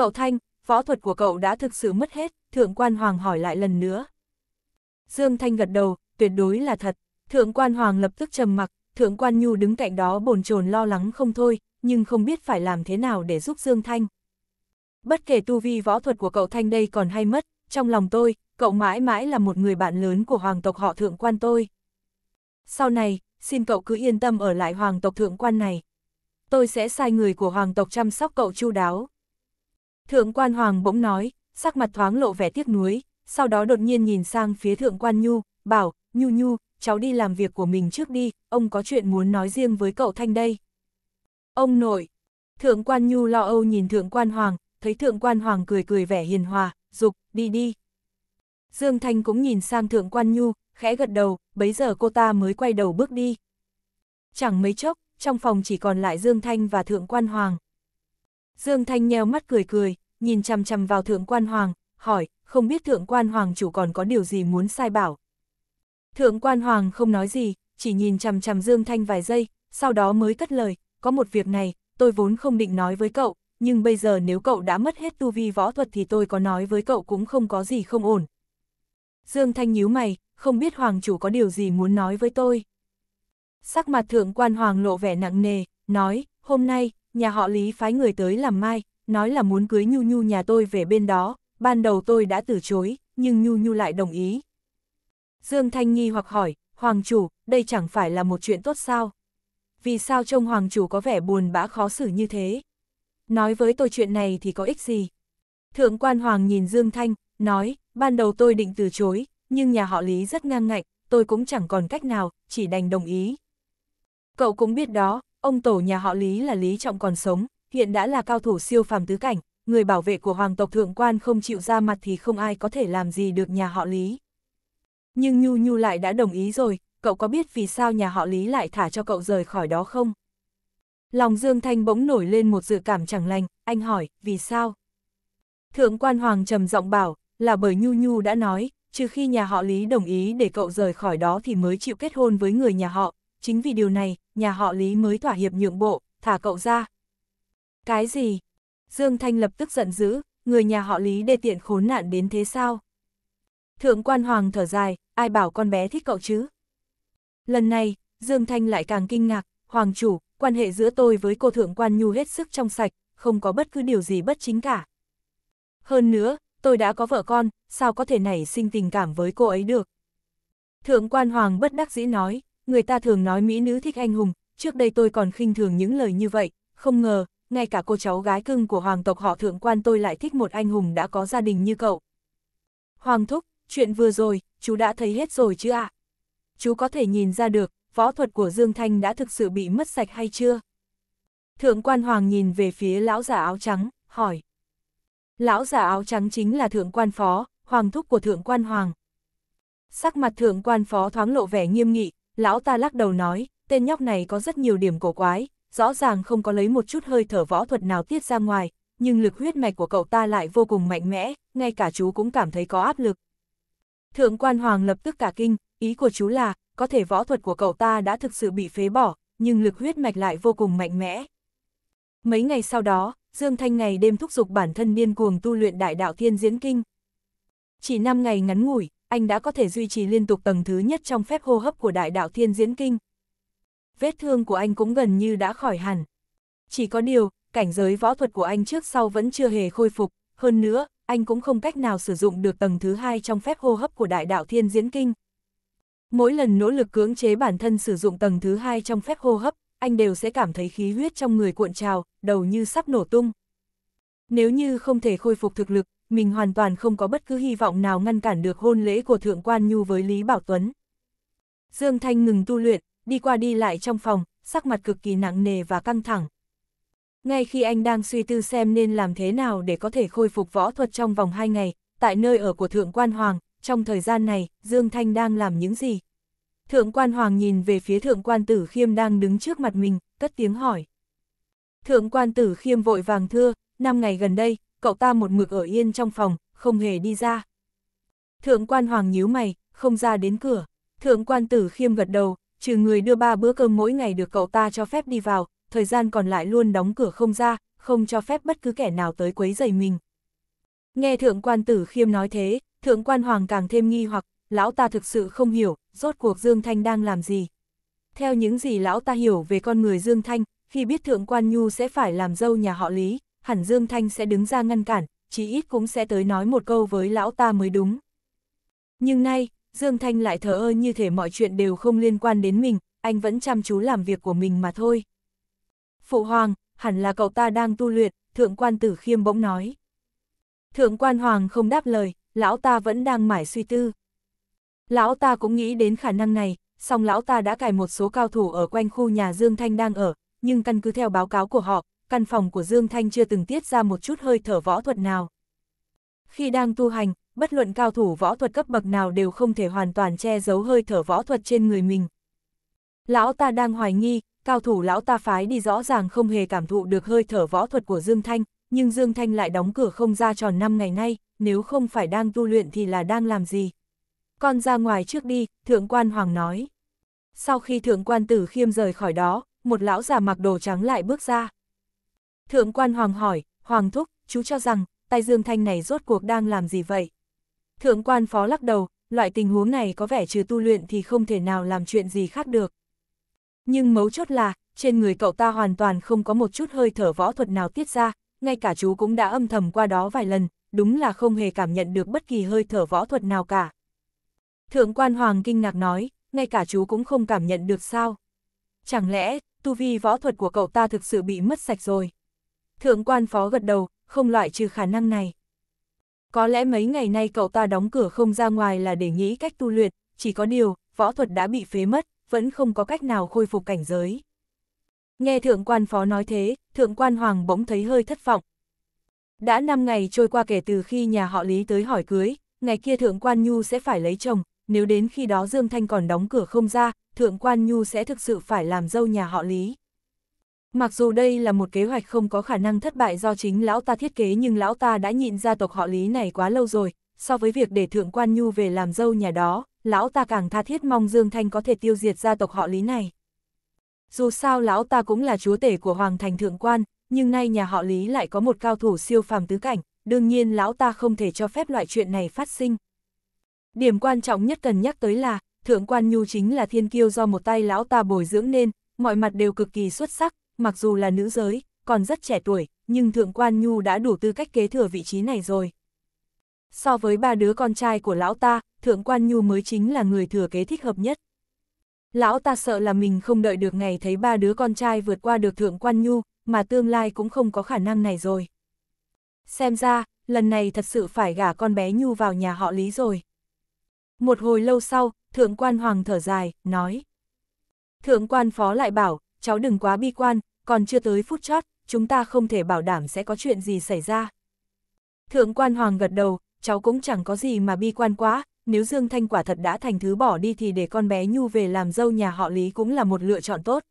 Cậu Thanh, võ thuật của cậu đã thực sự mất hết, Thượng Quan Hoàng hỏi lại lần nữa. Dương Thanh gật đầu, tuyệt đối là thật. Thượng Quan Hoàng lập tức trầm mặc, Thượng Quan Nhu đứng cạnh đó bồn chồn lo lắng không thôi, nhưng không biết phải làm thế nào để giúp Dương Thanh. Bất kể tu vi võ thuật của cậu Thanh đây còn hay mất, trong lòng tôi, cậu mãi mãi là một người bạn lớn của hoàng tộc họ Thượng Quan tôi. Sau này, xin cậu cứ yên tâm ở lại hoàng tộc Thượng Quan này. Tôi sẽ sai người của hoàng tộc chăm sóc cậu chu đáo. Thượng quan hoàng bỗng nói, sắc mặt thoáng lộ vẻ tiếc nuối, sau đó đột nhiên nhìn sang phía thượng quan nhu, bảo, nhu nhu, cháu đi làm việc của mình trước đi, ông có chuyện muốn nói riêng với cậu Thanh đây. Ông nội, thượng quan nhu lo âu nhìn thượng quan hoàng, thấy thượng quan hoàng cười cười vẻ hiền hòa, dục đi đi. Dương Thanh cũng nhìn sang thượng quan nhu, khẽ gật đầu, bấy giờ cô ta mới quay đầu bước đi. Chẳng mấy chốc, trong phòng chỉ còn lại Dương Thanh và thượng quan hoàng. Dương Thanh nheo mắt cười cười, nhìn chằm chằm vào thượng quan hoàng, hỏi, không biết thượng quan hoàng chủ còn có điều gì muốn sai bảo. Thượng quan hoàng không nói gì, chỉ nhìn chằm chằm Dương Thanh vài giây, sau đó mới cất lời, có một việc này, tôi vốn không định nói với cậu, nhưng bây giờ nếu cậu đã mất hết tu vi võ thuật thì tôi có nói với cậu cũng không có gì không ổn. Dương Thanh nhíu mày, không biết hoàng chủ có điều gì muốn nói với tôi. Sắc mặt thượng quan hoàng lộ vẻ nặng nề, nói, hôm nay, nhà họ Lý phái người tới làm mai, nói là muốn cưới Nhu Nhu nhà tôi về bên đó, ban đầu tôi đã từ chối, nhưng Nhu Nhu lại đồng ý. Dương Thanh nghi hoặc hỏi, Hoàng chủ, đây chẳng phải là một chuyện tốt sao? Vì sao trông Hoàng chủ có vẻ buồn bã khó xử như thế? Nói với tôi chuyện này thì có ích gì? Thượng quan Hoàng nhìn Dương Thanh, nói, ban đầu tôi định từ chối, nhưng nhà họ Lý rất ngang ngạnh, tôi cũng chẳng còn cách nào, chỉ đành đồng ý. Cậu cũng biết đó, Ông tổ nhà họ Lý là Lý Trọng còn sống, hiện đã là cao thủ siêu phàm tứ cảnh, người bảo vệ của hoàng tộc thượng quan không chịu ra mặt thì không ai có thể làm gì được nhà họ Lý. Nhưng Nhu Nhu lại đã đồng ý rồi, cậu có biết vì sao nhà họ Lý lại thả cho cậu rời khỏi đó không? Lòng Dương Thanh bỗng nổi lên một dự cảm chẳng lành, anh hỏi, vì sao? Thượng quan hoàng trầm giọng bảo, là bởi Nhu Nhu đã nói, trừ khi nhà họ Lý đồng ý để cậu rời khỏi đó thì mới chịu kết hôn với người nhà họ, chính vì điều này, nhà họ Lý mới thỏa hiệp nhượng bộ, thả cậu ra. Cái gì? Dương Thanh lập tức giận dữ, người nhà họ Lý đê tiện khốn nạn đến thế sao? Thượng quan hoàng thở dài, ai bảo con bé thích cậu chứ? Lần này, Dương Thanh lại càng kinh ngạc, hoàng chủ, quan hệ giữa tôi với cô thượng quan nhu hết sức trong sạch, không có bất cứ điều gì bất chính cả. Hơn nữa, tôi đã có vợ con, sao có thể nảy sinh tình cảm với cô ấy được? Thượng quan hoàng bất đắc dĩ nói, người ta thường nói mỹ nữ thích anh hùng, trước đây tôi còn khinh thường những lời như vậy, không ngờ, ngay cả cô cháu gái cưng của hoàng tộc họ thượng quan tôi lại thích một anh hùng đã có gia đình như cậu. Hoàng thúc, chuyện vừa rồi, chú đã thấy hết rồi chứ ạ? À? Chú có thể nhìn ra được, võ thuật của Dương Thanh đã thực sự bị mất sạch hay chưa? Thượng quan hoàng nhìn về phía lão giả áo trắng, hỏi. Lão giả áo trắng chính là thượng quan phó, hoàng thúc của thượng quan hoàng. Sắc mặt thượng quan phó thoáng lộ vẻ nghiêm nghị, Lão ta lắc đầu nói, tên nhóc này có rất nhiều điểm cổ quái, rõ ràng không có lấy một chút hơi thở võ thuật nào tiết ra ngoài, nhưng lực huyết mạch của cậu ta lại vô cùng mạnh mẽ, ngay cả chú cũng cảm thấy có áp lực. Thượng quan hoàng lập tức cả kinh, ý của chú là, có thể võ thuật của cậu ta đã thực sự bị phế bỏ, nhưng lực huyết mạch lại vô cùng mạnh mẽ. Mấy ngày sau đó, Dương Thanh ngày đêm thúc giục bản thân điên cuồng tu luyện đại đạo thiên diễn kinh. Chỉ 5 ngày ngắn ngủi, anh đã có thể duy trì liên tục tầng thứ nhất trong phép hô hấp của đại đạo thiên diễn kinh. Vết thương của anh cũng gần như đã khỏi hẳn. Chỉ có điều, cảnh giới võ thuật của anh trước sau vẫn chưa hề khôi phục, hơn nữa, anh cũng không cách nào sử dụng được tầng thứ hai trong phép hô hấp của đại đạo thiên diễn kinh. Mỗi lần nỗ lực cưỡng chế bản thân sử dụng tầng thứ hai trong phép hô hấp, anh đều sẽ cảm thấy khí huyết trong người cuộn trào, đầu như sắp nổ tung. Nếu như không thể khôi phục thực lực, mình hoàn toàn không có bất cứ hy vọng nào ngăn cản được hôn lễ của Thượng Quan Nhu với Lý Bảo Tuấn. Dương Thanh ngừng tu luyện, đi qua đi lại trong phòng, sắc mặt cực kỳ nặng nề và căng thẳng. Ngay khi anh đang suy tư xem nên làm thế nào để có thể khôi phục võ thuật trong vòng 2 ngày, tại nơi ở của Thượng Quan Hoàng, trong thời gian này, Dương Thanh đang làm những gì? Thượng Quan Hoàng nhìn về phía Thượng Quan Tử Khiêm đang đứng trước mặt mình, cất tiếng hỏi. Thượng Quan Tử Khiêm vội vàng thưa, năm ngày gần đây, cậu ta một mực ở yên trong phòng, không hề đi ra. Thượng quan hoàng nhíu mày, không ra đến cửa. Thượng quan tử khiêm gật đầu, trừ người đưa ba bữa cơm mỗi ngày được cậu ta cho phép đi vào, thời gian còn lại luôn đóng cửa không ra, không cho phép bất cứ kẻ nào tới quấy rầy mình. Nghe thượng quan tử khiêm nói thế, thượng quan hoàng càng thêm nghi hoặc, lão ta thực sự không hiểu, rốt cuộc Dương Thanh đang làm gì. Theo những gì lão ta hiểu về con người Dương Thanh, khi biết thượng quan Nhu sẽ phải làm dâu nhà họ Lý, hẳn Dương Thanh sẽ đứng ra ngăn cản, chí ít cũng sẽ tới nói một câu với lão ta mới đúng. Nhưng nay, Dương Thanh lại thờ ơ như thể mọi chuyện đều không liên quan đến mình, anh vẫn chăm chú làm việc của mình mà thôi. Phụ Hoàng, hẳn là cậu ta đang tu luyện, Thượng quan tử khiêm bỗng nói. Thượng quan Hoàng không đáp lời, lão ta vẫn đang mải suy tư. Lão ta cũng nghĩ đến khả năng này, song lão ta đã cài một số cao thủ ở quanh khu nhà Dương Thanh đang ở, nhưng căn cứ theo báo cáo của họ, căn phòng của Dương Thanh chưa từng tiết ra một chút hơi thở võ thuật nào. Khi đang tu hành, bất luận cao thủ võ thuật cấp bậc nào đều không thể hoàn toàn che giấu hơi thở võ thuật trên người mình. Lão ta đang hoài nghi, cao thủ lão ta phái đi rõ ràng không hề cảm thụ được hơi thở võ thuật của Dương Thanh, nhưng Dương Thanh lại đóng cửa không ra tròn năm ngày nay, nếu không phải đang tu luyện thì là đang làm gì. Con ra ngoài trước đi, Thượng quan Hoàng nói. Sau khi Thượng quan Tử Khiêm rời khỏi đó, một lão già mặc đồ trắng lại bước ra, Thượng quan Hoàng hỏi, Hoàng Thúc, chú cho rằng, tai Dương Thanh này rốt cuộc đang làm gì vậy? Thượng quan phó lắc đầu, loại tình huống này có vẻ trừ tu luyện thì không thể nào làm chuyện gì khác được. Nhưng mấu chốt là, trên người cậu ta hoàn toàn không có một chút hơi thở võ thuật nào tiết ra, ngay cả chú cũng đã âm thầm qua đó vài lần, đúng là không hề cảm nhận được bất kỳ hơi thở võ thuật nào cả. Thượng quan Hoàng kinh ngạc nói, ngay cả chú cũng không cảm nhận được sao. Chẳng lẽ, tu vi võ thuật của cậu ta thực sự bị mất sạch rồi. Thượng quan phó gật đầu, không loại trừ khả năng này. Có lẽ mấy ngày nay cậu ta đóng cửa không ra ngoài là để nghĩ cách tu luyện, chỉ có điều, võ thuật đã bị phế mất, vẫn không có cách nào khôi phục cảnh giới. Nghe thượng quan phó nói thế, thượng quan hoàng bỗng thấy hơi thất vọng. Đã 5 ngày trôi qua kể từ khi nhà họ Lý tới hỏi cưới, ngày kia thượng quan Nhu sẽ phải lấy chồng, nếu đến khi đó Dương Thanh còn đóng cửa không ra, thượng quan Nhu sẽ thực sự phải làm dâu nhà họ Lý. Mặc dù đây là một kế hoạch không có khả năng thất bại do chính lão ta thiết kế nhưng lão ta đã nhịn gia tộc họ Lý này quá lâu rồi, so với việc để Thượng Quan Nhu về làm dâu nhà đó, lão ta càng tha thiết mong Dương Thanh có thể tiêu diệt gia tộc họ Lý này. Dù sao lão ta cũng là chúa tể của Hoàng thành Thượng Quan, nhưng nay nhà họ Lý lại có một cao thủ siêu phàm tứ cảnh, đương nhiên lão ta không thể cho phép loại chuyện này phát sinh. Điểm quan trọng nhất cần nhắc tới là, Thượng Quan Nhu chính là thiên kiêu do một tay lão ta bồi dưỡng nên, mọi mặt đều cực kỳ xuất sắc, mặc dù là nữ giới, còn rất trẻ tuổi, nhưng Thượng Quan Nhu đã đủ tư cách kế thừa vị trí này rồi. So với ba đứa con trai của lão ta, Thượng Quan Nhu mới chính là người thừa kế thích hợp nhất. Lão ta sợ là mình không đợi được ngày thấy ba đứa con trai vượt qua được Thượng Quan Nhu, mà tương lai cũng không có khả năng này rồi. Xem ra, lần này thật sự phải gả con bé Nhu vào nhà họ Lý rồi. Một hồi lâu sau, Thượng Quan Hoàng thở dài, nói. Thượng Quan Phó lại bảo, cháu đừng quá bi quan, còn chưa tới phút chót, chúng ta không thể bảo đảm sẽ có chuyện gì xảy ra. Thượng quan hoàng gật đầu, cháu cũng chẳng có gì mà bi quan quá, nếu Dương Thanh quả thật đã thành thứ bỏ đi thì để con bé Nhu về làm dâu nhà họ Lý cũng là một lựa chọn tốt.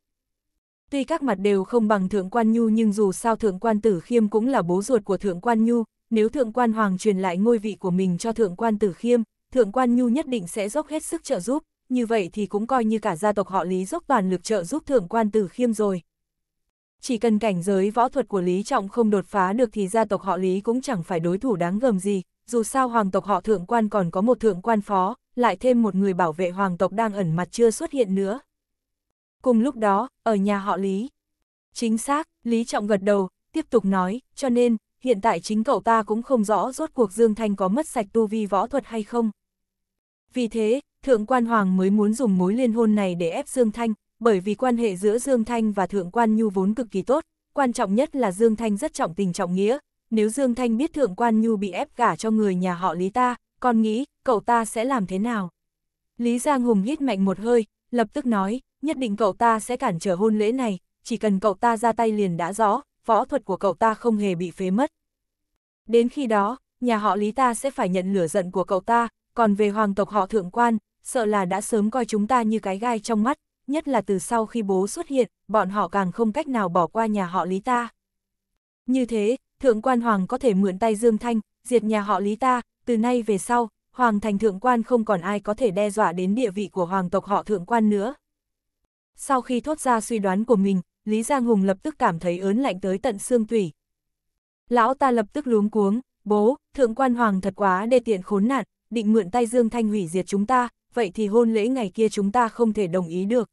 Tuy các mặt đều không bằng Thượng quan Nhu nhưng dù sao Thượng quan Tử Khiêm cũng là bố ruột của Thượng quan Nhu, nếu Thượng quan Hoàng truyền lại ngôi vị của mình cho Thượng quan Tử Khiêm, Thượng quan Nhu nhất định sẽ dốc hết sức trợ giúp, như vậy thì cũng coi như cả gia tộc họ Lý dốc toàn lực trợ giúp Thượng quan Tử Khiêm rồi. Chỉ cần cảnh giới võ thuật của Lý Trọng không đột phá được thì gia tộc họ Lý cũng chẳng phải đối thủ đáng gờm gì, dù sao hoàng tộc họ thượng quan còn có một thượng quan phó, lại thêm một người bảo vệ hoàng tộc đang ẩn mặt chưa xuất hiện nữa. Cùng lúc đó, ở nhà họ Lý. Chính xác, Lý Trọng gật đầu, tiếp tục nói, cho nên, hiện tại chính cậu ta cũng không rõ rốt cuộc Dương Thanh có mất sạch tu vi võ thuật hay không. Vì thế, Thượng Quan Hoàng mới muốn dùng mối liên hôn này để ép Dương Thanh, bởi vì quan hệ giữa Dương Thanh và Thượng Quan Nhu vốn cực kỳ tốt, quan trọng nhất là Dương Thanh rất trọng tình trọng nghĩa, nếu Dương Thanh biết Thượng Quan Nhu bị ép gả cho người nhà họ Lý ta, còn nghĩ cậu ta sẽ làm thế nào? Lý Giang Hùng hít mạnh một hơi, lập tức nói, nhất định cậu ta sẽ cản trở hôn lễ này, chỉ cần cậu ta ra tay liền đã rõ, võ thuật của cậu ta không hề bị phế mất. Đến khi đó, nhà họ Lý ta sẽ phải nhận lửa giận của cậu ta, còn về hoàng tộc họ thượng quan, sợ là đã sớm coi chúng ta như cái gai trong mắt, nhất là từ sau khi bố xuất hiện, bọn họ càng không cách nào bỏ qua nhà họ Lý ta. Như thế, thượng quan hoàng có thể mượn tay Dương Thanh, diệt nhà họ Lý ta, từ nay về sau, hoàng thành thượng quan không còn ai có thể đe dọa đến địa vị của hoàng tộc họ thượng quan nữa. Sau khi thốt ra suy đoán của mình, Lý Giang Hùng lập tức cảm thấy ớn lạnh tới tận xương tủy. Lão ta lập tức luống cuống, bố, thượng quan hoàng thật quá đê tiện khốn nạn, định mượn tay Dương Thanh hủy diệt chúng ta, vậy thì hôn lễ ngày kia chúng ta không thể đồng ý được.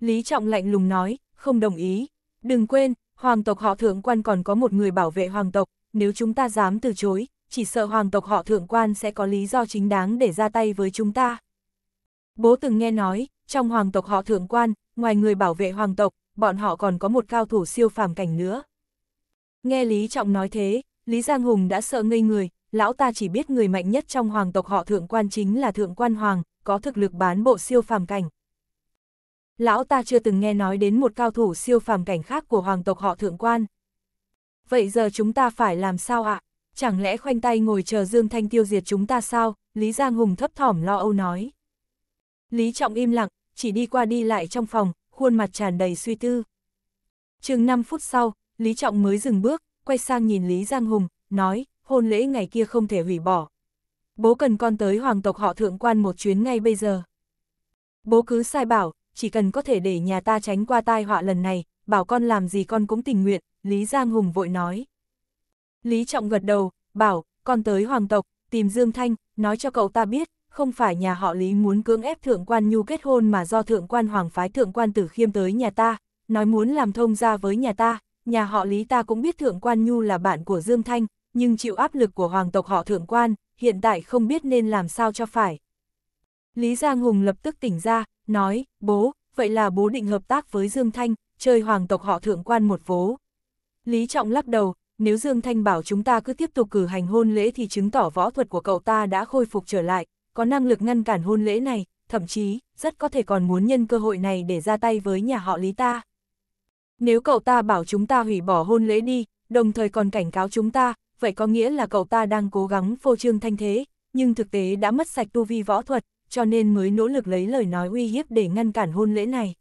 Lý Trọng lạnh lùng nói, không đồng ý. Đừng quên, hoàng tộc họ thượng quan còn có một người bảo vệ hoàng tộc, nếu chúng ta dám từ chối, chỉ sợ hoàng tộc họ thượng quan sẽ có lý do chính đáng để ra tay với chúng ta. Bố từng nghe nói, trong hoàng tộc họ thượng quan, ngoài người bảo vệ hoàng tộc, bọn họ còn có một cao thủ siêu phàm cảnh nữa. Nghe Lý Trọng nói thế, Lý Giang Hùng đã sợ ngây người, lão ta chỉ biết người mạnh nhất trong hoàng tộc họ thượng quan chính là thượng quan hoàng, có thực lực bán bộ siêu phàm cảnh lão ta chưa từng nghe nói đến một cao thủ siêu phàm cảnh khác của hoàng tộc họ thượng quan. Vậy giờ chúng ta phải làm sao ạ? Chẳng lẽ khoanh tay ngồi chờ Dương Thanh tiêu diệt chúng ta sao? Lý Giang Hùng thấp thỏm lo âu nói. Lý Trọng im lặng, chỉ đi qua đi lại trong phòng, khuôn mặt tràn đầy suy tư. Chừng 5 phút sau, Lý Trọng mới dừng bước, quay sang nhìn Lý Giang Hùng, nói, hôn lễ ngày kia không thể hủy bỏ. Bố cần con tới hoàng tộc họ thượng quan một chuyến ngay bây giờ. Bố cứ sai bảo, chỉ cần có thể để nhà ta tránh qua tai họa lần này, bảo con làm gì con cũng tình nguyện, Lý Giang Hùng vội nói. Lý Trọng gật đầu, bảo, con tới hoàng tộc, tìm Dương Thanh, nói cho cậu ta biết, không phải nhà họ Lý muốn cưỡng ép thượng quan nhu kết hôn mà do thượng quan hoàng phái thượng quan tử khiêm tới nhà ta, nói muốn làm thông gia với nhà ta, nhà họ Lý ta cũng biết thượng quan nhu là bạn của Dương Thanh, nhưng chịu áp lực của hoàng tộc họ thượng quan, hiện tại không biết nên làm sao cho phải. Lý Giang Hùng lập tức tỉnh ra, nói, bố, vậy là bố định hợp tác với Dương Thanh, chơi hoàng tộc họ thượng quan một vố. Lý Trọng lắc đầu, nếu Dương Thanh bảo chúng ta cứ tiếp tục cử hành hôn lễ thì chứng tỏ võ thuật của cậu ta đã khôi phục trở lại, có năng lực ngăn cản hôn lễ này, thậm chí, rất có thể còn muốn nhân cơ hội này để ra tay với nhà họ Lý ta. Nếu cậu ta bảo chúng ta hủy bỏ hôn lễ đi, đồng thời còn cảnh cáo chúng ta, vậy có nghĩa là cậu ta đang cố gắng phô trương thanh thế, nhưng thực tế đã mất sạch tu vi võ thuật, cho nên mới nỗ lực lấy lời nói uy hiếp để ngăn cản hôn lễ này.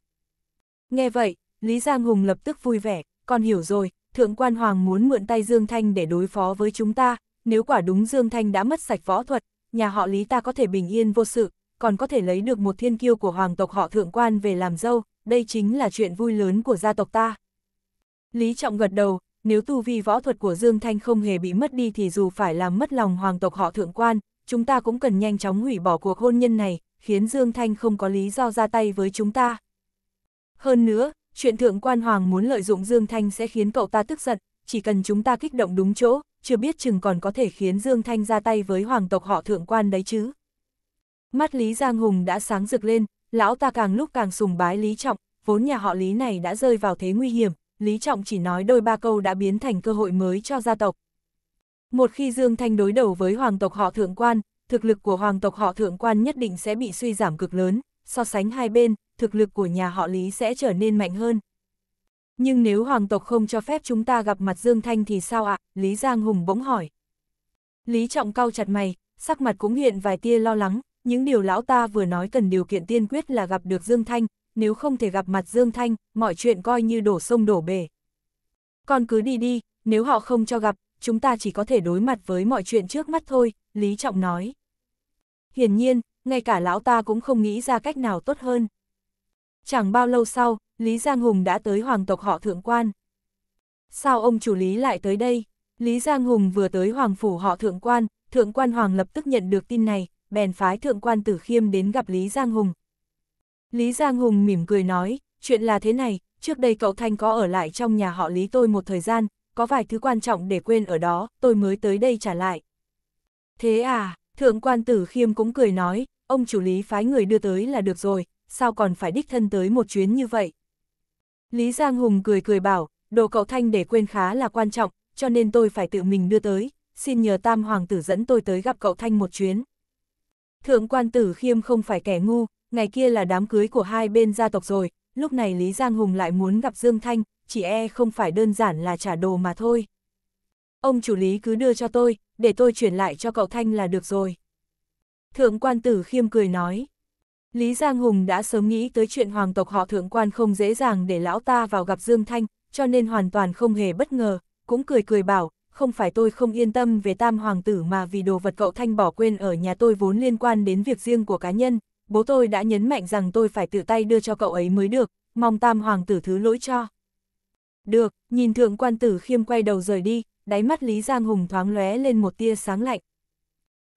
Nghe vậy, Lý Giang Hùng lập tức vui vẻ, con hiểu rồi, Thượng Quan Hoàng muốn mượn tay Dương Thanh để đối phó với chúng ta, nếu quả đúng Dương Thanh đã mất sạch võ thuật, nhà họ Lý ta có thể bình yên vô sự, còn có thể lấy được một thiên kiêu của hoàng tộc họ Thượng Quan về làm dâu, đây chính là chuyện vui lớn của gia tộc ta. Lý Trọng gật đầu, nếu tu vi võ thuật của Dương Thanh không hề bị mất đi thì dù phải làm mất lòng hoàng tộc họ Thượng Quan, chúng ta cũng cần nhanh chóng hủy bỏ cuộc hôn nhân này, khiến Dương Thanh không có lý do ra tay với chúng ta. Hơn nữa, chuyện thượng quan hoàng muốn lợi dụng Dương Thanh sẽ khiến cậu ta tức giận, chỉ cần chúng ta kích động đúng chỗ, chưa biết chừng còn có thể khiến Dương Thanh ra tay với hoàng tộc họ thượng quan đấy chứ. Mắt Lý Giang Hùng đã sáng rực lên, lão ta càng lúc càng sùng bái Lý Trọng, vốn nhà họ Lý này đã rơi vào thế nguy hiểm, Lý Trọng chỉ nói đôi ba câu đã biến thành cơ hội mới cho gia tộc, một khi Dương Thanh đối đầu với hoàng tộc họ thượng quan, thực lực của hoàng tộc họ thượng quan nhất định sẽ bị suy giảm cực lớn, so sánh hai bên, thực lực của nhà họ Lý sẽ trở nên mạnh hơn. Nhưng nếu hoàng tộc không cho phép chúng ta gặp mặt Dương Thanh thì sao ạ? Lý Giang Hùng bỗng hỏi. Lý Trọng cau chặt mày, sắc mặt cũng hiện vài tia lo lắng, những điều lão ta vừa nói cần điều kiện tiên quyết là gặp được Dương Thanh, nếu không thể gặp mặt Dương Thanh, mọi chuyện coi như đổ sông đổ bể. Con cứ đi đi, nếu họ không cho gặp, chúng ta chỉ có thể đối mặt với mọi chuyện trước mắt thôi, Lý Trọng nói. Hiển nhiên, ngay cả lão ta cũng không nghĩ ra cách nào tốt hơn. Chẳng bao lâu sau, Lý Giang Hùng đã tới hoàng tộc họ thượng quan. Sao ông chủ Lý lại tới đây? Lý Giang Hùng vừa tới hoàng phủ họ thượng quan, thượng quan hoàng lập tức nhận được tin này, bèn phái thượng quan tử khiêm đến gặp Lý Giang Hùng. Lý Giang Hùng mỉm cười nói, chuyện là thế này, trước đây cậu Thanh có ở lại trong nhà họ Lý tôi một thời gian, có vài thứ quan trọng để quên ở đó, tôi mới tới đây trả lại. Thế à, thượng quan tử khiêm cũng cười nói, ông chủ lý phái người đưa tới là được rồi, sao còn phải đích thân tới một chuyến như vậy? Lý Giang Hùng cười cười bảo, đồ cậu Thanh để quên khá là quan trọng, cho nên tôi phải tự mình đưa tới, xin nhờ tam hoàng tử dẫn tôi tới gặp cậu Thanh một chuyến. Thượng quan tử khiêm không phải kẻ ngu, ngày kia là đám cưới của hai bên gia tộc rồi, lúc này Lý Giang Hùng lại muốn gặp Dương Thanh, chỉ e không phải đơn giản là trả đồ mà thôi. Ông chủ lý cứ đưa cho tôi, để tôi chuyển lại cho cậu Thanh là được rồi. Thượng quan tử khiêm cười nói. Lý Giang Hùng đã sớm nghĩ tới chuyện hoàng tộc họ thượng quan không dễ dàng để lão ta vào gặp Dương Thanh, cho nên hoàn toàn không hề bất ngờ, cũng cười cười bảo, không phải tôi không yên tâm về tam hoàng tử mà vì đồ vật cậu Thanh bỏ quên ở nhà tôi vốn liên quan đến việc riêng của cá nhân, bố tôi đã nhấn mạnh rằng tôi phải tự tay đưa cho cậu ấy mới được, mong tam hoàng tử thứ lỗi cho. Được, nhìn thượng quan tử khiêm quay đầu rời đi, đáy mắt Lý Giang Hùng thoáng lóe lên một tia sáng lạnh.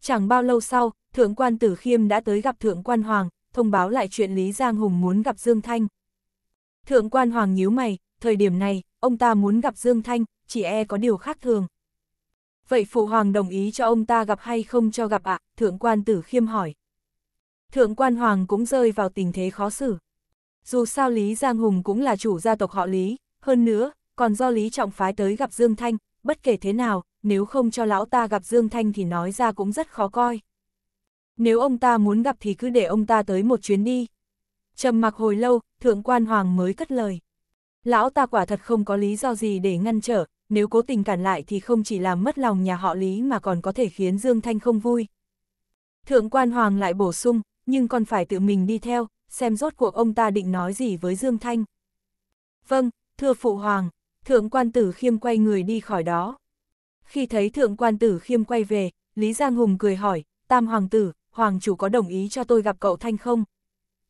Chẳng bao lâu sau, thượng quan tử khiêm đã tới gặp thượng quan hoàng, thông báo lại chuyện Lý Giang Hùng muốn gặp Dương Thanh. Thượng quan hoàng nhíu mày, thời điểm này, ông ta muốn gặp Dương Thanh, chỉ e có điều khác thường. Vậy phụ hoàng đồng ý cho ông ta gặp hay không cho gặp ạ, à? thượng quan tử khiêm hỏi. Thượng quan hoàng cũng rơi vào tình thế khó xử. Dù sao Lý Giang Hùng cũng là chủ gia tộc họ Lý, hơn nữa, còn do Lý Trọng phái tới gặp Dương Thanh, bất kể thế nào, nếu không cho lão ta gặp Dương Thanh thì nói ra cũng rất khó coi. Nếu ông ta muốn gặp thì cứ để ông ta tới một chuyến đi. trầm mặc hồi lâu, Thượng Quan Hoàng mới cất lời. Lão ta quả thật không có lý do gì để ngăn trở, nếu cố tình cản lại thì không chỉ làm mất lòng nhà họ Lý mà còn có thể khiến Dương Thanh không vui. Thượng Quan Hoàng lại bổ sung, nhưng còn phải tự mình đi theo, xem rốt cuộc ông ta định nói gì với Dương Thanh. Vâng, thưa phụ hoàng, thượng quan tử khiêm quay người đi khỏi đó. Khi thấy thượng quan tử khiêm quay về, Lý Giang Hùng cười hỏi, tam hoàng tử, hoàng chủ có đồng ý cho tôi gặp cậu Thanh không?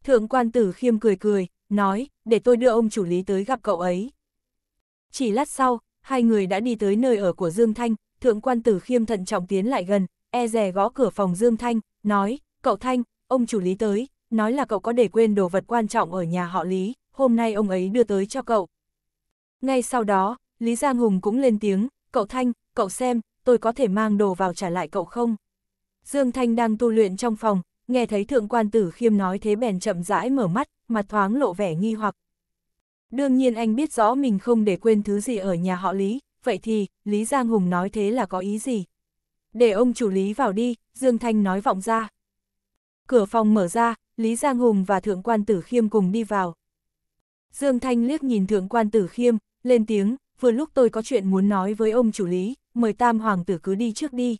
Thượng quan tử khiêm cười cười, nói, để tôi đưa ông chủ lý tới gặp cậu ấy. Chỉ lát sau, hai người đã đi tới nơi ở của Dương Thanh, thượng quan tử khiêm thận trọng tiến lại gần, e rè gõ cửa phòng Dương Thanh, nói, cậu Thanh, ông chủ lý tới, nói là cậu có để quên đồ vật quan trọng ở nhà họ Lý, hôm nay ông ấy đưa tới cho cậu. Ngay sau đó, Lý Giang Hùng cũng lên tiếng, cậu Thanh, cậu xem, tôi có thể mang đồ vào trả lại cậu không? Dương Thanh đang tu luyện trong phòng, nghe thấy thượng quan tử khiêm nói thế bèn chậm rãi mở mắt, mặt thoáng lộ vẻ nghi hoặc. Đương nhiên anh biết rõ mình không để quên thứ gì ở nhà họ Lý, vậy thì, Lý Giang Hùng nói thế là có ý gì? Để ông chủ Lý vào đi, Dương Thanh nói vọng ra. Cửa phòng mở ra, Lý Giang Hùng và Thượng quan Tử Khiêm cùng đi vào. Dương Thanh liếc nhìn Thượng quan Tử Khiêm, lên tiếng, vừa lúc tôi có chuyện muốn nói với ông chủ lý, mời tam hoàng tử cứ đi trước đi.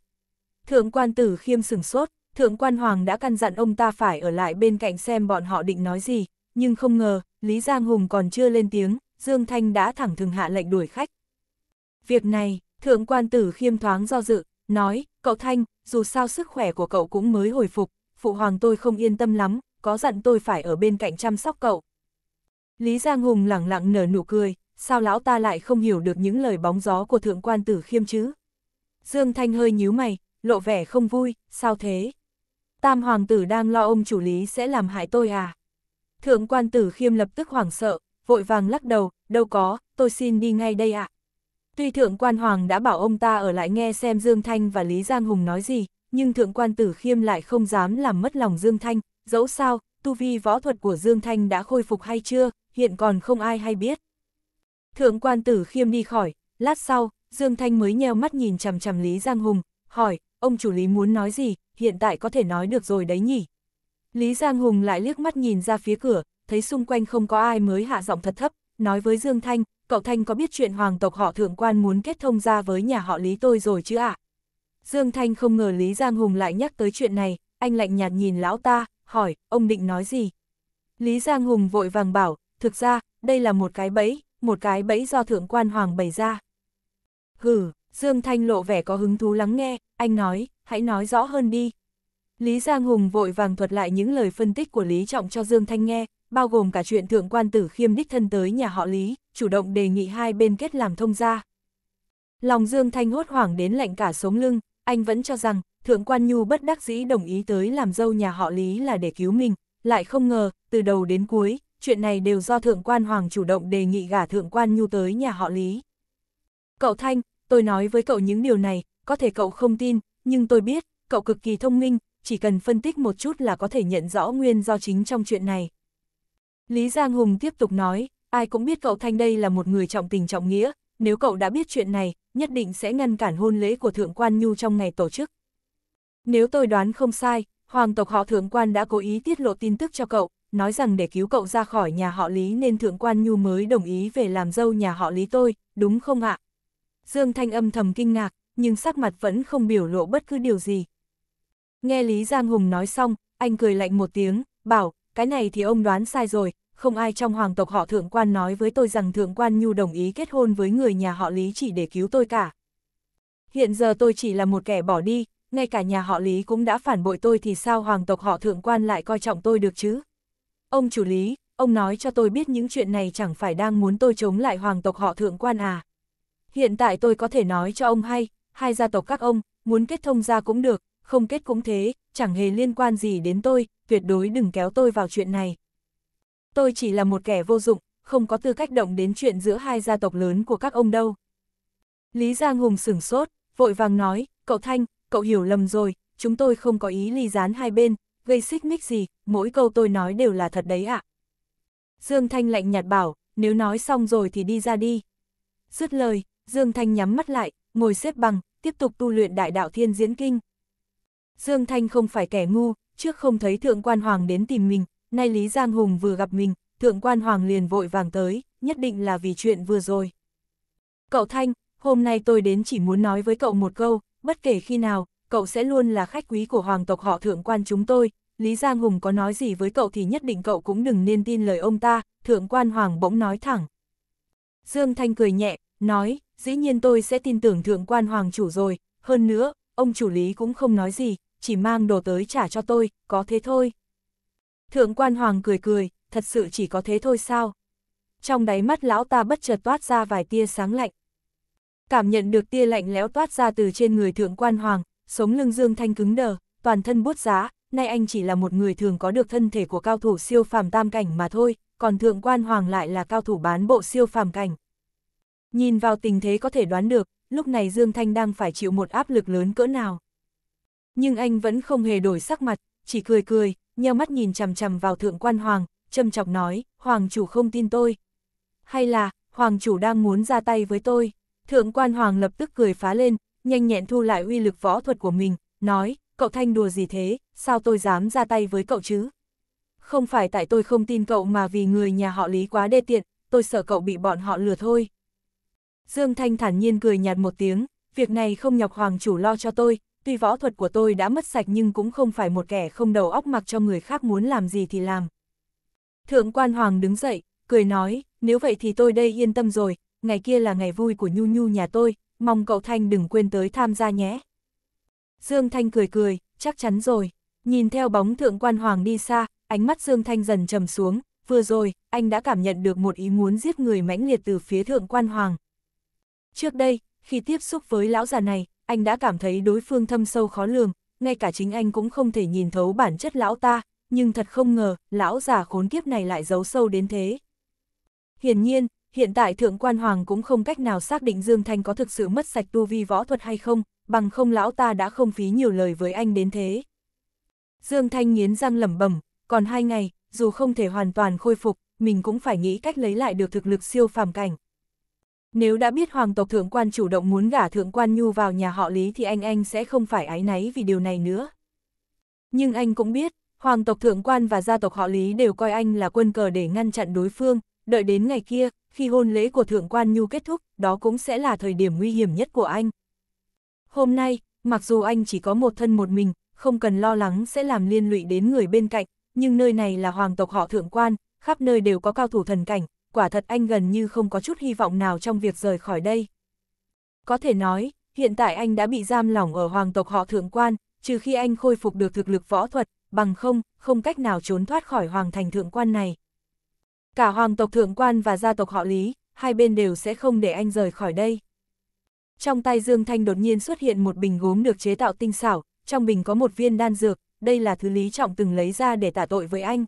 Thượng quan tử khiêm sừng sốt, thượng quan hoàng đã căn dặn ông ta phải ở lại bên cạnh xem bọn họ định nói gì, nhưng không ngờ, Lý Giang Hùng còn chưa lên tiếng, Dương Thanh đã thẳng thừng hạ lệnh đuổi khách. Việc này, thượng quan tử khiêm thoáng do dự, nói, cậu Thanh, dù sao sức khỏe của cậu cũng mới hồi phục, phụ hoàng tôi không yên tâm lắm, có dặn tôi phải ở bên cạnh chăm sóc cậu. Lý Giang Hùng lẳng lặng nở nụ cười, sao lão ta lại không hiểu được những lời bóng gió của thượng quan tử khiêm chứ? Dương Thanh hơi nhíu mày, lộ vẻ không vui, sao thế? Tam hoàng tử đang lo ông chủ lý sẽ làm hại tôi à? Thượng quan tử khiêm lập tức hoảng sợ, vội vàng lắc đầu, đâu có, tôi xin đi ngay đây ạ. Tuy thượng quan hoàng đã bảo ông ta ở lại nghe xem Dương Thanh và Lý Giang Hùng nói gì, nhưng thượng quan tử khiêm lại không dám làm mất lòng Dương Thanh, dẫu sao, tu vi võ thuật của Dương Thanh đã khôi phục hay chưa, hiện còn không ai hay biết. Thượng quan tử khiêm đi khỏi, lát sau, Dương Thanh mới nheo mắt nhìn chằm chằm Lý Giang Hùng, hỏi, ông chủ Lý muốn nói gì, hiện tại có thể nói được rồi đấy nhỉ? Lý Giang Hùng lại liếc mắt nhìn ra phía cửa, thấy xung quanh không có ai mới hạ giọng thật thấp, nói với Dương Thanh, cậu Thanh có biết chuyện hoàng tộc họ thượng quan muốn kết thông ra với nhà họ Lý tôi rồi chứ ạ? Dương Thanh không ngờ Lý Giang Hùng lại nhắc tới chuyện này, anh lạnh nhạt nhìn lão ta, hỏi, ông định nói gì? Lý Giang Hùng vội vàng bảo, thực ra, đây là một cái bẫy, một cái bẫy do thượng quan hoàng bày ra. hừ, Dương Thanh lộ vẻ có hứng thú lắng nghe, anh nói, hãy nói rõ hơn đi. Lý Giang Hùng vội vàng thuật lại những lời phân tích của Lý Trọng cho Dương Thanh nghe, bao gồm cả chuyện thượng quan tử khiêm đích thân tới nhà họ Lý, chủ động đề nghị hai bên kết làm thông gia. Lòng Dương Thanh hốt hoảng đến lạnh cả sống lưng, anh vẫn cho rằng, thượng quan Nhu bất đắc dĩ đồng ý tới làm dâu nhà họ Lý là để cứu mình, lại không ngờ, từ đầu đến cuối, chuyện này đều do thượng quan hoàng chủ động đề nghị gả thượng quan nhu tới nhà họ Lý. Cậu Thanh, tôi nói với cậu những điều này, có thể cậu không tin, nhưng tôi biết, cậu cực kỳ thông minh, chỉ cần phân tích một chút là có thể nhận rõ nguyên do chính trong chuyện này. Lý Giang Hùng tiếp tục nói, ai cũng biết cậu Thanh đây là một người trọng tình trọng nghĩa, nếu cậu đã biết chuyện này, nhất định sẽ ngăn cản hôn lễ của Thượng Quan Nhu trong ngày tổ chức. Nếu tôi đoán không sai, hoàng tộc họ Thượng Quan đã cố ý tiết lộ tin tức cho cậu, nói rằng để cứu cậu ra khỏi nhà họ Lý nên Thượng quan Nhu mới đồng ý về làm dâu nhà họ Lý tôi, đúng không ạ? Dương Thanh âm thầm kinh ngạc, nhưng sắc mặt vẫn không biểu lộ bất cứ điều gì. Nghe Lý Giang Hùng nói xong, anh cười lạnh một tiếng, bảo, cái này thì ông đoán sai rồi, không ai trong hoàng tộc họ Thượng quan nói với tôi rằng Thượng quan Nhu đồng ý kết hôn với người nhà họ Lý chỉ để cứu tôi cả. Hiện giờ tôi chỉ là một kẻ bỏ đi, ngay cả nhà họ Lý cũng đã phản bội tôi thì sao hoàng tộc họ Thượng quan lại coi trọng tôi được chứ? Ông chủ lý, ông nói cho tôi biết những chuyện này chẳng phải đang muốn tôi chống lại hoàng tộc họ thượng quan à. Hiện tại tôi có thể nói cho ông hay, hai gia tộc các ông, muốn kết thông ra cũng được, không kết cũng thế, chẳng hề liên quan gì đến tôi, tuyệt đối đừng kéo tôi vào chuyện này. Tôi chỉ là một kẻ vô dụng, không có tư cách động đến chuyện giữa hai gia tộc lớn của các ông đâu. Lý Giang Hùng sửng sốt, vội vàng nói, cậu Thanh, cậu hiểu lầm rồi, chúng tôi không có ý ly gián hai bên, gây xích mích gì, mỗi câu tôi nói đều là thật đấy ạ. Dương Thanh lạnh nhạt bảo, nếu nói xong rồi thì đi ra đi. Dứt lời, Dương Thanh nhắm mắt lại, ngồi xếp bằng, tiếp tục tu luyện đại đạo thiên diễn kinh. Dương Thanh không phải kẻ ngu, trước không thấy Thượng Quan Hoàng đến tìm mình, nay Lý Giang Hùng vừa gặp mình, Thượng Quan Hoàng liền vội vàng tới, nhất định là vì chuyện vừa rồi. Cậu Thanh, hôm nay tôi đến chỉ muốn nói với cậu một câu, bất kể khi nào, cậu sẽ luôn là khách quý của Hoàng tộc họ Thượng Quan chúng tôi, Lý Giang Hùng có nói gì với cậu thì nhất định cậu cũng đừng nên tin lời ông ta, thượng quan hoàng bỗng nói thẳng. Dương Thanh cười nhẹ, nói, dĩ nhiên tôi sẽ tin tưởng thượng quan hoàng chủ rồi, hơn nữa, ông chủ lý cũng không nói gì, chỉ mang đồ tới trả cho tôi, có thế thôi. Thượng quan hoàng cười cười, thật sự chỉ có thế thôi sao? Trong đáy mắt lão ta bất chợt toát ra vài tia sáng lạnh. Cảm nhận được tia lạnh lẽo toát ra từ trên người thượng quan hoàng, sống lưng Dương Thanh cứng đờ, toàn thân bút giá, nay anh chỉ là một người thường có được thân thể của cao thủ siêu phàm tam cảnh mà thôi, còn thượng quan hoàng lại là cao thủ bán bộ siêu phàm cảnh. Nhìn vào tình thế có thể đoán được, lúc này Dương Thanh đang phải chịu một áp lực lớn cỡ nào. Nhưng anh vẫn không hề đổi sắc mặt, chỉ cười cười, nheo mắt nhìn chằm chằm vào thượng quan hoàng, châm chọc nói, hoàng chủ không tin tôi. Hay là, hoàng chủ đang muốn ra tay với tôi. Thượng quan hoàng lập tức cười phá lên, nhanh nhẹn thu lại uy lực võ thuật của mình, nói, cậu Thanh đùa gì thế, sao tôi dám ra tay với cậu chứ? Không phải tại tôi không tin cậu mà vì người nhà họ Lý quá đê tiện, tôi sợ cậu bị bọn họ lừa thôi. Dương Thanh thản nhiên cười nhạt một tiếng, việc này không nhọc hoàng chủ lo cho tôi, tuy võ thuật của tôi đã mất sạch nhưng cũng không phải một kẻ không đầu óc mặc cho người khác muốn làm gì thì làm. Thượng quan hoàng đứng dậy, cười nói, nếu vậy thì tôi đây yên tâm rồi, ngày kia là ngày vui của Nhu Nhu nhà tôi, mong cậu Thanh đừng quên tới tham gia nhé. Dương Thanh cười cười, chắc chắn rồi. Nhìn theo bóng thượng quan hoàng đi xa, ánh mắt Dương Thanh dần trầm xuống, vừa rồi, anh đã cảm nhận được một ý muốn giết người mãnh liệt từ phía thượng quan hoàng. Trước đây, khi tiếp xúc với lão già này, anh đã cảm thấy đối phương thâm sâu khó lường, ngay cả chính anh cũng không thể nhìn thấu bản chất lão ta, nhưng thật không ngờ, lão già khốn kiếp này lại giấu sâu đến thế. Hiển nhiên, hiện tại Thượng Quan Hoàng cũng không cách nào xác định Dương Thanh có thực sự mất sạch tu vi võ thuật hay không, bằng không lão ta đã không phí nhiều lời với anh đến thế. Dương Thanh nghiến răng lẩm bẩm, còn hai ngày, dù không thể hoàn toàn khôi phục, mình cũng phải nghĩ cách lấy lại được thực lực siêu phàm cảnh. Nếu đã biết hoàng tộc thượng quan chủ động muốn gả thượng quan nhu vào nhà họ Lý thì anh anh sẽ không phải ái náy vì điều này nữa. Nhưng anh cũng biết, hoàng tộc thượng quan và gia tộc họ Lý đều coi anh là quân cờ để ngăn chặn đối phương, đợi đến ngày kia, khi hôn lễ của thượng quan nhu kết thúc, đó cũng sẽ là thời điểm nguy hiểm nhất của anh. Hôm nay, mặc dù anh chỉ có một thân một mình, không cần lo lắng sẽ làm liên lụy đến người bên cạnh, nhưng nơi này là hoàng tộc họ thượng quan, khắp nơi đều có cao thủ thần cảnh, quả thật anh gần như không có chút hy vọng nào trong việc rời khỏi đây. Có thể nói, hiện tại anh đã bị giam lỏng ở hoàng tộc họ thượng quan, trừ khi anh khôi phục được thực lực võ thuật, bằng không, không cách nào trốn thoát khỏi hoàng thành thượng quan này. Cả hoàng tộc thượng quan và gia tộc họ Lý, hai bên đều sẽ không để anh rời khỏi đây. Trong tay Dương Thanh đột nhiên xuất hiện một bình gốm được chế tạo tinh xảo, trong bình có một viên đan dược, đây là thứ Lý Trọng từng lấy ra để tả tội với anh.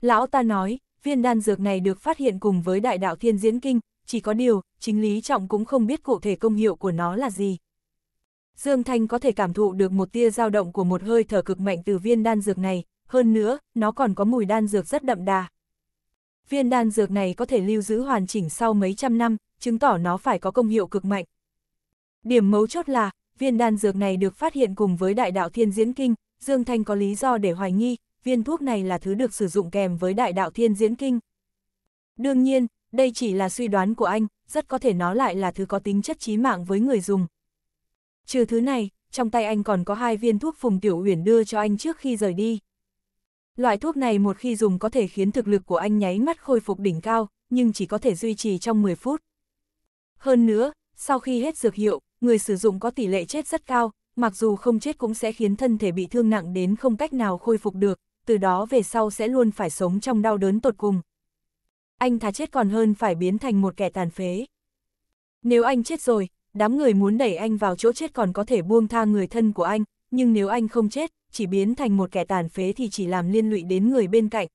Lão ta nói, viên đan dược này được phát hiện cùng với đại đạo thiên diễn kinh, chỉ có điều, chính Lý Trọng cũng không biết cụ thể công hiệu của nó là gì. Dương Thanh có thể cảm thụ được một tia dao động của một hơi thở cực mạnh từ viên đan dược này, hơn nữa, nó còn có mùi đan dược rất đậm đà. Viên đan dược này có thể lưu giữ hoàn chỉnh sau mấy trăm năm, chứng tỏ nó phải có công hiệu cực mạnh. Điểm mấu chốt là, viên đan dược này được phát hiện cùng với đại đạo thiên diễn kinh, Dương Thanh có lý do để hoài nghi, viên thuốc này là thứ được sử dụng kèm với đại đạo thiên diễn kinh. Đương nhiên, đây chỉ là suy đoán của anh, rất có thể nó lại là thứ có tính chất chí mạng với người dùng. Trừ thứ này, trong tay anh còn có hai viên thuốc Phùng Tiểu Uyển đưa cho anh trước khi rời đi. Loại thuốc này một khi dùng có thể khiến thực lực của anh nháy mắt khôi phục đỉnh cao, nhưng chỉ có thể duy trì trong 10 phút. Hơn nữa, sau khi hết dược hiệu, người sử dụng có tỷ lệ chết rất cao, mặc dù không chết cũng sẽ khiến thân thể bị thương nặng đến không cách nào khôi phục được, từ đó về sau sẽ luôn phải sống trong đau đớn tột cùng. Anh thà chết còn hơn phải biến thành một kẻ tàn phế. Nếu anh chết rồi, đám người muốn đẩy anh vào chỗ chết còn có thể buông tha người thân của anh, nhưng nếu anh không chết, chỉ biến thành một kẻ tàn phế thì chỉ làm liên lụy đến người bên cạnh.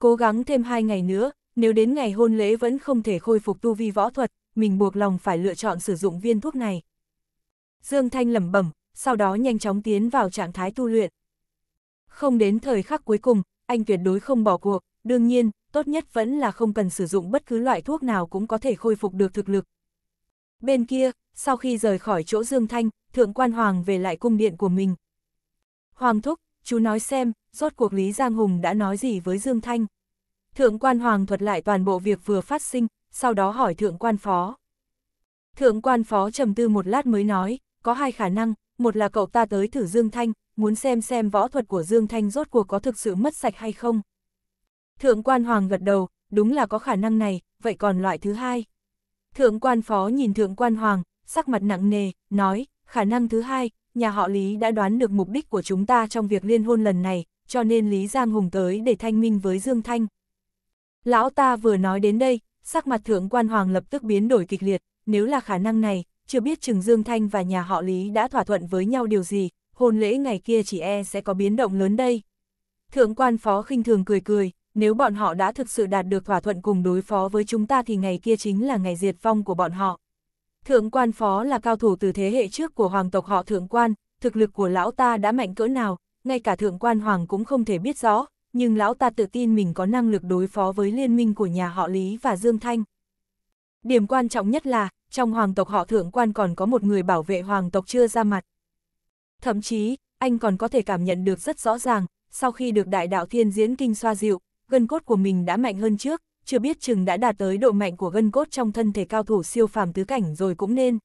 Cố gắng thêm hai ngày nữa, nếu đến ngày hôn lễ vẫn không thể khôi phục tu vi võ thuật, mình buộc lòng phải lựa chọn sử dụng viên thuốc này. Dương Thanh lẩm bẩm, sau đó nhanh chóng tiến vào trạng thái tu luyện. Không đến thời khắc cuối cùng, anh tuyệt đối không bỏ cuộc, đương nhiên, tốt nhất vẫn là không cần sử dụng bất cứ loại thuốc nào cũng có thể khôi phục được thực lực. Bên kia, sau khi rời khỏi chỗ Dương Thanh, Thượng Quan Hoàng về lại cung điện của mình. Hoàng Thúc, chú nói xem, rốt cuộc Lý Giang Hùng đã nói gì với Dương Thanh. Thượng Quan Hoàng thuật lại toàn bộ việc vừa phát sinh, sau đó hỏi thượng quan phó. Thượng quan phó trầm tư một lát mới nói, có hai khả năng, một là cậu ta tới thử Dương Thanh, muốn xem xem võ thuật của Dương Thanh rốt cuộc có thực sự mất sạch hay không. Thượng quan hoàng gật đầu, đúng là có khả năng này, vậy còn loại thứ hai. Thượng quan phó nhìn thượng quan hoàng, sắc mặt nặng nề, nói, khả năng thứ hai, nhà họ Lý đã đoán được mục đích của chúng ta trong việc liên hôn lần này, cho nên Lý Giang Hùng tới để thanh minh với Dương Thanh. Lão ta vừa nói đến đây, sắc mặt thượng quan hoàng lập tức biến đổi kịch liệt, nếu là khả năng này, chưa biết Trừng Dương Thanh và nhà họ Lý đã thỏa thuận với nhau điều gì, hôn lễ ngày kia chỉ e sẽ có biến động lớn đây. Thượng quan phó khinh thường cười cười, nếu bọn họ đã thực sự đạt được thỏa thuận cùng đối phó với chúng ta thì ngày kia chính là ngày diệt vong của bọn họ. Thượng quan phó là cao thủ từ thế hệ trước của hoàng tộc họ thượng quan, thực lực của lão ta đã mạnh cỡ nào, ngay cả thượng quan hoàng cũng không thể biết rõ, nhưng lão ta tự tin mình có năng lực đối phó với liên minh của nhà họ Lý và Dương Thanh. Điểm quan trọng nhất là, trong hoàng tộc họ thượng quan còn có một người bảo vệ hoàng tộc chưa ra mặt. Thậm chí, anh còn có thể cảm nhận được rất rõ ràng, sau khi được đại đạo thiên diễn kinh xoa dịu, gân cốt của mình đã mạnh hơn trước, chưa biết chừng đã đạt tới độ mạnh của gân cốt trong thân thể cao thủ siêu phàm tứ cảnh rồi cũng nên.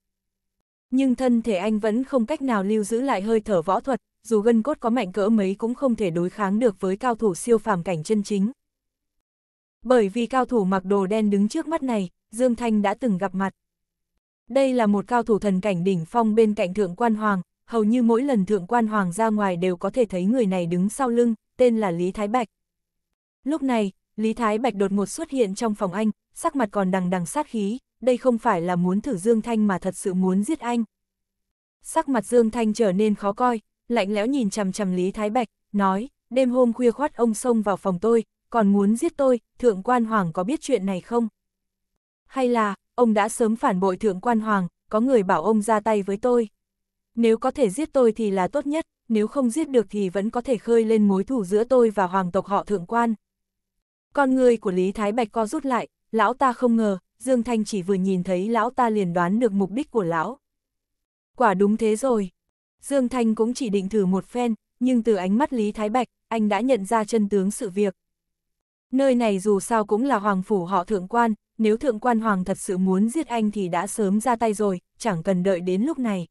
Nhưng thân thể anh vẫn không cách nào lưu giữ lại hơi thở võ thuật, dù gân cốt có mạnh cỡ mấy cũng không thể đối kháng được với cao thủ siêu phàm cảnh chân chính. Bởi vì cao thủ mặc đồ đen đứng trước mắt này, Dương Thanh đã từng gặp mặt. Đây là một cao thủ thần cảnh đỉnh phong bên cạnh Thượng Quan Hoàng, hầu như mỗi lần Thượng Quan Hoàng ra ngoài đều có thể thấy người này đứng sau lưng, tên là Lý Thái Bạch. Lúc này, Lý Thái Bạch đột ngột xuất hiện trong phòng anh, sắc mặt còn đằng đằng sát khí, đây không phải là muốn thử Dương Thanh mà thật sự muốn giết anh. Sắc mặt Dương Thanh trở nên khó coi, lạnh lẽo nhìn chằm chằm Lý Thái Bạch, nói, đêm hôm khuya khoát ông xông vào phòng tôi, còn muốn giết tôi, thượng quan hoàng có biết chuyện này không? Hay là, ông đã sớm phản bội thượng quan hoàng, có người bảo ông ra tay với tôi? Nếu có thể giết tôi thì là tốt nhất, nếu không giết được thì vẫn có thể khơi lên mối thù giữa tôi và hoàng tộc họ thượng quan. Con người của Lý Thái Bạch co rút lại, lão ta không ngờ, Dương Thanh chỉ vừa nhìn thấy lão ta liền đoán được mục đích của lão. Quả đúng thế rồi, Dương Thanh cũng chỉ định thử một phen, nhưng từ ánh mắt Lý Thái Bạch, anh đã nhận ra chân tướng sự việc. Nơi này dù sao cũng là hoàng phủ họ thượng quan, nếu thượng quan hoàng thật sự muốn giết anh thì đã sớm ra tay rồi, chẳng cần đợi đến lúc này.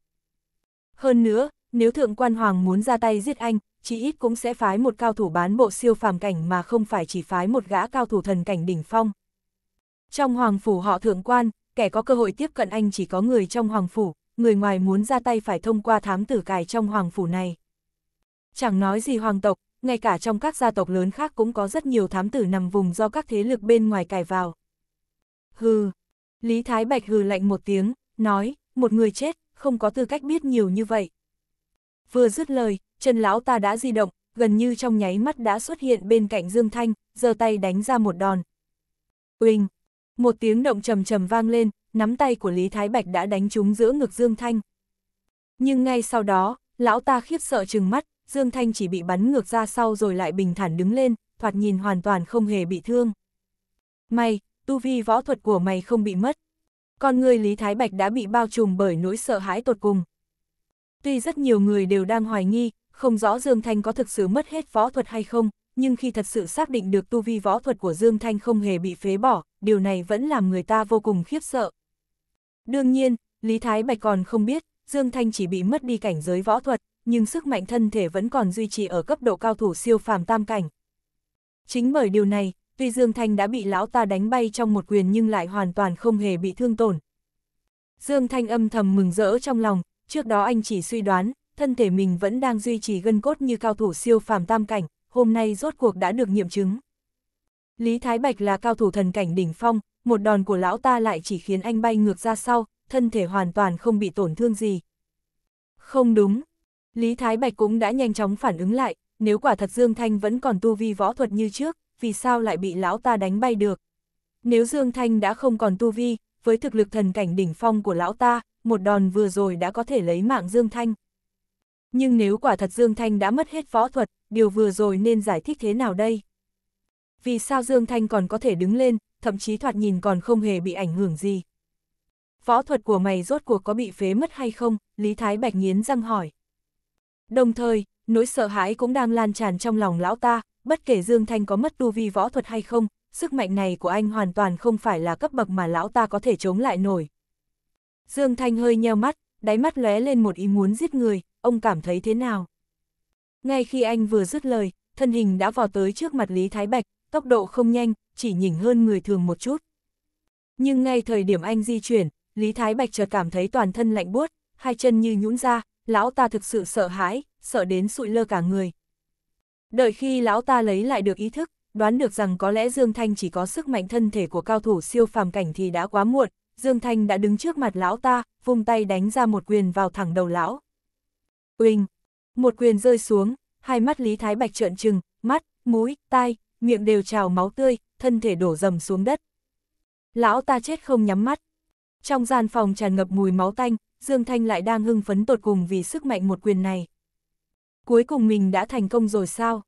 Hơn nữa, nếu thượng quan hoàng muốn ra tay giết anh, chí ít cũng sẽ phái một cao thủ bán bộ siêu phàm cảnh mà không phải chỉ phái một gã cao thủ thần cảnh đỉnh phong. Trong hoàng phủ họ thượng quan, kẻ có cơ hội tiếp cận anh chỉ có người trong hoàng phủ, người ngoài muốn ra tay phải thông qua thám tử cài trong hoàng phủ này. Chẳng nói gì hoàng tộc, ngay cả trong các gia tộc lớn khác cũng có rất nhiều thám tử nằm vùng do các thế lực bên ngoài cài vào. Hừ, Lý Thái Bạch hừ lạnh một tiếng, nói, một người chết, không có tư cách biết nhiều như vậy. Vừa dứt lời, chân lão ta đã di động, gần như trong nháy mắt đã xuất hiện bên cạnh Dương Thanh, giơ tay đánh ra một đòn. Uỳnh, một tiếng động trầm trầm vang lên, nắm tay của Lý Thái Bạch đã đánh trúng giữa ngực Dương Thanh. Nhưng ngay sau đó, lão ta khiếp sợ trừng mắt, Dương Thanh chỉ bị bắn ngược ra sau rồi lại bình thản đứng lên, thoạt nhìn hoàn toàn không hề bị thương. May, tu vi võ thuật của mày không bị mất. Con người Lý Thái Bạch đã bị bao trùm bởi nỗi sợ hãi tột cùng. Tuy rất nhiều người đều đang hoài nghi, không rõ Dương Thanh có thực sự mất hết võ thuật hay không, nhưng khi thật sự xác định được tu vi võ thuật của Dương Thanh không hề bị phế bỏ, điều này vẫn làm người ta vô cùng khiếp sợ. Đương nhiên, Lý Thái Bạch còn không biết, Dương Thanh chỉ bị mất đi cảnh giới võ thuật, nhưng sức mạnh thân thể vẫn còn duy trì ở cấp độ cao thủ siêu phàm tam cảnh. Chính bởi điều này, tuy Dương Thanh đã bị lão ta đánh bay trong một quyền nhưng lại hoàn toàn không hề bị thương tổn. Dương Thanh âm thầm mừng rỡ trong lòng, trước đó anh chỉ suy đoán, thân thể mình vẫn đang duy trì gân cốt như cao thủ siêu phàm tam cảnh, hôm nay rốt cuộc đã được nghiệm chứng. Lý Thái Bạch là cao thủ thần cảnh đỉnh phong, một đòn của lão ta lại chỉ khiến anh bay ngược ra sau, thân thể hoàn toàn không bị tổn thương gì. Không đúng. Lý Thái Bạch cũng đã nhanh chóng phản ứng lại, nếu quả thật Dương Thanh vẫn còn tu vi võ thuật như trước, vì sao lại bị lão ta đánh bay được? Nếu Dương Thanh đã không còn tu vi, với thực lực thần cảnh đỉnh phong của lão ta, một đòn vừa rồi đã có thể lấy mạng Dương Thanh. Nhưng nếu quả thật Dương Thanh đã mất hết võ thuật, điều vừa rồi nên giải thích thế nào đây? Vì sao Dương Thanh còn có thể đứng lên, thậm chí thoạt nhìn còn không hề bị ảnh hưởng gì. Võ thuật của mày rốt cuộc có bị phế mất hay không? Lý Thái Bạch nghiến răng hỏi. Đồng thời, nỗi sợ hãi cũng đang lan tràn trong lòng lão ta, bất kể Dương Thanh có mất tu vi võ thuật hay không, sức mạnh này của anh hoàn toàn không phải là cấp bậc mà lão ta có thể chống lại nổi. Dương Thanh hơi nheo mắt, đáy mắt lóe lên một ý muốn giết người, ông cảm thấy thế nào? Ngay khi anh vừa dứt lời, thân hình đã vào tới trước mặt Lý Thái Bạch, tốc độ không nhanh, chỉ nhỉnh hơn người thường một chút. Nhưng ngay thời điểm anh di chuyển, Lý Thái Bạch chợt cảm thấy toàn thân lạnh buốt, hai chân như nhũn ra, lão ta thực sự sợ hãi, sợ đến sụi lơ cả người. Đợi khi lão ta lấy lại được ý thức, đoán được rằng có lẽ Dương Thanh chỉ có sức mạnh thân thể của cao thủ siêu phàm cảnh thì đã quá muộn, Dương Thanh đã đứng trước mặt lão ta, vung tay đánh ra một quyền vào thẳng đầu lão. Uỳnh! Một quyền rơi xuống, hai mắt Lý Thái Bạch trợn trừng, mắt, mũi, tai, miệng đều trào máu tươi, thân thể đổ dầm xuống đất. Lão ta chết không nhắm mắt. Trong gian phòng tràn ngập mùi máu tanh, Dương Thanh lại đang hưng phấn tột cùng vì sức mạnh một quyền này. Cuối cùng mình đã thành công rồi sao?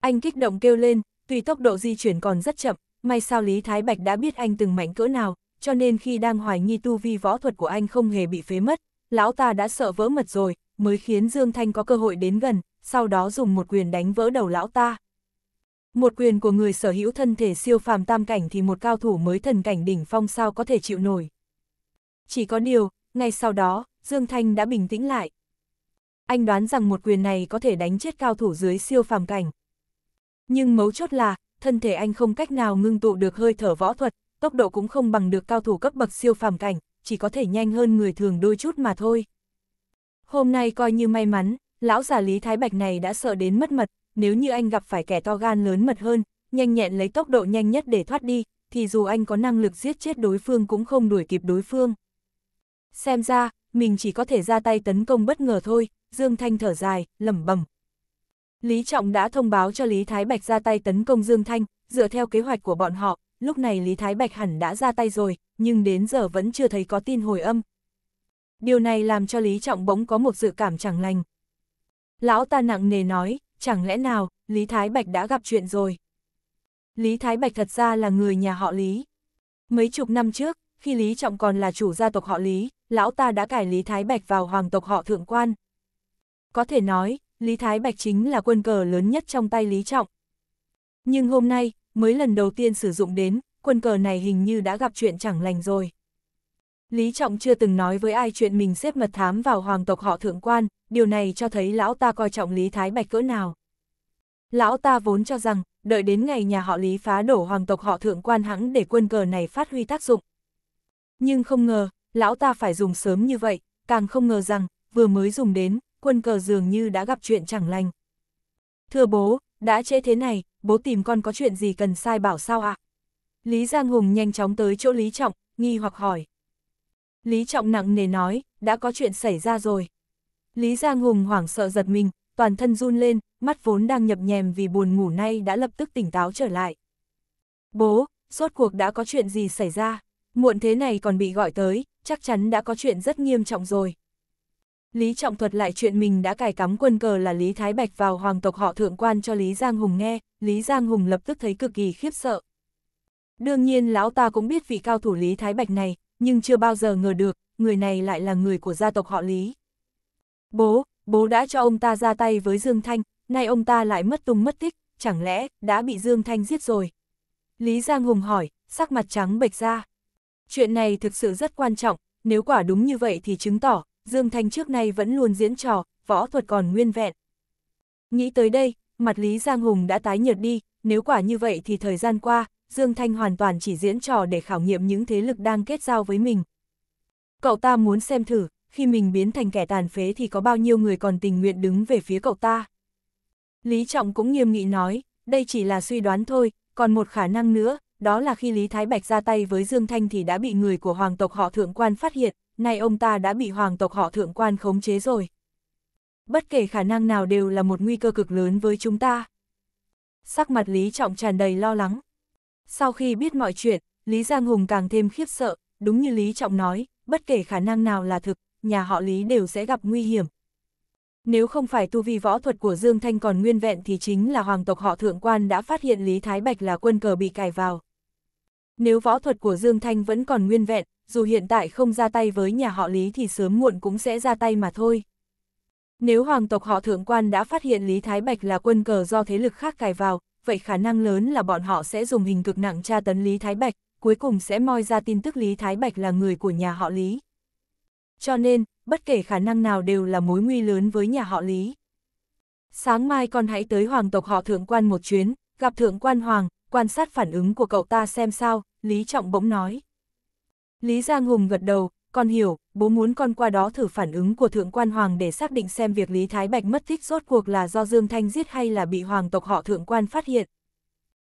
Anh kích động kêu lên, tuy tốc độ di chuyển còn rất chậm, may sao Lý Thái Bạch đã biết anh từng mạnh cỡ nào, cho nên khi đang hoài nghi tu vi võ thuật của anh không hề bị phế mất, lão ta đã sợ vỡ mật rồi, mới khiến Dương Thanh có cơ hội đến gần, sau đó dùng một quyền đánh vỡ đầu lão ta. Một quyền của người sở hữu thân thể siêu phàm tam cảnh thì một cao thủ mới thần cảnh đỉnh phong sao có thể chịu nổi. Chỉ có điều, ngay sau đó, Dương Thanh đã bình tĩnh lại. Anh đoán rằng một quyền này có thể đánh chết cao thủ dưới siêu phàm cảnh. Nhưng mấu chốt là, thân thể anh không cách nào ngưng tụ được hơi thở võ thuật, tốc độ cũng không bằng được cao thủ cấp bậc siêu phàm cảnh, chỉ có thể nhanh hơn người thường đôi chút mà thôi. Hôm nay coi như may mắn, lão già Lý Thái Bạch này đã sợ đến mất mật, nếu như anh gặp phải kẻ to gan lớn mật hơn, nhanh nhẹn lấy tốc độ nhanh nhất để thoát đi, thì dù anh có năng lực giết chết đối phương cũng không đuổi kịp đối phương. Xem ra, mình chỉ có thể ra tay tấn công bất ngờ thôi, Dương Thanh thở dài, lẩm bẩm. Lý Trọng đã thông báo cho Lý Thái Bạch ra tay tấn công Dương Thanh, dựa theo kế hoạch của bọn họ, lúc này Lý Thái Bạch hẳn đã ra tay rồi, nhưng đến giờ vẫn chưa thấy có tin hồi âm. Điều này làm cho Lý Trọng bỗng có một dự cảm chẳng lành. Lão ta nặng nề nói, chẳng lẽ nào, Lý Thái Bạch đã gặp chuyện rồi. Lý Thái Bạch thật ra là người nhà họ Lý. Mấy chục năm trước, khi Lý Trọng còn là chủ gia tộc họ Lý, lão ta đã cải Lý Thái Bạch vào hoàng tộc họ thượng quan. Có thể nói, Lý Thái Bạch chính là quân cờ lớn nhất trong tay Lý Trọng. Nhưng hôm nay, mới lần đầu tiên sử dụng đến, quân cờ này hình như đã gặp chuyện chẳng lành rồi. Lý Trọng chưa từng nói với ai chuyện mình xếp mật thám vào hoàng tộc họ thượng quan, điều này cho thấy lão ta coi trọng Lý Thái Bạch cỡ nào. Lão ta vốn cho rằng, đợi đến ngày nhà họ Lý phá đổ hoàng tộc họ thượng quan hãng để quân cờ này phát huy tác dụng. Nhưng không ngờ, lão ta phải dùng sớm như vậy, càng không ngờ rằng, vừa mới dùng đến, quân cờ dường như đã gặp chuyện chẳng lành. Thưa bố, đã trễ thế này, bố tìm con có chuyện gì cần sai bảo sao ạ? À? Lý Giang Hùng nhanh chóng tới chỗ Lý Trọng, nghi hoặc hỏi. Lý Trọng nặng nề nói, đã có chuyện xảy ra rồi. Lý Giang Hùng hoảng sợ giật mình, toàn thân run lên, mắt vốn đang nhập nhèm vì buồn ngủ nay đã lập tức tỉnh táo trở lại. Bố, suốt cuộc đã có chuyện gì xảy ra? Muộn thế này còn bị gọi tới, chắc chắn đã có chuyện rất nghiêm trọng rồi. Lý Trọng thuật lại chuyện mình đã cài cắm quân cờ là Lý Thái Bạch vào hoàng tộc họ thượng quan cho Lý Giang Hùng nghe, Lý Giang Hùng lập tức thấy cực kỳ khiếp sợ. Đương nhiên lão ta cũng biết vị cao thủ Lý Thái Bạch này, nhưng chưa bao giờ ngờ được, người này lại là người của gia tộc họ Lý. Bố, bố đã cho ông ta ra tay với Dương Thanh, nay ông ta lại mất tung mất tích, chẳng lẽ đã bị Dương Thanh giết rồi? Lý Giang Hùng hỏi, sắc mặt trắng bệch ra. Chuyện này thực sự rất quan trọng, nếu quả đúng như vậy thì chứng tỏ, Dương Thanh trước nay vẫn luôn diễn trò, võ thuật còn nguyên vẹn. Nghĩ tới đây, mặt Lý Giang Hùng đã tái nhợt đi, nếu quả như vậy thì thời gian qua, Dương Thanh hoàn toàn chỉ diễn trò để khảo nghiệm những thế lực đang kết giao với mình. Cậu ta muốn xem thử, khi mình biến thành kẻ tàn phế thì có bao nhiêu người còn tình nguyện đứng về phía cậu ta. Lý Trọng cũng nghiêm nghị nói, đây chỉ là suy đoán thôi, còn một khả năng nữa, đó là khi Lý Thái Bạch ra tay với Dương Thanh thì đã bị người của hoàng tộc họ thượng quan phát hiện, nay ông ta đã bị hoàng tộc họ thượng quan khống chế rồi. Bất kể khả năng nào đều là một nguy cơ cực lớn với chúng ta. Sắc mặt Lý Trọng tràn đầy lo lắng. Sau khi biết mọi chuyện, Lý Giang Hùng càng thêm khiếp sợ, đúng như Lý Trọng nói, bất kể khả năng nào là thực, nhà họ Lý đều sẽ gặp nguy hiểm. Nếu không phải tu vi võ thuật của Dương Thanh còn nguyên vẹn thì chính là hoàng tộc họ thượng quan đã phát hiện Lý Thái Bạch là quân cờ bị cài vào. Nếu võ thuật của Dương Thanh vẫn còn nguyên vẹn, dù hiện tại không ra tay với nhà họ Lý thì sớm muộn cũng sẽ ra tay mà thôi. Nếu hoàng tộc họ thượng quan đã phát hiện Lý Thái Bạch là quân cờ do thế lực khác cài vào, vậy khả năng lớn là bọn họ sẽ dùng hình cực nặng tra tấn Lý Thái Bạch, cuối cùng sẽ moi ra tin tức Lý Thái Bạch là người của nhà họ Lý. Cho nên, bất kể khả năng nào đều là mối nguy lớn với nhà họ Lý. Sáng mai con hãy tới hoàng tộc họ thượng quan một chuyến, gặp thượng quan hoàng, quan sát phản ứng của cậu ta xem sao, Lý Trọng bỗng nói. Lý Giang Hùng gật đầu, con hiểu, bố muốn con qua đó thử phản ứng của Thượng Quan Hoàng để xác định xem việc Lý Thái Bạch mất tích rốt cuộc là do Dương Thanh giết hay là bị Hoàng tộc họ Thượng Quan phát hiện.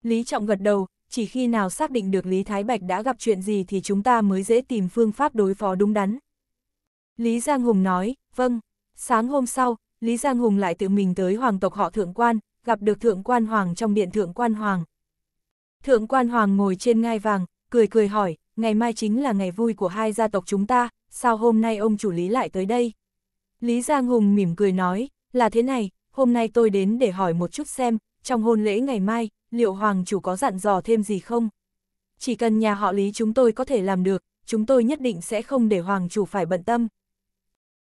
Lý Trọng gật đầu, chỉ khi nào xác định được Lý Thái Bạch đã gặp chuyện gì thì chúng ta mới dễ tìm phương pháp đối phó đúng đắn. Lý Giang Hùng nói, vâng, sáng hôm sau, Lý Giang Hùng lại tự mình tới Hoàng tộc họ Thượng Quan, gặp được Thượng Quan Hoàng trong điện Thượng Quan Hoàng. Thượng Quan Hoàng ngồi trên ngai vàng, cười cười hỏi, ngày mai chính là ngày vui của hai gia tộc chúng ta, sao hôm nay ông chủ Lý lại tới đây? Lý Giang Hùng mỉm cười nói, là thế này, hôm nay tôi đến để hỏi một chút xem, trong hôn lễ ngày mai, liệu Hoàng chủ có dặn dò thêm gì không? Chỉ cần nhà họ Lý chúng tôi có thể làm được, chúng tôi nhất định sẽ không để Hoàng chủ phải bận tâm.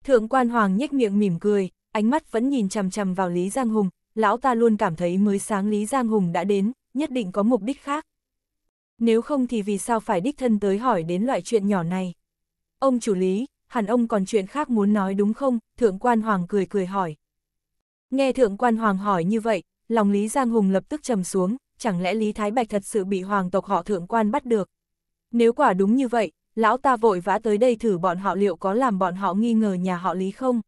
Thượng quan Hoàng nhếch miệng mỉm cười, ánh mắt vẫn nhìn chằm chằm vào Lý Giang Hùng, lão ta luôn cảm thấy mới sáng Lý Giang Hùng đã đến, nhất định có mục đích khác. Nếu không thì vì sao phải đích thân tới hỏi đến loại chuyện nhỏ này? Ông chủ lý, hẳn ông còn chuyện khác muốn nói đúng không? Thượng quan hoàng cười cười hỏi. Nghe thượng quan hoàng hỏi như vậy, lòng Lý Giang Hùng lập tức trầm xuống, chẳng lẽ Lý Thái Bạch thật sự bị hoàng tộc họ thượng quan bắt được? Nếu quả đúng như vậy, lão ta vội vã tới đây thử bọn họ liệu có làm bọn họ nghi ngờ nhà họ Lý không?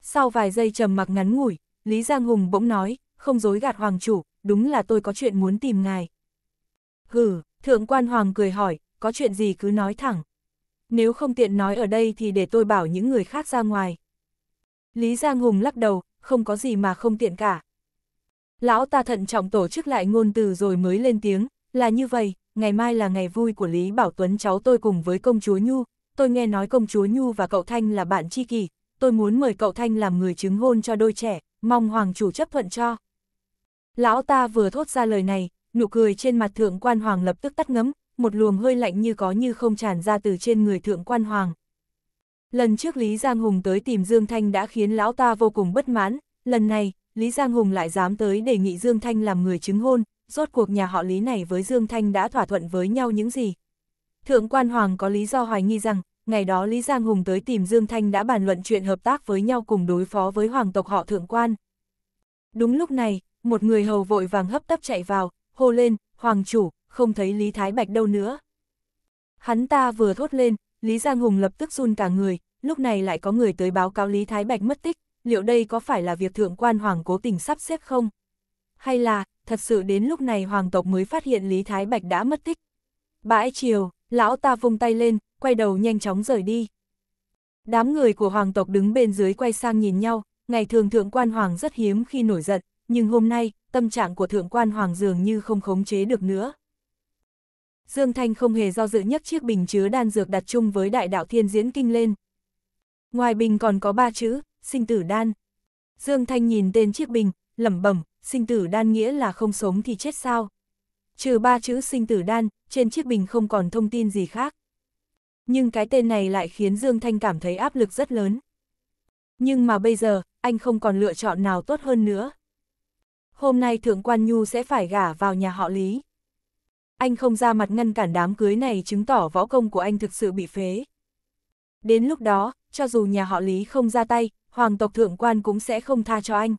Sau vài giây trầm mặc ngắn ngủi, Lý Giang Hùng bỗng nói, không dối gạt hoàng chủ, đúng là tôi có chuyện muốn tìm ngài, Hừ, thượng quan hoàng cười hỏi, có chuyện gì cứ nói thẳng. Nếu không tiện nói ở đây thì để tôi bảo những người khác ra ngoài. Lý Giang Hùng lắc đầu, không có gì mà không tiện cả. Lão ta thận trọng tổ chức lại ngôn từ rồi mới lên tiếng, là như vậy, ngày mai là ngày vui của Lý Bảo Tuấn cháu tôi cùng với công chúa Nhu, tôi nghe nói công chúa Nhu và cậu Thanh là bạn tri kỷ, tôi muốn mời cậu Thanh làm người chứng hôn cho đôi trẻ, mong hoàng chủ chấp thuận cho. Lão ta vừa thốt ra lời này, nụ cười trên mặt thượng quan hoàng lập tức tắt ngấm, một luồng hơi lạnh như có như không tràn ra từ trên người thượng quan hoàng. Lần trước Lý Giang Hùng tới tìm Dương Thanh đã khiến lão ta vô cùng bất mãn, lần này, Lý Giang Hùng lại dám tới đề nghị Dương Thanh làm người chứng hôn, rốt cuộc nhà họ Lý này với Dương Thanh đã thỏa thuận với nhau những gì. Thượng quan Hoàng có lý do hoài nghi rằng, ngày đó Lý Giang Hùng tới tìm Dương Thanh đã bàn luận chuyện hợp tác với nhau cùng đối phó với hoàng tộc họ thượng quan. Đúng lúc này, một người hầu vội vàng hấp tấp chạy vào, hô lên, Hoàng chủ, không thấy Lý Thái Bạch đâu nữa. Hắn ta vừa thốt lên, Lý Giang Hùng lập tức run cả người, lúc này lại có người tới báo cáo Lý Thái Bạch mất tích, liệu đây có phải là việc thượng quan Hoàng cố tình sắp xếp không? Hay là, thật sự đến lúc này Hoàng tộc mới phát hiện Lý Thái Bạch đã mất tích? Bãi chiều, lão ta vung tay lên, quay đầu nhanh chóng rời đi. Đám người của Hoàng tộc đứng bên dưới quay sang nhìn nhau, ngày thường thượng quan Hoàng rất hiếm khi nổi giận, nhưng hôm nay, tâm trạng của thượng quan hoàng dường như không khống chế được nữa. Dương Thanh không hề do dự nhấc chiếc bình chứa đan dược đặt chung với đại đạo thiên diễn kinh lên. Ngoài bình còn có ba chữ, sinh tử đan. Dương Thanh nhìn tên chiếc bình, lẩm bẩm, sinh tử đan nghĩa là không sống thì chết sao. Trừ ba chữ sinh tử đan, trên chiếc bình không còn thông tin gì khác. Nhưng cái tên này lại khiến Dương Thanh cảm thấy áp lực rất lớn. Nhưng mà bây giờ, anh không còn lựa chọn nào tốt hơn nữa hôm nay Thượng Quan Nhu sẽ phải gả vào nhà họ Lý. Anh không ra mặt ngăn cản đám cưới này chứng tỏ võ công của anh thực sự bị phế. Đến lúc đó, cho dù nhà họ Lý không ra tay, hoàng tộc Thượng Quan cũng sẽ không tha cho anh.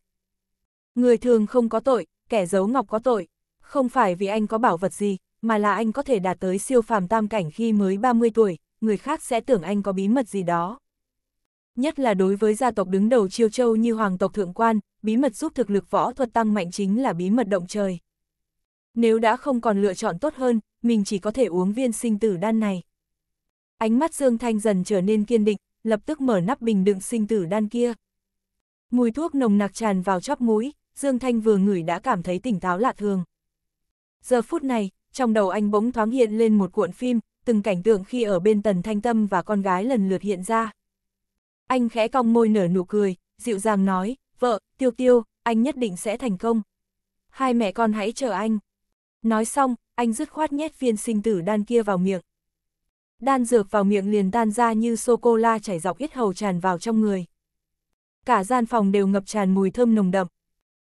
Người thường không có tội, kẻ giấu ngọc có tội. Không phải vì anh có bảo vật gì, mà là anh có thể đạt tới siêu phàm tam cảnh khi mới 30 tuổi, người khác sẽ tưởng anh có bí mật gì đó nhất là đối với gia tộc đứng đầu Chiêu Châu như hoàng tộc thượng quan, bí mật giúp thực lực võ thuật tăng mạnh chính là bí mật động trời. Nếu đã không còn lựa chọn tốt hơn, mình chỉ có thể uống viên sinh tử đan này. Ánh mắt Dương Thanh dần trở nên kiên định, lập tức mở nắp bình đựng sinh tử đan kia. Mùi thuốc nồng nặc tràn vào chóp mũi, Dương Thanh vừa ngửi đã cảm thấy tỉnh táo lạ thường. Giờ phút này, trong đầu anh bỗng thoáng hiện lên một cuộn phim, từng cảnh tượng khi ở bên Tần Thanh Tâm và con gái lần lượt hiện ra. Anh khẽ cong môi nở nụ cười, dịu dàng nói, vợ, tiêu tiêu, anh nhất định sẽ thành công. Hai mẹ con hãy chờ anh. Nói xong, anh dứt khoát nhét viên sinh tử đan kia vào miệng. Đan dược vào miệng liền tan ra như sô-cô-la chảy dọc yết hầu tràn vào trong người. Cả gian phòng đều ngập tràn mùi thơm nồng đậm.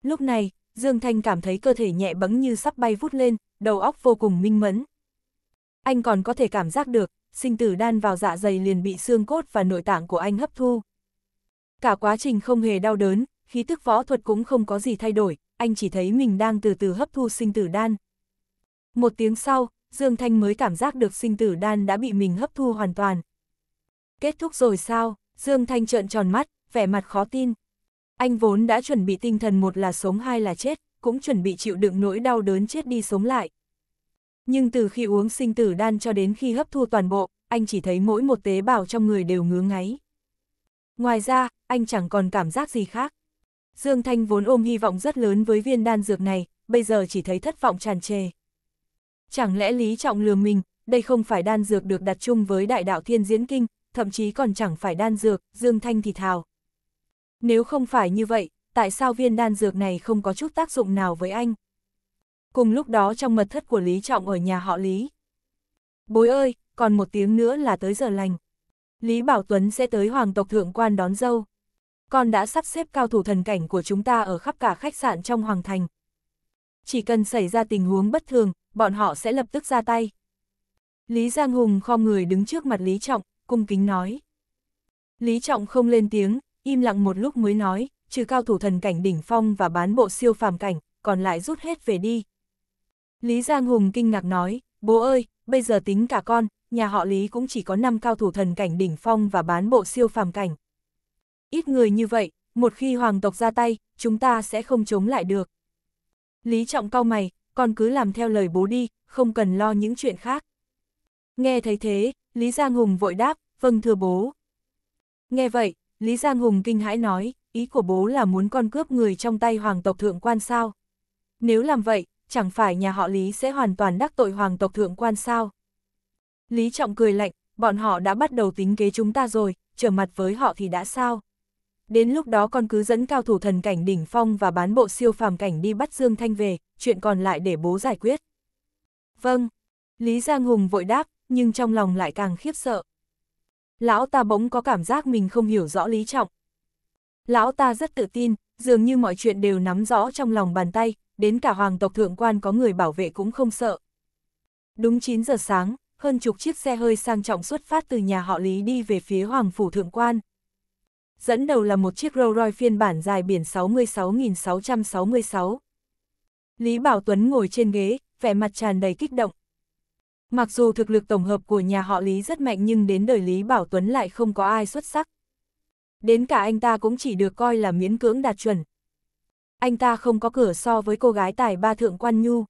Lúc này, Dương Thanh cảm thấy cơ thể nhẹ bẫng như sắp bay vút lên, đầu óc vô cùng minh mẫn. Anh còn có thể cảm giác được, sinh tử đan vào dạ dày liền bị xương cốt và nội tạng của anh hấp thu. Cả quá trình không hề đau đớn, khí tức võ thuật cũng không có gì thay đổi, anh chỉ thấy mình đang từ từ hấp thu sinh tử đan. Một tiếng sau, Dương Thanh mới cảm giác được sinh tử đan đã bị mình hấp thu hoàn toàn. Kết thúc rồi sao? Dương Thanh trợn tròn mắt, vẻ mặt khó tin. Anh vốn đã chuẩn bị tinh thần một là sống hai là chết, cũng chuẩn bị chịu đựng nỗi đau đớn chết đi sống lại, nhưng từ khi uống sinh tử đan cho đến khi hấp thu toàn bộ, anh chỉ thấy mỗi một tế bào trong người đều ngứa ngáy. Ngoài ra, anh chẳng còn cảm giác gì khác. Dương Thanh vốn ôm hy vọng rất lớn với viên đan dược này, bây giờ chỉ thấy thất vọng tràn trề. Chẳng lẽ Lý Trọng lừa mình, đây không phải đan dược được đặt chung với đại đạo thiên diễn kinh, thậm chí còn chẳng phải đan dược, Dương Thanh thì thào. Nếu không phải như vậy, tại sao viên đan dược này không có chút tác dụng nào với anh? Cùng lúc đó trong mật thất của Lý Trọng ở nhà họ Lý. Bối ơi, còn một tiếng nữa là tới giờ lành. Lý Bảo Tuấn sẽ tới Hoàng tộc Thượng quan đón dâu. Con đã sắp xếp cao thủ thần cảnh của chúng ta ở khắp cả khách sạn trong Hoàng Thành. Chỉ cần xảy ra tình huống bất thường, bọn họ sẽ lập tức ra tay. Lý Giang Hùng khom người đứng trước mặt Lý Trọng, cung kính nói. Lý Trọng không lên tiếng, im lặng một lúc mới nói, trừ cao thủ thần cảnh đỉnh phong và bán bộ siêu phàm cảnh, còn lại rút hết về đi, Lý Giang Hùng kinh ngạc nói, bố ơi, bây giờ tính cả con, nhà họ Lý cũng chỉ có 5 cao thủ thần cảnh đỉnh phong và bán bộ siêu phàm cảnh. Ít người như vậy, một khi hoàng tộc ra tay, chúng ta sẽ không chống lại được. Lý Trọng cau mày, con cứ làm theo lời bố đi, không cần lo những chuyện khác. Nghe thấy thế, Lý Giang Hùng vội đáp, vâng thưa bố. Nghe vậy, Lý Giang Hùng kinh hãi nói, ý của bố là muốn con cướp người trong tay hoàng tộc thượng quan sao. Nếu làm vậy, chẳng phải nhà họ Lý sẽ hoàn toàn đắc tội hoàng tộc thượng quan sao? Lý Trọng cười lạnh, bọn họ đã bắt đầu tính kế chúng ta rồi, trở mặt với họ thì đã sao? Đến lúc đó con cứ dẫn cao thủ thần cảnh đỉnh phong và bán bộ siêu phàm cảnh đi bắt Dương Thanh về, chuyện còn lại để bố giải quyết. Vâng, Lý Giang Hùng vội đáp, nhưng trong lòng lại càng khiếp sợ. Lão ta bỗng có cảm giác mình không hiểu rõ Lý Trọng. Lão ta rất tự tin, dường như mọi chuyện đều nắm rõ trong lòng bàn tay, đến cả hoàng tộc thượng quan có người bảo vệ cũng không sợ. Đúng 9 giờ sáng, hơn chục chiếc xe hơi sang trọng xuất phát từ nhà họ Lý đi về phía hoàng phủ thượng quan. Dẫn đầu là một chiếc Rolls Royce phiên bản dài biển 66.666. Lý Bảo Tuấn ngồi trên ghế, vẻ mặt tràn đầy kích động. Mặc dù thực lực tổng hợp của nhà họ Lý rất mạnh nhưng đến đời Lý Bảo Tuấn lại không có ai xuất sắc. Đến cả anh ta cũng chỉ được coi là miễn cưỡng đạt chuẩn, anh ta không có cửa so với cô gái tài ba thượng quan nhu.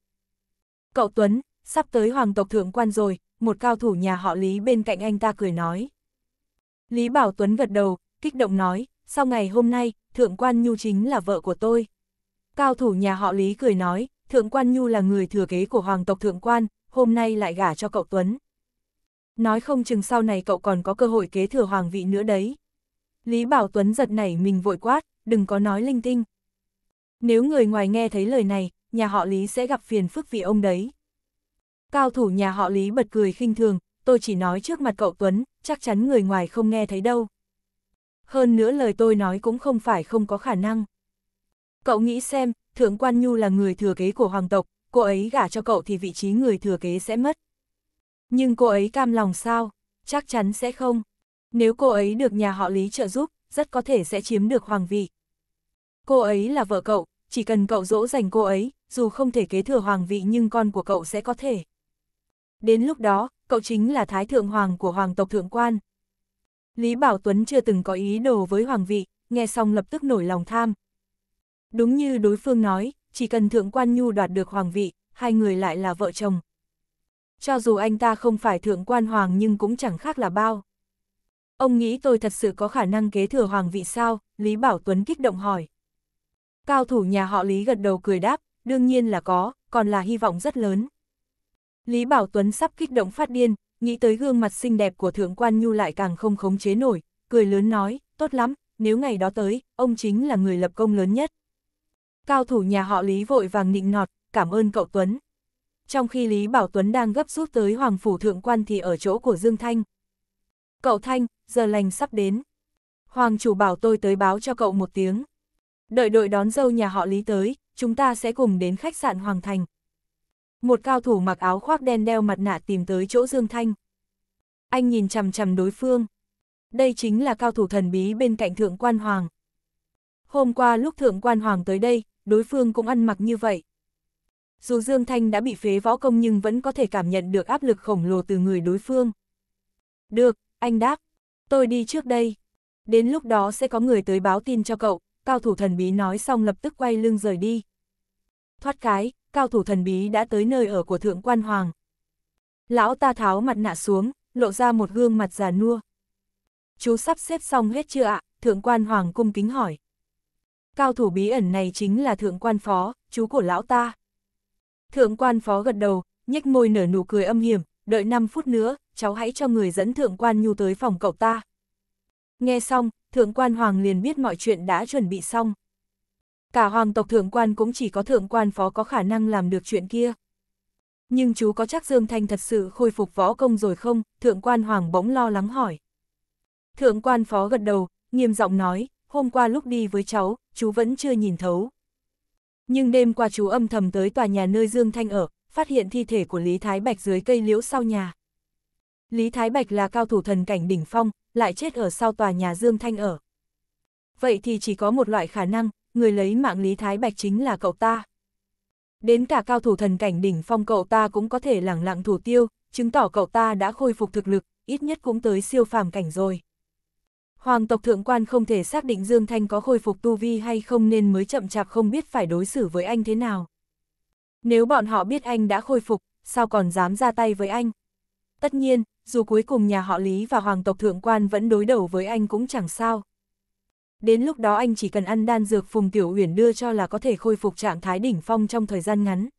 Cậu Tuấn, sắp tới hoàng tộc thượng quan rồi, một cao thủ nhà họ Lý bên cạnh anh ta cười nói. Lý Bảo Tuấn gật đầu, kích động nói, sau ngày hôm nay, thượng quan nhu chính là vợ của tôi. Cao thủ nhà họ Lý cười nói, thượng quan nhu là người thừa kế của hoàng tộc thượng quan, hôm nay lại gả cho cậu Tuấn. Nói không chừng sau này cậu còn có cơ hội kế thừa hoàng vị nữa đấy. Lý Bảo Tuấn giật nảy mình vội quát, đừng có nói linh tinh. Nếu người ngoài nghe thấy lời này, nhà họ Lý sẽ gặp phiền phức vì ông đấy. Cao thủ nhà họ Lý bật cười khinh thường, tôi chỉ nói trước mặt cậu Tuấn, chắc chắn người ngoài không nghe thấy đâu. Hơn nữa lời tôi nói cũng không phải không có khả năng. Cậu nghĩ xem, Thượng Quan Nhu là người thừa kế của hoàng tộc, cô ấy gả cho cậu thì vị trí người thừa kế sẽ mất. Nhưng cô ấy cam lòng sao? Chắc chắn sẽ không. Nếu cô ấy được nhà họ Lý trợ giúp, rất có thể sẽ chiếm được hoàng vị. Cô ấy là vợ cậu, chỉ cần cậu dỗ dành cô ấy, dù không thể kế thừa hoàng vị nhưng con của cậu sẽ có thể. Đến lúc đó, cậu chính là thái thượng hoàng của hoàng tộc thượng quan. Lý Bảo Tuấn chưa từng có ý đồ với hoàng vị, nghe xong lập tức nổi lòng tham. Đúng như đối phương nói, chỉ cần thượng quan nhu đoạt được hoàng vị, hai người lại là vợ chồng. Cho dù anh ta không phải thượng quan hoàng nhưng cũng chẳng khác là bao. Ông nghĩ tôi thật sự có khả năng kế thừa hoàng vị sao? Lý Bảo Tuấn kích động hỏi. Cao thủ nhà họ Lý gật đầu cười đáp, đương nhiên là có, còn là hy vọng rất lớn. Lý Bảo Tuấn sắp kích động phát điên, nghĩ tới gương mặt xinh đẹp của Thượng Quan Nhu lại càng không khống chế nổi, cười lớn nói, tốt lắm, nếu ngày đó tới, ông chính là người lập công lớn nhất. Cao thủ nhà họ Lý vội vàng nịnh nọt, cảm ơn cậu Tuấn. Trong khi Lý Bảo Tuấn đang gấp rút tới Hoàng Phủ Thượng Quan thì ở chỗ của Dương Thanh. Cậu Thanh, giờ lành sắp đến. Hoàng chủ bảo tôi tới báo cho cậu một tiếng đợi đội đón dâu nhà họ Lý tới, chúng ta sẽ cùng đến khách sạn Hoàng Thành. Một cao thủ mặc áo khoác đen đeo mặt nạ tìm tới chỗ Dương Thanh. Anh nhìn chằm chằm đối phương. Đây chính là cao thủ thần bí bên cạnh Thượng Quan Hoàng. Hôm qua lúc Thượng Quan Hoàng tới đây, đối phương cũng ăn mặc như vậy. Dù Dương Thanh đã bị phế võ công nhưng vẫn có thể cảm nhận được áp lực khổng lồ từ người đối phương. Được, anh đáp. Tôi đi trước đây. Đến lúc đó sẽ có người tới báo tin cho cậu cao thủ thần bí nói xong lập tức quay lưng rời đi. Thoát cái, cao thủ thần bí đã tới nơi ở của thượng quan hoàng. Lão ta tháo mặt nạ xuống, lộ ra một gương mặt già nua. Chú sắp xếp xong hết chưa ạ? Thượng quan hoàng cung kính hỏi. Cao thủ bí ẩn này chính là thượng quan phó, chú của lão ta. Thượng quan phó gật đầu, nhếch môi nở nụ cười âm hiểm, đợi 5 phút nữa, cháu hãy cho người dẫn thượng quan nhu tới phòng cậu ta. Nghe xong, thượng quan hoàng liền biết mọi chuyện đã chuẩn bị xong. Cả hoàng tộc thượng quan cũng chỉ có thượng quan phó có khả năng làm được chuyện kia. Nhưng chú có chắc Dương Thanh thật sự khôi phục võ công rồi không? Thượng quan hoàng bỗng lo lắng hỏi. Thượng quan phó gật đầu, nghiêm giọng nói, hôm qua lúc đi với cháu, chú vẫn chưa nhìn thấu. Nhưng đêm qua chú âm thầm tới tòa nhà nơi Dương Thanh ở, phát hiện thi thể của Lý Thái Bạch dưới cây liễu sau nhà. Lý Thái Bạch là cao thủ thần cảnh đỉnh phong, lại chết ở sau tòa nhà Dương Thanh ở. Vậy thì chỉ có một loại khả năng, người lấy mạng Lý Thái Bạch chính là cậu ta. Đến cả cao thủ thần cảnh đỉnh phong cậu ta cũng có thể lẳng lặng thủ tiêu, chứng tỏ cậu ta đã khôi phục thực lực, ít nhất cũng tới siêu phàm cảnh rồi. Hoàng tộc thượng quan không thể xác định Dương Thanh có khôi phục tu vi hay không nên mới chậm chạp không biết phải đối xử với anh thế nào. Nếu bọn họ biết anh đã khôi phục, sao còn dám ra tay với anh? Tất nhiên, dù cuối cùng nhà họ Lý và hoàng tộc thượng quan vẫn đối đầu với anh cũng chẳng sao. Đến lúc đó anh chỉ cần ăn đan dược Phùng Tiểu Uyển đưa cho là có thể khôi phục trạng thái đỉnh phong trong thời gian ngắn.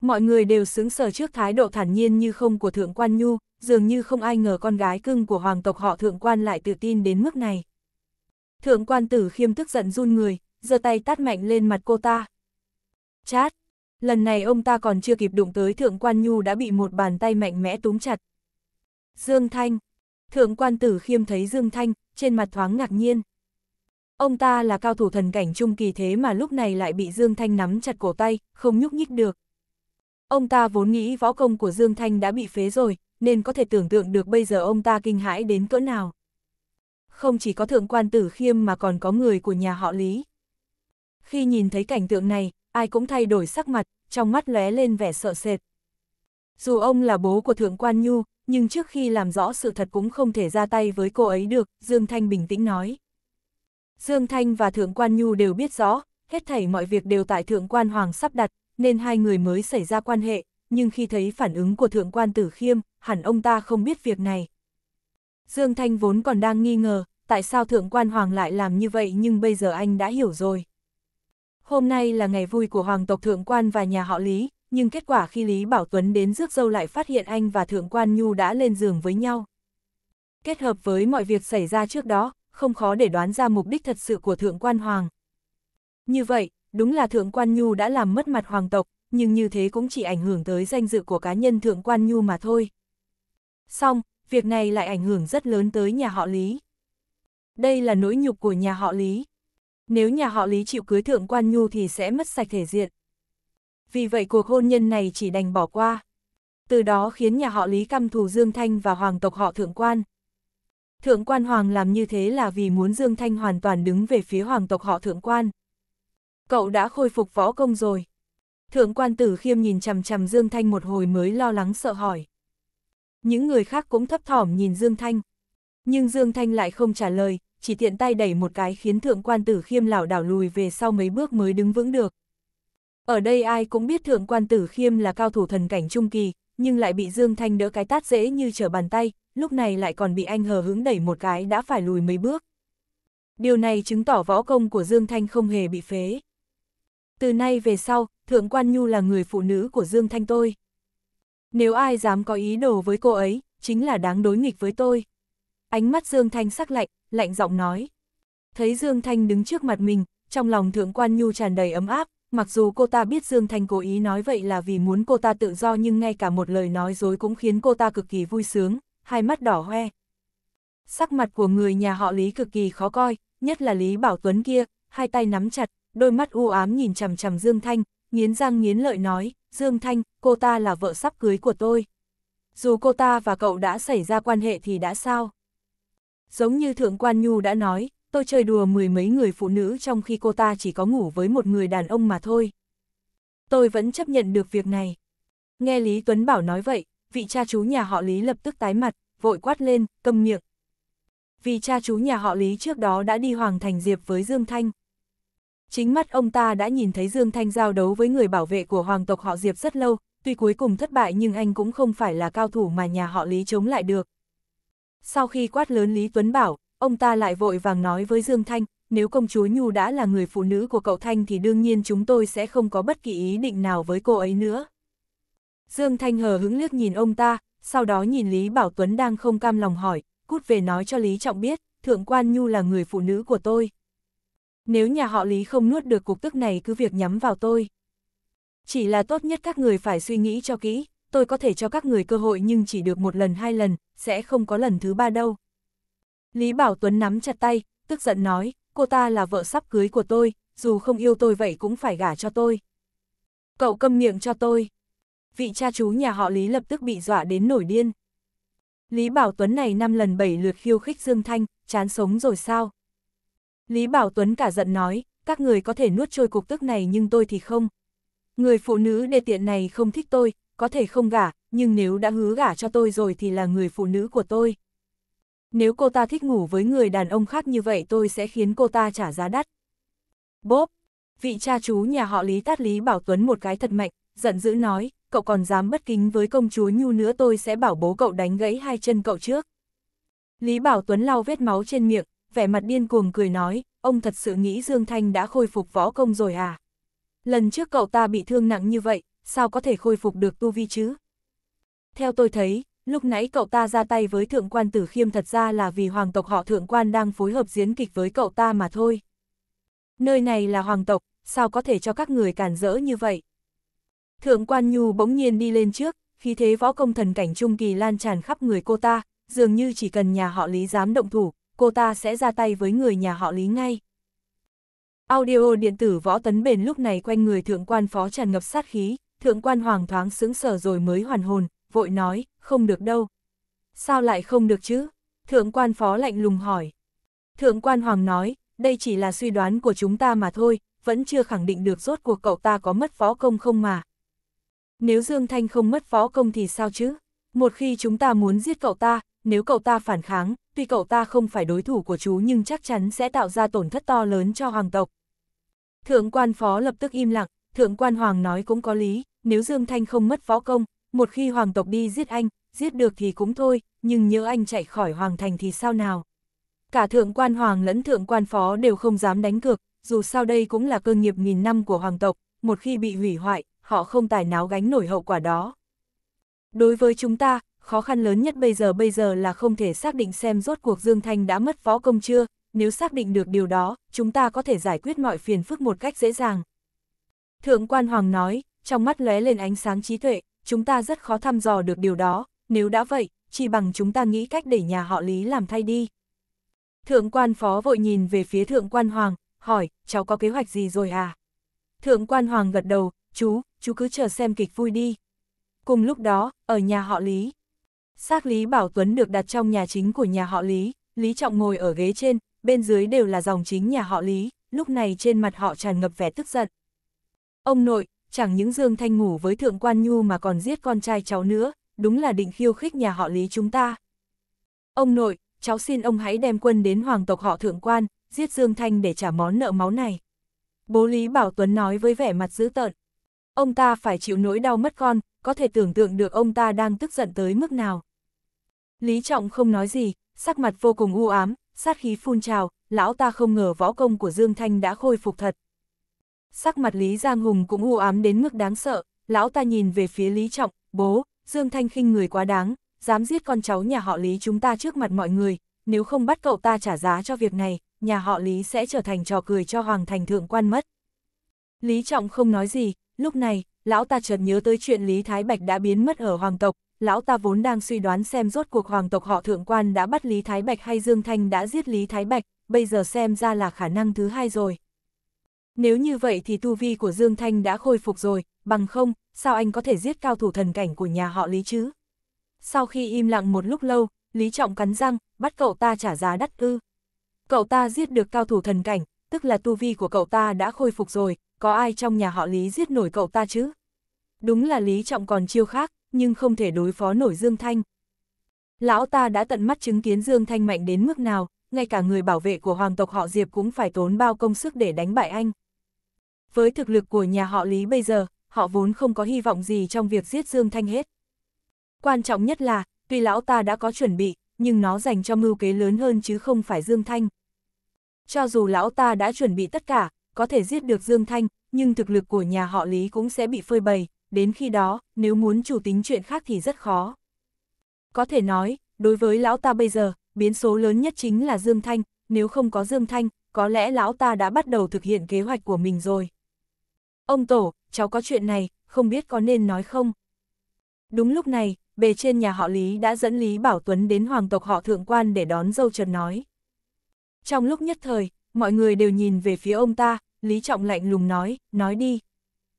Mọi người đều sững sờ trước thái độ thản nhiên như không của Thượng Quan Nhu, dường như không ai ngờ con gái cưng của hoàng tộc họ Thượng Quan lại tự tin đến mức này. Thượng Quan Tử khiêm tức giận run người, giơ tay tát mạnh lên mặt cô ta. Chát! lần này ông ta còn chưa kịp đụng tới Thượng Quan Nhu đã bị một bàn tay mạnh mẽ túm chặt. Dương Thanh Thượng Quan Tử Khiêm thấy Dương Thanh, trên mặt thoáng ngạc nhiên. Ông ta là cao thủ thần cảnh trung kỳ thế mà lúc này lại bị Dương Thanh nắm chặt cổ tay, không nhúc nhích được. Ông ta vốn nghĩ võ công của Dương Thanh đã bị phế rồi, nên có thể tưởng tượng được bây giờ ông ta kinh hãi đến cỡ nào. Không chỉ có thượng quan tử khiêm mà còn có người của nhà họ Lý. Khi nhìn thấy cảnh tượng này, ai cũng thay đổi sắc mặt, trong mắt lóe lên vẻ sợ sệt. Dù ông là bố của Thượng Quan Nhu, nhưng trước khi làm rõ sự thật cũng không thể ra tay với cô ấy được, Dương Thanh bình tĩnh nói. Dương Thanh và Thượng Quan Nhu đều biết rõ, hết thảy mọi việc đều tại Thượng Quan Hoàng sắp đặt, nên hai người mới xảy ra quan hệ, nhưng khi thấy phản ứng của Thượng Quan Tử Khiêm, hẳn ông ta không biết việc này. Dương Thanh vốn còn đang nghi ngờ, tại sao Thượng Quan Hoàng lại làm như vậy nhưng bây giờ anh đã hiểu rồi. Hôm nay là ngày vui của hoàng tộc thượng quan và nhà họ Lý, nhưng kết quả khi Lý Bảo Tuấn đến rước dâu lại phát hiện anh và thượng quan Nhu đã lên giường với nhau. Kết hợp với mọi việc xảy ra trước đó, không khó để đoán ra mục đích thật sự của thượng quan hoàng. Như vậy, đúng là thượng quan Nhu đã làm mất mặt hoàng tộc, nhưng như thế cũng chỉ ảnh hưởng tới danh dự của cá nhân thượng quan Nhu mà thôi. Xong, việc này lại ảnh hưởng rất lớn tới nhà họ Lý. Đây là nỗi nhục của nhà họ Lý. Nếu nhà họ Lý chịu cưới thượng quan nhu thì sẽ mất sạch thể diện. Vì vậy cuộc hôn nhân này chỉ đành bỏ qua. Từ đó khiến nhà họ Lý căm thù Dương Thanh và hoàng tộc họ thượng quan. Thượng quan hoàng làm như thế là vì muốn Dương Thanh hoàn toàn đứng về phía hoàng tộc họ thượng quan. Cậu đã khôi phục võ công rồi. Thượng quan tử khiêm nhìn chằm chằm Dương Thanh một hồi mới lo lắng sợ hỏi. Những người khác cũng thấp thỏm nhìn Dương Thanh. Nhưng Dương Thanh lại không trả lời, chỉ tiện tay đẩy một cái khiến thượng quan tử khiêm lảo đảo lùi về sau mấy bước mới đứng vững được. Ở đây ai cũng biết thượng quan tử khiêm là cao thủ thần cảnh trung kỳ, nhưng lại bị Dương Thanh đỡ cái tát dễ như trở bàn tay, lúc này lại còn bị anh hờ hứng đẩy một cái đã phải lùi mấy bước. Điều này chứng tỏ võ công của Dương Thanh không hề bị phế. Từ nay về sau, Thượng Quan Nhu là người phụ nữ của Dương Thanh tôi. Nếu ai dám có ý đồ với cô ấy, chính là đáng đối nghịch với tôi. Ánh mắt Dương Thanh sắc lạnh, lạnh giọng nói. Thấy Dương Thanh đứng trước mặt mình, trong lòng thượng quan nhu tràn đầy ấm áp, mặc dù cô ta biết Dương Thanh cố ý nói vậy là vì muốn cô ta tự do nhưng ngay cả một lời nói dối cũng khiến cô ta cực kỳ vui sướng, hai mắt đỏ hoe. Sắc mặt của người nhà họ Lý cực kỳ khó coi, nhất là Lý Bảo Tuấn kia, hai tay nắm chặt, đôi mắt u ám nhìn chằm chằm Dương Thanh, nghiến răng nghiến lợi nói, Dương Thanh, cô ta là vợ sắp cưới của tôi. Dù cô ta và cậu đã xảy ra quan hệ thì đã sao? Giống như Thượng Quan Nhu đã nói, tôi chơi đùa mười mấy người phụ nữ trong khi cô ta chỉ có ngủ với một người đàn ông mà thôi. Tôi vẫn chấp nhận được việc này. Nghe Lý Tuấn Bảo nói vậy, vị cha chú nhà họ Lý lập tức tái mặt, vội quát lên, câm miệng. Vì cha chú nhà họ Lý trước đó đã đi Hoàng Thành Diệp với Dương Thanh. Chính mắt ông ta đã nhìn thấy Dương Thanh giao đấu với người bảo vệ của Hoàng tộc họ Diệp rất lâu, tuy cuối cùng thất bại nhưng anh cũng không phải là cao thủ mà nhà họ Lý chống lại được, sau khi quát lớn Lý Tuấn Bảo, ông ta lại vội vàng nói với Dương Thanh, nếu công chúa Nhu đã là người phụ nữ của cậu Thanh thì đương nhiên chúng tôi sẽ không có bất kỳ ý định nào với cô ấy nữa. Dương Thanh hờ hứng liếc nhìn ông ta, sau đó nhìn Lý Bảo Tuấn đang không cam lòng hỏi, cút về nói cho Lý Trọng biết, Thượng Quan Nhu là người phụ nữ của tôi. Nếu nhà họ Lý không nuốt được cục tức này cứ việc nhắm vào tôi. Chỉ là tốt nhất các người phải suy nghĩ cho kỹ, tôi có thể cho các người cơ hội nhưng chỉ được một lần hai lần, sẽ không có lần thứ ba đâu. Lý Bảo Tuấn nắm chặt tay, tức giận nói, cô ta là vợ sắp cưới của tôi, dù không yêu tôi vậy cũng phải gả cho tôi. Cậu câm miệng cho tôi. Vị cha chú nhà họ Lý lập tức bị dọa đến nổi điên. Lý Bảo Tuấn này năm lần bảy lượt khiêu khích Dương Thanh, chán sống rồi sao? Lý Bảo Tuấn cả giận nói, các người có thể nuốt trôi cục tức này nhưng tôi thì không. Người phụ nữ đề tiện này không thích tôi, có thể không gả, nhưng nếu đã hứa gả cho tôi rồi thì là người phụ nữ của tôi. Nếu cô ta thích ngủ với người đàn ông khác như vậy tôi sẽ khiến cô ta trả giá đắt. Bốp, vị cha chú nhà họ Lý tát Lý Bảo Tuấn một cái thật mạnh, giận dữ nói, cậu còn dám bất kính với công chúa Nhu nữa tôi sẽ bảo bố cậu đánh gãy hai chân cậu trước. Lý Bảo Tuấn lau vết máu trên miệng, vẻ mặt điên cuồng cười nói, ông thật sự nghĩ Dương Thanh đã khôi phục võ công rồi à? Lần trước cậu ta bị thương nặng như vậy, sao có thể khôi phục được tu vi chứ? Theo tôi thấy, lúc nãy cậu ta ra tay với thượng quan tử khiêm thật ra là vì hoàng tộc họ thượng quan đang phối hợp diễn kịch với cậu ta mà thôi. Nơi này là hoàng tộc, sao có thể cho các người cản rỡ như vậy? Thượng quan nhu bỗng nhiên đi lên trước, khi thế võ công thần cảnh trung kỳ lan tràn khắp người cô ta, dường như chỉ cần nhà họ Lý dám động thủ, cô ta sẽ ra tay với người nhà họ Lý ngay. Audio điện tử võ tấn bền lúc này quanh người thượng quan phó tràn ngập sát khí, thượng quan hoàng thoáng sững sờ rồi mới hoàn hồn, vội nói, không được đâu. Sao lại không được chứ? Thượng quan phó lạnh lùng hỏi. Thượng quan hoàng nói, đây chỉ là suy đoán của chúng ta mà thôi, vẫn chưa khẳng định được rốt cuộc cậu ta có mất phó công không mà. Nếu Dương Thanh không mất phó công thì sao chứ? Một khi chúng ta muốn giết cậu ta, nếu cậu ta phản kháng, tuy cậu ta không phải đối thủ của chú nhưng chắc chắn sẽ tạo ra tổn thất to lớn cho hoàng tộc. Thượng quan phó lập tức im lặng, thượng quan hoàng nói cũng có lý, nếu Dương Thanh không mất võ công, một khi hoàng tộc đi giết anh, giết được thì cũng thôi, nhưng nhớ anh chạy khỏi hoàng thành thì sao nào. Cả thượng quan hoàng lẫn thượng quan phó đều không dám đánh cược, dù sao đây cũng là cơ nghiệp nghìn năm của hoàng tộc, một khi bị hủy hoại, họ không tài náo gánh nổi hậu quả đó. Đối với chúng ta, khó khăn lớn nhất bây giờ bây giờ là không thể xác định xem rốt cuộc Dương Thanh đã mất võ công chưa, nếu xác định được điều đó, chúng ta có thể giải quyết mọi phiền phức một cách dễ dàng. Thượng quan Hoàng nói, trong mắt lóe lên ánh sáng trí tuệ, chúng ta rất khó thăm dò được điều đó, nếu đã vậy, chỉ bằng chúng ta nghĩ cách để nhà họ Lý làm thay đi. Thượng quan phó vội nhìn về phía thượng quan hoàng, hỏi, cháu có kế hoạch gì rồi à? Thượng quan hoàng gật đầu, chú, chú cứ chờ xem kịch vui đi. Cùng lúc đó, ở nhà họ Lý, xác Lý Bảo Tuấn được đặt trong nhà chính của nhà họ Lý, Lý Trọng ngồi ở ghế trên, bên dưới đều là dòng chính nhà họ Lý, lúc này trên mặt họ tràn ngập vẻ tức giận. Ông nội, chẳng những Dương Thanh ngủ với Thượng Quan Nhu mà còn giết con trai cháu nữa, đúng là định khiêu khích nhà họ Lý chúng ta. Ông nội, cháu xin ông hãy đem quân đến hoàng tộc họ Thượng Quan, giết Dương Thanh để trả món nợ máu này. Bố Lý Bảo Tuấn nói với vẻ mặt dữ tợn. Ông ta phải chịu nỗi đau mất con, có thể tưởng tượng được ông ta đang tức giận tới mức nào. Lý Trọng không nói gì, sắc mặt vô cùng u ám, sát khí phun trào, lão ta không ngờ võ công của Dương Thanh đã khôi phục thật sắc mặt Lý Giang Hùng cũng u ám đến mức đáng sợ, lão ta nhìn về phía Lý Trọng, bố, Dương Thanh khinh người quá đáng, dám giết con cháu nhà họ Lý chúng ta trước mặt mọi người, nếu không bắt cậu ta trả giá cho việc này, nhà họ Lý sẽ trở thành trò cười cho Hoàng Thành Thượng Quan mất. Lý Trọng không nói gì, lúc này, lão ta chợt nhớ tới chuyện Lý Thái Bạch đã biến mất ở Hoàng tộc, lão ta vốn đang suy đoán xem rốt cuộc Hoàng tộc họ Thượng Quan đã bắt Lý Thái Bạch hay Dương Thanh đã giết Lý Thái Bạch, bây giờ xem ra là khả năng thứ hai rồi. Nếu như vậy thì tu vi của Dương Thanh đã khôi phục rồi, bằng không, sao anh có thể giết cao thủ thần cảnh của nhà họ Lý chứ? Sau khi im lặng một lúc lâu, Lý Trọng cắn răng, bắt cậu ta trả giá đắt ư. Cậu ta giết được cao thủ thần cảnh, tức là tu vi của cậu ta đã khôi phục rồi, có ai trong nhà họ Lý giết nổi cậu ta chứ? Đúng là Lý Trọng còn chiêu khác, nhưng không thể đối phó nổi Dương Thanh. Lão ta đã tận mắt chứng kiến Dương Thanh mạnh đến mức nào, ngay cả người bảo vệ của hoàng tộc họ Diệp cũng phải tốn bao công sức để đánh bại anh với thực lực của nhà họ Lý bây giờ, họ vốn không có hy vọng gì trong việc giết Dương Thanh hết. Quan trọng nhất là, tuy lão ta đã có chuẩn bị, nhưng nó dành cho mưu kế lớn hơn chứ không phải Dương Thanh. Cho dù lão ta đã chuẩn bị tất cả, có thể giết được Dương Thanh, nhưng thực lực của nhà họ Lý cũng sẽ bị phơi bày, đến khi đó, nếu muốn chủ tính chuyện khác thì rất khó. Có thể nói, đối với lão ta bây giờ, biến số lớn nhất chính là Dương Thanh, nếu không có Dương Thanh, có lẽ lão ta đã bắt đầu thực hiện kế hoạch của mình rồi. Ông Tổ, cháu có chuyện này, không biết có nên nói không? Đúng lúc này, bề trên nhà họ Lý đã dẫn Lý Bảo Tuấn đến hoàng tộc họ thượng quan để đón dâu trần nói. Trong lúc nhất thời, mọi người đều nhìn về phía ông ta, Lý Trọng lạnh lùng nói, nói đi.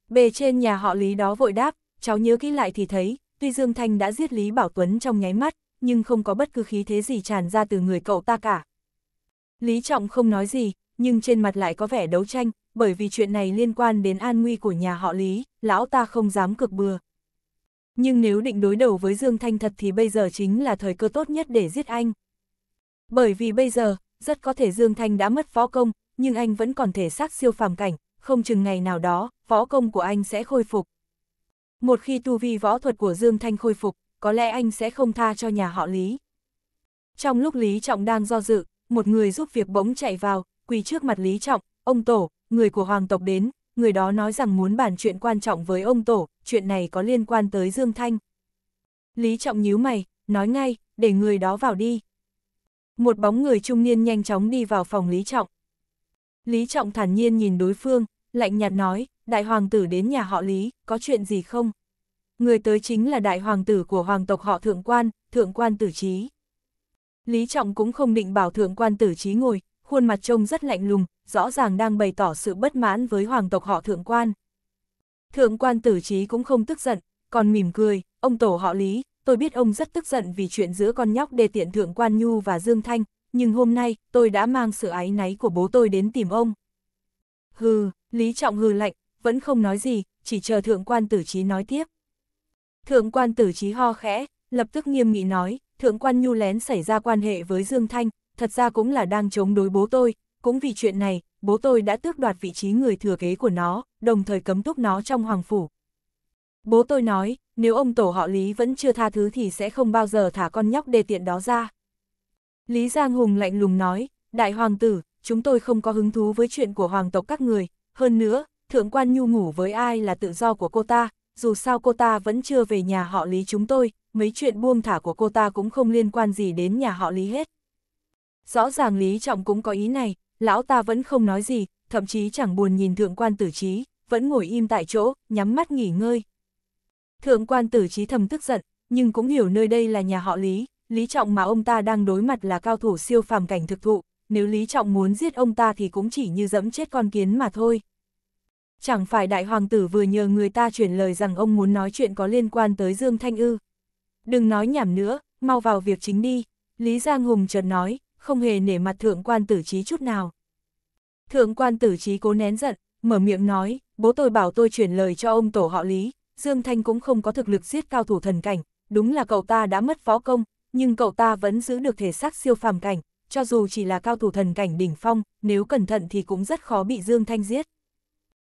Bề trên nhà họ Lý đó vội đáp, cháu nhớ kỹ lại thì thấy, tuy Dương Thanh đã giết Lý Bảo Tuấn trong nháy mắt, nhưng không có bất cứ khí thế gì tràn ra từ người cậu ta cả. Lý Trọng không nói gì, nhưng trên mặt lại có vẻ đấu tranh, bởi vì chuyện này liên quan đến an nguy của nhà họ Lý, lão ta không dám cược bừa. Nhưng nếu định đối đầu với Dương Thanh thật thì bây giờ chính là thời cơ tốt nhất để giết anh. Bởi vì bây giờ, rất có thể Dương Thanh đã mất võ công, nhưng anh vẫn còn thể xác siêu phàm cảnh, không chừng ngày nào đó, võ công của anh sẽ khôi phục. Một khi tu vi võ thuật của Dương Thanh khôi phục, có lẽ anh sẽ không tha cho nhà họ Lý. Trong lúc Lý Trọng đang do dự, một người giúp việc bỗng chạy vào, quỳ trước mặt Lý Trọng, ông Tổ, người của hoàng tộc đến, người đó nói rằng muốn bàn chuyện quan trọng với ông tổ, chuyện này có liên quan tới Dương Thanh. Lý Trọng nhíu mày, nói ngay, để người đó vào đi. Một bóng người trung niên nhanh chóng đi vào phòng Lý Trọng. Lý Trọng thản nhiên nhìn đối phương, lạnh nhạt nói, đại hoàng tử đến nhà họ Lý, có chuyện gì không? Người tới chính là đại hoàng tử của hoàng tộc họ thượng quan, thượng quan tử trí. Lý Trọng cũng không định bảo thượng quan tử trí ngồi, khuôn mặt trông rất lạnh lùng, rõ ràng đang bày tỏ sự bất mãn với hoàng tộc họ thượng quan. Thượng quan tử trí cũng không tức giận, còn mỉm cười, ông tổ họ Lý, tôi biết ông rất tức giận vì chuyện giữa con nhóc đề tiện thượng quan Nhu và Dương Thanh, nhưng hôm nay tôi đã mang sự áy náy của bố tôi đến tìm ông. Hừ, Lý Trọng hừ lạnh, vẫn không nói gì, chỉ chờ thượng quan tử trí nói tiếp. Thượng quan tử trí ho khẽ, lập tức nghiêm nghị nói, thượng quan Nhu lén xảy ra quan hệ với Dương Thanh, thật ra cũng là đang chống đối bố tôi, cũng vì chuyện này, bố tôi đã tước đoạt vị trí người thừa kế của nó, đồng thời cấm túc nó trong hoàng phủ. Bố tôi nói, nếu ông tổ họ Lý vẫn chưa tha thứ thì sẽ không bao giờ thả con nhóc đề tiện đó ra. Lý Giang Hùng lạnh lùng nói, đại hoàng tử, chúng tôi không có hứng thú với chuyện của hoàng tộc các người, hơn nữa, thượng quan nhu ngủ với ai là tự do của cô ta, dù sao cô ta vẫn chưa về nhà họ Lý chúng tôi, mấy chuyện buông thả của cô ta cũng không liên quan gì đến nhà họ Lý hết. Rõ ràng Lý Trọng cũng có ý này, lão ta vẫn không nói gì, thậm chí chẳng buồn nhìn thượng quan tử trí, vẫn ngồi im tại chỗ, nhắm mắt nghỉ ngơi. Thượng quan tử trí thầm tức giận, nhưng cũng hiểu nơi đây là nhà họ Lý, Lý Trọng mà ông ta đang đối mặt là cao thủ siêu phàm cảnh thực thụ, nếu Lý Trọng muốn giết ông ta thì cũng chỉ như dẫm chết con kiến mà thôi. Chẳng phải đại hoàng tử vừa nhờ người ta chuyển lời rằng ông muốn nói chuyện có liên quan tới Dương Thanh Ư. Đừng nói nhảm nữa, mau vào việc chính đi. Lý Giang Hùng chợt nói, không hề nể mặt thượng quan tử trí chút nào. Thượng quan tử trí cố nén giận, mở miệng nói, bố tôi bảo tôi chuyển lời cho ông tổ họ Lý, Dương Thanh cũng không có thực lực giết cao thủ thần cảnh, đúng là cậu ta đã mất phó công, nhưng cậu ta vẫn giữ được thể xác siêu phàm cảnh, cho dù chỉ là cao thủ thần cảnh đỉnh phong, nếu cẩn thận thì cũng rất khó bị Dương Thanh giết.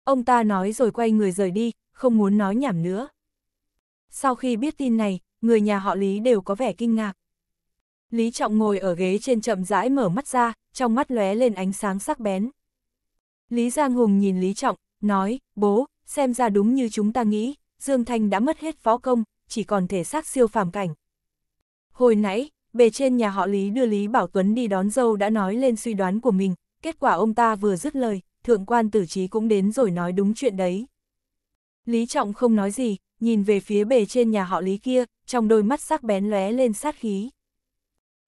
Ông ta nói rồi quay người rời đi, không muốn nói nhảm nữa. Sau khi biết tin này, người nhà họ Lý đều có vẻ kinh ngạc. Lý Trọng ngồi ở ghế trên chậm rãi mở mắt ra, trong mắt lóe lên ánh sáng sắc bén. Lý Giang Hùng nhìn Lý Trọng, nói, bố, xem ra đúng như chúng ta nghĩ, Dương Thanh đã mất hết võ công, chỉ còn thể xác siêu phàm cảnh. Hồi nãy, bề trên nhà họ Lý đưa Lý Bảo Tuấn đi đón dâu đã nói lên suy đoán của mình, kết quả ông ta vừa dứt lời, thượng quan tử trí cũng đến rồi nói đúng chuyện đấy. Lý Trọng không nói gì, nhìn về phía bề trên nhà họ Lý kia, trong đôi mắt sắc bén lóe lên sát khí.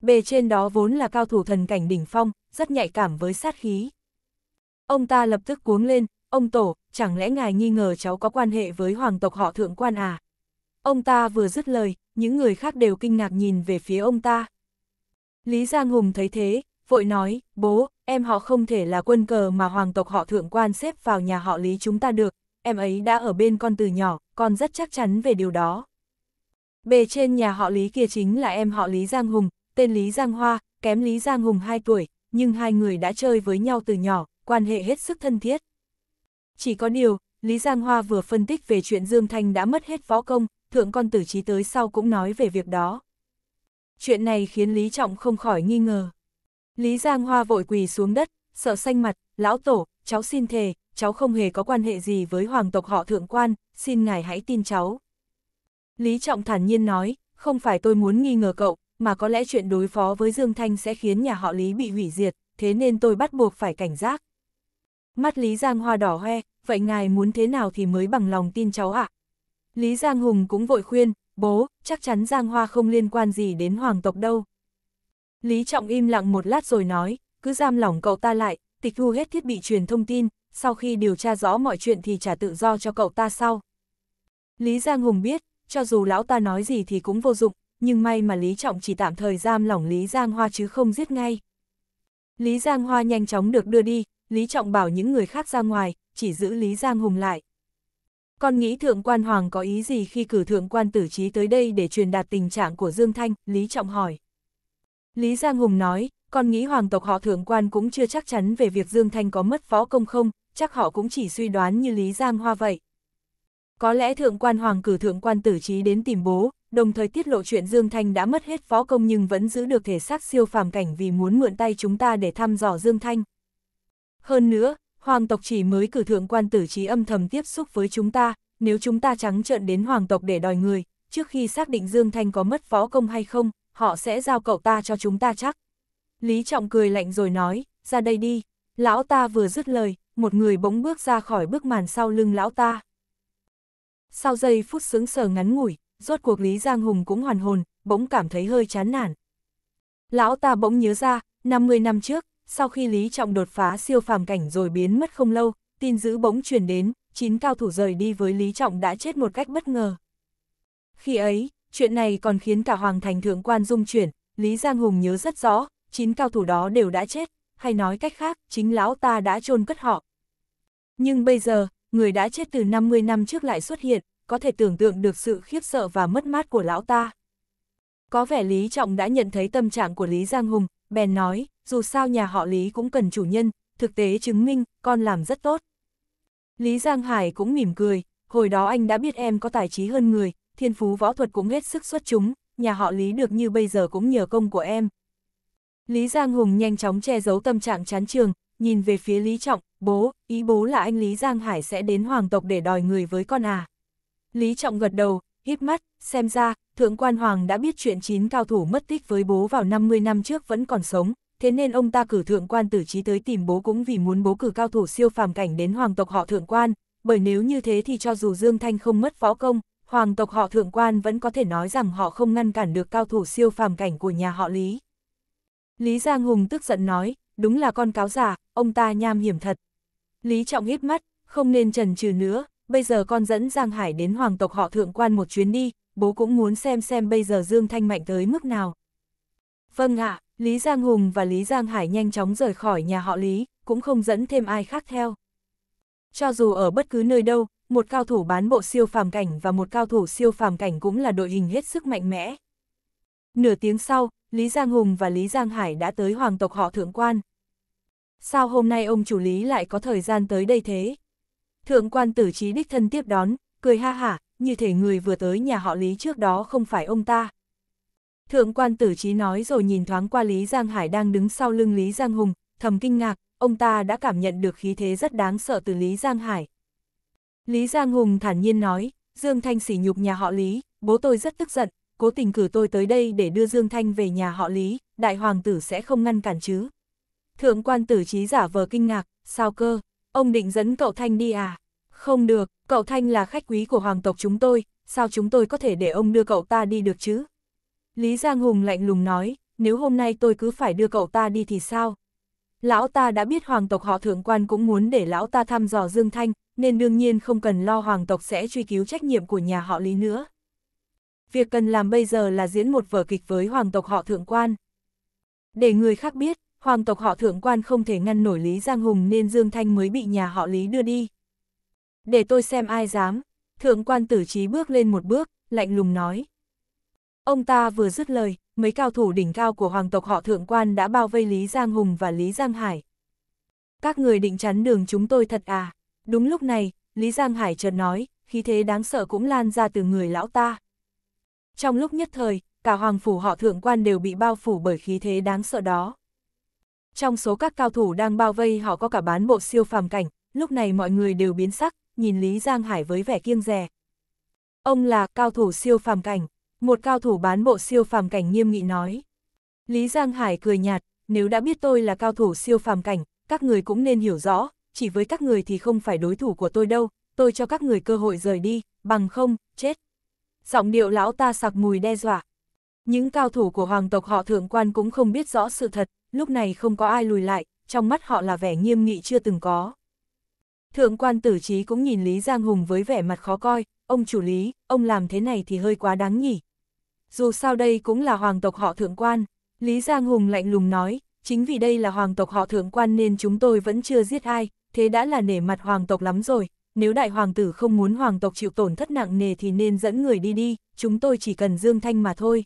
Bề trên đó vốn là cao thủ thần cảnh đỉnh phong, rất nhạy cảm với sát khí. Ông ta lập tức cuống lên, ông tổ, chẳng lẽ ngài nghi ngờ cháu có quan hệ với hoàng tộc họ thượng quan à? Ông ta vừa dứt lời, những người khác đều kinh ngạc nhìn về phía ông ta. Lý Giang Hùng thấy thế, vội nói, bố, em họ không thể là quân cờ mà hoàng tộc họ thượng quan xếp vào nhà họ Lý chúng ta được, em ấy đã ở bên con từ nhỏ, con rất chắc chắn về điều đó. Bề trên nhà họ Lý kia chính là em họ Lý Giang Hùng, tên Lý Giang Hoa, kém Lý Giang Hùng 2 tuổi, nhưng hai người đã chơi với nhau từ nhỏ, quan hệ hết sức thân thiết. Chỉ có điều, Lý Giang Hoa vừa phân tích về chuyện Dương Thanh đã mất hết võ công, thượng con tử trí tới sau cũng nói về việc đó. Chuyện này khiến Lý Trọng không khỏi nghi ngờ. Lý Giang Hoa vội quỳ xuống đất, sợ xanh mặt, lão tổ, cháu xin thề, cháu không hề có quan hệ gì với hoàng tộc họ thượng quan, xin ngài hãy tin cháu. Lý Trọng thản nhiên nói, không phải tôi muốn nghi ngờ cậu, mà có lẽ chuyện đối phó với Dương Thanh sẽ khiến nhà họ Lý bị hủy diệt, thế nên tôi bắt buộc phải cảnh giác. Mắt Lý Giang Hoa đỏ hoe, vậy ngài muốn thế nào thì mới bằng lòng tin cháu ạ? À? Lý Giang Hùng cũng vội khuyên, bố, chắc chắn Giang Hoa không liên quan gì đến hoàng tộc đâu. Lý Trọng im lặng một lát rồi nói, cứ giam lỏng cậu ta lại, tịch thu hết thiết bị truyền thông tin, sau khi điều tra rõ mọi chuyện thì trả tự do cho cậu ta sau. Lý Giang Hùng biết, cho dù lão ta nói gì thì cũng vô dụng, nhưng may mà Lý Trọng chỉ tạm thời giam lỏng Lý Giang Hoa chứ không giết ngay. Lý Giang Hoa nhanh chóng được đưa đi, Lý Trọng bảo những người khác ra ngoài, chỉ giữ Lý Giang Hùng lại. Con nghĩ Thượng quan Hoàng có ý gì khi cử Thượng quan Tử Trí tới đây để truyền đạt tình trạng của Dương Thanh, Lý Trọng hỏi. Lý Giang Hùng nói, con nghĩ Hoàng tộc họ Thượng quan cũng chưa chắc chắn về việc Dương Thanh có mất võ công không, chắc họ cũng chỉ suy đoán như Lý Giang Hoa vậy. Có lẽ Thượng quan Hoàng cử Thượng quan Tử Trí đến tìm bố, đồng thời tiết lộ chuyện Dương Thanh đã mất hết võ công nhưng vẫn giữ được thể xác siêu phàm cảnh vì muốn mượn tay chúng ta để thăm dò Dương Thanh. Hơn nữa, hoàng tộc chỉ mới cử thượng quan tử trí âm thầm tiếp xúc với chúng ta, nếu chúng ta trắng trợn đến hoàng tộc để đòi người, trước khi xác định Dương Thanh có mất võ công hay không, họ sẽ giao cậu ta cho chúng ta chắc. Lý Trọng cười lạnh rồi nói, ra đây đi, lão ta vừa dứt lời, một người bỗng bước ra khỏi bức màn sau lưng lão ta. Sau giây phút sướng sờ ngắn ngủi, rốt cuộc Lý Giang Hùng cũng hoàn hồn, bỗng cảm thấy hơi chán nản. Lão ta bỗng nhớ ra, 50 năm trước, sau khi Lý Trọng đột phá siêu phàm cảnh rồi biến mất không lâu, tin dữ bỗng truyền đến, chín cao thủ rời đi với Lý Trọng đã chết một cách bất ngờ. Khi ấy, chuyện này còn khiến cả Hoàng Thành Thượng Quan dung chuyển, Lý Giang Hùng nhớ rất rõ, chín cao thủ đó đều đã chết, hay nói cách khác, chính lão ta đã chôn cất họ. Nhưng bây giờ, người đã chết từ 50 năm trước lại xuất hiện, có thể tưởng tượng được sự khiếp sợ và mất mát của lão ta. Có vẻ Lý Trọng đã nhận thấy tâm trạng của Lý Giang Hùng, bèn nói, dù sao nhà họ Lý cũng cần chủ nhân, thực tế chứng minh, con làm rất tốt. Lý Giang Hải cũng mỉm cười, hồi đó anh đã biết em có tài trí hơn người, thiên phú võ thuật cũng hết sức xuất chúng, nhà họ Lý được như bây giờ cũng nhờ công của em. Lý Giang Hùng nhanh chóng che giấu tâm trạng chán trường, nhìn về phía Lý Trọng, bố, ý bố là anh Lý Giang Hải sẽ đến hoàng tộc để đòi người với con à. Lý Trọng gật đầu, hít mắt, xem ra, Thượng Quan Hoàng đã biết chuyện chín cao thủ mất tích với bố vào 50 năm trước vẫn còn sống, thế nên ông ta cử Thượng Quan Tử Trí tới tìm bố cũng vì muốn bố cử cao thủ siêu phàm cảnh đến hoàng tộc họ Thượng Quan, bởi nếu như thế thì cho dù Dương Thanh không mất võ công, hoàng tộc họ Thượng Quan vẫn có thể nói rằng họ không ngăn cản được cao thủ siêu phàm cảnh của nhà họ Lý. Lý Giang Hùng tức giận nói, đúng là con cáo giả, ông ta nham hiểm thật. Lý Trọng hít mắt, không nên trần trừ nữa, bây giờ con dẫn Giang Hải đến hoàng tộc họ thượng quan một chuyến đi, bố cũng muốn xem xem bây giờ Dương Thanh mạnh tới mức nào. Vâng ạ, à, Lý Giang Hùng và Lý Giang Hải nhanh chóng rời khỏi nhà họ Lý, cũng không dẫn thêm ai khác theo. Cho dù ở bất cứ nơi đâu, một cao thủ bán bộ siêu phàm cảnh và một cao thủ siêu phàm cảnh cũng là đội hình hết sức mạnh mẽ. Nửa tiếng sau, Lý Giang Hùng và Lý Giang Hải đã tới hoàng tộc họ thượng quan. Sao hôm nay ông chủ Lý lại có thời gian tới đây thế? Thượng quan tử trí đích thân tiếp đón, cười ha hả, như thể người vừa tới nhà họ Lý trước đó không phải ông ta. Thượng quan tử trí nói rồi nhìn thoáng qua Lý Giang Hải đang đứng sau lưng Lý Giang Hùng, thầm kinh ngạc, ông ta đã cảm nhận được khí thế rất đáng sợ từ Lý Giang Hải. Lý Giang Hùng thản nhiên nói, Dương Thanh sỉ nhục nhà họ Lý, bố tôi rất tức giận, cố tình cử tôi tới đây để đưa Dương Thanh về nhà họ Lý, đại hoàng tử sẽ không ngăn cản chứ. Thượng quan tử trí giả vờ kinh ngạc, sao cơ? Ông định dẫn cậu Thanh đi à? Không được, cậu Thanh là khách quý của hoàng tộc chúng tôi, sao chúng tôi có thể để ông đưa cậu ta đi được chứ? Lý Giang Hùng lạnh lùng nói, nếu hôm nay tôi cứ phải đưa cậu ta đi thì sao? Lão ta đã biết hoàng tộc họ thượng quan cũng muốn để lão ta thăm dò Dương Thanh, nên đương nhiên không cần lo hoàng tộc sẽ truy cứu trách nhiệm của nhà họ Lý nữa. Việc cần làm bây giờ là diễn một vở kịch với hoàng tộc họ thượng quan. Để người khác biết, hoàng tộc họ thượng quan không thể ngăn nổi Lý Giang Hùng nên Dương Thanh mới bị nhà họ Lý đưa đi. Để tôi xem ai dám, thượng quan tử trí bước lên một bước, lạnh lùng nói. Ông ta vừa dứt lời, mấy cao thủ đỉnh cao của hoàng tộc họ thượng quan đã bao vây Lý Giang Hùng và Lý Giang Hải. Các người định chắn đường chúng tôi thật à? Đúng lúc này, Lý Giang Hải chợt nói, khí thế đáng sợ cũng lan ra từ người lão ta. Trong lúc nhất thời, cả hoàng phủ họ thượng quan đều bị bao phủ bởi khí thế đáng sợ đó. Trong số các cao thủ đang bao vây họ có cả bán bộ siêu phàm cảnh, lúc này mọi người đều biến sắc, nhìn Lý Giang Hải với vẻ kiêng rè. Ông là cao thủ siêu phàm cảnh, một cao thủ bán bộ siêu phàm cảnh nghiêm nghị nói. Lý Giang Hải cười nhạt, nếu đã biết tôi là cao thủ siêu phàm cảnh, các người cũng nên hiểu rõ, chỉ với các người thì không phải đối thủ của tôi đâu, tôi cho các người cơ hội rời đi, bằng không, chết. Giọng điệu lão ta sặc mùi đe dọa. Những cao thủ của hoàng tộc họ thượng quan cũng không biết rõ sự thật, lúc này không có ai lùi lại, trong mắt họ là vẻ nghiêm nghị chưa từng có. Thượng quan tử trí cũng nhìn Lý Giang Hùng với vẻ mặt khó coi, ông chủ Lý, ông làm thế này thì hơi quá đáng nhỉ. Dù sao đây cũng là hoàng tộc họ thượng quan, Lý Giang Hùng lạnh lùng nói, chính vì đây là hoàng tộc họ thượng quan nên chúng tôi vẫn chưa giết ai, thế đã là nể mặt hoàng tộc lắm rồi, nếu đại hoàng tử không muốn hoàng tộc chịu tổn thất nặng nề thì nên dẫn người đi đi, chúng tôi chỉ cần dương thanh mà thôi.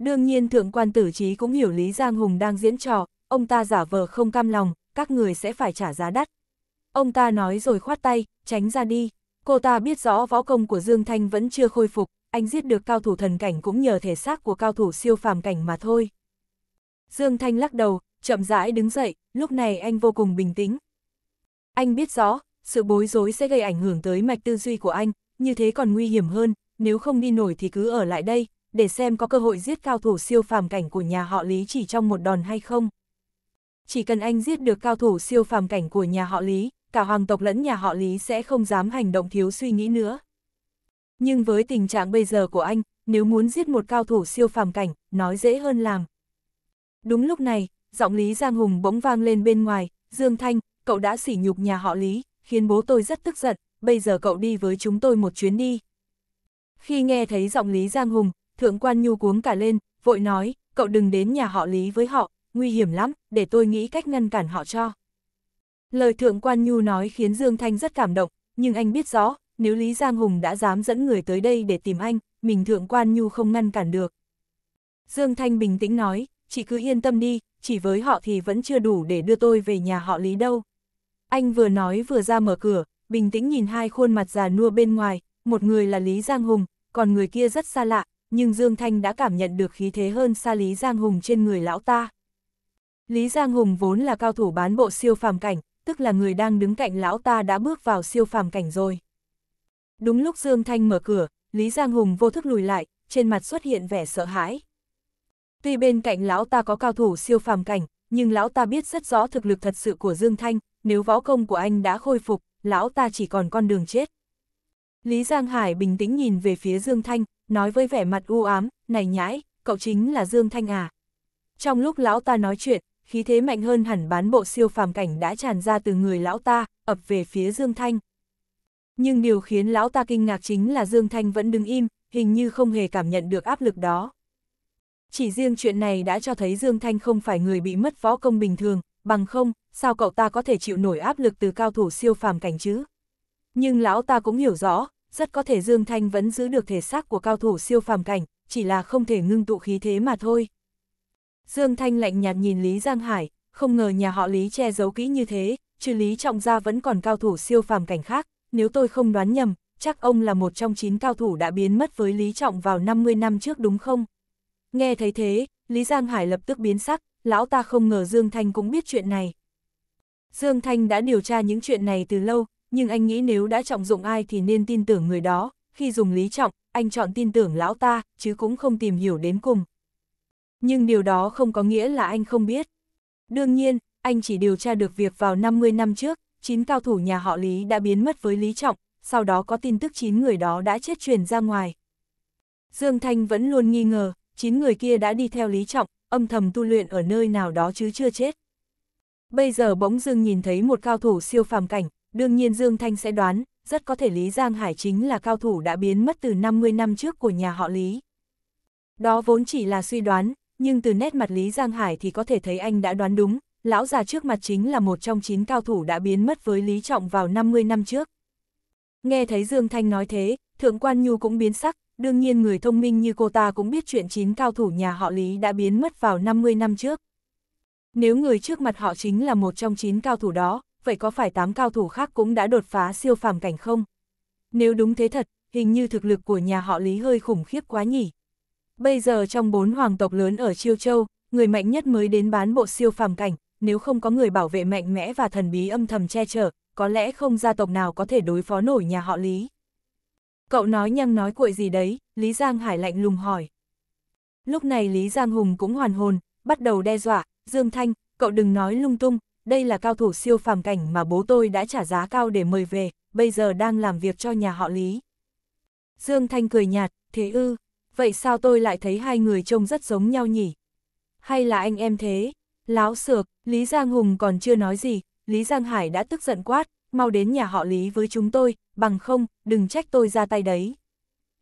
Đương nhiên thượng quan tử trí cũng hiểu Lý Giang Hùng đang diễn trò, ông ta giả vờ không cam lòng, các người sẽ phải trả giá đắt. Ông ta nói rồi khoát tay, tránh ra đi. Cô ta biết rõ võ công của Dương Thanh vẫn chưa khôi phục, anh giết được cao thủ thần cảnh cũng nhờ thể xác của cao thủ siêu phàm cảnh mà thôi. Dương Thanh lắc đầu, chậm rãi đứng dậy, lúc này anh vô cùng bình tĩnh. Anh biết rõ, sự bối rối sẽ gây ảnh hưởng tới mạch tư duy của anh, như thế còn nguy hiểm hơn, nếu không đi nổi thì cứ ở lại đây, để xem có cơ hội giết cao thủ siêu phàm cảnh của nhà họ Lý chỉ trong một đòn hay không. Chỉ cần anh giết được cao thủ siêu phàm cảnh của nhà họ Lý, cả hoàng tộc lẫn nhà họ Lý sẽ không dám hành động thiếu suy nghĩ nữa. Nhưng với tình trạng bây giờ của anh, nếu muốn giết một cao thủ siêu phàm cảnh, nói dễ hơn làm. Đúng lúc này, giọng Lý Giang Hùng bỗng vang lên bên ngoài, Dương Thanh, cậu đã sỉ nhục nhà họ Lý, khiến bố tôi rất tức giận, bây giờ cậu đi với chúng tôi một chuyến đi. Khi nghe thấy giọng Lý Giang Hùng, thượng quan nhu cuống cả lên, vội nói, cậu đừng đến nhà họ Lý với họ, nguy hiểm lắm, để tôi nghĩ cách ngăn cản họ cho. Lời thượng quan nhu nói khiến Dương Thanh rất cảm động, nhưng anh biết rõ, nếu Lý Giang Hùng đã dám dẫn người tới đây để tìm anh, mình thượng quan nhu không ngăn cản được. Dương Thanh bình tĩnh nói, chị cứ yên tâm đi, chỉ với họ thì vẫn chưa đủ để đưa tôi về nhà họ Lý đâu. Anh vừa nói vừa ra mở cửa, bình tĩnh nhìn hai khuôn mặt già nua bên ngoài, một người là Lý Giang Hùng, còn người kia rất xa lạ, nhưng Dương Thanh đã cảm nhận được khí thế hơn xa Lý Giang Hùng trên người lão ta. Lý Giang Hùng vốn là cao thủ bán bộ siêu phàm cảnh, tức là người đang đứng cạnh lão ta đã bước vào siêu phàm cảnh rồi. Đúng lúc Dương Thanh mở cửa, Lý Giang Hùng vô thức lùi lại, trên mặt xuất hiện vẻ sợ hãi. Tuy bên cạnh lão ta có cao thủ siêu phàm cảnh, nhưng lão ta biết rất rõ thực lực thật sự của Dương Thanh, nếu võ công của anh đã khôi phục, lão ta chỉ còn con đường chết. Lý Giang Hải bình tĩnh nhìn về phía Dương Thanh, nói với vẻ mặt u ám, này nhãi, cậu chính là Dương Thanh à. Trong lúc lão ta nói chuyện, khí thế mạnh hơn hẳn bán bộ siêu phàm cảnh đã tràn ra từ người lão ta, ập về phía Dương Thanh. Nhưng điều khiến lão ta kinh ngạc chính là Dương Thanh vẫn đứng im, hình như không hề cảm nhận được áp lực đó. Chỉ riêng chuyện này đã cho thấy Dương Thanh không phải người bị mất võ công bình thường, bằng không, sao cậu ta có thể chịu nổi áp lực từ cao thủ siêu phàm cảnh chứ? Nhưng lão ta cũng hiểu rõ, rất có thể Dương Thanh vẫn giữ được thể xác của cao thủ siêu phàm cảnh, chỉ là không thể ngưng tụ khí thế mà thôi. Dương Thanh lạnh nhạt nhìn Lý Giang Hải, không ngờ nhà họ Lý che giấu kỹ như thế, trừ Lý Trọng Gia vẫn còn cao thủ siêu phàm cảnh khác, nếu tôi không đoán nhầm, chắc ông là một trong chín cao thủ đã biến mất với Lý Trọng vào 50 năm trước đúng không? Nghe thấy thế, Lý Giang Hải lập tức biến sắc, lão ta không ngờ Dương Thanh cũng biết chuyện này. Dương Thanh đã điều tra những chuyện này từ lâu, nhưng anh nghĩ nếu đã trọng dụng ai thì nên tin tưởng người đó, khi dùng Lý Trọng, anh chọn tin tưởng lão ta, chứ cũng không tìm hiểu đến cùng. Nhưng điều đó không có nghĩa là anh không biết. Đương nhiên, anh chỉ điều tra được việc vào 50 năm trước, 9 cao thủ nhà họ Lý đã biến mất với Lý Trọng, sau đó có tin tức 9 người đó đã chết truyền ra ngoài. Dương Thanh vẫn luôn nghi ngờ, 9 người kia đã đi theo Lý Trọng, âm thầm tu luyện ở nơi nào đó chứ chưa chết. Bây giờ bỗng dưng nhìn thấy một cao thủ siêu phàm cảnh, Đương nhiên Dương Thanh sẽ đoán, rất có thể Lý Giang Hải chính là cao thủ đã biến mất từ 50 năm trước của nhà họ Lý. Đó vốn chỉ là suy đoán, nhưng từ nét mặt Lý Giang Hải thì có thể thấy anh đã đoán đúng, lão già trước mặt chính là một trong 9 cao thủ đã biến mất với Lý Trọng vào 50 năm trước. Nghe thấy Dương Thanh nói thế, Thượng Quan Nhu cũng biến sắc, đương nhiên người thông minh như cô ta cũng biết chuyện 9 cao thủ nhà họ Lý đã biến mất vào 50 năm trước. Nếu người trước mặt họ chính là một trong 9 cao thủ đó, vậy có phải tám cao thủ khác cũng đã đột phá siêu phàm cảnh không? Nếu đúng thế thật, hình như thực lực của nhà họ Lý hơi khủng khiếp quá nhỉ. Bây giờ trong bốn hoàng tộc lớn ở Chiêu Châu, người mạnh nhất mới đến bán bộ siêu phàm cảnh, nếu không có người bảo vệ mạnh mẽ và thần bí âm thầm che chở, có lẽ không gia tộc nào có thể đối phó nổi nhà họ Lý. Cậu nói nhăng nói cuội gì đấy, Lý Giang Hải lạnh lùng hỏi. Lúc này Lý Giang Hùng cũng hoàn hồn, bắt đầu đe dọa, Dương Thanh, cậu đừng nói lung tung, đây là cao thủ siêu phàm cảnh mà bố tôi đã trả giá cao để mời về, bây giờ đang làm việc cho nhà họ Lý. Dương Thanh cười nhạt, thế ư, vậy sao tôi lại thấy hai người trông rất giống nhau nhỉ? Hay là anh em thế? Láo sược, Lý Giang Hùng còn chưa nói gì, Lý Giang Hải đã tức giận quát, mau đến nhà họ Lý với chúng tôi, bằng không, đừng trách tôi ra tay đấy.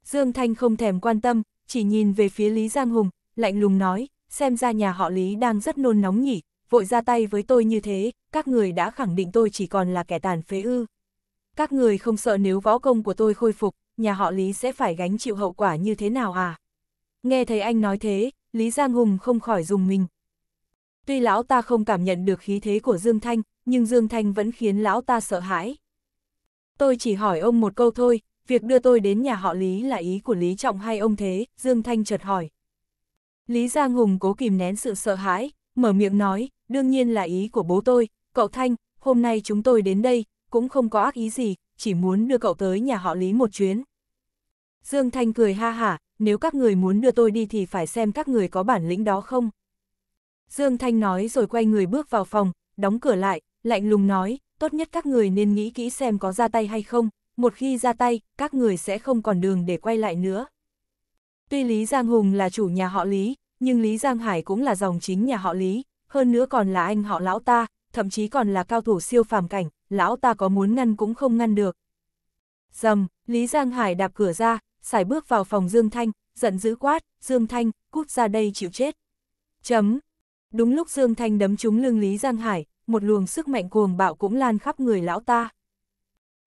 Dương Thanh không thèm quan tâm, chỉ nhìn về phía Lý Giang Hùng, lạnh lùng nói, xem ra nhà họ Lý đang rất nôn nóng nhỉ, vội ra tay với tôi như thế, các người đã khẳng định tôi chỉ còn là kẻ tàn phế ư. Các người không sợ nếu võ công của tôi khôi phục, nhà họ Lý sẽ phải gánh chịu hậu quả như thế nào à? Nghe thấy anh nói thế, Lý Giang Hùng không khỏi dùng mình. Tuy lão ta không cảm nhận được khí thế của Dương Thanh, nhưng Dương Thanh vẫn khiến lão ta sợ hãi. Tôi chỉ hỏi ông một câu thôi, việc đưa tôi đến nhà họ Lý là ý của Lý Trọng hay ông thế, Dương Thanh chợt hỏi. Lý Giang Hùng cố kìm nén sự sợ hãi, mở miệng nói, đương nhiên là ý của bố tôi, cậu Thanh, hôm nay chúng tôi đến đây, cũng không có ác ý gì, chỉ muốn đưa cậu tới nhà họ Lý một chuyến. Dương Thanh cười ha hả, nếu các người muốn đưa tôi đi thì phải xem các người có bản lĩnh đó không. Dương Thanh nói rồi quay người bước vào phòng, đóng cửa lại, lạnh lùng nói, tốt nhất các người nên nghĩ kỹ xem có ra tay hay không, một khi ra tay, các người sẽ không còn đường để quay lại nữa. Tuy Lý Giang Hùng là chủ nhà họ Lý, nhưng Lý Giang Hải cũng là dòng chính nhà họ Lý, hơn nữa còn là anh họ lão ta, thậm chí còn là cao thủ siêu phàm cảnh, lão ta có muốn ngăn cũng không ngăn được. Dầm, Lý Giang Hải đạp cửa ra, xài bước vào phòng Dương Thanh, giận dữ quát, Dương Thanh, cút ra đây chịu chết. Chấm. Đúng lúc Dương Thanh đấm trúng lưng Lý Giang Hải, một luồng sức mạnh cuồng bạo cũng lan khắp người lão ta.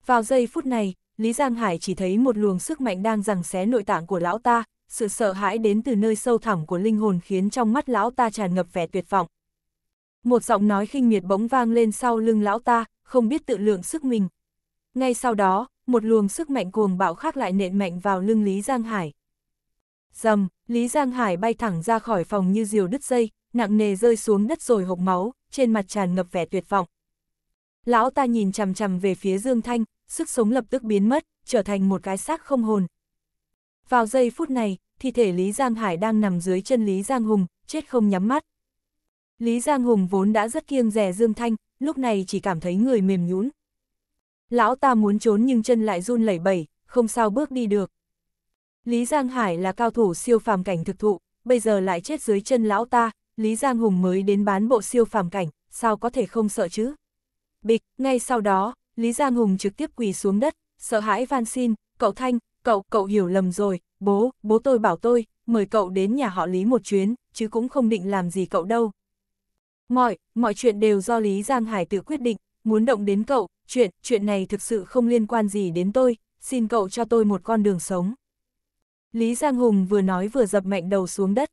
Vào giây phút này, Lý Giang Hải chỉ thấy một luồng sức mạnh đang giằng xé nội tạng của lão ta, sự sợ hãi đến từ nơi sâu thẳm của linh hồn khiến trong mắt lão ta tràn ngập vẻ tuyệt vọng. Một giọng nói khinh miệt bỗng vang lên sau lưng lão ta, không biết tự lượng sức mình. Ngay sau đó, một luồng sức mạnh cuồng bạo khác lại nện mạnh vào lưng Lý Giang Hải. Dầm, Lý Giang Hải bay thẳng ra khỏi phòng như diều đứt dây, nặng nề rơi xuống đất rồi hộc máu, trên mặt tràn ngập vẻ tuyệt vọng. Lão ta nhìn chằm chằm về phía Dương Thanh, sức sống lập tức biến mất, trở thành một cái xác không hồn. Vào giây phút này, thi thể Lý Giang Hải đang nằm dưới chân Lý Giang Hùng, chết không nhắm mắt. Lý Giang Hùng vốn đã rất kiêng rẻ Dương Thanh, lúc này chỉ cảm thấy người mềm nhũn. Lão ta muốn trốn nhưng chân lại run lẩy bẩy, không sao bước đi được. Lý Giang Hải là cao thủ siêu phàm cảnh thực thụ, bây giờ lại chết dưới chân lão ta, Lý Giang Hùng mới đến bán bộ siêu phàm cảnh, sao có thể không sợ chứ? Bịch, ngay sau đó, Lý Giang Hùng trực tiếp quỳ xuống đất, sợ hãi van xin, cậu Thanh, cậu, cậu hiểu lầm rồi, bố, bố tôi bảo tôi, mời cậu đến nhà họ Lý một chuyến, chứ cũng không định làm gì cậu đâu, Mọi, mọi chuyện đều do Lý Giang Hải tự quyết định, muốn động đến cậu, chuyện, chuyện này thực sự không liên quan gì đến tôi, xin cậu cho tôi một con đường sống. Lý Giang Hùng vừa nói vừa dập mạnh đầu xuống đất.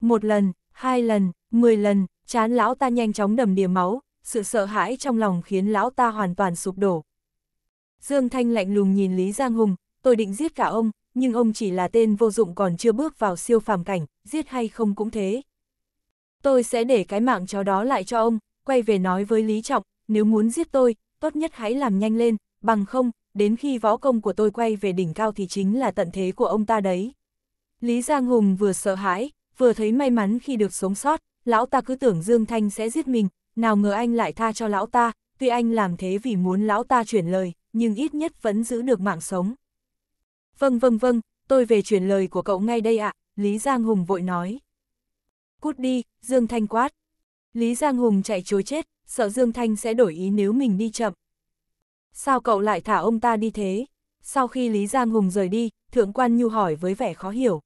Một lần, hai lần, mười lần, chán lão ta nhanh chóng đầm đìa máu, sự sợ hãi trong lòng khiến lão ta hoàn toàn sụp đổ. Dương Thanh lạnh lùng nhìn Lý Giang Hùng, tôi định giết cả ông, nhưng ông chỉ là tên vô dụng còn chưa bước vào siêu phàm cảnh, giết hay không cũng thế, tôi sẽ để cái mạng chó đó lại cho ông, quay về nói với Lý Trọng, nếu muốn giết tôi, tốt nhất hãy làm nhanh lên, bằng không, đến khi võ công của tôi quay về đỉnh cao thì chính là tận thế của ông ta đấy. Lý Giang Hùng vừa sợ hãi, vừa thấy may mắn khi được sống sót, lão ta cứ tưởng Dương Thanh sẽ giết mình, nào ngờ anh lại tha cho lão ta, tuy anh làm thế vì muốn lão ta chuyển lời, nhưng ít nhất vẫn giữ được mạng sống. Vâng vâng vâng, tôi về chuyển lời của cậu ngay đây ạ, Lý Giang Hùng vội nói cút đi, Dương Thanh quát. Lý Giang Hùng chạy chối chết, sợ Dương Thanh sẽ đổi ý nếu mình đi chậm. Sao cậu lại thả ông ta đi thế? Sau khi Lý Giang Hùng rời đi, Thượng Quan Nhu hỏi với vẻ khó hiểu.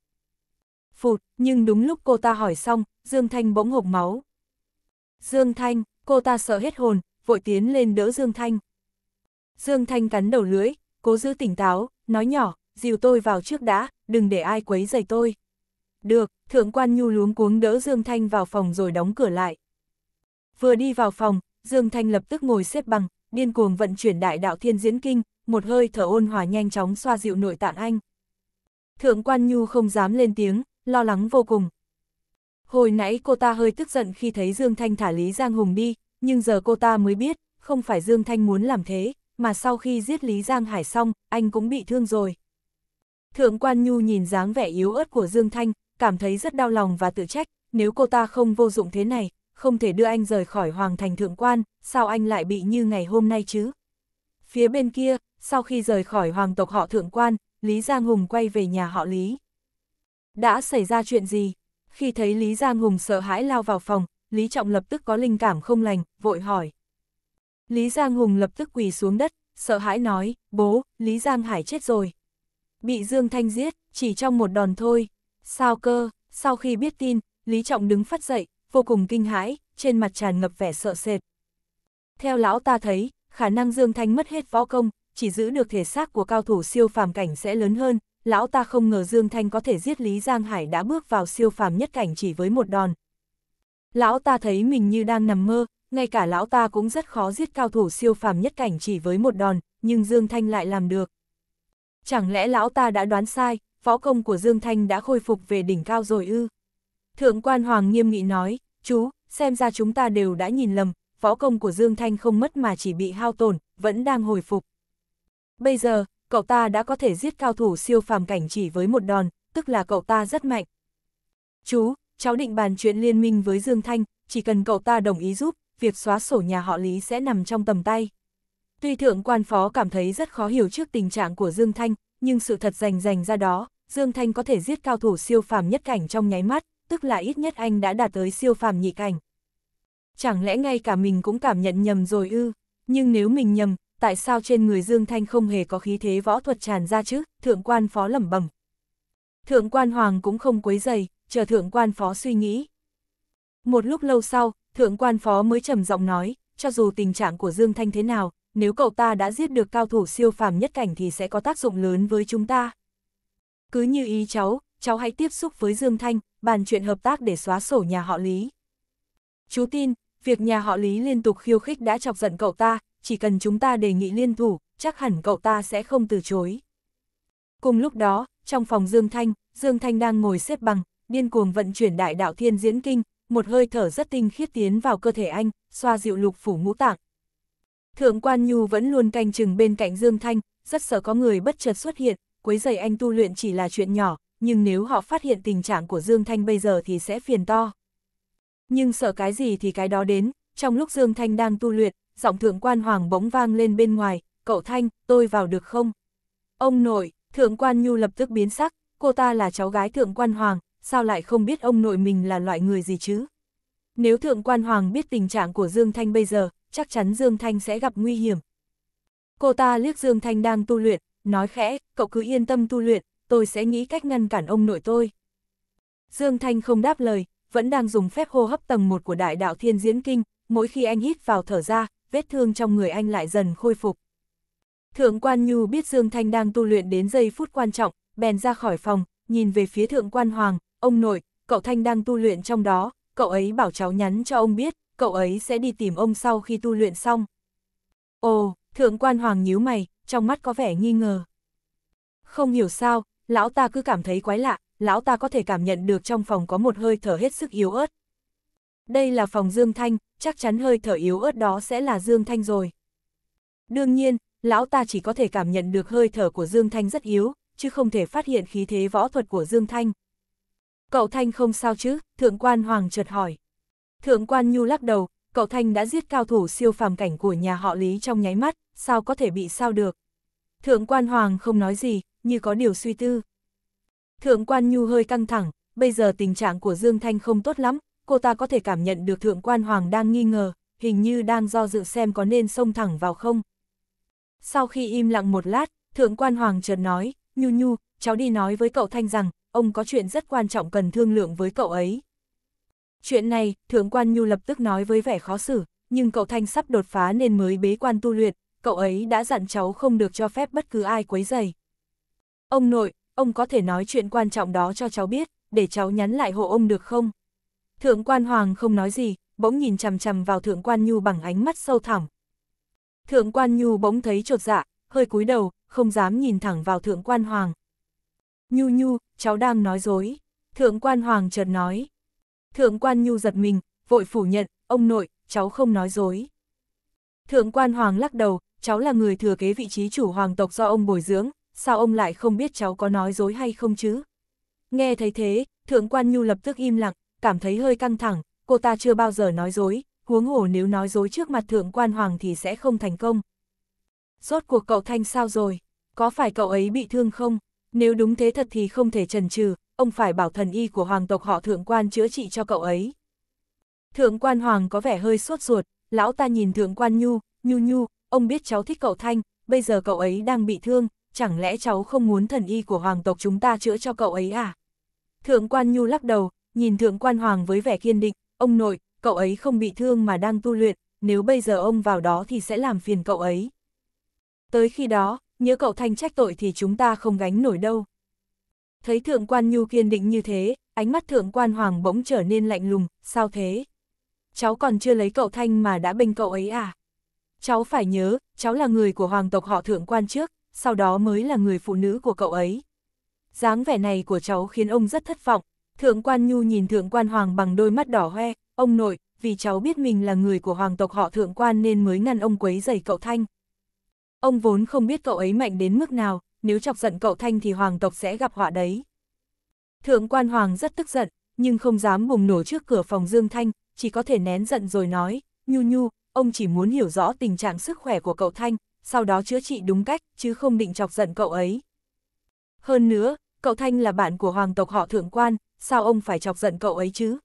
Phụt, nhưng đúng lúc cô ta hỏi xong, Dương Thanh bỗng hộp máu. Dương Thanh, cô ta sợ hết hồn, vội tiến lên đỡ Dương Thanh. Dương Thanh cắn đầu lưỡi, cố giữ tỉnh táo, nói nhỏ, dìu tôi vào trước đã, đừng để ai quấy rầy tôi. Được, thượng quan nhu luống cuống đỡ Dương Thanh vào phòng rồi đóng cửa lại. Vừa đi vào phòng, Dương Thanh lập tức ngồi xếp bằng, điên cuồng vận chuyển đại đạo thiên diễn kinh, một hơi thở ôn hòa nhanh chóng xoa dịu nội tạng anh. Thượng quan nhu không dám lên tiếng, lo lắng vô cùng. Hồi nãy cô ta hơi tức giận khi thấy Dương Thanh thả Lý Giang Hùng đi, nhưng giờ cô ta mới biết, không phải Dương Thanh muốn làm thế, mà sau khi giết Lý Giang Hải xong, anh cũng bị thương rồi. Thượng quan nhu nhìn dáng vẻ yếu ớt của Dương Thanh, cảm thấy rất đau lòng và tự trách, nếu cô ta không vô dụng thế này, không thể đưa anh rời khỏi hoàng thành thượng quan, sao anh lại bị như ngày hôm nay chứ? Phía bên kia, sau khi rời khỏi hoàng tộc họ thượng quan, Lý Giang Hùng quay về nhà họ Lý. Đã xảy ra chuyện gì? Khi thấy Lý Giang Hùng sợ hãi lao vào phòng, Lý Trọng lập tức có linh cảm không lành, vội hỏi. Lý Giang Hùng lập tức quỳ xuống đất, sợ hãi nói, bố, Lý Giang Hải chết rồi. Bị Dương Thanh giết, chỉ trong một đòn thôi, Sao cơ, sau khi biết tin, Lý Trọng đứng phát dậy, vô cùng kinh hãi, trên mặt tràn ngập vẻ sợ sệt. Theo lão ta thấy, khả năng Dương Thanh mất hết võ công, chỉ giữ được thể xác của cao thủ siêu phàm cảnh sẽ lớn hơn, lão ta không ngờ Dương Thanh có thể giết Lý Giang Hải đã bước vào siêu phàm nhất cảnh chỉ với một đòn. Lão ta thấy mình như đang nằm mơ, ngay cả lão ta cũng rất khó giết cao thủ siêu phàm nhất cảnh chỉ với một đòn, nhưng Dương Thanh lại làm được. Chẳng lẽ lão ta đã đoán sai, võ công của Dương Thanh đã khôi phục về đỉnh cao rồi ư. Thượng quan Hoàng nghiêm nghị nói, chú, xem ra chúng ta đều đã nhìn lầm, võ công của Dương Thanh không mất mà chỉ bị hao tổn, vẫn đang hồi phục. Bây giờ, cậu ta đã có thể giết cao thủ siêu phàm cảnh chỉ với một đòn, tức là cậu ta rất mạnh. Chú, cháu định bàn chuyện liên minh với Dương Thanh, chỉ cần cậu ta đồng ý giúp, việc xóa sổ nhà họ Lý sẽ nằm trong tầm tay. Tuy thượng quan phó cảm thấy rất khó hiểu trước tình trạng của Dương Thanh, nhưng sự thật rành rành ra đó, Dương Thanh có thể giết cao thủ siêu phàm nhất cảnh trong nháy mắt, tức là ít nhất anh đã đạt tới siêu phàm nhị cảnh. Chẳng lẽ ngay cả mình cũng cảm nhận nhầm rồi ư? Nhưng nếu mình nhầm, tại sao trên người Dương Thanh không hề có khí thế võ thuật tràn ra chứ? Thượng quan phó lẩm bẩm. Thượng quan hoàng cũng không quấy dày, chờ thượng quan phó suy nghĩ. Một lúc lâu sau, thượng quan phó mới trầm giọng nói, cho dù tình trạng của Dương Thanh thế nào, nếu cậu ta đã giết được cao thủ siêu phàm nhất cảnh thì sẽ có tác dụng lớn với chúng ta. Cứ như ý cháu, cháu hãy tiếp xúc với Dương Thanh, bàn chuyện hợp tác để xóa sổ nhà họ Lý. Chú tin, việc nhà họ Lý liên tục khiêu khích đã chọc giận cậu ta, chỉ cần chúng ta đề nghị liên thủ, chắc hẳn cậu ta sẽ không từ chối. Cùng lúc đó, trong phòng Dương Thanh, Dương Thanh đang ngồi xếp bằng, điên cuồng vận chuyển đại đạo thiên diễn kinh, một hơi thở rất tinh khiết tiến vào cơ thể anh, xoa dịu lục phủ ngũ tạng, Thượng quan Nhu vẫn luôn canh chừng bên cạnh Dương Thanh, rất sợ có người bất chợt xuất hiện, quấy giày anh tu luyện chỉ là chuyện nhỏ, nhưng nếu họ phát hiện tình trạng của Dương Thanh bây giờ thì sẽ phiền to. Nhưng sợ cái gì thì cái đó đến, trong lúc Dương Thanh đang tu luyện, giọng thượng quan Hoàng bỗng vang lên bên ngoài, cậu Thanh, tôi vào được không? Ông nội, thượng quan Nhu lập tức biến sắc, cô ta là cháu gái thượng quan Hoàng, sao lại không biết ông nội mình là loại người gì chứ? Nếu thượng quan Hoàng biết tình trạng của Dương Thanh bây giờ, chắc chắn Dương Thanh sẽ gặp nguy hiểm. Cô ta liếc Dương Thanh đang tu luyện, nói khẽ, cậu cứ yên tâm tu luyện, tôi sẽ nghĩ cách ngăn cản ông nội tôi. Dương Thanh không đáp lời, vẫn đang dùng phép hô hấp tầng 1 của đại đạo thiên diễn kinh, mỗi khi anh hít vào thở ra, vết thương trong người anh lại dần khôi phục. Thượng quan Nhu biết Dương Thanh đang tu luyện đến giây phút quan trọng, bèn ra khỏi phòng, nhìn về phía thượng quan Hoàng, ông nội, cậu Thanh đang tu luyện trong đó, cậu ấy bảo cháu nhắn cho ông biết, cậu ấy sẽ đi tìm ông sau khi tu luyện xong. Ồ, thượng quan hoàng nhíu mày, trong mắt có vẻ nghi ngờ. Không hiểu sao, lão ta cứ cảm thấy quái lạ, lão ta có thể cảm nhận được trong phòng có một hơi thở hết sức yếu ớt. Đây là phòng Dương Thanh, chắc chắn hơi thở yếu ớt đó sẽ là Dương Thanh rồi. Đương nhiên, lão ta chỉ có thể cảm nhận được hơi thở của Dương Thanh rất yếu, chứ không thể phát hiện khí thế võ thuật của Dương Thanh. Cậu Thanh không sao chứ, thượng quan hoàng chợt hỏi. Thượng quan Nhu lắc đầu, cậu Thanh đã giết cao thủ siêu phàm cảnh của nhà họ Lý trong nháy mắt, sao có thể bị sao được. Thượng quan Hoàng không nói gì, như có điều suy tư. Thượng quan Nhu hơi căng thẳng, bây giờ tình trạng của Dương Thanh không tốt lắm, cô ta có thể cảm nhận được thượng quan Hoàng đang nghi ngờ, hình như đang do dự xem có nên xông thẳng vào không. Sau khi im lặng một lát, thượng quan Hoàng chợt nói, Nhu Nhu, cháu đi nói với cậu Thanh rằng, ông có chuyện rất quan trọng cần thương lượng với cậu ấy. Chuyện này, thượng quan Nhu lập tức nói với vẻ khó xử, nhưng cậu Thanh sắp đột phá nên mới bế quan tu luyện, cậu ấy đã dặn cháu không được cho phép bất cứ ai quấy rầy. Ông nội, ông có thể nói chuyện quan trọng đó cho cháu biết, để cháu nhắn lại hộ ông được không? Thượng quan Hoàng không nói gì, bỗng nhìn chằm chằm vào thượng quan Nhu bằng ánh mắt sâu thẳm. Thượng quan Nhu bỗng thấy trột dạ, hơi cúi đầu, không dám nhìn thẳng vào thượng quan Hoàng. Nhu Nhu, cháu đang nói dối. Thượng quan Hoàng chợt nói, Thượng quan Nhu giật mình, vội phủ nhận, ông nội, cháu không nói dối. Thượng quan Hoàng lắc đầu, cháu là người thừa kế vị trí chủ hoàng tộc do ông bồi dưỡng, sao ông lại không biết cháu có nói dối hay không chứ? Nghe thấy thế, thượng quan Nhu lập tức im lặng, cảm thấy hơi căng thẳng, cô ta chưa bao giờ nói dối, huống hồ nếu nói dối trước mặt thượng quan Hoàng thì sẽ không thành công. Rốt cuộc cậu Thanh sao rồi? Có phải cậu ấy bị thương không? Nếu đúng thế thật thì không thể trần trừ, ông phải bảo thần y của hoàng tộc họ thượng quan chữa trị cho cậu ấy. Thượng quan hoàng có vẻ hơi suốt ruột, lão ta nhìn thượng quan nhu, nhu nhu, ông biết cháu thích cậu Thanh, bây giờ cậu ấy đang bị thương, chẳng lẽ cháu không muốn thần y của hoàng tộc chúng ta chữa cho cậu ấy à? Thượng quan nhu lắc đầu, nhìn thượng quan hoàng với vẻ kiên định, ông nội, cậu ấy không bị thương mà đang tu luyện, nếu bây giờ ông vào đó thì sẽ làm phiền cậu ấy. Tới khi đó, nhớ cậu thanh trách tội thì chúng ta không gánh nổi đâu. Thấy thượng quan nhu kiên định như thế, ánh mắt thượng quan hoàng bỗng trở nên lạnh lùng, sao thế? Cháu còn chưa lấy cậu thanh mà đã bênh cậu ấy à? Cháu phải nhớ, cháu là người của hoàng tộc họ thượng quan trước, sau đó mới là người phụ nữ của cậu ấy. dáng vẻ này của cháu khiến ông rất thất vọng, thượng quan nhu nhìn thượng quan hoàng bằng đôi mắt đỏ hoe, ông nội, vì cháu biết mình là người của hoàng tộc họ thượng quan nên mới ngăn ông quấy giày cậu thanh, Ông vốn không biết cậu ấy mạnh đến mức nào, nếu chọc giận cậu Thanh thì hoàng tộc sẽ gặp họa đấy. Thượng quan hoàng rất tức giận, nhưng không dám bùng nổ trước cửa phòng Dương Thanh, chỉ có thể nén giận rồi nói, nhu nhu, ông chỉ muốn hiểu rõ tình trạng sức khỏe của cậu Thanh, sau đó chữa trị đúng cách, chứ không định chọc giận cậu ấy. Hơn nữa, cậu Thanh là bạn của hoàng tộc họ thượng quan, sao ông phải chọc giận cậu ấy chứ?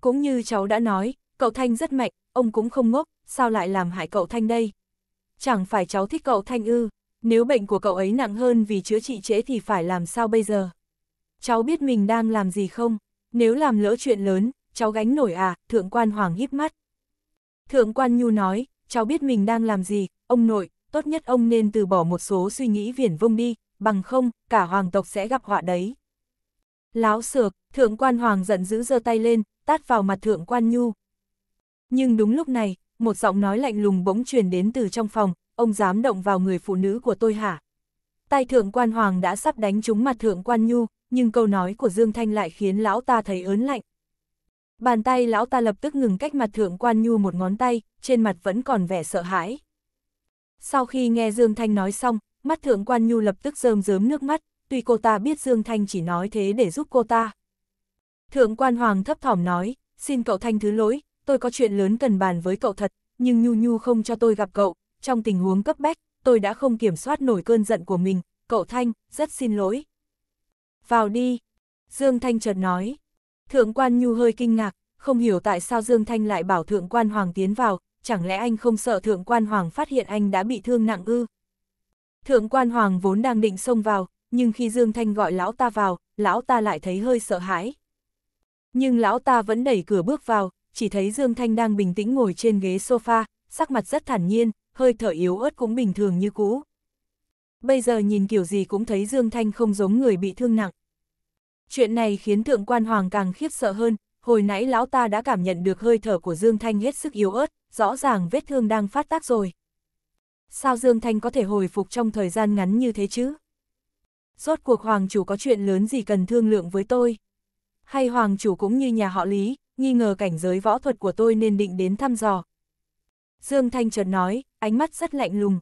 Cũng như cháu đã nói, cậu Thanh rất mạnh, ông cũng không ngốc, sao lại làm hại cậu Thanh đây? chẳng phải cháu thích cậu Thanh ư, nếu bệnh của cậu ấy nặng hơn vì chữa trị trễ thì phải làm sao bây giờ? Cháu biết mình đang làm gì không? Nếu làm lỡ chuyện lớn, cháu gánh nổi à, thượng quan Hoàng híp mắt. Thượng quan Nhu nói, cháu biết mình đang làm gì, ông nội, tốt nhất ông nên từ bỏ một số suy nghĩ viển vông đi, bằng không, cả hoàng tộc sẽ gặp họa đấy. Láo sược, thượng quan Hoàng giận dữ giơ tay lên, tát vào mặt thượng quan Nhu. Nhưng đúng lúc này, một giọng nói lạnh lùng bỗng truyền đến từ trong phòng, ông dám động vào người phụ nữ của tôi hả? Tai thượng quan hoàng đã sắp đánh trúng mặt thượng quan nhu, nhưng câu nói của Dương Thanh lại khiến lão ta thấy ớn lạnh. Bàn tay lão ta lập tức ngừng cách mặt thượng quan nhu một ngón tay, trên mặt vẫn còn vẻ sợ hãi. Sau khi nghe Dương Thanh nói xong, mắt thượng quan nhu lập tức rơm rớm nước mắt, tuy cô ta biết Dương Thanh chỉ nói thế để giúp cô ta. Thượng quan hoàng thấp thỏm nói, xin cậu Thanh thứ lỗi, tôi có chuyện lớn cần bàn với cậu thật, nhưng Nhu Nhu không cho tôi gặp cậu, trong tình huống cấp bách, tôi đã không kiểm soát nổi cơn giận của mình, cậu Thanh, rất xin lỗi. Vào đi, Dương Thanh chợt nói. Thượng quan Nhu hơi kinh ngạc, không hiểu tại sao Dương Thanh lại bảo thượng quan Hoàng tiến vào, chẳng lẽ anh không sợ thượng quan Hoàng phát hiện anh đã bị thương nặng ư? Thượng quan Hoàng vốn đang định xông vào, nhưng khi Dương Thanh gọi lão ta vào, lão ta lại thấy hơi sợ hãi. Nhưng lão ta vẫn đẩy cửa bước vào, chỉ thấy Dương Thanh đang bình tĩnh ngồi trên ghế sofa, sắc mặt rất thản nhiên, hơi thở yếu ớt cũng bình thường như cũ. Bây giờ nhìn kiểu gì cũng thấy Dương Thanh không giống người bị thương nặng. Chuyện này khiến thượng quan hoàng càng khiếp sợ hơn, hồi nãy lão ta đã cảm nhận được hơi thở của Dương Thanh hết sức yếu ớt, rõ ràng vết thương đang phát tác rồi. Sao Dương Thanh có thể hồi phục trong thời gian ngắn như thế chứ? Rốt cuộc hoàng chủ có chuyện lớn gì cần thương lượng với tôi? Hay hoàng chủ cũng như nhà họ Lý, nghi ngờ cảnh giới võ thuật của tôi nên định đến thăm dò. Dương Thanh chợt nói, ánh mắt rất lạnh lùng.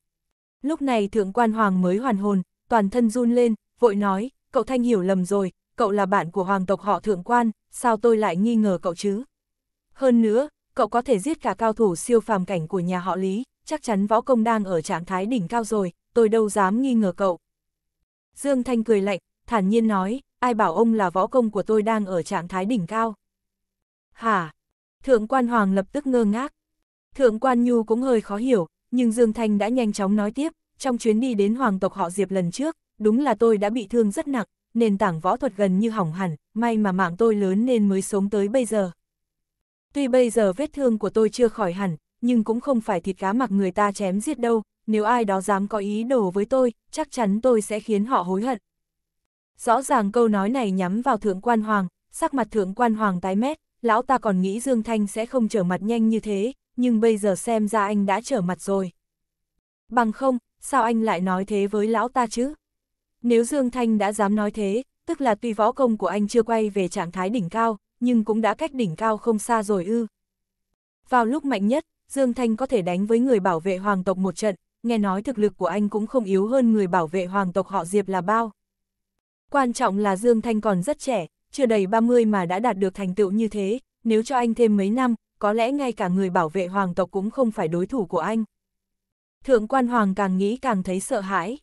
Lúc này thượng quan hoàng mới hoàn hồn, toàn thân run lên, vội nói, cậu Thanh hiểu lầm rồi, cậu là bạn của hoàng tộc họ thượng quan, sao tôi lại nghi ngờ cậu chứ? Hơn nữa, cậu có thể giết cả cao thủ siêu phàm cảnh của nhà họ Lý, chắc chắn võ công đang ở trạng thái đỉnh cao rồi, tôi đâu dám nghi ngờ cậu. Dương Thanh cười lạnh, thản nhiên nói, ai bảo ông là võ công của tôi đang ở trạng thái đỉnh cao. Hả? Thượng quan Hoàng lập tức ngơ ngác. Thượng quan Nhu cũng hơi khó hiểu, nhưng Dương Thanh đã nhanh chóng nói tiếp, trong chuyến đi đến hoàng tộc họ Diệp lần trước, đúng là tôi đã bị thương rất nặng, nền tảng võ thuật gần như hỏng hẳn, may mà mạng tôi lớn nên mới sống tới bây giờ. Tuy bây giờ vết thương của tôi chưa khỏi hẳn, nhưng cũng không phải thịt cá mặc người ta chém giết đâu, nếu ai đó dám có ý đồ với tôi, chắc chắn tôi sẽ khiến họ hối hận. Rõ ràng câu nói này nhắm vào thượng quan hoàng, sắc mặt thượng quan hoàng tái mét, lão ta còn nghĩ Dương Thanh sẽ không trở mặt nhanh như thế, nhưng bây giờ xem ra anh đã trở mặt rồi. Bằng không, sao anh lại nói thế với lão ta chứ? Nếu Dương Thanh đã dám nói thế, tức là tuy võ công của anh chưa quay về trạng thái đỉnh cao, nhưng cũng đã cách đỉnh cao không xa rồi ư. Vào lúc mạnh nhất, Dương Thanh có thể đánh với người bảo vệ hoàng tộc một trận, nghe nói thực lực của anh cũng không yếu hơn người bảo vệ hoàng tộc họ Diệp là bao. Quan trọng là Dương Thanh còn rất trẻ, chưa đầy 30 mà đã đạt được thành tựu như thế, nếu cho anh thêm mấy năm, có lẽ ngay cả người bảo vệ hoàng tộc cũng không phải đối thủ của anh. Thượng quan hoàng càng nghĩ càng thấy sợ hãi.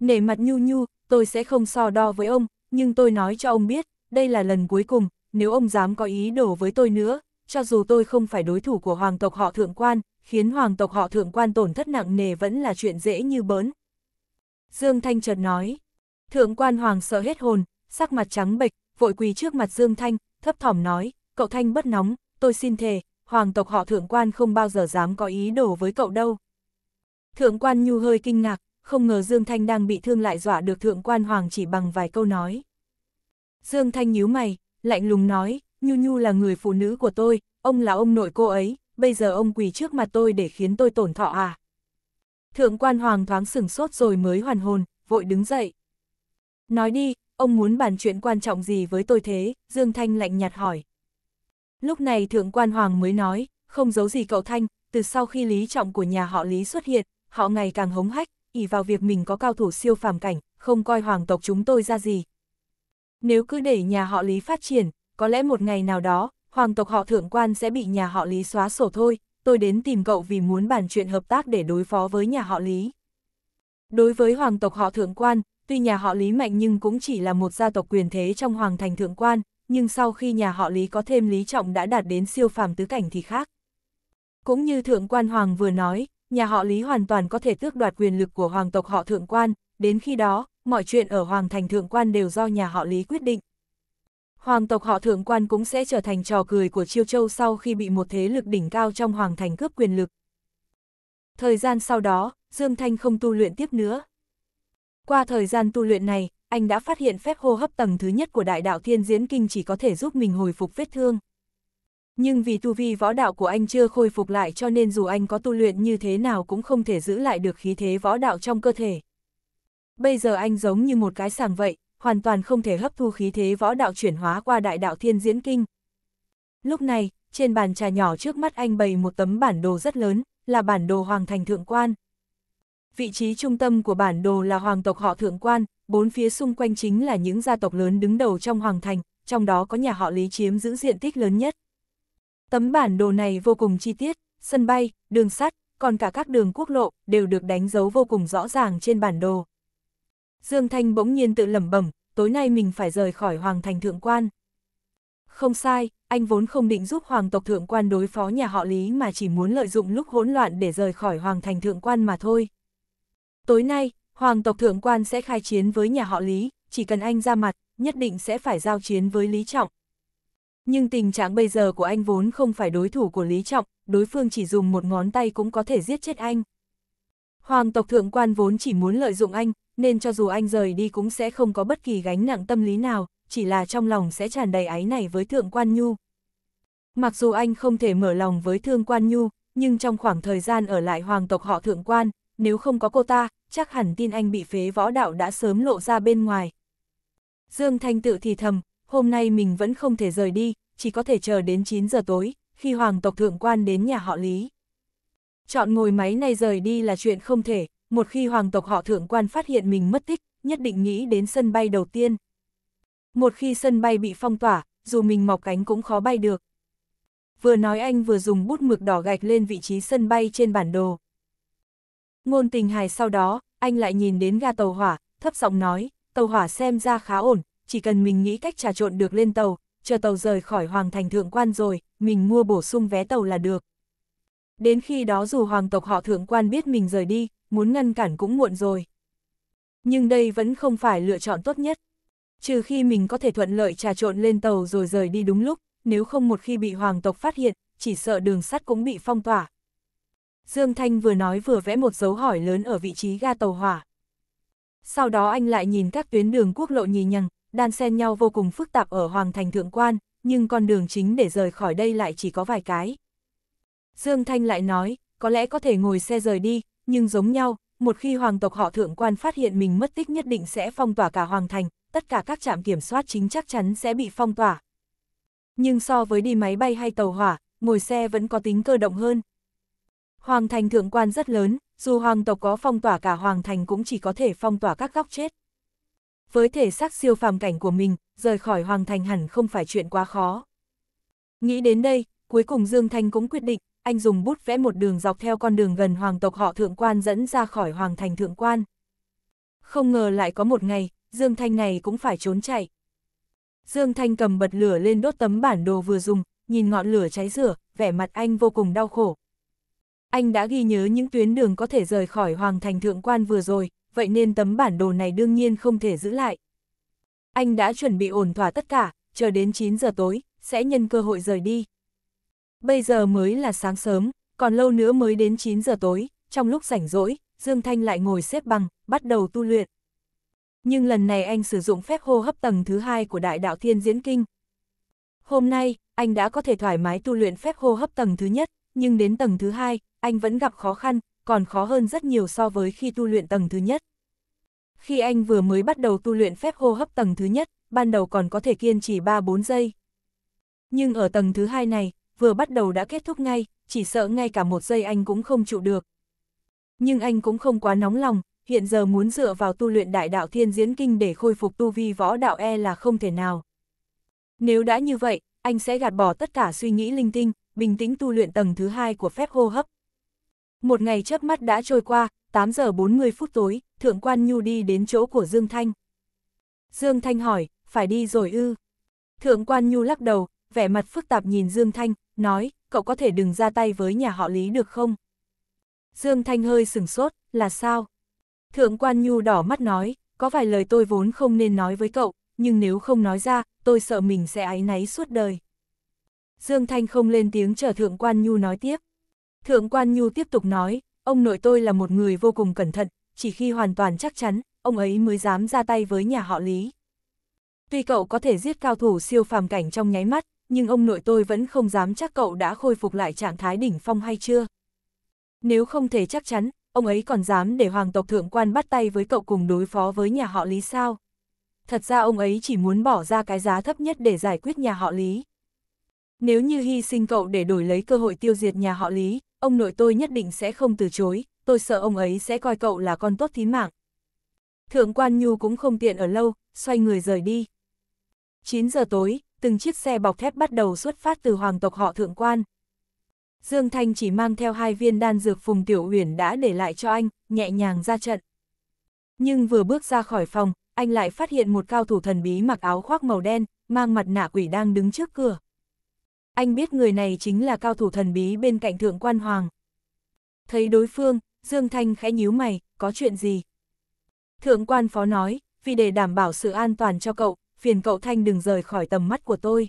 Nể mặt nhu nhu, tôi sẽ không so đo với ông, nhưng tôi nói cho ông biết, đây là lần cuối cùng, nếu ông dám có ý đồ với tôi nữa, cho dù tôi không phải đối thủ của hoàng tộc họ thượng quan, khiến hoàng tộc họ thượng quan tổn thất nặng nề vẫn là chuyện dễ như bớn. Dương Thanh chợt nói, thượng quan hoàng sợ hết hồn, sắc mặt trắng bệch, vội quỳ trước mặt Dương Thanh, thấp thỏm nói, cậu Thanh bất nóng, tôi xin thề, hoàng tộc họ thượng quan không bao giờ dám có ý đồ với cậu đâu. Thượng quan nhu hơi kinh ngạc, không ngờ Dương Thanh đang bị thương lại dọa được thượng quan hoàng chỉ bằng vài câu nói. Dương Thanh nhíu mày, lạnh lùng nói, Nhu Nhu là người phụ nữ của tôi, ông là ông nội cô ấy, bây giờ ông quỳ trước mặt tôi để khiến tôi tổn thọ à. Thượng quan hoàng thoáng sửng sốt rồi mới hoàn hồn, vội đứng dậy. Nói đi, ông muốn bàn chuyện quan trọng gì với tôi thế, Dương Thanh lạnh nhạt hỏi. Lúc này Thượng Quan Hoàng mới nói, không giấu gì cậu Thanh, từ sau khi lý trọng của nhà họ Lý xuất hiện, họ ngày càng hống hách, ỉ vào việc mình có cao thủ siêu phàm cảnh, không coi hoàng tộc chúng tôi ra gì. Nếu cứ để nhà họ Lý phát triển, có lẽ một ngày nào đó, hoàng tộc họ Thượng Quan sẽ bị nhà họ Lý xóa sổ thôi, tôi đến tìm cậu vì muốn bàn chuyện hợp tác để đối phó với nhà họ Lý. Đối với hoàng tộc họ Thượng Quan, Tuy nhà họ Lý mạnh nhưng cũng chỉ là một gia tộc quyền thế trong hoàng thành thượng quan, nhưng sau khi nhà họ Lý có thêm Lý Trọng đã đạt đến siêu phàm tứ cảnh thì khác. Cũng như thượng quan hoàng vừa nói, nhà họ Lý hoàn toàn có thể tước đoạt quyền lực của hoàng tộc họ thượng quan, đến khi đó, mọi chuyện ở hoàng thành thượng quan đều do nhà họ Lý quyết định. Hoàng tộc họ thượng quan cũng sẽ trở thành trò cười của Chiêu Châu sau khi bị một thế lực đỉnh cao trong hoàng thành cướp quyền lực. Thời gian sau đó, Dương Thanh không tu luyện tiếp nữa, qua thời gian tu luyện này, anh đã phát hiện phép hô hấp tầng thứ nhất của đại đạo thiên diễn kinh chỉ có thể giúp mình hồi phục vết thương. Nhưng vì tu vi võ đạo của anh chưa khôi phục lại cho nên dù anh có tu luyện như thế nào cũng không thể giữ lại được khí thế võ đạo trong cơ thể. Bây giờ anh giống như một cái sàng vậy, hoàn toàn không thể hấp thu khí thế võ đạo chuyển hóa qua đại đạo thiên diễn kinh. Lúc này, trên bàn trà nhỏ trước mắt anh bày một tấm bản đồ rất lớn, là bản đồ Hoàng Thành Thượng Quan vị trí trung tâm của bản đồ là hoàng tộc họ thượng quan, bốn phía xung quanh chính là những gia tộc lớn đứng đầu trong hoàng thành, trong đó có nhà họ Lý chiếm giữ diện tích lớn nhất. Tấm bản đồ này vô cùng chi tiết, sân bay, đường sắt, còn cả các đường quốc lộ đều được đánh dấu vô cùng rõ ràng trên bản đồ. Dương Thanh bỗng nhiên tự lẩm bẩm, tối nay mình phải rời khỏi hoàng thành thượng quan. Không sai, anh vốn không định giúp hoàng tộc thượng quan đối phó nhà họ Lý mà chỉ muốn lợi dụng lúc hỗn loạn để rời khỏi hoàng thành thượng quan mà thôi. Tối nay, hoàng tộc thượng quan sẽ khai chiến với nhà họ Lý, chỉ cần anh ra mặt, nhất định sẽ phải giao chiến với Lý Trọng. Nhưng tình trạng bây giờ của anh vốn không phải đối thủ của Lý Trọng, đối phương chỉ dùng một ngón tay cũng có thể giết chết anh. Hoàng tộc thượng quan vốn chỉ muốn lợi dụng anh, nên cho dù anh rời đi cũng sẽ không có bất kỳ gánh nặng tâm lý nào, chỉ là trong lòng sẽ tràn đầy áy này với thượng quan nhu. Mặc dù anh không thể mở lòng với thương quan nhu, nhưng trong khoảng thời gian ở lại hoàng tộc họ thượng quan, nếu không có cô ta, chắc hẳn tin anh bị phế võ đạo đã sớm lộ ra bên ngoài. Dương Thanh tự thì thầm, hôm nay mình vẫn không thể rời đi, chỉ có thể chờ đến 9 giờ tối, khi hoàng tộc thượng quan đến nhà họ Lý. Chọn ngồi máy này rời đi là chuyện không thể, một khi hoàng tộc họ thượng quan phát hiện mình mất tích, nhất định nghĩ đến sân bay đầu tiên. Một khi sân bay bị phong tỏa, dù mình mọc cánh cũng khó bay được. Vừa nói anh vừa dùng bút mực đỏ gạch lên vị trí sân bay trên bản đồ. Ngôn tình hài sau đó, anh lại nhìn đến ga tàu hỏa, thấp giọng nói, tàu hỏa xem ra khá ổn, chỉ cần mình nghĩ cách trà trộn được lên tàu, chờ tàu rời khỏi Hoàng Thành Thượng Quan rồi, mình mua bổ sung vé tàu là được. Đến khi đó dù Hoàng tộc họ Thượng Quan biết mình rời đi, muốn ngăn cản cũng muộn rồi. Nhưng đây vẫn không phải lựa chọn tốt nhất. Trừ khi mình có thể thuận lợi trà trộn lên tàu rồi rời đi đúng lúc, nếu không một khi bị Hoàng tộc phát hiện, chỉ sợ đường sắt cũng bị phong tỏa. Dương Thanh vừa nói vừa vẽ một dấu hỏi lớn ở vị trí ga tàu hỏa. Sau đó anh lại nhìn các tuyến đường quốc lộ nhì nhằng, đan xen nhau vô cùng phức tạp ở Hoàng Thành Thượng Quan, nhưng con đường chính để rời khỏi đây lại chỉ có vài cái. Dương Thanh lại nói, có lẽ có thể ngồi xe rời đi, nhưng giống nhau, một khi hoàng tộc họ Thượng Quan phát hiện mình mất tích nhất định sẽ phong tỏa cả Hoàng Thành, tất cả các trạm kiểm soát chính chắc chắn sẽ bị phong tỏa. Nhưng so với đi máy bay hay tàu hỏa, ngồi xe vẫn có tính cơ động hơn, Hoàng thành thượng quan rất lớn, dù hoàng tộc có phong tỏa cả hoàng thành cũng chỉ có thể phong tỏa các góc chết. Với thể xác siêu phàm cảnh của mình, rời khỏi hoàng thành hẳn không phải chuyện quá khó. Nghĩ đến đây, cuối cùng Dương Thanh cũng quyết định, anh dùng bút vẽ một đường dọc theo con đường gần hoàng tộc họ thượng quan dẫn ra khỏi hoàng thành thượng quan. Không ngờ lại có một ngày, Dương Thanh này cũng phải trốn chạy. Dương Thanh cầm bật lửa lên đốt tấm bản đồ vừa dùng, nhìn ngọn lửa cháy rửa, vẻ mặt anh vô cùng đau khổ, anh đã ghi nhớ những tuyến đường có thể rời khỏi Hoàng Thành Thượng Quan vừa rồi, vậy nên tấm bản đồ này đương nhiên không thể giữ lại. Anh đã chuẩn bị ổn thỏa tất cả, chờ đến 9 giờ tối, sẽ nhân cơ hội rời đi. Bây giờ mới là sáng sớm, còn lâu nữa mới đến 9 giờ tối, trong lúc rảnh rỗi, Dương Thanh lại ngồi xếp bằng, bắt đầu tu luyện. Nhưng lần này anh sử dụng phép hô hấp tầng thứ hai của Đại Đạo Thiên Diễn Kinh. Hôm nay, anh đã có thể thoải mái tu luyện phép hô hấp tầng thứ nhất, nhưng đến tầng thứ hai, anh vẫn gặp khó khăn, còn khó hơn rất nhiều so với khi tu luyện tầng thứ nhất. Khi anh vừa mới bắt đầu tu luyện phép hô hấp tầng thứ nhất, ban đầu còn có thể kiên trì 3-4 giây. Nhưng ở tầng thứ hai này, vừa bắt đầu đã kết thúc ngay, chỉ sợ ngay cả một giây anh cũng không chịu được. Nhưng anh cũng không quá nóng lòng, hiện giờ muốn dựa vào tu luyện đại đạo thiên diễn kinh để khôi phục tu vi võ đạo e là không thể nào. Nếu đã như vậy, anh sẽ gạt bỏ tất cả suy nghĩ linh tinh, bình tĩnh tu luyện tầng thứ hai của phép hô hấp. Một ngày chớp mắt đã trôi qua, 8 giờ 40 phút tối, Thượng Quan Nhu đi đến chỗ của Dương Thanh. Dương Thanh hỏi, phải đi rồi ư? Thượng Quan Nhu lắc đầu, vẻ mặt phức tạp nhìn Dương Thanh, nói, cậu có thể đừng ra tay với nhà họ Lý được không? Dương Thanh hơi sừng sốt, là sao? Thượng Quan Nhu đỏ mắt nói, có vài lời tôi vốn không nên nói với cậu, nhưng nếu không nói ra, tôi sợ mình sẽ áy náy suốt đời. Dương Thanh không lên tiếng chờ Thượng Quan Nhu nói tiếp. Thượng Quan Nhu tiếp tục nói, ông nội tôi là một người vô cùng cẩn thận, chỉ khi hoàn toàn chắc chắn, ông ấy mới dám ra tay với nhà họ Lý. Tuy cậu có thể giết cao thủ siêu phàm cảnh trong nháy mắt, nhưng ông nội tôi vẫn không dám chắc cậu đã khôi phục lại trạng thái đỉnh phong hay chưa. Nếu không thể chắc chắn, ông ấy còn dám để hoàng tộc thượng quan bắt tay với cậu cùng đối phó với nhà họ Lý sao? Thật ra ông ấy chỉ muốn bỏ ra cái giá thấp nhất để giải quyết nhà họ Lý. Nếu như hy sinh cậu để đổi lấy cơ hội tiêu diệt nhà họ Lý, ông nội tôi nhất định sẽ không từ chối, tôi sợ ông ấy sẽ coi cậu là con tốt thí mạng. Thượng quan Nhu cũng không tiện ở lâu, xoay người rời đi. 9 giờ tối, từng chiếc xe bọc thép bắt đầu xuất phát từ hoàng tộc họ thượng quan. Dương Thanh chỉ mang theo hai viên đan dược Phùng Tiểu Huyền đã để lại cho anh, nhẹ nhàng ra trận. Nhưng vừa bước ra khỏi phòng, anh lại phát hiện một cao thủ thần bí mặc áo khoác màu đen, mang mặt nạ quỷ đang đứng trước cửa anh biết người này chính là cao thủ thần bí bên cạnh thượng quan hoàng. Thấy đối phương, Dương Thanh khẽ nhíu mày, có chuyện gì? Thượng quan phó nói, vì để đảm bảo sự an toàn cho cậu, phiền cậu Thanh đừng rời khỏi tầm mắt của tôi.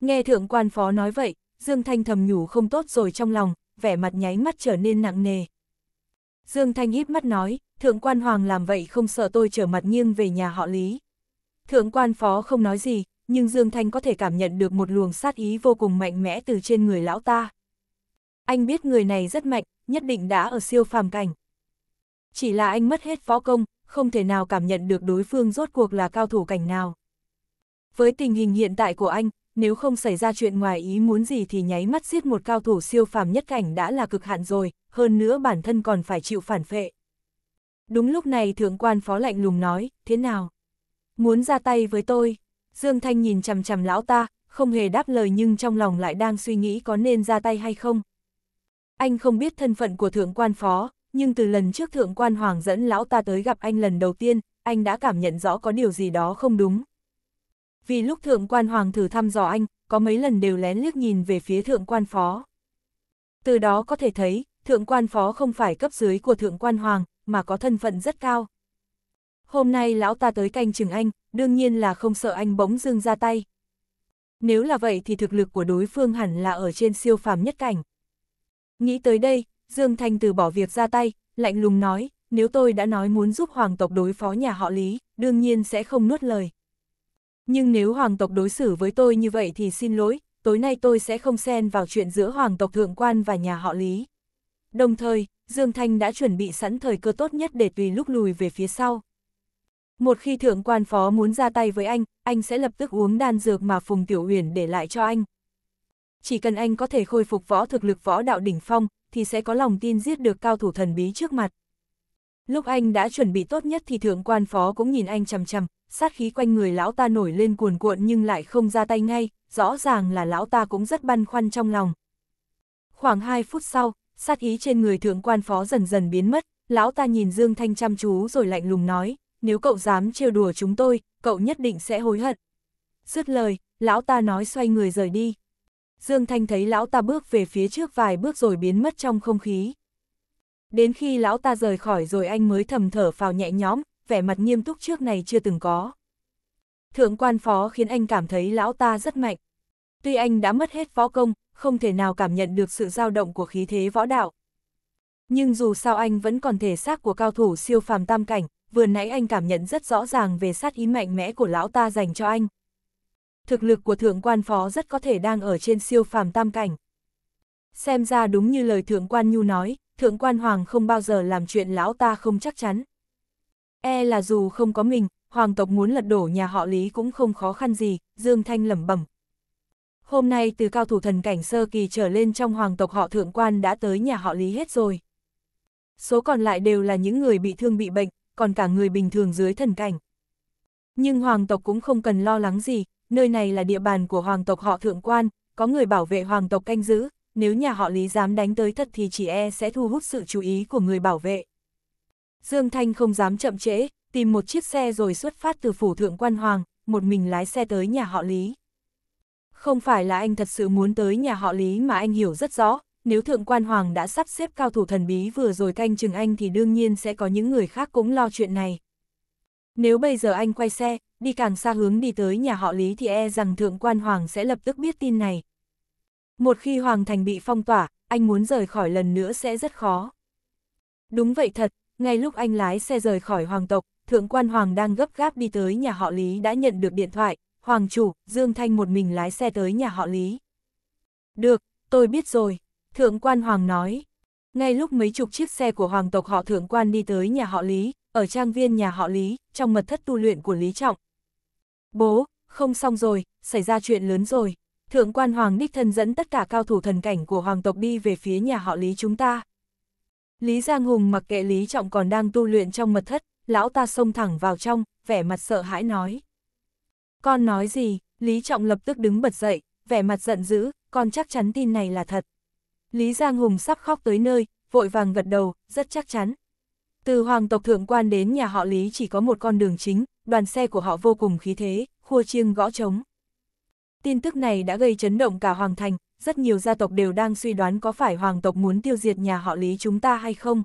Nghe thượng quan phó nói vậy, Dương Thanh thầm nhủ không tốt rồi trong lòng, vẻ mặt nháy mắt trở nên nặng nề. Dương Thanh híp mắt nói, thượng quan hoàng làm vậy không sợ tôi trở mặt nghiêng về nhà họ Lý. Thượng quan phó không nói gì, nhưng Dương Thanh có thể cảm nhận được một luồng sát ý vô cùng mạnh mẽ từ trên người lão ta. Anh biết người này rất mạnh, nhất định đã ở siêu phàm cảnh. Chỉ là anh mất hết võ công, không thể nào cảm nhận được đối phương rốt cuộc là cao thủ cảnh nào. Với tình hình hiện tại của anh, nếu không xảy ra chuyện ngoài ý muốn gì thì nháy mắt giết một cao thủ siêu phàm nhất cảnh đã là cực hạn rồi, hơn nữa bản thân còn phải chịu phản phệ. Đúng lúc này thượng quan phó lạnh lùng nói, thế nào? Muốn ra tay với tôi? Dương Thanh nhìn chằm chằm lão ta, không hề đáp lời nhưng trong lòng lại đang suy nghĩ có nên ra tay hay không. Anh không biết thân phận của thượng quan phó, nhưng từ lần trước thượng quan hoàng dẫn lão ta tới gặp anh lần đầu tiên, anh đã cảm nhận rõ có điều gì đó không đúng. Vì lúc thượng quan hoàng thử thăm dò anh, có mấy lần đều lén liếc nhìn về phía thượng quan phó. Từ đó có thể thấy, thượng quan phó không phải cấp dưới của thượng quan hoàng, mà có thân phận rất cao. Hôm nay lão ta tới canh chừng anh, đương nhiên là không sợ anh bỗng dưng ra tay. Nếu là vậy thì thực lực của đối phương hẳn là ở trên siêu phàm nhất cảnh. Nghĩ tới đây, Dương Thanh từ bỏ việc ra tay, lạnh lùng nói, nếu tôi đã nói muốn giúp hoàng tộc đối phó nhà họ Lý, đương nhiên sẽ không nuốt lời. Nhưng nếu hoàng tộc đối xử với tôi như vậy thì xin lỗi, tối nay tôi sẽ không xen vào chuyện giữa hoàng tộc thượng quan và nhà họ Lý. Đồng thời, Dương Thanh đã chuẩn bị sẵn thời cơ tốt nhất để tùy lúc lùi về phía sau. Một khi thượng quan phó muốn ra tay với anh, anh sẽ lập tức uống đan dược mà Phùng Tiểu uyển để lại cho anh. Chỉ cần anh có thể khôi phục võ thực lực võ đạo đỉnh phong, thì sẽ có lòng tin giết được cao thủ thần bí trước mặt. Lúc anh đã chuẩn bị tốt nhất thì thượng quan phó cũng nhìn anh chằm chằm, sát khí quanh người lão ta nổi lên cuồn cuộn nhưng lại không ra tay ngay, rõ ràng là lão ta cũng rất băn khoăn trong lòng. Khoảng 2 phút sau, sát ý trên người thượng quan phó dần dần biến mất, lão ta nhìn Dương Thanh chăm chú rồi lạnh lùng nói, nếu cậu dám trêu đùa chúng tôi, cậu nhất định sẽ hối hận. Dứt lời, lão ta nói xoay người rời đi. Dương Thanh thấy lão ta bước về phía trước vài bước rồi biến mất trong không khí. Đến khi lão ta rời khỏi rồi anh mới thầm thở phào nhẹ nhõm, vẻ mặt nghiêm túc trước này chưa từng có. Thượng quan phó khiến anh cảm thấy lão ta rất mạnh. Tuy anh đã mất hết võ công, không thể nào cảm nhận được sự dao động của khí thế võ đạo. Nhưng dù sao anh vẫn còn thể xác của cao thủ siêu phàm tam cảnh, vừa nãy anh cảm nhận rất rõ ràng về sát ý mạnh mẽ của lão ta dành cho anh. Thực lực của thượng quan phó rất có thể đang ở trên siêu phàm tam cảnh. Xem ra đúng như lời thượng quan nhu nói, thượng quan hoàng không bao giờ làm chuyện lão ta không chắc chắn. E là dù không có mình, hoàng tộc muốn lật đổ nhà họ Lý cũng không khó khăn gì, Dương Thanh lẩm bẩm. Hôm nay từ cao thủ thần cảnh sơ kỳ trở lên trong hoàng tộc họ thượng quan đã tới nhà họ Lý hết rồi. Số còn lại đều là những người bị thương bị bệnh, còn cả người bình thường dưới thần cảnh. Nhưng hoàng tộc cũng không cần lo lắng gì, nơi này là địa bàn của hoàng tộc họ thượng quan, có người bảo vệ hoàng tộc canh giữ, nếu nhà họ Lý dám đánh tới thật thì chỉ e sẽ thu hút sự chú ý của người bảo vệ. Dương Thanh không dám chậm trễ, tìm một chiếc xe rồi xuất phát từ phủ thượng quan hoàng, một mình lái xe tới nhà họ Lý. Không phải là anh thật sự muốn tới nhà họ Lý mà anh hiểu rất rõ, nếu thượng quan hoàng đã sắp xếp cao thủ thần bí vừa rồi canh chừng anh thì đương nhiên sẽ có những người khác cũng lo chuyện này. Nếu bây giờ anh quay xe, đi càng xa hướng đi tới nhà họ Lý thì e rằng thượng quan hoàng sẽ lập tức biết tin này. Một khi hoàng thành bị phong tỏa, anh muốn rời khỏi lần nữa sẽ rất khó. Đúng vậy thật, ngay lúc anh lái xe rời khỏi hoàng tộc, thượng quan hoàng đang gấp gáp đi tới nhà họ Lý đã nhận được điện thoại, hoàng chủ, Dương Thanh một mình lái xe tới nhà họ Lý. Được, tôi biết rồi. Thượng quan Hoàng nói. Ngay lúc mấy chục chiếc xe của Hoàng tộc họ thượng quan đi tới nhà họ Lý, ở trang viên nhà họ Lý, trong mật thất tu luyện của Lý Trọng. Bố, không xong rồi, xảy ra chuyện lớn rồi. Thượng quan Hoàng đích thân dẫn tất cả cao thủ thần cảnh của Hoàng tộc đi về phía nhà họ Lý chúng ta. Lý Giang Hùng mặc kệ Lý Trọng còn đang tu luyện trong mật thất, lão ta xông thẳng vào trong, vẻ mặt sợ hãi nói. Con nói gì, Lý Trọng lập tức đứng bật dậy, vẻ mặt giận dữ, con chắc chắn tin này là thật. Lý Giang Hùng sắp khóc tới nơi, vội vàng gật đầu, rất chắc chắn. Từ hoàng tộc thượng quan đến nhà họ Lý chỉ có một con đường chính, đoàn xe của họ vô cùng khí thế, khua chiêng gõ trống. Tin tức này đã gây chấn động cả hoàng thành, rất nhiều gia tộc đều đang suy đoán có phải hoàng tộc muốn tiêu diệt nhà họ Lý chúng ta hay không.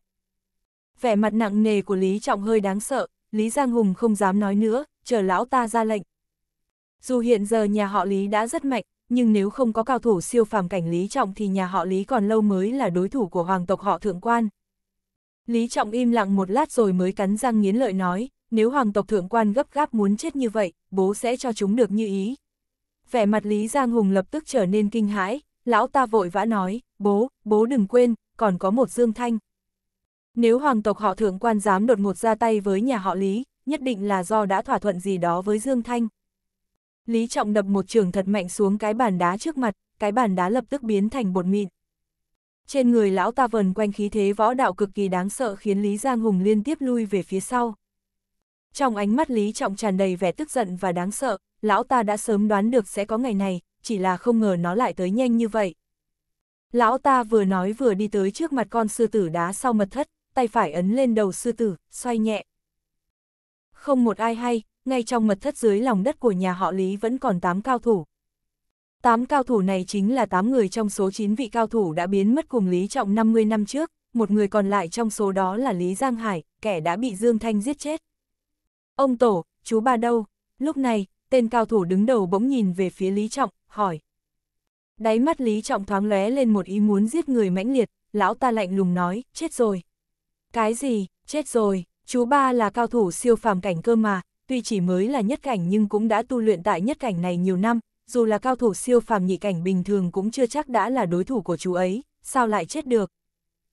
Vẻ mặt nặng nề của Lý Trọng hơi đáng sợ, Lý Giang Hùng không dám nói nữa, chờ lão ta ra lệnh. Dù hiện giờ nhà họ Lý đã rất mạnh, nhưng nếu không có cao thủ siêu phàm cảnh Lý Trọng thì nhà họ Lý còn lâu mới là đối thủ của hoàng tộc họ thượng quan. Lý Trọng im lặng một lát rồi mới cắn răng nghiến lợi nói, nếu hoàng tộc thượng quan gấp gáp muốn chết như vậy, bố sẽ cho chúng được như ý. Vẻ mặt Lý Giang Hùng lập tức trở nên kinh hãi, lão ta vội vã nói, bố, bố đừng quên, còn có một Dương Thanh. Nếu hoàng tộc họ thượng quan dám đột ngột ra tay với nhà họ Lý, nhất định là do đã thỏa thuận gì đó với Dương Thanh. Lý Trọng đập một trường thật mạnh xuống cái bàn đá trước mặt, cái bàn đá lập tức biến thành bột mịn. Trên người lão ta vần quanh khí thế võ đạo cực kỳ đáng sợ khiến Lý Giang Hùng liên tiếp lui về phía sau. Trong ánh mắt Lý Trọng tràn đầy vẻ tức giận và đáng sợ, lão ta đã sớm đoán được sẽ có ngày này, chỉ là không ngờ nó lại tới nhanh như vậy. Lão ta vừa nói vừa đi tới trước mặt con sư tử đá sau mật thất, tay phải ấn lên đầu sư tử, xoay nhẹ. Không một ai hay, ngay trong mật thất dưới lòng đất của nhà họ Lý vẫn còn 8 cao thủ. 8 cao thủ này chính là 8 người trong số 9 vị cao thủ đã biến mất cùng Lý Trọng 50 năm trước, một người còn lại trong số đó là Lý Giang Hải, kẻ đã bị Dương Thanh giết chết. Ông Tổ, chú ba đâu? Lúc này, tên cao thủ đứng đầu bỗng nhìn về phía Lý Trọng, hỏi. Đáy mắt Lý Trọng thoáng lóe lên một ý muốn giết người mãnh liệt, lão ta lạnh lùng nói, chết rồi. Cái gì, chết rồi, chú ba là cao thủ siêu phàm cảnh cơ mà, tuy chỉ mới là nhất cảnh nhưng cũng đã tu luyện tại nhất cảnh này nhiều năm, dù là cao thủ siêu phàm nhị cảnh bình thường cũng chưa chắc đã là đối thủ của chú ấy, sao lại chết được.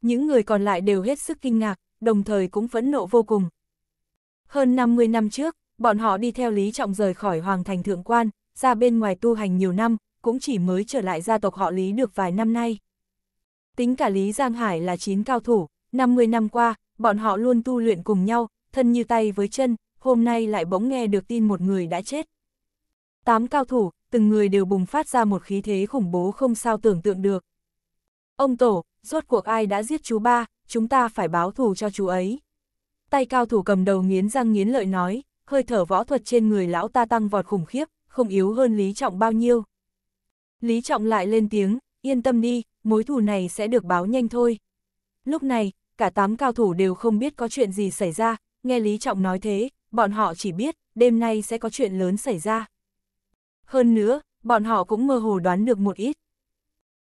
Những người còn lại đều hết sức kinh ngạc, đồng thời cũng phẫn nộ vô cùng. Hơn 50 năm trước, bọn họ đi theo Lý Trọng rời khỏi Hoàng Thành Thượng Quan, ra bên ngoài tu hành nhiều năm, cũng chỉ mới trở lại gia tộc họ Lý được vài năm nay. Tính cả Lý Giang Hải là chín cao thủ, 50 năm qua, bọn họ luôn tu luyện cùng nhau, thân như tay với chân, hôm nay lại bỗng nghe được tin một người đã chết. Tám cao thủ, từng người đều bùng phát ra một khí thế khủng bố không sao tưởng tượng được. Ông Tổ, rốt cuộc ai đã giết chú ba, chúng ta phải báo thù cho chú ấy. Tay cao thủ cầm đầu nghiến răng nghiến lợi nói, hơi thở võ thuật trên người lão ta tăng vọt khủng khiếp, không yếu hơn Lý Trọng bao nhiêu. Lý Trọng lại lên tiếng, yên tâm đi, mối thù này sẽ được báo nhanh thôi. Lúc này, cả tám cao thủ đều không biết có chuyện gì xảy ra, nghe Lý Trọng nói thế, bọn họ chỉ biết, đêm nay sẽ có chuyện lớn xảy ra. Hơn nữa, bọn họ cũng mơ hồ đoán được một ít.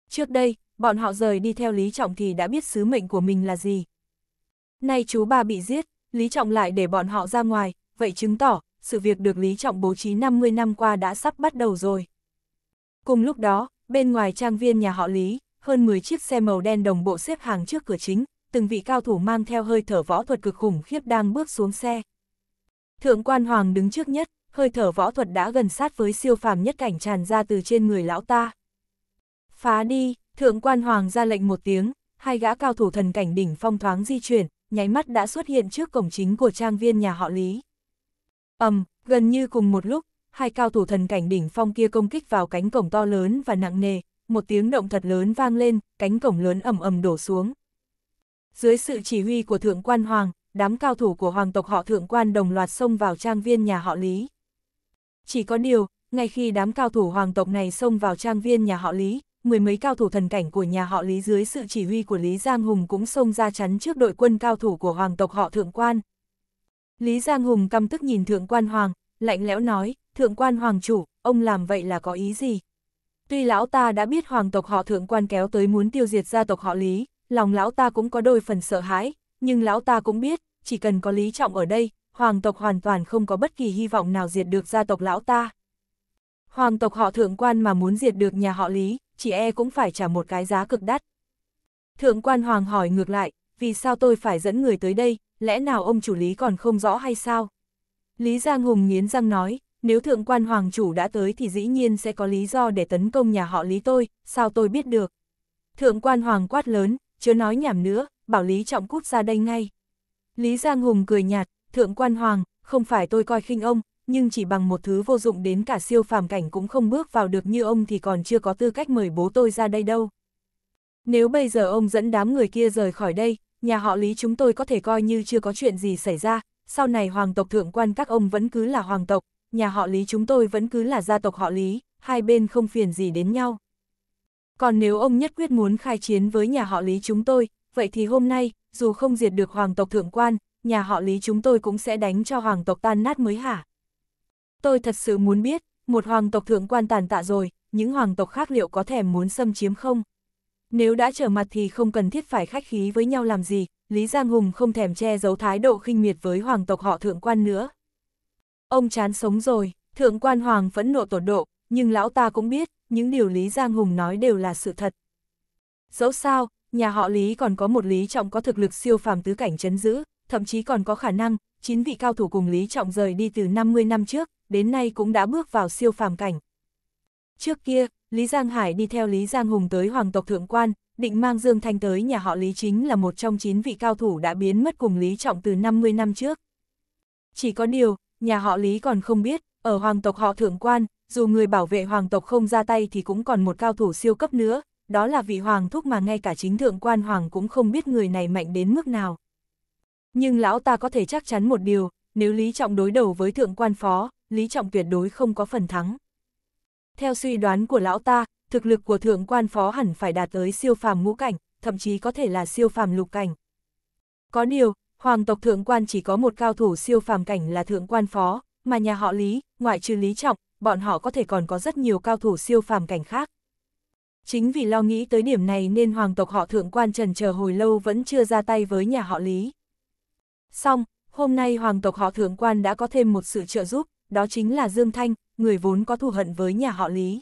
Trước đây, bọn họ rời đi theo Lý Trọng thì đã biết sứ mệnh của mình là gì. Nay chú bà bị giết, Lý Trọng lại để bọn họ ra ngoài, vậy chứng tỏ, sự việc được Lý Trọng bố trí 50 năm qua đã sắp bắt đầu rồi. Cùng lúc đó, bên ngoài trang viên nhà họ Lý, hơn 10 chiếc xe màu đen đồng bộ xếp hàng trước cửa chính, từng vị cao thủ mang theo hơi thở võ thuật cực khủng khiếp đang bước xuống xe. Thượng quan hoàng đứng trước nhất, hơi thở võ thuật đã gần sát với siêu phàm nhất cảnh tràn ra từ trên người lão ta. Phá đi, thượng quan hoàng ra lệnh một tiếng, hai gã cao thủ thần cảnh đỉnh phong thoáng di chuyển, nháy mắt đã xuất hiện trước cổng chính của trang viên nhà họ Lý. ầm, gần như cùng một lúc, hai cao thủ thần cảnh đỉnh phong kia công kích vào cánh cổng to lớn và nặng nề, một tiếng động thật lớn vang lên, cánh cổng lớn ầm ầm đổ xuống. Dưới sự chỉ huy của thượng quan hoàng, đám cao thủ của hoàng tộc họ thượng quan đồng loạt xông vào trang viên nhà họ Lý. Chỉ có điều, ngay khi đám cao thủ hoàng tộc này xông vào trang viên nhà họ Lý, mười mấy cao thủ thần cảnh của nhà họ Lý dưới sự chỉ huy của Lý Giang Hùng cũng xông ra chắn trước đội quân cao thủ của hoàng tộc họ thượng quan. Lý Giang Hùng căm tức nhìn thượng quan hoàng, lạnh lẽo nói, thượng quan hoàng chủ, ông làm vậy là có ý gì? Tuy lão ta đã biết hoàng tộc họ thượng quan kéo tới muốn tiêu diệt gia tộc họ Lý, lòng lão ta cũng có đôi phần sợ hãi, nhưng lão ta cũng biết, chỉ cần có Lý Trọng ở đây, hoàng tộc hoàn toàn không có bất kỳ hy vọng nào diệt được gia tộc lão ta. Hoàng tộc họ thượng quan mà muốn diệt được nhà họ Lý, chỉ e cũng phải trả một cái giá cực đắt. Thượng quan hoàng hỏi ngược lại, vì sao tôi phải dẫn người tới đây, lẽ nào ông chủ Lý còn không rõ hay sao? Lý Giang Hùng nghiến răng nói, nếu thượng quan hoàng chủ đã tới thì dĩ nhiên sẽ có lý do để tấn công nhà họ Lý tôi, sao tôi biết được? Thượng quan hoàng quát lớn, chưa nói nhảm nữa, bảo Lý Trọng cút ra đây ngay. Lý Giang Hùng cười nhạt, thượng quan hoàng, không phải tôi coi khinh ông, nhưng chỉ bằng một thứ vô dụng đến cả siêu phàm cảnh cũng không bước vào được như ông thì còn chưa có tư cách mời bố tôi ra đây đâu. Nếu bây giờ ông dẫn đám người kia rời khỏi đây, nhà họ Lý chúng tôi có thể coi như chưa có chuyện gì xảy ra, sau này hoàng tộc thượng quan các ông vẫn cứ là hoàng tộc, nhà họ Lý chúng tôi vẫn cứ là gia tộc họ Lý, hai bên không phiền gì đến nhau. Còn nếu ông nhất quyết muốn khai chiến với nhà họ Lý chúng tôi, vậy thì hôm nay, dù không diệt được hoàng tộc thượng quan, nhà họ Lý chúng tôi cũng sẽ đánh cho hoàng tộc tan nát mới hả? Tôi thật sự muốn biết, một hoàng tộc thượng quan tàn tạ rồi, những hoàng tộc khác liệu có thèm muốn xâm chiếm không? Nếu đã trở mặt thì không cần thiết phải khách khí với nhau làm gì, Lý Giang Hùng không thèm che giấu thái độ khinh miệt với hoàng tộc họ thượng quan nữa. Ông chán sống rồi, thượng quan hoàng phẫn nộ tột độ, nhưng lão ta cũng biết, những điều Lý Giang Hùng nói đều là sự thật. Dẫu sao, nhà họ Lý còn có một Lý Trọng có thực lực siêu phàm tứ cảnh chấn giữ, thậm chí còn có khả năng, chín vị cao thủ cùng Lý Trọng rời đi từ 50 năm trước, đến nay cũng đã bước vào siêu phàm cảnh. Trước kia, Lý Giang Hải đi theo Lý Giang Hùng tới Hoàng tộc Thượng Quan, định mang Dương Thanh tới nhà họ Lý chính là một trong chín vị cao thủ đã biến mất cùng Lý Trọng từ 50 năm trước. Chỉ có điều, nhà họ Lý còn không biết, ở Hoàng tộc họ Thượng Quan, dù người bảo vệ Hoàng tộc không ra tay thì cũng còn một cao thủ siêu cấp nữa, đó là vị hoàng thúc mà ngay cả chính thượng quan hoàng cũng không biết người này mạnh đến mức nào. Nhưng lão ta có thể chắc chắn một điều, nếu Lý Trọng đối đầu với thượng quan phó, Lý Trọng tuyệt đối không có phần thắng. Theo suy đoán của lão ta, thực lực của thượng quan phó hẳn phải đạt tới siêu phàm ngũ cảnh, thậm chí có thể là siêu phàm lục cảnh. Có điều, hoàng tộc thượng quan chỉ có một cao thủ siêu phàm cảnh là thượng quan phó, mà nhà họ Lý, ngoại trừ Lý Trọng, bọn họ có thể còn có rất nhiều cao thủ siêu phàm cảnh khác. Chính vì lo nghĩ tới điểm này nên hoàng tộc họ thượng quan trần chờ hồi lâu vẫn chưa ra tay với nhà họ Lý. Xong, hôm nay hoàng tộc họ thượng quan đã có thêm một sự trợ giúp, đó chính là Dương Thanh, người vốn có thù hận với nhà họ Lý.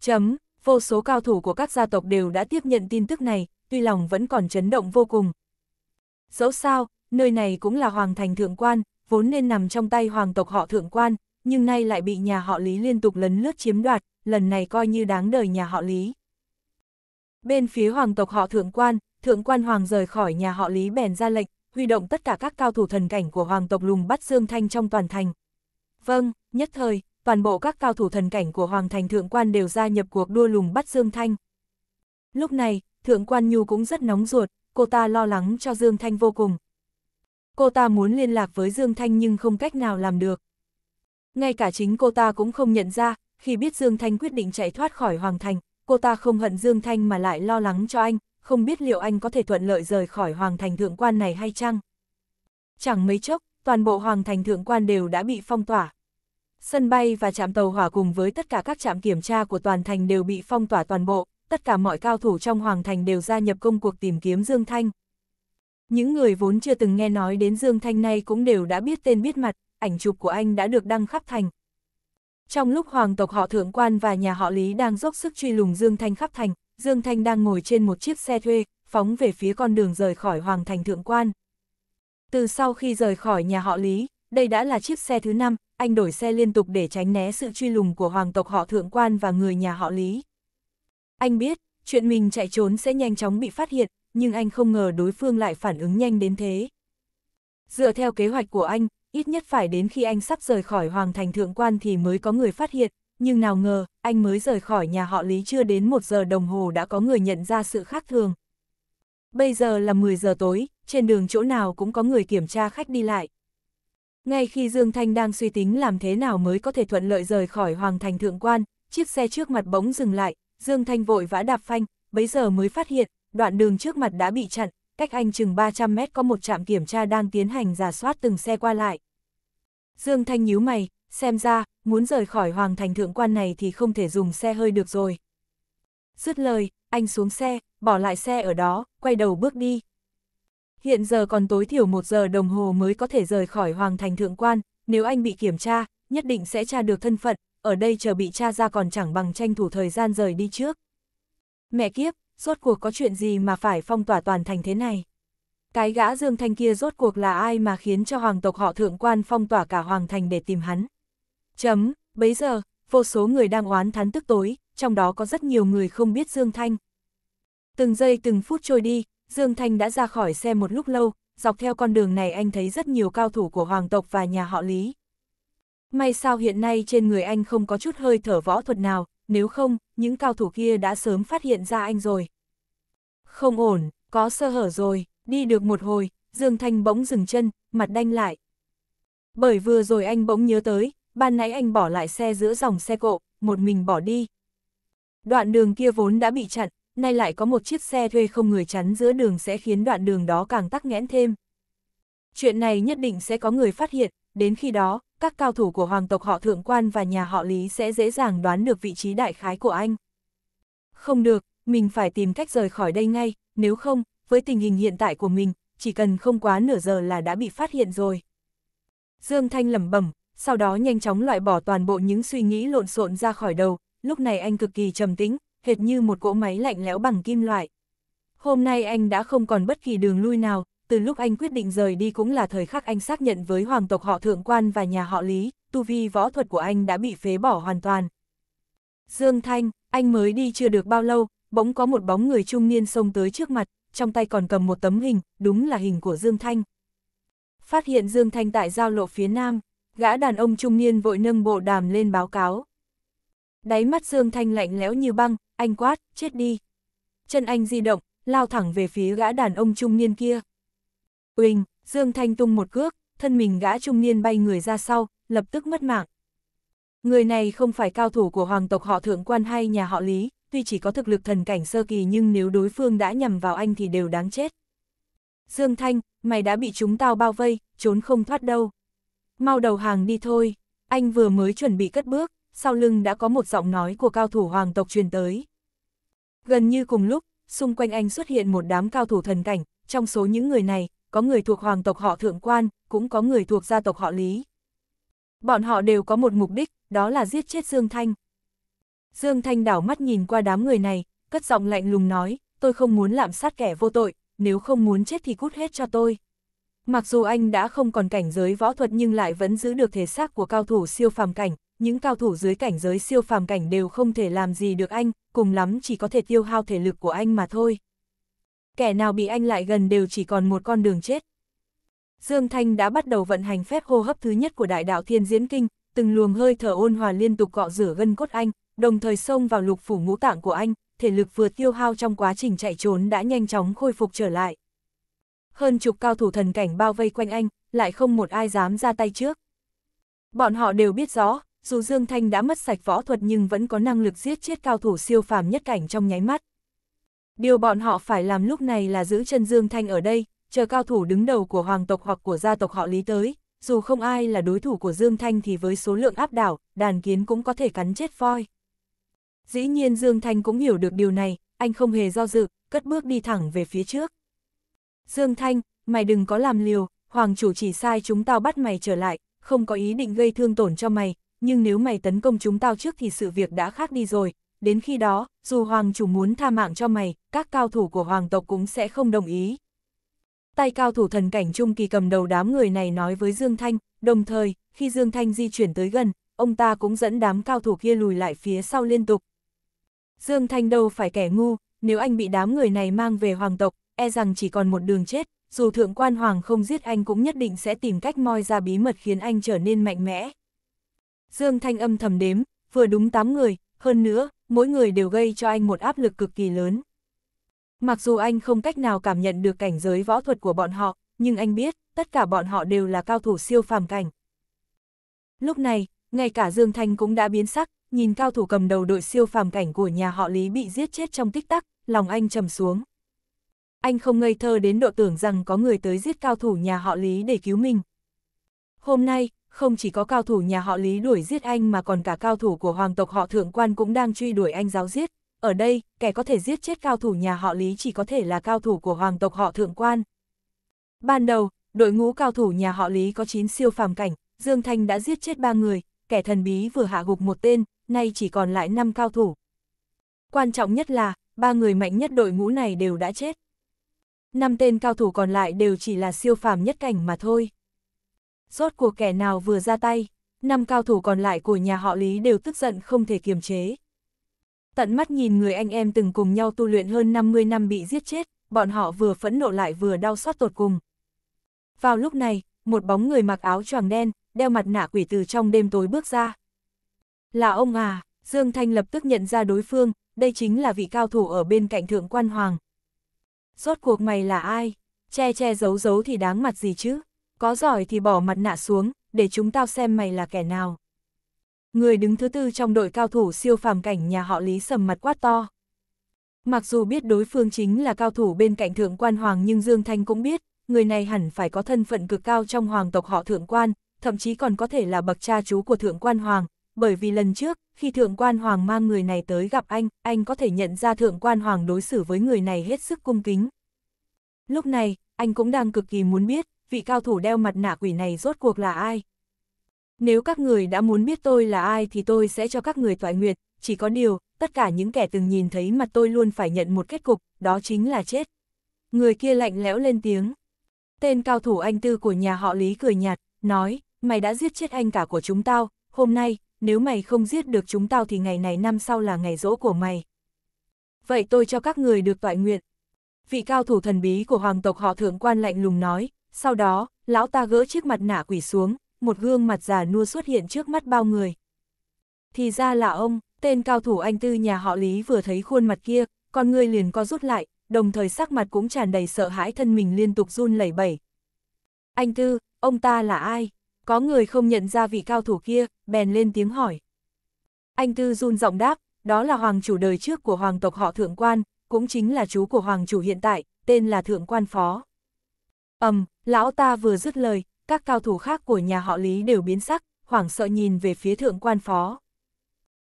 Chấm, vô số cao thủ của các gia tộc đều đã tiếp nhận tin tức này, tuy lòng vẫn còn chấn động vô cùng. Dẫu sao, nơi này cũng là hoàng thành thượng quan, vốn nên nằm trong tay hoàng tộc họ thượng quan, nhưng nay lại bị nhà họ Lý liên tục lấn lướt chiếm đoạt, lần này coi như đáng đời nhà họ Lý. Bên phía hoàng tộc họ thượng quan, thượng quan hoàng rời khỏi nhà họ Lý bèn ra lệnh, huy động tất cả các cao thủ thần cảnh của hoàng tộc lùng bắt Dương Thanh trong toàn thành. Vâng, nhất thời, toàn bộ các cao thủ thần cảnh của hoàng thành thượng quan đều gia nhập cuộc đua lùng bắt Dương Thanh. Lúc này, thượng quan Nhu cũng rất nóng ruột, cô ta lo lắng cho Dương Thanh vô cùng. Cô ta muốn liên lạc với Dương Thanh nhưng không cách nào làm được. Ngay cả chính cô ta cũng không nhận ra, khi biết Dương Thanh quyết định chạy thoát khỏi Hoàng Thành, cô ta không hận Dương Thanh mà lại lo lắng cho anh, không biết liệu anh có thể thuận lợi rời khỏi Hoàng Thành Thượng Quan này hay chăng. Chẳng mấy chốc, toàn bộ Hoàng Thành Thượng Quan đều đã bị phong tỏa. Sân bay và trạm tàu hỏa cùng với tất cả các trạm kiểm tra của toàn thành đều bị phong tỏa toàn bộ, tất cả mọi cao thủ trong Hoàng Thành đều gia nhập công cuộc tìm kiếm Dương Thanh. Những người vốn chưa từng nghe nói đến Dương Thanh nay cũng đều đã biết tên biết mặt, ảnh chụp của anh đã được đăng khắp thành, trong lúc hoàng tộc họ thượng quan và nhà họ Lý đang dốc sức truy lùng Dương Thanh khắp thành, Dương Thanh đang ngồi trên một chiếc xe thuê, phóng về phía con đường rời khỏi hoàng thành thượng quan. Từ sau khi rời khỏi nhà họ Lý, đây đã là chiếc xe thứ năm, anh đổi xe liên tục để tránh né sự truy lùng của hoàng tộc họ thượng quan và người nhà họ Lý. Anh biết, chuyện mình chạy trốn sẽ nhanh chóng bị phát hiện, nhưng anh không ngờ đối phương lại phản ứng nhanh đến thế. Dựa theo kế hoạch của anh, ít nhất phải đến khi anh sắp rời khỏi Hoàng thành thượng quan thì mới có người phát hiện, nhưng nào ngờ, anh mới rời khỏi nhà họ Lý chưa đến một giờ đồng hồ đã có người nhận ra sự khác thường. Bây giờ là 10 giờ tối, trên đường chỗ nào cũng có người kiểm tra khách đi lại. Ngay khi Dương Thanh đang suy tính làm thế nào mới có thể thuận lợi rời khỏi Hoàng thành thượng quan, chiếc xe trước mặt bỗng dừng lại, Dương Thanh vội vã đạp phanh, bấy giờ mới phát hiện, đoạn đường trước mặt đã bị chặn, cách anh chừng 300 mét có một trạm kiểm tra đang tiến hành giả soát từng xe qua lại. Dương Thanh nhíu mày, xem ra, muốn rời khỏi hoàng thành thượng quan này thì không thể dùng xe hơi được rồi. Dứt lời, anh xuống xe, bỏ lại xe ở đó, quay đầu bước đi. Hiện giờ còn tối thiểu một giờ đồng hồ mới có thể rời khỏi hoàng thành thượng quan, nếu anh bị kiểm tra, nhất định sẽ tra được thân phận, ở đây chờ bị tra ra còn chẳng bằng tranh thủ thời gian rời đi trước. Mẹ kiếp, rốt cuộc có chuyện gì mà phải phong tỏa toàn thành thế này? Cái gã Dương Thanh kia rốt cuộc là ai mà khiến cho hoàng tộc họ thượng quan phong tỏa cả hoàng thành để tìm hắn. Chấm, bấy giờ, vô số người đang oán thán tức tối, trong đó có rất nhiều người không biết Dương Thanh. Từng giây từng phút trôi đi, Dương Thanh đã ra khỏi xe một lúc lâu, dọc theo con đường này anh thấy rất nhiều cao thủ của hoàng tộc và nhà họ Lý. May sao hiện nay trên người anh không có chút hơi thở võ thuật nào, nếu không, những cao thủ kia đã sớm phát hiện ra anh rồi. Không ổn, có sơ hở rồi. Đi được một hồi, Dương Thanh bỗng dừng chân, mặt đanh lại. Bởi vừa rồi anh bỗng nhớ tới, ban nãy anh bỏ lại xe giữa dòng xe cộ, một mình bỏ đi. Đoạn đường kia vốn đã bị chặn, nay lại có một chiếc xe thuê không người chắn giữa đường sẽ khiến đoạn đường đó càng tắc nghẽn thêm. Chuyện này nhất định sẽ có người phát hiện, đến khi đó, các cao thủ của hoàng tộc họ thượng quan và nhà họ Lý sẽ dễ dàng đoán được vị trí đại khái của anh. Không được, mình phải tìm cách rời khỏi đây ngay, nếu không, với tình hình hiện tại của mình, chỉ cần không quá nửa giờ là đã bị phát hiện rồi. Dương Thanh lẩm bẩm, sau đó nhanh chóng loại bỏ toàn bộ những suy nghĩ lộn xộn ra khỏi đầu, lúc này anh cực kỳ trầm tĩnh, hệt như một cỗ máy lạnh lẽo bằng kim loại. Hôm nay anh đã không còn bất kỳ đường lui nào, từ lúc anh quyết định rời đi cũng là thời khắc anh xác nhận với hoàng tộc họ thượng quan và nhà họ Lý, tu vi võ thuật của anh đã bị phế bỏ hoàn toàn. Dương Thanh, anh mới đi chưa được bao lâu, bỗng có một bóng người trung niên xông tới trước mặt, trong tay còn cầm một tấm hình, đúng là hình của Dương Thanh. Phát hiện Dương Thanh tại giao lộ phía nam, gã đàn ông trung niên vội nâng bộ đàm lên báo cáo. Đáy mắt Dương Thanh lạnh lẽo như băng, anh quát, chết đi. Chân anh di động, lao thẳng về phía gã đàn ông trung niên kia. Uỳnh, Dương Thanh tung một cước, thân mình gã trung niên bay người ra sau, lập tức mất mạng. Người này không phải cao thủ của hoàng tộc họ thượng quan hay nhà họ Lý, tuy chỉ có thực lực thần cảnh sơ kỳ nhưng nếu đối phương đã nhằm vào anh thì đều đáng chết. Dương Thanh, mày đã bị chúng tao bao vây, trốn không thoát đâu. Mau đầu hàng đi thôi, anh vừa mới chuẩn bị cất bước, sau lưng đã có một giọng nói của cao thủ hoàng tộc truyền tới. Gần như cùng lúc, xung quanh anh xuất hiện một đám cao thủ thần cảnh, trong số những người này, có người thuộc hoàng tộc họ thượng quan, cũng có người thuộc gia tộc họ Lý. Bọn họ đều có một mục đích, đó là giết chết Dương Thanh. Dương Thanh đảo mắt nhìn qua đám người này, cất giọng lạnh lùng nói, tôi không muốn lạm sát kẻ vô tội, nếu không muốn chết thì cút hết cho tôi. Mặc dù anh đã không còn cảnh giới võ thuật nhưng lại vẫn giữ được thể xác của cao thủ siêu phàm cảnh, những cao thủ dưới cảnh giới siêu phàm cảnh đều không thể làm gì được anh, cùng lắm chỉ có thể tiêu hao thể lực của anh mà thôi. Kẻ nào bị anh lại gần đều chỉ còn một con đường chết. Dương Thanh đã bắt đầu vận hành phép hô hấp thứ nhất của đại đạo thiên diễn kinh, từng luồng hơi thở ôn hòa liên tục cọ rửa gân cốt anh, đồng thời xông vào lục phủ ngũ tạng của anh, thể lực vừa tiêu hao trong quá trình chạy trốn đã nhanh chóng khôi phục trở lại. Hơn chục cao thủ thần cảnh bao vây quanh anh, lại không một ai dám ra tay trước. Bọn họ đều biết rõ, dù Dương Thanh đã mất sạch võ thuật nhưng vẫn có năng lực giết chết cao thủ siêu phàm nhất cảnh trong nháy mắt. Điều bọn họ phải làm lúc này là giữ chân Dương Thanh ở đây, chờ cao thủ đứng đầu của hoàng tộc hoặc của gia tộc họ Lý tới, dù không ai là đối thủ của Dương Thanh thì với số lượng áp đảo, đàn kiến cũng có thể cắn chết voi. Dĩ nhiên Dương Thanh cũng hiểu được điều này, anh không hề do dự, cất bước đi thẳng về phía trước. Dương Thanh, mày đừng có làm liều, Hoàng chủ chỉ sai chúng tao bắt mày trở lại, không có ý định gây thương tổn cho mày, nhưng nếu mày tấn công chúng tao trước thì sự việc đã khác đi rồi. Đến khi đó, dù Hoàng chủ muốn tha mạng cho mày, các cao thủ của Hoàng tộc cũng sẽ không đồng ý. Tay cao thủ thần cảnh trung kỳ cầm đầu đám người này nói với Dương Thanh, đồng thời, khi Dương Thanh di chuyển tới gần, ông ta cũng dẫn đám cao thủ kia lùi lại phía sau liên tục, Dương Thanh đâu phải kẻ ngu, nếu anh bị đám người này mang về hoàng tộc, e rằng chỉ còn một đường chết, dù thượng quan hoàng không giết anh cũng nhất định sẽ tìm cách moi ra bí mật khiến anh trở nên mạnh mẽ. Dương Thanh âm thầm đếm, vừa đúng 8 người, hơn nữa, mỗi người đều gây cho anh một áp lực cực kỳ lớn. Mặc dù anh không cách nào cảm nhận được cảnh giới võ thuật của bọn họ, nhưng anh biết, tất cả bọn họ đều là cao thủ siêu phàm cảnh. Lúc này, ngay cả Dương Thanh cũng đã biến sắc, nhìn cao thủ cầm đầu đội siêu phàm cảnh của nhà họ Lý bị giết chết trong tích tắc, lòng anh trầm xuống. Anh không ngây thơ đến độ tưởng rằng có người tới giết cao thủ nhà họ Lý để cứu mình. Hôm nay, không chỉ có cao thủ nhà họ Lý đuổi giết anh mà còn cả cao thủ của hoàng tộc họ thượng quan cũng đang truy đuổi anh giáo giết. Ở đây, kẻ có thể giết chết cao thủ nhà họ Lý chỉ có thể là cao thủ của hoàng tộc họ thượng quan. Ban đầu, đội ngũ cao thủ nhà họ Lý có 9 siêu phàm cảnh, Dương Thanh đã giết chết 3 người, kẻ thần bí vừa hạ gục một tên, nay chỉ còn lại 5 cao thủ. Quan trọng nhất là, ba người mạnh nhất đội ngũ này đều đã chết. năm tên cao thủ còn lại đều chỉ là siêu phàm nhất cảnh mà thôi. Rốt cuộc kẻ nào vừa ra tay, năm cao thủ còn lại của nhà họ Lý đều tức giận không thể kiềm chế. Tận mắt nhìn người anh em từng cùng nhau tu luyện hơn 50 năm bị giết chết, bọn họ vừa phẫn nộ lại vừa đau xót tột cùng. Vào lúc này, một bóng người mặc áo choàng đen, đeo mặt nạ quỷ từ trong đêm tối bước ra, là ông à, Dương Thanh lập tức nhận ra đối phương, đây chính là vị cao thủ ở bên cạnh thượng quan hoàng. Rốt cuộc mày là ai? Che che giấu giấu thì đáng mặt gì chứ? Có giỏi thì bỏ mặt nạ xuống, để chúng tao xem mày là kẻ nào. Người đứng thứ tư trong đội cao thủ siêu phàm cảnh nhà họ Lý sầm mặt quát to. Mặc dù biết đối phương chính là cao thủ bên cạnh thượng quan hoàng nhưng Dương Thanh cũng biết, người này hẳn phải có thân phận cực cao trong hoàng tộc họ thượng quan, thậm chí còn có thể là bậc cha chú của thượng quan hoàng, bởi vì lần trước, khi thượng quan hoàng mang người này tới gặp anh, anh có thể nhận ra thượng quan hoàng đối xử với người này hết sức cung kính. Lúc này, anh cũng đang cực kỳ muốn biết, vị cao thủ đeo mặt nạ quỷ này rốt cuộc là ai. Nếu các người đã muốn biết tôi là ai thì tôi sẽ cho các người toại nguyệt, chỉ có điều, tất cả những kẻ từng nhìn thấy mặt tôi luôn phải nhận một kết cục, đó chính là chết. Người kia lạnh lẽo lên tiếng. Tên cao thủ anh tư của nhà họ Lý cười nhạt, nói, mày đã giết chết anh cả của chúng tao, hôm nay, nếu mày không giết được chúng tao thì ngày này năm sau là ngày rỗ của mày. Vậy tôi cho các người được tọa nguyện. Vị cao thủ thần bí của hoàng tộc họ thượng quan lạnh lùng nói, sau đó, lão ta gỡ chiếc mặt nạ quỷ xuống, một gương mặt già nua xuất hiện trước mắt bao người. Thì ra là ông, tên cao thủ anh tư nhà họ Lý vừa thấy khuôn mặt kia, con người liền co rút lại, đồng thời sắc mặt cũng tràn đầy sợ hãi thân mình liên tục run lẩy bẩy. Anh Tư, ông ta là ai? Có người không nhận ra vị cao thủ kia, bèn lên tiếng hỏi. Anh Tư run giọng đáp, đó là hoàng chủ đời trước của hoàng tộc họ Thượng Quan, cũng chính là chú của hoàng chủ hiện tại, tên là Thượng Quan Phó. ầm, lão ta vừa dứt lời, các cao thủ khác của nhà họ Lý đều biến sắc, hoảng sợ nhìn về phía Thượng Quan Phó.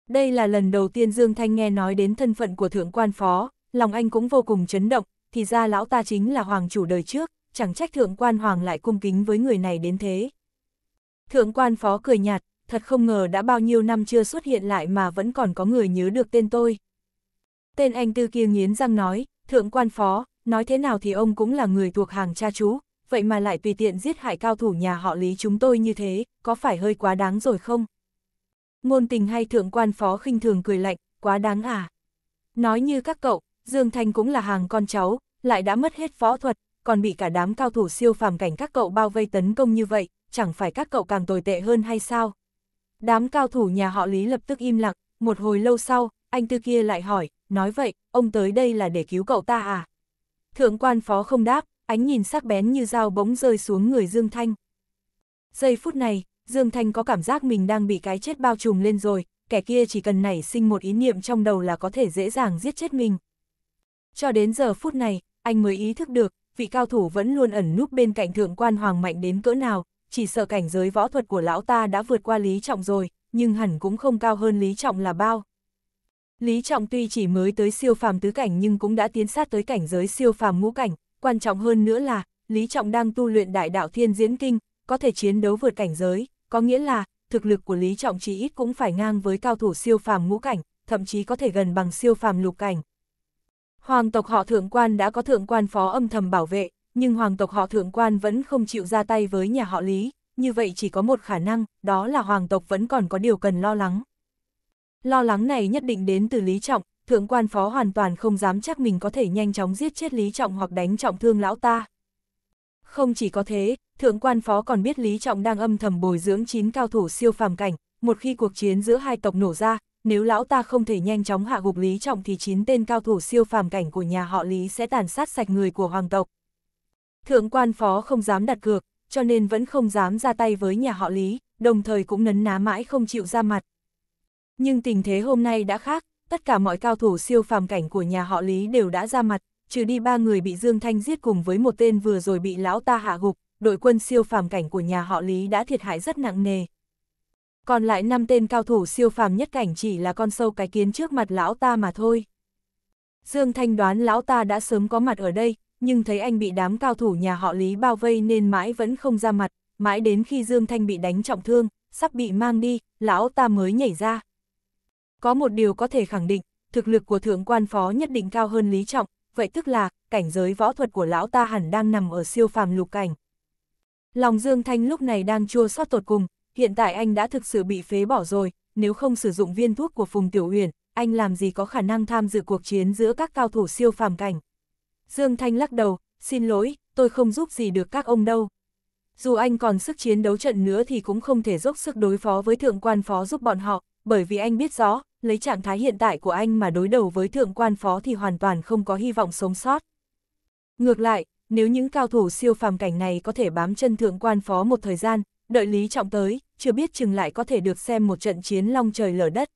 Đây là lần đầu tiên Dương Thanh nghe nói đến thân phận của Thượng Quan Phó, lòng anh cũng vô cùng chấn động, thì ra lão ta chính là hoàng chủ đời trước, chẳng trách Thượng Quan Hoàng lại cung kính với người này đến thế. Thượng quan phó cười nhạt, thật không ngờ đã bao nhiêu năm chưa xuất hiện lại mà vẫn còn có người nhớ được tên tôi. Tên anh tư kia nghiến răng nói, thượng quan phó, nói thế nào thì ông cũng là người thuộc hàng cha chú, vậy mà lại tùy tiện giết hại cao thủ nhà họ lý chúng tôi như thế, có phải hơi quá đáng rồi không? Ngôn tình hay thượng quan phó khinh thường cười lạnh, quá đáng à? Nói như các cậu, Dương Thanh cũng là hàng con cháu, lại đã mất hết võ thuật, còn bị cả đám cao thủ siêu phàm cảnh các cậu bao vây tấn công như vậy, chẳng phải các cậu càng tồi tệ hơn hay sao? Đám cao thủ nhà họ Lý lập tức im lặng, một hồi lâu sau, anh tư kia lại hỏi, nói vậy, ông tới đây là để cứu cậu ta à? Thượng quan phó không đáp, ánh nhìn sắc bén như dao bóng rơi xuống người Dương Thanh. Giây phút này, Dương Thanh có cảm giác mình đang bị cái chết bao trùm lên rồi, kẻ kia chỉ cần nảy sinh một ý niệm trong đầu là có thể dễ dàng giết chết mình. Cho đến giờ phút này, anh mới ý thức được, vị cao thủ vẫn luôn ẩn núp bên cạnh thượng quan hoàng mạnh đến cỡ nào, chỉ sợ cảnh giới võ thuật của lão ta đã vượt qua Lý Trọng rồi, nhưng hẳn cũng không cao hơn Lý Trọng là bao. Lý Trọng tuy chỉ mới tới siêu phàm tứ cảnh nhưng cũng đã tiến sát tới cảnh giới siêu phàm ngũ cảnh, quan trọng hơn nữa là, Lý Trọng đang tu luyện đại đạo thiên diễn kinh, có thể chiến đấu vượt cảnh giới, có nghĩa là, thực lực của Lý Trọng chỉ ít cũng phải ngang với cao thủ siêu phàm ngũ cảnh, thậm chí có thể gần bằng siêu phàm lục cảnh. Hoàng tộc họ thượng quan đã có thượng quan phó âm thầm bảo vệ, nhưng hoàng tộc họ thượng quan vẫn không chịu ra tay với nhà họ Lý, như vậy chỉ có một khả năng, đó là hoàng tộc vẫn còn có điều cần lo lắng. Lo lắng này nhất định đến từ Lý Trọng, thượng quan phó hoàn toàn không dám chắc mình có thể nhanh chóng giết chết Lý Trọng hoặc đánh trọng thương lão ta. Không chỉ có thế, thượng quan phó còn biết Lý Trọng đang âm thầm bồi dưỡng chín cao thủ siêu phàm cảnh, một khi cuộc chiến giữa hai tộc nổ ra, nếu lão ta không thể nhanh chóng hạ gục Lý Trọng thì chín tên cao thủ siêu phàm cảnh của nhà họ Lý sẽ tàn sát sạch người của hoàng tộc. Thượng quan phó không dám đặt cược, cho nên vẫn không dám ra tay với nhà họ Lý, đồng thời cũng nấn ná mãi không chịu ra mặt. Nhưng tình thế hôm nay đã khác, tất cả mọi cao thủ siêu phàm cảnh của nhà họ Lý đều đã ra mặt, trừ đi ba người bị Dương Thanh giết cùng với một tên vừa rồi bị lão ta hạ gục, đội quân siêu phàm cảnh của nhà họ Lý đã thiệt hại rất nặng nề. Còn lại năm tên cao thủ siêu phàm nhất cảnh chỉ là con sâu cái kiến trước mặt lão ta mà thôi. Dương Thanh đoán lão ta đã sớm có mặt ở đây, nhưng thấy anh bị đám cao thủ nhà họ Lý bao vây nên mãi vẫn không ra mặt, mãi đến khi Dương Thanh bị đánh trọng thương, sắp bị mang đi, lão ta mới nhảy ra. Có một điều có thể khẳng định, thực lực của thượng quan phó nhất định cao hơn Lý Trọng, vậy tức là, cảnh giới võ thuật của lão ta hẳn đang nằm ở siêu phàm lục cảnh. Lòng Dương Thanh lúc này đang chua xót tột cùng, hiện tại anh đã thực sự bị phế bỏ rồi, nếu không sử dụng viên thuốc của Phùng Tiểu Uyển, anh làm gì có khả năng tham dự cuộc chiến giữa các cao thủ siêu phàm cảnh. Dương Thanh lắc đầu, xin lỗi, tôi không giúp gì được các ông đâu. Dù anh còn sức chiến đấu trận nữa thì cũng không thể dốc sức đối phó với thượng quan phó giúp bọn họ, bởi vì anh biết rõ, lấy trạng thái hiện tại của anh mà đối đầu với thượng quan phó thì hoàn toàn không có hy vọng sống sót. Ngược lại, nếu những cao thủ siêu phàm cảnh này có thể bám chân thượng quan phó một thời gian, đợi Lý Trọng tới, chưa biết chừng lại có thể được xem một trận chiến long trời lở đất.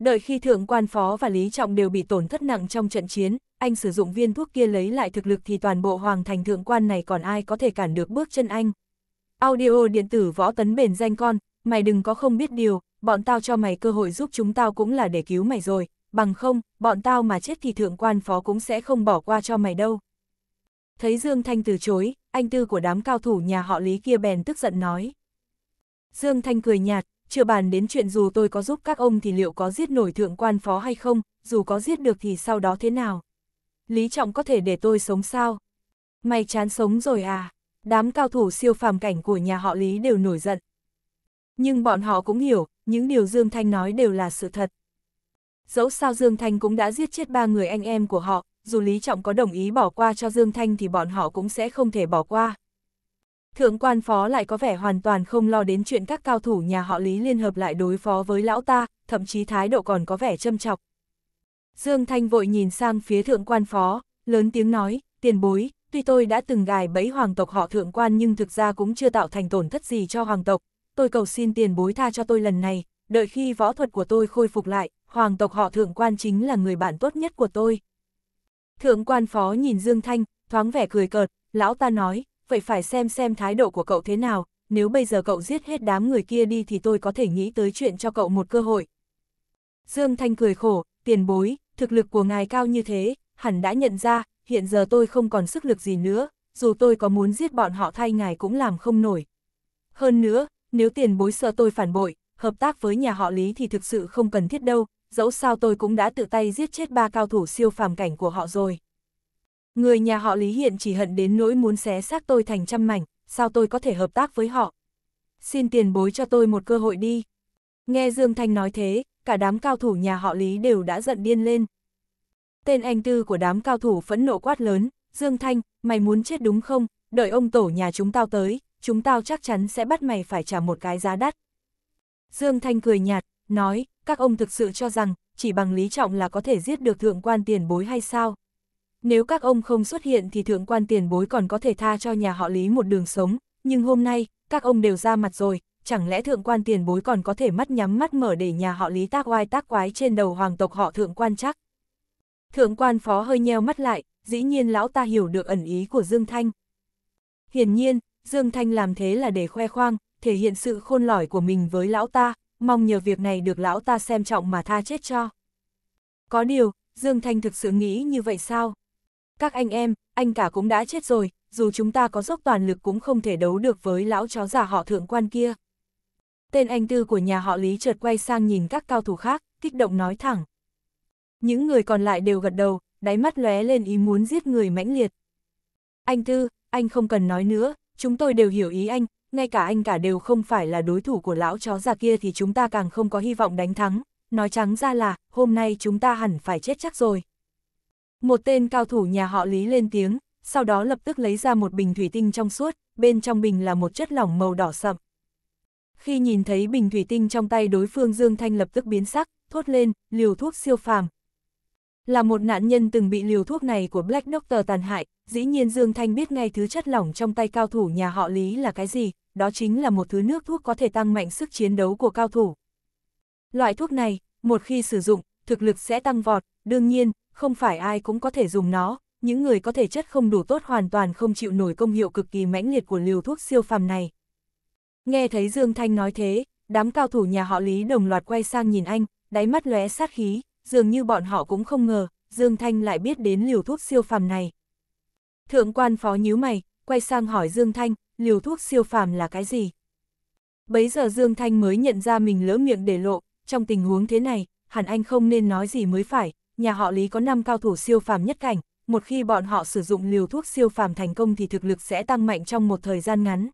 Đợi khi thượng quan phó và Lý Trọng đều bị tổn thất nặng trong trận chiến, anh sử dụng viên thuốc kia lấy lại thực lực thì toàn bộ hoàng thành thượng quan này còn ai có thể cản được bước chân anh. Audio điện tử võ tấn bền danh con, mày đừng có không biết điều, bọn tao cho mày cơ hội giúp chúng tao cũng là để cứu mày rồi, bằng không, bọn tao mà chết thì thượng quan phó cũng sẽ không bỏ qua cho mày đâu. Thấy Dương Thanh từ chối, anh tư của đám cao thủ nhà họ Lý kia bèn tức giận nói. Dương Thanh cười nhạt, chưa bàn đến chuyện dù tôi có giúp các ông thì liệu có giết nổi thượng quan phó hay không, dù có giết được thì sau đó thế nào. Lý Trọng có thể để tôi sống sao? Mày chán sống rồi à? Đám cao thủ siêu phàm cảnh của nhà họ Lý đều nổi giận. Nhưng bọn họ cũng hiểu, những điều Dương Thanh nói đều là sự thật. Dẫu sao Dương Thanh cũng đã giết chết ba người anh em của họ, dù Lý Trọng có đồng ý bỏ qua cho Dương Thanh thì bọn họ cũng sẽ không thể bỏ qua. Thượng quan phó lại có vẻ hoàn toàn không lo đến chuyện các cao thủ nhà họ Lý liên hợp lại đối phó với lão ta, thậm chí thái độ còn có vẻ châm chọc. Dương Thanh vội nhìn sang phía thượng quan phó, lớn tiếng nói, tiền bối, tuy tôi đã từng gài bẫy hoàng tộc họ thượng quan nhưng thực ra cũng chưa tạo thành tổn thất gì cho hoàng tộc, tôi cầu xin tiền bối tha cho tôi lần này, đợi khi võ thuật của tôi khôi phục lại, hoàng tộc họ thượng quan chính là người bạn tốt nhất của tôi. Thượng quan phó nhìn Dương Thanh, thoáng vẻ cười cợt, lão ta nói, vậy phải xem xem thái độ của cậu thế nào, nếu bây giờ cậu giết hết đám người kia đi thì tôi có thể nghĩ tới chuyện cho cậu một cơ hội. Dương Thanh cười khổ, tiền bối, thực lực của ngài cao như thế, hẳn đã nhận ra, hiện giờ tôi không còn sức lực gì nữa, dù tôi có muốn giết bọn họ thay ngài cũng làm không nổi. Hơn nữa, nếu tiền bối sợ tôi phản bội, hợp tác với nhà họ Lý thì thực sự không cần thiết đâu, dẫu sao tôi cũng đã tự tay giết chết ba cao thủ siêu phàm cảnh của họ rồi. Người nhà họ Lý hiện chỉ hận đến nỗi muốn xé xác tôi thành trăm mảnh, sao tôi có thể hợp tác với họ. Xin tiền bối cho tôi một cơ hội đi. Nghe Dương Thanh nói thế, cả đám cao thủ nhà họ Lý đều đã giận điên lên. Tên anh tư của đám cao thủ phẫn nộ quát lớn, Dương Thanh, mày muốn chết đúng không, đợi ông tổ nhà chúng tao tới, chúng tao chắc chắn sẽ bắt mày phải trả một cái giá đắt. Dương Thanh cười nhạt, nói, các ông thực sự cho rằng, chỉ bằng Lý Trọng là có thể giết được thượng quan tiền bối hay sao? Nếu các ông không xuất hiện thì thượng quan tiền bối còn có thể tha cho nhà họ Lý một đường sống, nhưng hôm nay, các ông đều ra mặt rồi, chẳng lẽ thượng quan tiền bối còn có thể mắt nhắm mắt mở để nhà họ lý tác oai tác quái trên đầu hoàng tộc họ thượng quan chắc. Thượng quan phó hơi nheo mắt lại, dĩ nhiên lão ta hiểu được ẩn ý của Dương Thanh. Hiển nhiên, Dương Thanh làm thế là để khoe khoang, thể hiện sự khôn lỏi của mình với lão ta, mong nhờ việc này được lão ta xem trọng mà tha chết cho. Có điều, Dương Thanh thực sự nghĩ như vậy sao? Các anh em, anh cả cũng đã chết rồi, dù chúng ta có dốc toàn lực cũng không thể đấu được với lão chó già họ thượng quan kia. Tên anh tư của nhà họ Lý chợt quay sang nhìn các cao thủ khác, kích động nói thẳng. Những người còn lại đều gật đầu, đáy mắt lóe lên ý muốn giết người mãnh liệt. Anh tư, anh không cần nói nữa, chúng tôi đều hiểu ý anh, ngay cả anh cả đều không phải là đối thủ của lão chó già kia thì chúng ta càng không có hy vọng đánh thắng. Nói trắng ra là, hôm nay chúng ta hẳn phải chết chắc rồi. Một tên cao thủ nhà họ Lý lên tiếng, sau đó lập tức lấy ra một bình thủy tinh trong suốt, bên trong bình là một chất lỏng màu đỏ sậm. Khi nhìn thấy bình thủy tinh trong tay đối phương Dương Thanh lập tức biến sắc, thốt lên, liều thuốc siêu phàm. Là một nạn nhân từng bị liều thuốc này của Black Doctor tàn hại, dĩ nhiên Dương Thanh biết ngay thứ chất lỏng trong tay cao thủ nhà họ Lý là cái gì, đó chính là một thứ nước thuốc có thể tăng mạnh sức chiến đấu của cao thủ. Loại thuốc này, một khi sử dụng, thực lực sẽ tăng vọt, đương nhiên, không phải ai cũng có thể dùng nó, những người có thể chất không đủ tốt hoàn toàn không chịu nổi công hiệu cực kỳ mãnh liệt của liều thuốc siêu phàm này. Nghe thấy Dương Thanh nói thế, đám cao thủ nhà họ Lý đồng loạt quay sang nhìn anh, đáy mắt lóe sát khí, dường như bọn họ cũng không ngờ, Dương Thanh lại biết đến liều thuốc siêu phàm này. Thượng quan phó nhíu mày, quay sang hỏi Dương Thanh, liều thuốc siêu phàm là cái gì? Bấy giờ Dương Thanh mới nhận ra mình lỡ miệng để lộ, trong tình huống thế này, hẳn anh không nên nói gì mới phải, nhà họ Lý có 5 cao thủ siêu phàm nhất cảnh, một khi bọn họ sử dụng liều thuốc siêu phàm thành công thì thực lực sẽ tăng mạnh trong một thời gian ngắn.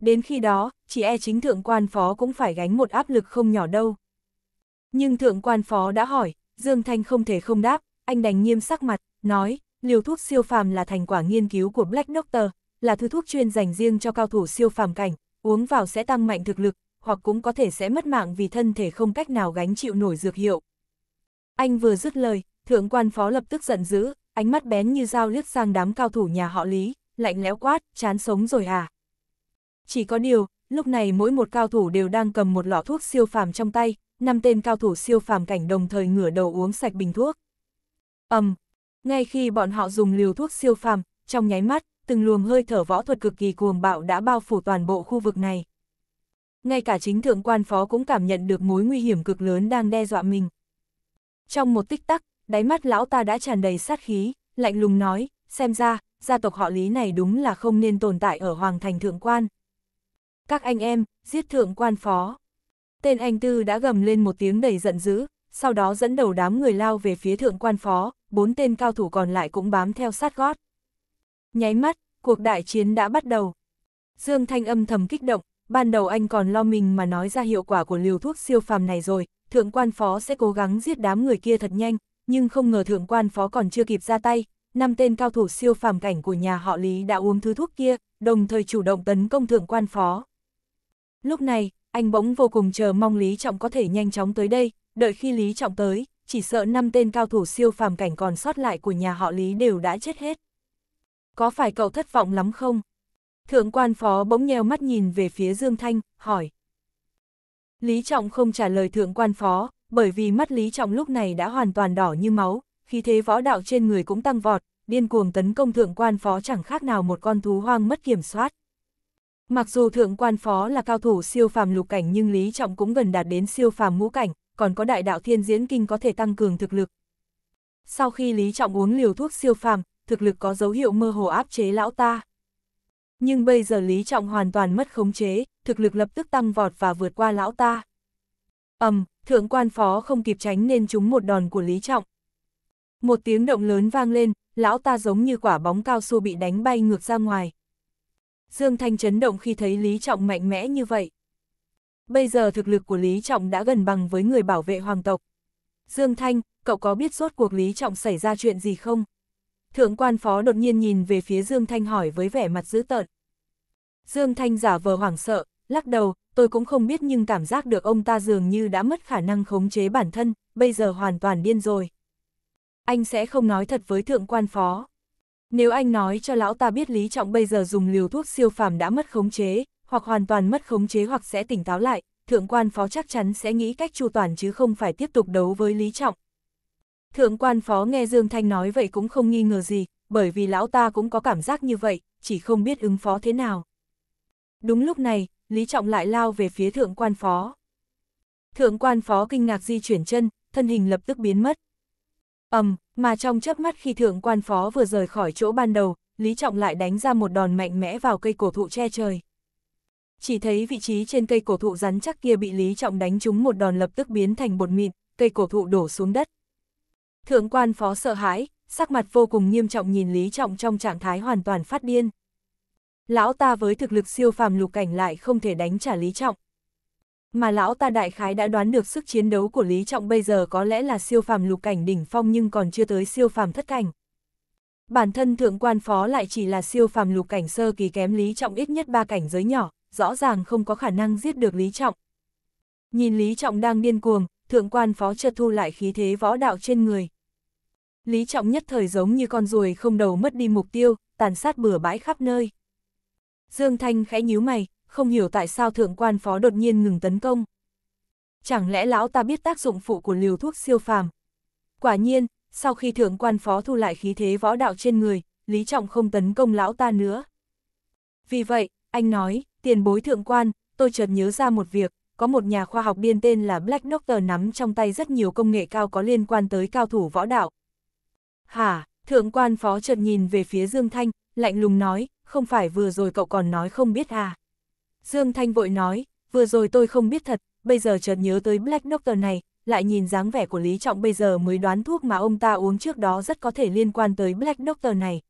Đến khi đó, chỉ e chính thượng quan phó cũng phải gánh một áp lực không nhỏ đâu. Nhưng thượng quan phó đã hỏi, Dương Thanh không thể không đáp, anh đành nghiêm sắc mặt, nói, liều thuốc siêu phàm là thành quả nghiên cứu của Black Doctor, là thứ thuốc chuyên dành riêng cho cao thủ siêu phàm cảnh, uống vào sẽ tăng mạnh thực lực, hoặc cũng có thể sẽ mất mạng vì thân thể không cách nào gánh chịu nổi dược hiệu. Anh vừa dứt lời, thượng quan phó lập tức giận dữ, ánh mắt bén như dao liếc sang đám cao thủ nhà họ Lý, lạnh lẽo quát, chán sống rồi à. Chỉ có điều, lúc này mỗi một cao thủ đều đang cầm một lọ thuốc siêu phàm trong tay, năm tên cao thủ siêu phàm cảnh đồng thời ngửa đầu uống sạch bình thuốc. Ầm, um, ngay khi bọn họ dùng liều thuốc siêu phàm, trong nháy mắt, từng luồng hơi thở võ thuật cực kỳ cuồng bạo đã bao phủ toàn bộ khu vực này. Ngay cả chính thượng quan phó cũng cảm nhận được mối nguy hiểm cực lớn đang đe dọa mình. Trong một tích tắc, đáy mắt lão ta đã tràn đầy sát khí, lạnh lùng nói, xem ra, gia tộc họ lý này đúng là không nên tồn tại ở Hoàng thành thượng quan. Các anh em, giết thượng quan phó. Tên anh Tư đã gầm lên một tiếng đầy giận dữ, sau đó dẫn đầu đám người lao về phía thượng quan phó, bốn tên cao thủ còn lại cũng bám theo sát gót. Nháy mắt, cuộc đại chiến đã bắt đầu. Dương Thanh âm thầm kích động, ban đầu anh còn lo mình mà nói ra hiệu quả của liều thuốc siêu phàm này rồi, thượng quan phó sẽ cố gắng giết đám người kia thật nhanh, nhưng không ngờ thượng quan phó còn chưa kịp ra tay, năm tên cao thủ siêu phàm cảnh của nhà họ Lý đã uống thứ thuốc kia, đồng thời chủ động tấn công thượng quan phó. Lúc này, anh bỗng vô cùng chờ mong Lý Trọng có thể nhanh chóng tới đây, đợi khi Lý Trọng tới, chỉ sợ năm tên cao thủ siêu phàm cảnh còn sót lại của nhà họ Lý đều đã chết hết. Có phải cậu thất vọng lắm không? Thượng quan phó bỗng nheo mắt nhìn về phía Dương Thanh, hỏi. Lý Trọng không trả lời thượng quan phó, bởi vì mắt Lý Trọng lúc này đã hoàn toàn đỏ như máu, khí thế võ đạo trên người cũng tăng vọt, điên cuồng tấn công thượng quan phó chẳng khác nào một con thú hoang mất kiểm soát. Mặc dù thượng quan phó là cao thủ siêu phàm lục cảnh nhưng Lý Trọng cũng gần đạt đến siêu phàm ngũ cảnh, còn có đại đạo thiên diễn kinh có thể tăng cường thực lực. Sau khi Lý Trọng uống liều thuốc siêu phàm, thực lực có dấu hiệu mơ hồ áp chế lão ta. Nhưng bây giờ Lý Trọng hoàn toàn mất khống chế, thực lực lập tức tăng vọt và vượt qua lão ta. ầm, um, thượng quan phó không kịp tránh nên trúng một đòn của Lý Trọng. Một tiếng động lớn vang lên, lão ta giống như quả bóng cao su bị đánh bay ngược ra ngoài, Dương Thanh chấn động khi thấy Lý Trọng mạnh mẽ như vậy. Bây giờ thực lực của Lý Trọng đã gần bằng với người bảo vệ hoàng tộc. Dương Thanh, cậu có biết rốt cuộc Lý Trọng xảy ra chuyện gì không? Thượng quan phó đột nhiên nhìn về phía Dương Thanh hỏi với vẻ mặt dữ tợn. Dương Thanh giả vờ hoảng sợ, lắc đầu, tôi cũng không biết nhưng cảm giác được ông ta dường như đã mất khả năng khống chế bản thân, bây giờ hoàn toàn điên rồi. Anh sẽ không nói thật với thượng quan phó. Nếu anh nói cho lão ta biết Lý Trọng bây giờ dùng liều thuốc siêu phàm đã mất khống chế, hoặc hoàn toàn mất khống chế hoặc sẽ tỉnh táo lại, thượng quan phó chắc chắn sẽ nghĩ cách chu toàn chứ không phải tiếp tục đấu với Lý Trọng. Thượng quan phó nghe Dương Thanh nói vậy cũng không nghi ngờ gì, bởi vì lão ta cũng có cảm giác như vậy, chỉ không biết ứng phó thế nào. Đúng lúc này, Lý Trọng lại lao về phía thượng quan phó. Thượng quan phó kinh ngạc di chuyển chân, thân hình lập tức biến mất. ầm, mà trong chớp mắt khi thượng quan phó vừa rời khỏi chỗ ban đầu, Lý Trọng lại đánh ra một đòn mạnh mẽ vào cây cổ thụ che trời. Chỉ thấy vị trí trên cây cổ thụ rắn chắc kia bị Lý Trọng đánh trúng một đòn lập tức biến thành bột mịn, cây cổ thụ đổ xuống đất. Thượng quan phó sợ hãi, sắc mặt vô cùng nghiêm trọng nhìn Lý Trọng trong trạng thái hoàn toàn phát điên. Lão ta với thực lực siêu phàm lục cảnh lại không thể đánh trả Lý Trọng mà lão ta đại khái đã đoán được sức chiến đấu của Lý Trọng bây giờ có lẽ là siêu phàm lục cảnh đỉnh phong nhưng còn chưa tới siêu phàm thất cảnh. Bản thân thượng quan phó lại chỉ là siêu phàm lục cảnh sơ kỳ kém Lý Trọng ít nhất ba cảnh giới nhỏ, rõ ràng không có khả năng giết được Lý Trọng. Nhìn Lý Trọng đang điên cuồng, thượng quan phó chợt thu lại khí thế võ đạo trên người. Lý Trọng nhất thời giống như con ruồi không đầu mất đi mục tiêu, tàn sát bừa bãi khắp nơi. Dương Thanh khẽ nhíu mày, không hiểu tại sao thượng quan phó đột nhiên ngừng tấn công. Chẳng lẽ lão ta biết tác dụng phụ của liều thuốc siêu phàm? Quả nhiên, sau khi thượng quan phó thu lại khí thế võ đạo trên người, Lý Trọng không tấn công lão ta nữa. Vì vậy, anh nói, tiền bối thượng quan, tôi chợt nhớ ra một việc, có một nhà khoa học điên tên là Black Doctor nắm trong tay rất nhiều công nghệ cao có liên quan tới cao thủ võ đạo. Hả, thượng quan phó chợt nhìn về phía Dương Thanh, lạnh lùng nói, không phải vừa rồi cậu còn nói không biết à. Dương Thanh vội nói, vừa rồi tôi không biết thật, bây giờ chợt nhớ tới Black Doctor này, lại nhìn dáng vẻ của Lý Trọng bây giờ mới đoán thuốc mà ông ta uống trước đó rất có thể liên quan tới Black Doctor này.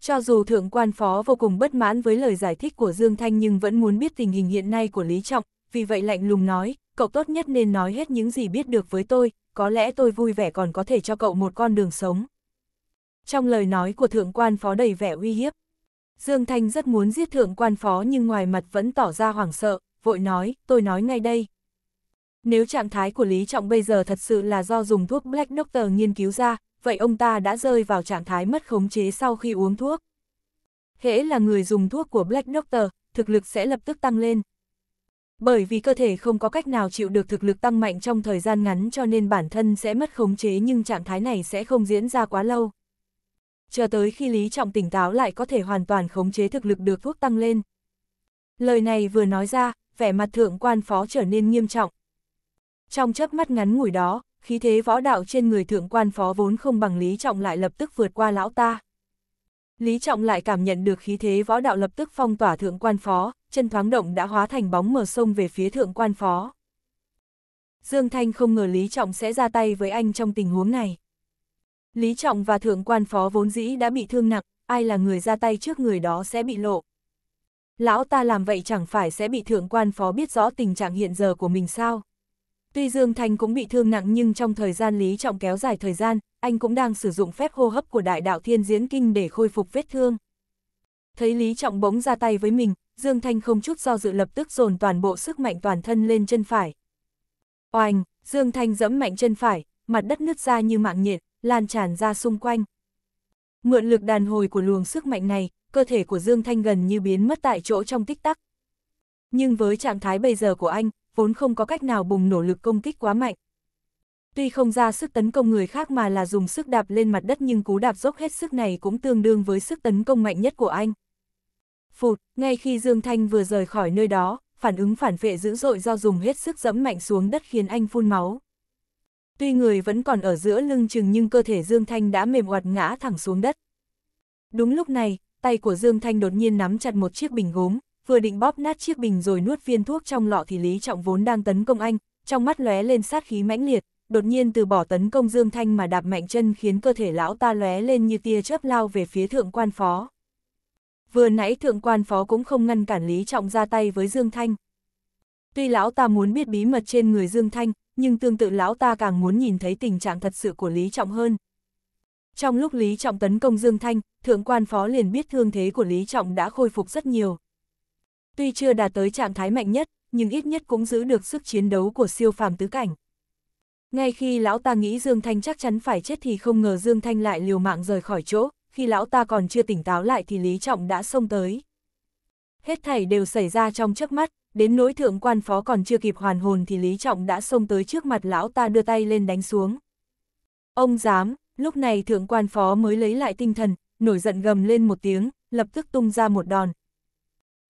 Cho dù thượng quan phó vô cùng bất mãn với lời giải thích của Dương Thanh nhưng vẫn muốn biết tình hình hiện nay của Lý Trọng, vì vậy lạnh lùng nói, cậu tốt nhất nên nói hết những gì biết được với tôi, có lẽ tôi vui vẻ còn có thể cho cậu một con đường sống. Trong lời nói của thượng quan phó đầy vẻ uy hiếp, Dương Thanh rất muốn giết thượng quan phó nhưng ngoài mặt vẫn tỏ ra hoảng sợ, vội nói, tôi nói ngay đây. Nếu trạng thái của Lý Trọng bây giờ thật sự là do dùng thuốc Black Doctor nghiên cứu ra, vậy ông ta đã rơi vào trạng thái mất khống chế sau khi uống thuốc. Hễ là người dùng thuốc của Black Doctor, thực lực sẽ lập tức tăng lên. Bởi vì cơ thể không có cách nào chịu được thực lực tăng mạnh trong thời gian ngắn cho nên bản thân sẽ mất khống chế nhưng trạng thái này sẽ không diễn ra quá lâu chờ tới khi Lý Trọng tỉnh táo lại có thể hoàn toàn khống chế thực lực được thuốc tăng lên. Lời này vừa nói ra, vẻ mặt thượng quan phó trở nên nghiêm trọng. Trong chớp mắt ngắn ngủi đó, khí thế võ đạo trên người thượng quan phó vốn không bằng Lý Trọng lại lập tức vượt qua lão ta. Lý Trọng lại cảm nhận được khí thế võ đạo lập tức phong tỏa thượng quan phó, chân thoáng động đã hóa thành bóng mờ sông về phía thượng quan phó. Dương Thanh không ngờ Lý Trọng sẽ ra tay với anh trong tình huống này. Lý Trọng và Thượng quan phó vốn dĩ đã bị thương nặng, ai là người ra tay trước người đó sẽ bị lộ. Lão ta làm vậy chẳng phải sẽ bị thượng quan phó biết rõ tình trạng hiện giờ của mình sao. Tuy Dương Thanh cũng bị thương nặng nhưng trong thời gian Lý Trọng kéo dài thời gian, anh cũng đang sử dụng phép hô hấp của đại đạo thiên diễn kinh để khôi phục vết thương. Thấy Lý Trọng bỗng ra tay với mình, Dương Thanh không chút do dự lập tức dồn toàn bộ sức mạnh toàn thân lên chân phải. Oanh, Dương Thanh dẫm mạnh chân phải, mặt đất nứt ra như mạng nhện, lan tràn ra xung quanh. Mượn lực đàn hồi của luồng sức mạnh này, cơ thể của Dương Thanh gần như biến mất tại chỗ trong tích tắc. Nhưng với trạng thái bây giờ của anh, vốn không có cách nào bùng nổ lực công kích quá mạnh. Tuy không ra sức tấn công người khác mà là dùng sức đạp lên mặt đất nhưng cú đạp dốc hết sức này cũng tương đương với sức tấn công mạnh nhất của anh. Phụt, ngay khi Dương Thanh vừa rời khỏi nơi đó, phản ứng phản vệ dữ dội do dùng hết sức dẫm mạnh xuống đất khiến anh phun máu. Tuy người vẫn còn ở giữa lưng chừng nhưng cơ thể Dương Thanh đã mềm oặt ngã thẳng xuống đất. Đúng lúc này, tay của Dương Thanh đột nhiên nắm chặt một chiếc bình gốm, vừa định bóp nát chiếc bình rồi nuốt viên thuốc trong lọ thì Lý Trọng vốn đang tấn công anh, trong mắt lóe lên sát khí mãnh liệt, đột nhiên từ bỏ tấn công Dương Thanh mà đạp mạnh chân khiến cơ thể lão ta lóe lên như tia chớp lao về phía thượng quan phó. Vừa nãy thượng quan phó cũng không ngăn cản Lý Trọng ra tay với Dương Thanh. Tuy lão ta muốn biết bí mật trên người Dương Thanh, nhưng tương tự lão ta càng muốn nhìn thấy tình trạng thật sự của Lý Trọng hơn. Trong lúc Lý Trọng tấn công Dương Thanh, thượng quan phó liền biết thương thế của Lý Trọng đã khôi phục rất nhiều. Tuy chưa đạt tới trạng thái mạnh nhất, nhưng ít nhất cũng giữ được sức chiến đấu của siêu phàm tứ cảnh. Ngay khi lão ta nghĩ Dương Thanh chắc chắn phải chết thì không ngờ Dương Thanh lại liều mạng rời khỏi chỗ, khi lão ta còn chưa tỉnh táo lại thì Lý Trọng đã xông tới. Hết thảy đều xảy ra trong chớp mắt, đến nỗi thượng quan phó còn chưa kịp hoàn hồn thì Lý Trọng đã xông tới trước mặt lão ta đưa tay lên đánh xuống. Ông dám, lúc này thượng quan phó mới lấy lại tinh thần, nổi giận gầm lên một tiếng, lập tức tung ra một đòn.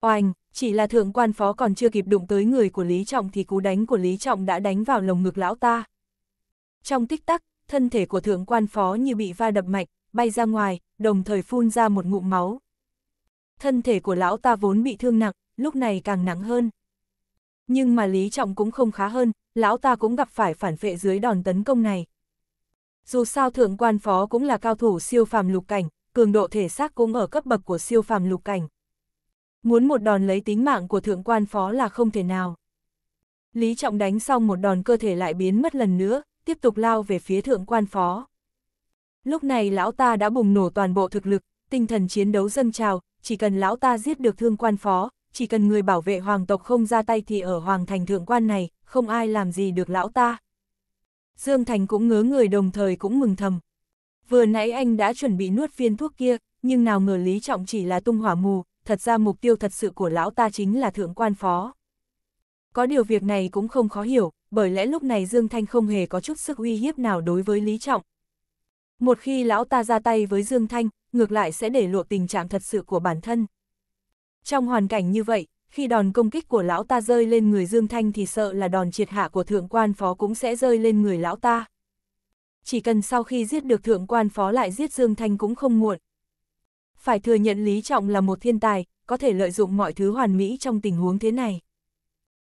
Oanh, chỉ là thượng quan phó còn chưa kịp đụng tới người của Lý Trọng thì cú đánh của Lý Trọng đã đánh vào lồng ngực lão ta. Trong tích tắc, thân thể của thượng quan phó như bị va đập mạnh, bay ra ngoài, đồng thời phun ra một ngụm máu. Thân thể của lão ta vốn bị thương nặng, lúc này càng nặng hơn. Nhưng mà Lý Trọng cũng không khá hơn, lão ta cũng gặp phải phản phệ dưới đòn tấn công này. Dù sao thượng quan phó cũng là cao thủ siêu phàm lục cảnh, cường độ thể xác cũng ở cấp bậc của siêu phàm lục cảnh. Muốn một đòn lấy tính mạng của thượng quan phó là không thể nào. Lý Trọng đánh xong một đòn cơ thể lại biến mất lần nữa, tiếp tục lao về phía thượng quan phó. Lúc này lão ta đã bùng nổ toàn bộ thực lực, tinh thần chiến đấu dâng trào, chỉ cần lão ta giết được thương quan phó, chỉ cần người bảo vệ hoàng tộc không ra tay thì ở hoàng thành thượng quan này, không ai làm gì được lão ta. Dương Thành cũng ngớ người đồng thời cũng mừng thầm. Vừa nãy anh đã chuẩn bị nuốt viên thuốc kia, nhưng nào ngờ Lý Trọng chỉ là tung hỏa mù, thật ra mục tiêu thật sự của lão ta chính là thượng quan phó. Có điều việc này cũng không khó hiểu, bởi lẽ lúc này Dương Thanh không hề có chút sức uy hiếp nào đối với Lý Trọng. Một khi lão ta ra tay với Dương Thanh, ngược lại sẽ để lộ tình trạng thật sự của bản thân. Trong hoàn cảnh như vậy, khi đòn công kích của lão ta rơi lên người Dương Thanh thì sợ là đòn triệt hạ của thượng quan phó cũng sẽ rơi lên người lão ta. Chỉ cần sau khi giết được thượng quan phó lại giết Dương Thanh cũng không muộn. Phải thừa nhận Lý Trọng là một thiên tài, có thể lợi dụng mọi thứ hoàn mỹ trong tình huống thế này.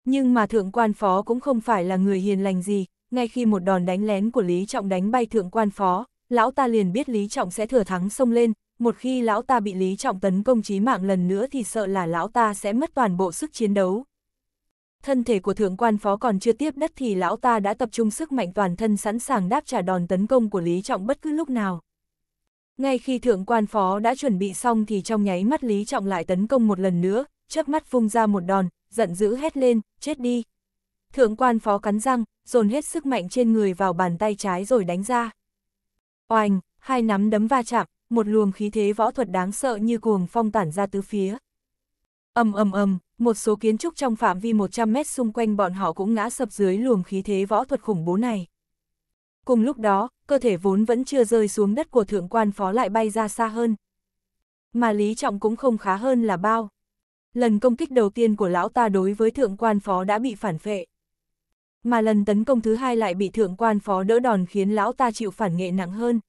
Nhưng mà thượng quan phó cũng không phải là người hiền lành gì, ngay khi một đòn đánh lén của Lý Trọng đánh bay thượng quan phó, lão ta liền biết Lý Trọng sẽ thừa thắng xông lên, một khi lão ta bị Lý Trọng tấn công chí mạng lần nữa thì sợ là lão ta sẽ mất toàn bộ sức chiến đấu. Thân thể của thượng quan phó còn chưa tiếp đất thì lão ta đã tập trung sức mạnh toàn thân sẵn sàng đáp trả đòn tấn công của Lý Trọng bất cứ lúc nào. Ngay khi thượng quan phó đã chuẩn bị xong thì trong nháy mắt Lý Trọng lại tấn công một lần nữa, chớp mắt vung ra một đòn, giận dữ hét lên, chết đi. Thượng quan phó cắn răng, dồn hết sức mạnh trên người vào bàn tay trái rồi đánh ra. oanh, hai nắm đấm va chạm, một luồng khí thế võ thuật đáng sợ như cuồng phong tản ra tứ phía. Ầm ầm ầm, một số kiến trúc trong phạm vi 100 mét xung quanh bọn họ cũng ngã sập dưới luồng khí thế võ thuật khủng bố này. Cùng lúc đó, cơ thể vốn vẫn chưa rơi xuống đất của thượng quan phó lại bay ra xa hơn. Mà Lý Trọng cũng không khá hơn là bao. Lần công kích đầu tiên của lão ta đối với thượng quan phó đã bị phản phệ. Mà lần tấn công thứ hai lại bị thượng quan phó đỡ đòn khiến lão ta chịu phản nghệ nặng hơn.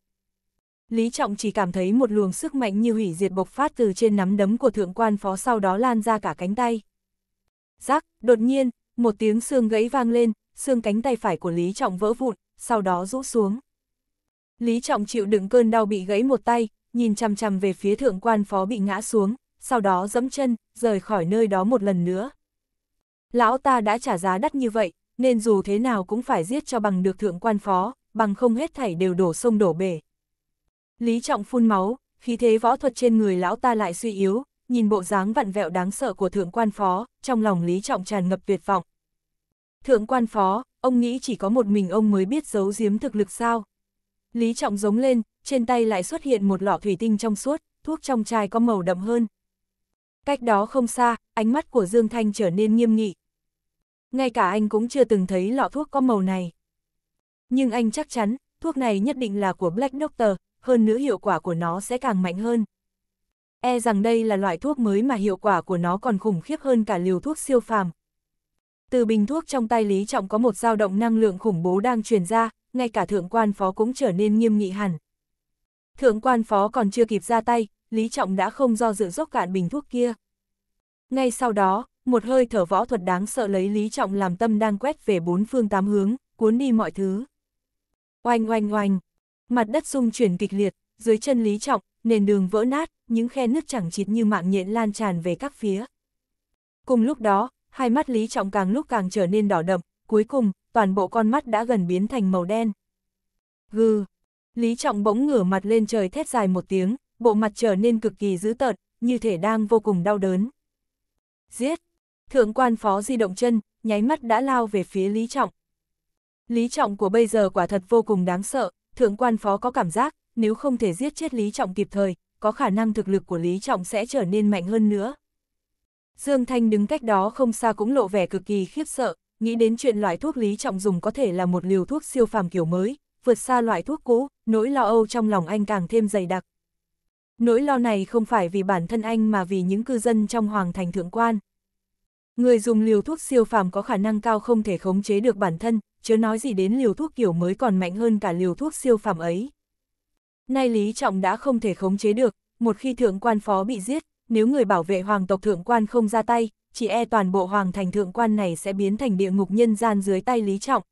Lý Trọng chỉ cảm thấy một luồng sức mạnh như hủy diệt bộc phát từ trên nắm đấm của thượng quan phó sau đó lan ra cả cánh tay. Rắc, đột nhiên, một tiếng xương gãy vang lên, xương cánh tay phải của Lý Trọng vỡ vụn, sau đó rũ xuống. Lý Trọng chịu đựng cơn đau bị gãy một tay, nhìn chằm chằm về phía thượng quan phó bị ngã xuống, sau đó dẫm chân, rời khỏi nơi đó một lần nữa. Lão ta đã trả giá đắt như vậy, nên dù thế nào cũng phải giết cho bằng được thượng quan phó, bằng không hết thảy đều đổ sông đổ bể, Lý Trọng phun máu, khí thế võ thuật trên người lão ta lại suy yếu, nhìn bộ dáng vặn vẹo đáng sợ của thượng quan phó, trong lòng Lý Trọng tràn ngập tuyệt vọng. Thượng quan phó, ông nghĩ chỉ có một mình ông mới biết giấu giếm thực lực sao. Lý Trọng giống lên, trên tay lại xuất hiện một lọ thủy tinh trong suốt, thuốc trong chai có màu đậm hơn. Cách đó không xa, ánh mắt của Dương Thanh trở nên nghiêm nghị. Ngay cả anh cũng chưa từng thấy lọ thuốc có màu này. Nhưng anh chắc chắn, thuốc này nhất định là của Black Doctor, hơn nữa hiệu quả của nó sẽ càng mạnh hơn. E rằng đây là loại thuốc mới mà hiệu quả của nó còn khủng khiếp hơn cả liều thuốc siêu phàm. Từ bình thuốc trong tay Lý Trọng có một dao động năng lượng khủng bố đang truyền ra, ngay cả thượng quan phó cũng trở nên nghiêm nghị hẳn. Thượng quan phó còn chưa kịp ra tay, Lý Trọng đã không do dự dốc cạn bình thuốc kia. Ngay sau đó, một hơi thở võ thuật đáng sợ lấy Lý Trọng làm tâm đang quét về bốn phương tám hướng, cuốn đi mọi thứ. Oanh oanh oanh, Mặt đất rung chuyển kịch liệt, dưới chân Lý Trọng, nền đường vỡ nát, những khe nước chẳng chịt như mạng nhện lan tràn về các phía. Cùng lúc đó, hai mắt Lý Trọng càng lúc càng trở nên đỏ đậm, cuối cùng, toàn bộ con mắt đã gần biến thành màu đen. Gừ, Lý Trọng bỗng ngửa mặt lên trời thét dài một tiếng, bộ mặt trở nên cực kỳ dữ tợn, như thể đang vô cùng đau đớn. Giết! Thượng quan phó di động chân, nháy mắt đã lao về phía Lý Trọng. Lý Trọng của bây giờ quả thật vô cùng đáng sợ, thượng quan phó có cảm giác, nếu không thể giết chết Lý Trọng kịp thời, có khả năng thực lực của Lý Trọng sẽ trở nên mạnh hơn nữa. Dương Thanh đứng cách đó không xa cũng lộ vẻ cực kỳ khiếp sợ, nghĩ đến chuyện loại thuốc Lý Trọng dùng có thể là một liều thuốc siêu phàm kiểu mới, vượt xa loại thuốc cũ, nỗi lo âu trong lòng anh càng thêm dày đặc. Nỗi lo này không phải vì bản thân anh mà vì những cư dân trong hoàng thành thượng quan. Người dùng liều thuốc siêu phàm có khả năng cao không thể khống chế được bản thân, chớ nói gì đến liều thuốc kiểu mới còn mạnh hơn cả liều thuốc siêu phẩm ấy. Nay Lý Trọng đã không thể khống chế được, một khi thượng quan phó bị giết, nếu người bảo vệ hoàng tộc thượng quan không ra tay, chỉ e toàn bộ hoàng thành thượng quan này sẽ biến thành địa ngục nhân gian dưới tay Lý Trọng.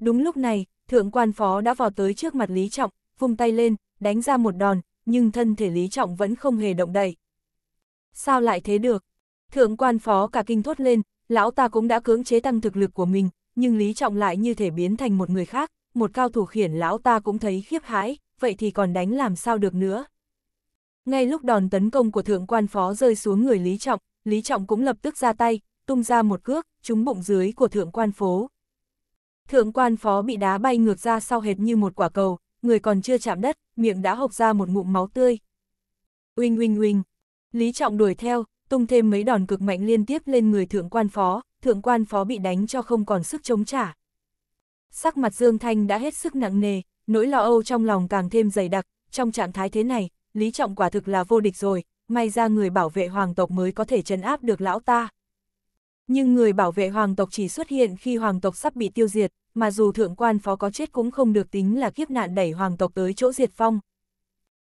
Đúng lúc này, thượng quan phó đã vào tới trước mặt Lý Trọng, vung tay lên, đánh ra một đòn, nhưng thân thể Lý Trọng vẫn không hề động đậy. Sao lại thế được? Thượng quan phó cả kinh thốt lên, lão ta cũng đã cưỡng chế tăng thực lực của mình, nhưng Lý Trọng lại như thể biến thành một người khác, một cao thủ khiển lão ta cũng thấy khiếp hãi, vậy thì còn đánh làm sao được nữa. Ngay lúc đòn tấn công của thượng quan phó rơi xuống người Lý Trọng, Lý Trọng cũng lập tức ra tay, tung ra một cước, trúng bụng dưới của thượng quan phố. Thượng quan phó bị đá bay ngược ra sau hệt như một quả cầu, người còn chưa chạm đất, miệng đã hộc ra một ngụm máu tươi. Uinh uinh uinh, Lý Trọng đuổi theo, tung thêm mấy đòn cực mạnh liên tiếp lên người thượng quan phó, thượng quan phó bị đánh cho không còn sức chống trả. Sắc mặt Dương Thanh đã hết sức nặng nề, nỗi lo âu trong lòng càng thêm dày đặc, trong trạng thái thế này, Lý Trọng quả thực là vô địch rồi, may ra người bảo vệ hoàng tộc mới có thể trấn áp được lão ta. Nhưng người bảo vệ hoàng tộc chỉ xuất hiện khi hoàng tộc sắp bị tiêu diệt, mà dù thượng quan phó có chết cũng không được tính là kiếp nạn đẩy hoàng tộc tới chỗ diệt phong.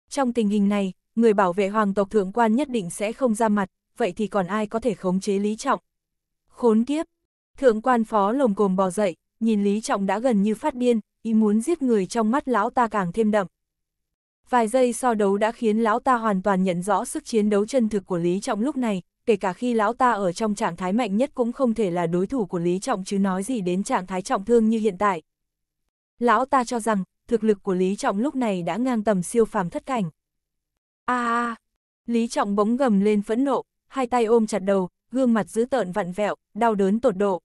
Trong tình hình này, người bảo vệ hoàng tộc thượng quan nhất định sẽ không ra mặt, vậy thì còn ai có thể khống chế Lý Trọng? Khốn kiếp! Thượng quan phó lồng cồm bò dậy, nhìn Lý Trọng đã gần như phát điên, ý muốn giết người trong mắt lão ta càng thêm đậm. Vài giây so đấu đã khiến lão ta hoàn toàn nhận rõ sức chiến đấu chân thực của Lý Trọng lúc này, kể cả khi lão ta ở trong trạng thái mạnh nhất cũng không thể là đối thủ của Lý Trọng chứ nói gì đến trạng thái trọng thương như hiện tại. Lão ta cho rằng, thực lực của Lý Trọng lúc này đã ngang tầm siêu phàm thất cảnh. a à, Lý Trọng bỗng gầm lên phẫn nộ, hai tay ôm chặt đầu, gương mặt dữ tợn vặn vẹo, đau đớn tột độ.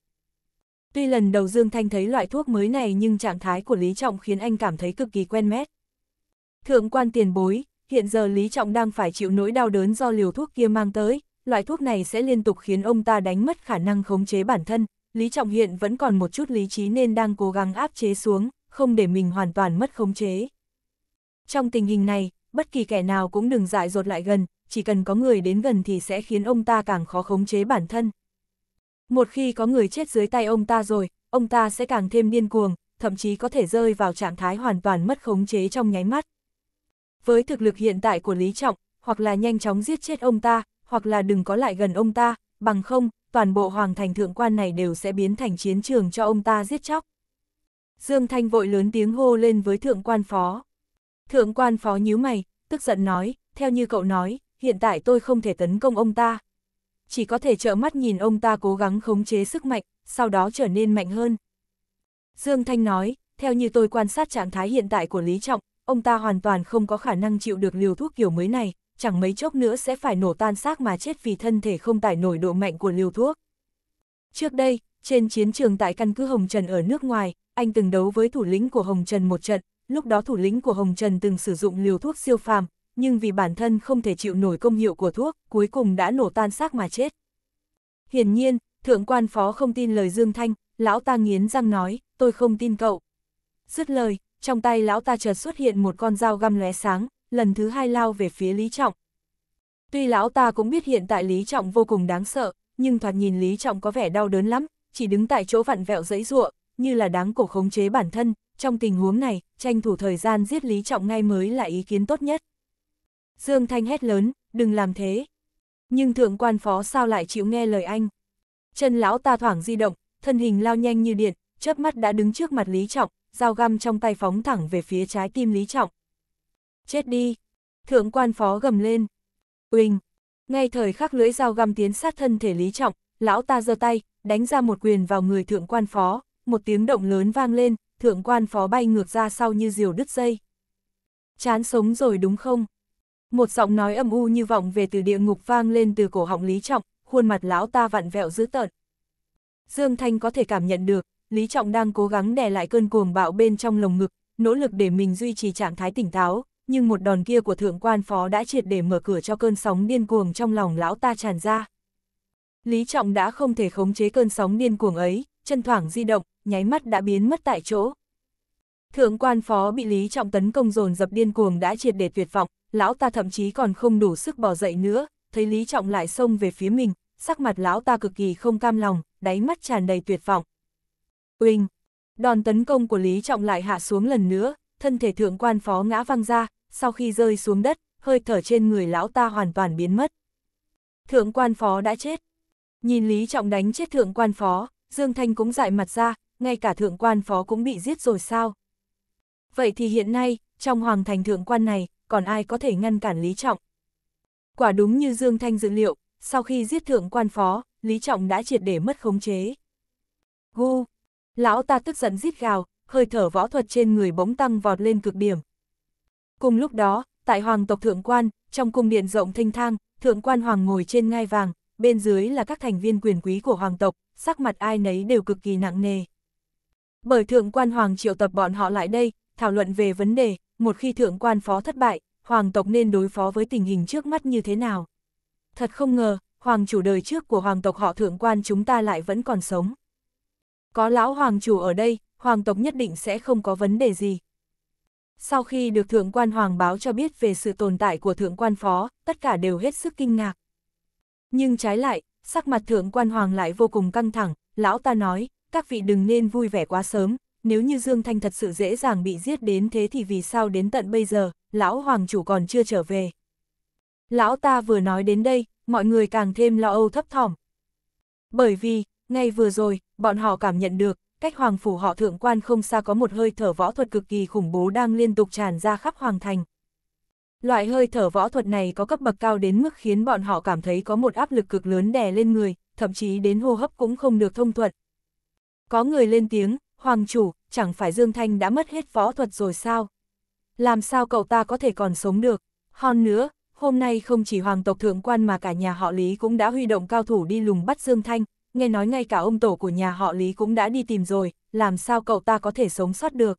Tuy lần đầu Dương Thanh thấy loại thuốc mới này nhưng trạng thái của Lý Trọng khiến anh cảm thấy cực kỳ quen mét. Thượng quan tiền bối, hiện giờ Lý Trọng đang phải chịu nỗi đau đớn do liều thuốc kia mang tới, loại thuốc này sẽ liên tục khiến ông ta đánh mất khả năng khống chế bản thân, Lý Trọng hiện vẫn còn một chút lý trí nên đang cố gắng áp chế xuống, không để mình hoàn toàn mất khống chế. Trong tình hình này, bất kỳ kẻ nào cũng đừng dại dột lại gần, chỉ cần có người đến gần thì sẽ khiến ông ta càng khó khống chế bản thân. Một khi có người chết dưới tay ông ta rồi, ông ta sẽ càng thêm điên cuồng, thậm chí có thể rơi vào trạng thái hoàn toàn mất khống chế trong nháy mắt. Với thực lực hiện tại của Lý Trọng, hoặc là nhanh chóng giết chết ông ta, hoặc là đừng có lại gần ông ta, bằng không, toàn bộ hoàng thành thượng quan này đều sẽ biến thành chiến trường cho ông ta giết chóc. Dương Thanh vội lớn tiếng hô lên với thượng quan phó. Thượng quan phó nhíu mày, tức giận nói, theo như cậu nói, hiện tại tôi không thể tấn công ông ta. Chỉ có thể trợ mắt nhìn ông ta cố gắng khống chế sức mạnh, sau đó trở nên mạnh hơn. Dương Thanh nói, theo như tôi quan sát trạng thái hiện tại của Lý Trọng, ông ta hoàn toàn không có khả năng chịu được liều thuốc kiểu mới này, chẳng mấy chốc nữa sẽ phải nổ tan xác mà chết vì thân thể không tải nổi độ mạnh của liều thuốc. Trước đây, trên chiến trường tại căn cứ Hồng Trần ở nước ngoài, anh từng đấu với thủ lĩnh của Hồng Trần một trận, lúc đó thủ lĩnh của Hồng Trần từng sử dụng liều thuốc siêu phàm, nhưng vì bản thân không thể chịu nổi công hiệu của thuốc, cuối cùng đã nổ tan xác mà chết. Hiển nhiên, thượng quan phó không tin lời Dương Thanh, lão ta nghiến răng nói, tôi không tin cậu. Dứt lời, trong tay lão ta chợt xuất hiện một con dao găm lóe sáng, lần thứ hai lao về phía Lý Trọng. Tuy lão ta cũng biết hiện tại Lý Trọng vô cùng đáng sợ, nhưng thoạt nhìn Lý Trọng có vẻ đau đớn lắm, chỉ đứng tại chỗ vặn vẹo dẫy ruộng, như là đáng cổ khống chế bản thân, trong tình huống này, tranh thủ thời gian giết Lý Trọng ngay mới là ý kiến tốt nhất. Dương Thanh hét lớn, đừng làm thế. Nhưng thượng quan phó sao lại chịu nghe lời anh. Chân lão ta thoảng di động, thân hình lao nhanh như điện, chớp mắt đã đứng trước mặt Lý Trọng, dao găm trong tay phóng thẳng về phía trái tim Lý Trọng. Chết đi! Thượng quan phó gầm lên. Uỳnh! Ngay thời khắc lưỡi dao găm tiến sát thân thể Lý Trọng, lão ta giơ tay, đánh ra một quyền vào người thượng quan phó, một tiếng động lớn vang lên, thượng quan phó bay ngược ra sau như diều đứt dây. Chán sống rồi đúng không? Một giọng nói âm u như vọng về từ địa ngục vang lên từ cổ họng Lý Trọng, khuôn mặt lão ta vặn vẹo dữ tợn. Dương Thanh có thể cảm nhận được, Lý Trọng đang cố gắng đè lại cơn cuồng bạo bên trong lồng ngực, nỗ lực để mình duy trì trạng thái tỉnh táo, nhưng một đòn kia của thượng quan phó đã triệt để mở cửa cho cơn sóng điên cuồng trong lòng lão ta tràn ra. Lý Trọng đã không thể khống chế cơn sóng điên cuồng ấy, chân thoảng di động, nháy mắt đã biến mất tại chỗ. Thượng quan phó bị Lý Trọng tấn công dồn dập điên cuồng đã triệt để tuyệt vọng, lão ta thậm chí còn không đủ sức bỏ dậy nữa, thấy Lý Trọng lại xông về phía mình, sắc mặt lão ta cực kỳ không cam lòng, đáy mắt tràn đầy tuyệt vọng. Uỳnh! Đòn tấn công của Lý Trọng lại hạ xuống lần nữa, thân thể thượng quan phó ngã văng ra, sau khi rơi xuống đất, hơi thở trên người lão ta hoàn toàn biến mất. Thượng quan phó đã chết. Nhìn Lý Trọng đánh chết thượng quan phó, Dương Thanh cũng dại mặt ra, ngay cả thượng quan phó cũng bị giết rồi sao. Vậy thì hiện nay, trong hoàng thành thượng quan này, còn ai có thể ngăn cản Lý Trọng. Quả đúng như Dương Thanh dự liệu, sau khi giết thượng quan phó, Lý Trọng đã triệt để mất khống chế. Gu! Lão ta tức giận giết gào, hơi thở võ thuật trên người bỗng tăng vọt lên cực điểm. Cùng lúc đó, tại hoàng tộc thượng quan, trong cung điện rộng thanh thang, thượng quan hoàng ngồi trên ngai vàng, bên dưới là các thành viên quyền quý của hoàng tộc, sắc mặt ai nấy đều cực kỳ nặng nề. Bởi thượng quan hoàng triệu tập bọn họ lại đây, thảo luận về vấn đề một khi thượng quan phó thất bại, hoàng tộc nên đối phó với tình hình trước mắt như thế nào. Thật không ngờ, hoàng chủ đời trước của hoàng tộc họ thượng quan chúng ta lại vẫn còn sống. Có lão hoàng chủ ở đây, hoàng tộc nhất định sẽ không có vấn đề gì. Sau khi được thượng quan hoàng báo cho biết về sự tồn tại của thượng quan phó, tất cả đều hết sức kinh ngạc. Nhưng trái lại, sắc mặt thượng quan hoàng lại vô cùng căng thẳng, lão ta nói, các vị đừng nên vui vẻ quá sớm, nếu như Dương Thanh thật sự dễ dàng bị giết đến thế thì vì sao đến tận bây giờ, lão hoàng chủ còn chưa trở về. Lão ta vừa nói đến đây, mọi người càng thêm lo âu thấp thỏm. Bởi vì, ngay vừa rồi, bọn họ cảm nhận được, cách hoàng phủ họ thượng quan không xa có một hơi thở võ thuật cực kỳ khủng bố đang liên tục tràn ra khắp hoàng thành. Loại hơi thở võ thuật này có cấp bậc cao đến mức khiến bọn họ cảm thấy có một áp lực cực lớn đè lên người, thậm chí đến hô hấp cũng không được thông thuận. Có người lên tiếng, Hoàng chủ, chẳng phải Dương Thanh đã mất hết võ thuật rồi sao? Làm sao cậu ta có thể còn sống được? Hơn nữa, hôm nay không chỉ hoàng tộc thượng quan mà cả nhà họ Lý cũng đã huy động cao thủ đi lùng bắt Dương Thanh, nghe nói ngay cả ông tổ của nhà họ Lý cũng đã đi tìm rồi, làm sao cậu ta có thể sống sót được?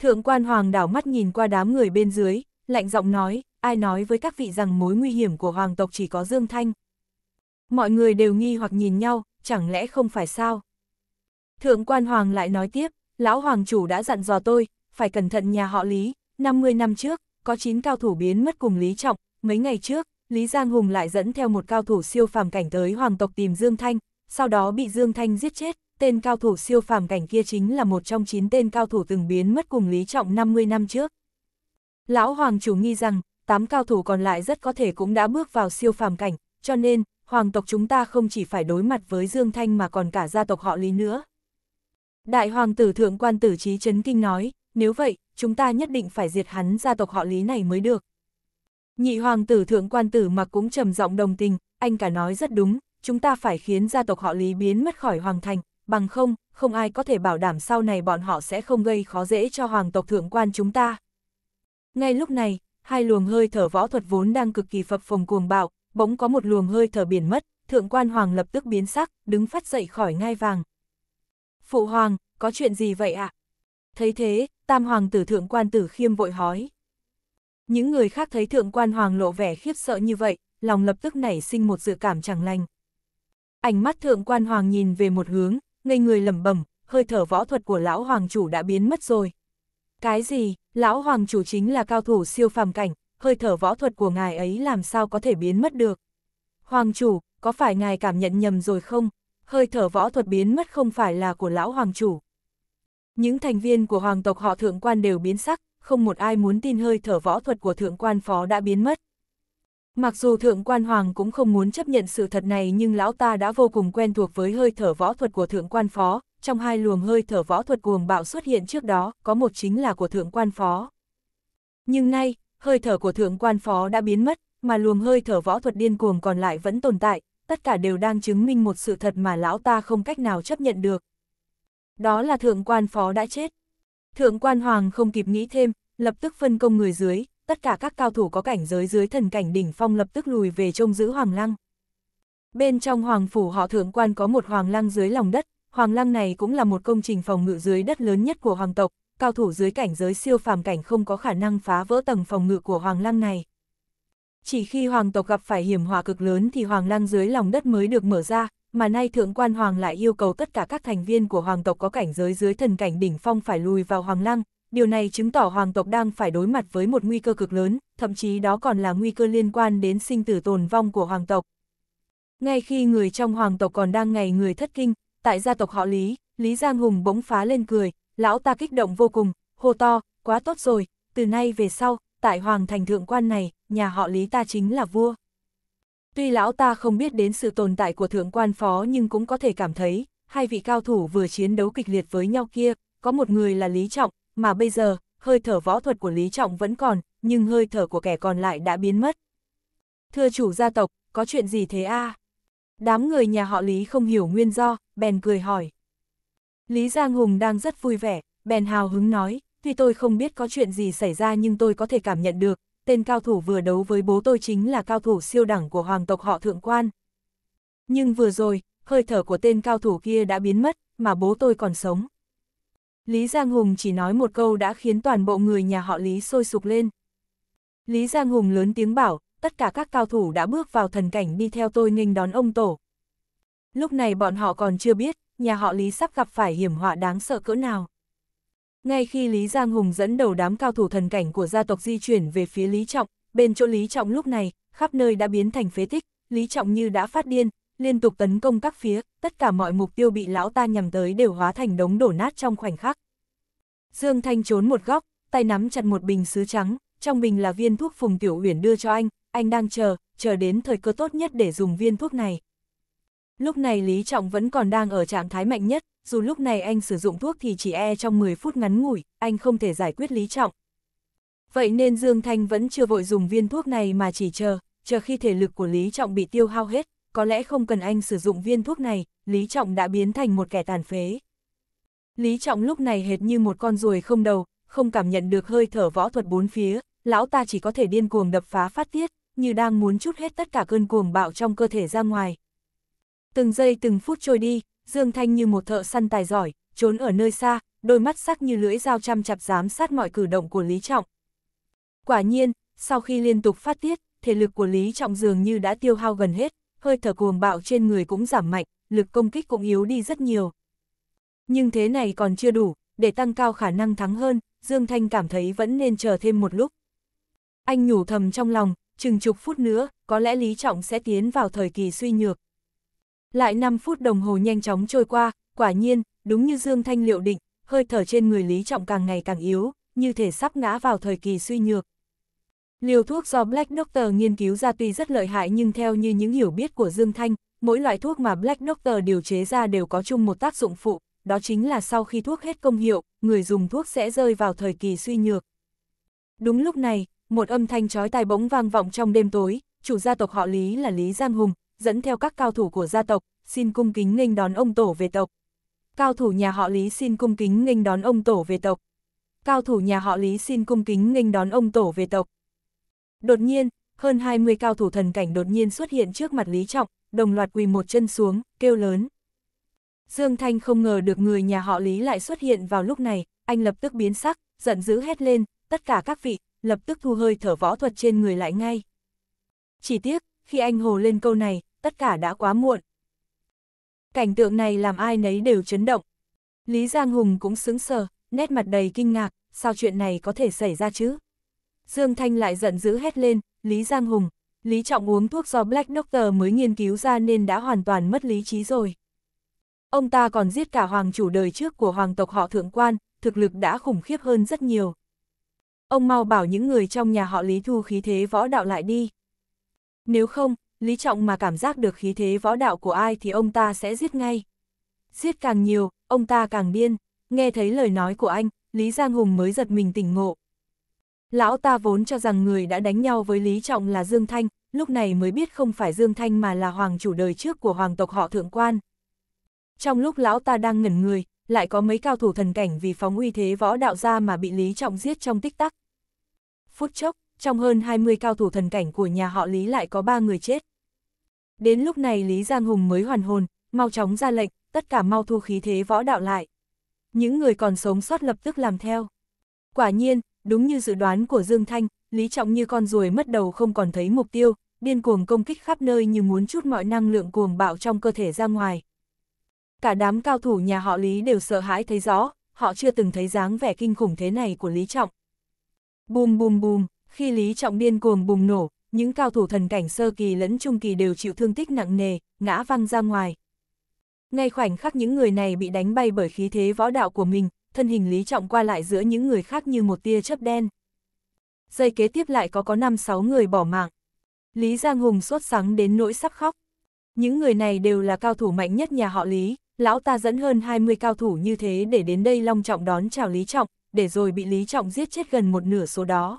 Thượng quan hoàng đảo mắt nhìn qua đám người bên dưới, lạnh giọng nói, ai nói với các vị rằng mối nguy hiểm của hoàng tộc chỉ có Dương Thanh? Mọi người đều nghi hoặc nhìn nhau, chẳng lẽ không phải sao? Thượng quan hoàng lại nói tiếp, lão hoàng chủ đã dặn dò tôi, phải cẩn thận nhà họ Lý, 50 năm trước, có 9 cao thủ biến mất cùng Lý Trọng, mấy ngày trước, Lý Giang Hùng lại dẫn theo một cao thủ siêu phàm cảnh tới hoàng tộc tìm Dương Thanh, sau đó bị Dương Thanh giết chết, tên cao thủ siêu phàm cảnh kia chính là một trong 9 tên cao thủ từng biến mất cùng Lý Trọng 50 năm trước. Lão hoàng chủ nghi rằng, 8 cao thủ còn lại rất có thể cũng đã bước vào siêu phàm cảnh, cho nên, hoàng tộc chúng ta không chỉ phải đối mặt với Dương Thanh mà còn cả gia tộc họ Lý nữa. Đại hoàng tử thượng quan tử trí chấn kinh nói, nếu vậy, chúng ta nhất định phải diệt hắn gia tộc họ lý này mới được. Nhị hoàng tử thượng quan tử mặc cũng trầm giọng đồng tình, anh cả nói rất đúng, chúng ta phải khiến gia tộc họ lý biến mất khỏi hoàng thành, bằng không, không ai có thể bảo đảm sau này bọn họ sẽ không gây khó dễ cho hoàng tộc thượng quan chúng ta. Ngay lúc này, hai luồng hơi thở võ thuật vốn đang cực kỳ phập phồng cuồng bạo, bỗng có một luồng hơi thở biển mất, thượng quan hoàng lập tức biến sắc, đứng phát dậy khỏi ngai vàng, Phụ hoàng, có chuyện gì vậy ạ? À? Thấy thế, tam hoàng tử thượng quan tử khiêm vội hói. Những người khác thấy thượng quan hoàng lộ vẻ khiếp sợ như vậy, lòng lập tức nảy sinh một dự cảm chẳng lành. Ánh mắt thượng quan hoàng nhìn về một hướng, ngây người lẩm bẩm, hơi thở võ thuật của lão hoàng chủ đã biến mất rồi. Cái gì, lão hoàng chủ chính là cao thủ siêu phàm cảnh, hơi thở võ thuật của ngài ấy làm sao có thể biến mất được? Hoàng chủ, có phải ngài cảm nhận nhầm rồi không? hơi thở võ thuật biến mất không phải là của lão hoàng chủ. Những thành viên của hoàng tộc họ thượng quan đều biến sắc, không một ai muốn tin hơi thở võ thuật của thượng quan phó đã biến mất. Mặc dù thượng quan hoàng cũng không muốn chấp nhận sự thật này nhưng lão ta đã vô cùng quen thuộc với hơi thở võ thuật của thượng quan phó, trong hai luồng hơi thở võ thuật cuồng bạo xuất hiện trước đó, có một chính là của thượng quan phó. Nhưng nay, hơi thở của thượng quan phó đã biến mất, mà luồng hơi thở võ thuật điên cuồng còn lại vẫn tồn tại, tất cả đều đang chứng minh một sự thật mà lão ta không cách nào chấp nhận được. Đó là thượng quan phó đã chết. Thượng quan hoàng không kịp nghĩ thêm, lập tức phân công người dưới, tất cả các cao thủ có cảnh giới dưới thần cảnh đỉnh phong lập tức lùi về trông giữ hoàng lăng. Bên trong hoàng phủ họ thượng quan có một hoàng lăng dưới lòng đất, hoàng lăng này cũng là một công trình phòng ngự dưới đất lớn nhất của hoàng tộc, cao thủ dưới cảnh giới siêu phàm cảnh không có khả năng phá vỡ tầng phòng ngự của hoàng lăng này. Chỉ khi hoàng tộc gặp phải hiểm họa cực lớn thì hoàng lăng dưới lòng đất mới được mở ra, mà nay thượng quan hoàng lại yêu cầu tất cả các thành viên của hoàng tộc có cảnh giới dưới thần cảnh đỉnh phong phải lùi vào hoàng lăng, điều này chứng tỏ hoàng tộc đang phải đối mặt với một nguy cơ cực lớn, thậm chí đó còn là nguy cơ liên quan đến sinh tử tồn vong của hoàng tộc. Ngay khi người trong hoàng tộc còn đang ngày người thất kinh, tại gia tộc họ Lý, Lý Giang Hùng bỗng phá lên cười, lão ta kích động vô cùng, hô to, quá tốt rồi, từ nay về sau, tại hoàng thành thượng quan này, nhà họ Lý ta chính là vua. Tuy lão ta không biết đến sự tồn tại của thượng quan phó nhưng cũng có thể cảm thấy, hai vị cao thủ vừa chiến đấu kịch liệt với nhau kia, có một người là Lý Trọng, mà bây giờ, hơi thở võ thuật của Lý Trọng vẫn còn, nhưng hơi thở của kẻ còn lại đã biến mất. Thưa chủ gia tộc, có chuyện gì thế a? Đám người nhà họ Lý không hiểu nguyên do, bèn cười hỏi. Lý Giang Hùng đang rất vui vẻ, bèn hào hứng nói tuy tôi không biết có chuyện gì xảy ra nhưng tôi có thể cảm nhận được, tên cao thủ vừa đấu với bố tôi chính là cao thủ siêu đẳng của hoàng tộc họ thượng quan. Nhưng vừa rồi, hơi thở của tên cao thủ kia đã biến mất, mà bố tôi còn sống. Lý Giang Hùng chỉ nói một câu đã khiến toàn bộ người nhà họ Lý sôi sục lên. Lý Giang Hùng lớn tiếng bảo, tất cả các cao thủ đã bước vào thần cảnh đi theo tôi nghênh đón ông Tổ. Lúc này bọn họ còn chưa biết, nhà họ Lý sắp gặp phải hiểm họa đáng sợ cỡ nào. Ngay khi Lý Giang Hùng dẫn đầu đám cao thủ thần cảnh của gia tộc di chuyển về phía Lý Trọng, bên chỗ Lý Trọng lúc này, khắp nơi đã biến thành phế tích, Lý Trọng như đã phát điên, liên tục tấn công các phía, tất cả mọi mục tiêu bị lão ta nhằm tới đều hóa thành đống đổ nát trong khoảnh khắc. Dương Thanh trốn một góc, tay nắm chặt một bình sứ trắng, trong bình là viên thuốc Phùng Tiểu Uyển đưa cho anh, anh đang chờ, chờ đến thời cơ tốt nhất để dùng viên thuốc này. Lúc này Lý Trọng vẫn còn đang ở trạng thái mạnh nhất, dù lúc này anh sử dụng thuốc thì chỉ e trong 10 phút ngắn ngủi, anh không thể giải quyết Lý Trọng. Vậy nên Dương Thanh vẫn chưa vội dùng viên thuốc này mà chỉ chờ, chờ khi thể lực của Lý Trọng bị tiêu hao hết, có lẽ không cần anh sử dụng viên thuốc này, Lý Trọng đã biến thành một kẻ tàn phế. Lý Trọng lúc này hệt như một con ruồi không đầu, không cảm nhận được hơi thở võ thuật bốn phía, lão ta chỉ có thể điên cuồng đập phá phát tiết, như đang muốn chút hết tất cả cơn cuồng bạo trong cơ thể ra ngoài. Từng giây từng phút trôi đi, Dương Thanh như một thợ săn tài giỏi, trốn ở nơi xa, đôi mắt sắc như lưỡi dao chăm chặt giám sát mọi cử động của Lý Trọng. Quả nhiên, sau khi liên tục phát tiết, thể lực của Lý Trọng dường như đã tiêu hao gần hết, hơi thở cuồng bạo trên người cũng giảm mạnh, lực công kích cũng yếu đi rất nhiều. Nhưng thế này còn chưa đủ, để tăng cao khả năng thắng hơn, Dương Thanh cảm thấy vẫn nên chờ thêm một lúc. Anh nhủ thầm trong lòng, chừng chục phút nữa, có lẽ Lý Trọng sẽ tiến vào thời kỳ suy nhược, lại 5 phút đồng hồ nhanh chóng trôi qua, quả nhiên, đúng như Dương Thanh liệu định, hơi thở trên người Lý Trọng càng ngày càng yếu, như thể sắp ngã vào thời kỳ suy nhược. Liều thuốc do Black Doctor nghiên cứu ra tuy rất lợi hại nhưng theo như những hiểu biết của Dương Thanh, mỗi loại thuốc mà Black Doctor điều chế ra đều có chung một tác dụng phụ, đó chính là sau khi thuốc hết công hiệu, người dùng thuốc sẽ rơi vào thời kỳ suy nhược. Đúng lúc này, một âm thanh chói tai bỗng vang vọng trong đêm tối, chủ gia tộc họ Lý là Lý Giang Hùng, dẫn theo các cao thủ của gia tộc, xin cung kính nghênh đón ông tổ về tộc. Cao thủ nhà họ Lý xin cung kính nghênh đón ông tổ về tộc. Cao thủ nhà họ Lý xin cung kính nghênh đón ông tổ về tộc. Đột nhiên, hơn 20 cao thủ thần cảnh đột nhiên xuất hiện trước mặt Lý Trọng, đồng loạt quỳ một chân xuống, kêu lớn. Dương Thanh không ngờ được người nhà họ Lý lại xuất hiện vào lúc này, anh lập tức biến sắc, giận dữ hét lên, tất cả các vị, lập tức thu hơi thở võ thuật trên người lại ngay. Chỉ tiếc, khi anh hồ lên câu này, tất cả đã quá muộn. Cảnh tượng này làm ai nấy đều chấn động. Lý Giang Hùng cũng sững sờ, nét mặt đầy kinh ngạc, sao chuyện này có thể xảy ra chứ? Dương Thanh lại giận dữ hét lên, Lý Giang Hùng, Lý Trọng uống thuốc do Black Doctor mới nghiên cứu ra nên đã hoàn toàn mất lý trí rồi. Ông ta còn giết cả hoàng chủ đời trước của hoàng tộc họ thượng quan, thực lực đã khủng khiếp hơn rất nhiều. Ông mau bảo những người trong nhà họ Lý thu khí thế võ đạo lại đi. Nếu không, Lý Trọng mà cảm giác được khí thế võ đạo của ai thì ông ta sẽ giết ngay. Giết càng nhiều, ông ta càng điên. Nghe thấy lời nói của anh, Lý Giang Hùng mới giật mình tỉnh ngộ. Lão ta vốn cho rằng người đã đánh nhau với Lý Trọng là Dương Thanh, lúc này mới biết không phải Dương Thanh mà là hoàng chủ đời trước của hoàng tộc họ thượng quan. Trong lúc lão ta đang ngẩn người, lại có mấy cao thủ thần cảnh vì phóng uy thế võ đạo ra mà bị Lý Trọng giết trong tích tắc. Phút chốc, trong hơn 20 cao thủ thần cảnh của nhà họ Lý lại có 3 người chết. Đến lúc này Lý Giang Hùng mới hoàn hồn, mau chóng ra lệnh, tất cả mau thu khí thế võ đạo lại. Những người còn sống sót lập tức làm theo. Quả nhiên, đúng như dự đoán của Dương Thanh, Lý Trọng như con ruồi mất đầu không còn thấy mục tiêu, điên cuồng công kích khắp nơi như muốn chút mọi năng lượng cuồng bạo trong cơ thể ra ngoài. Cả đám cao thủ nhà họ Lý đều sợ hãi thấy rõ, họ chưa từng thấy dáng vẻ kinh khủng thế này của Lý Trọng. Bùm bùm bùm, khi Lý Trọng điên cuồng bùng nổ, những cao thủ thần cảnh sơ kỳ lẫn trung kỳ đều chịu thương tích nặng nề, ngã văng ra ngoài. Ngay khoảnh khắc những người này bị đánh bay bởi khí thế võ đạo của mình, thân hình Lý Trọng qua lại giữa những người khác như một tia chớp đen. Giây kế tiếp lại có có 5-6 người bỏ mạng. Lý Giang Hùng sốt sắng đến nỗi sắp khóc. Những người này đều là cao thủ mạnh nhất nhà họ Lý, lão ta dẫn hơn 20 cao thủ như thế để đến đây long trọng đón chào Lý Trọng, để rồi bị Lý Trọng giết chết gần một nửa số đó.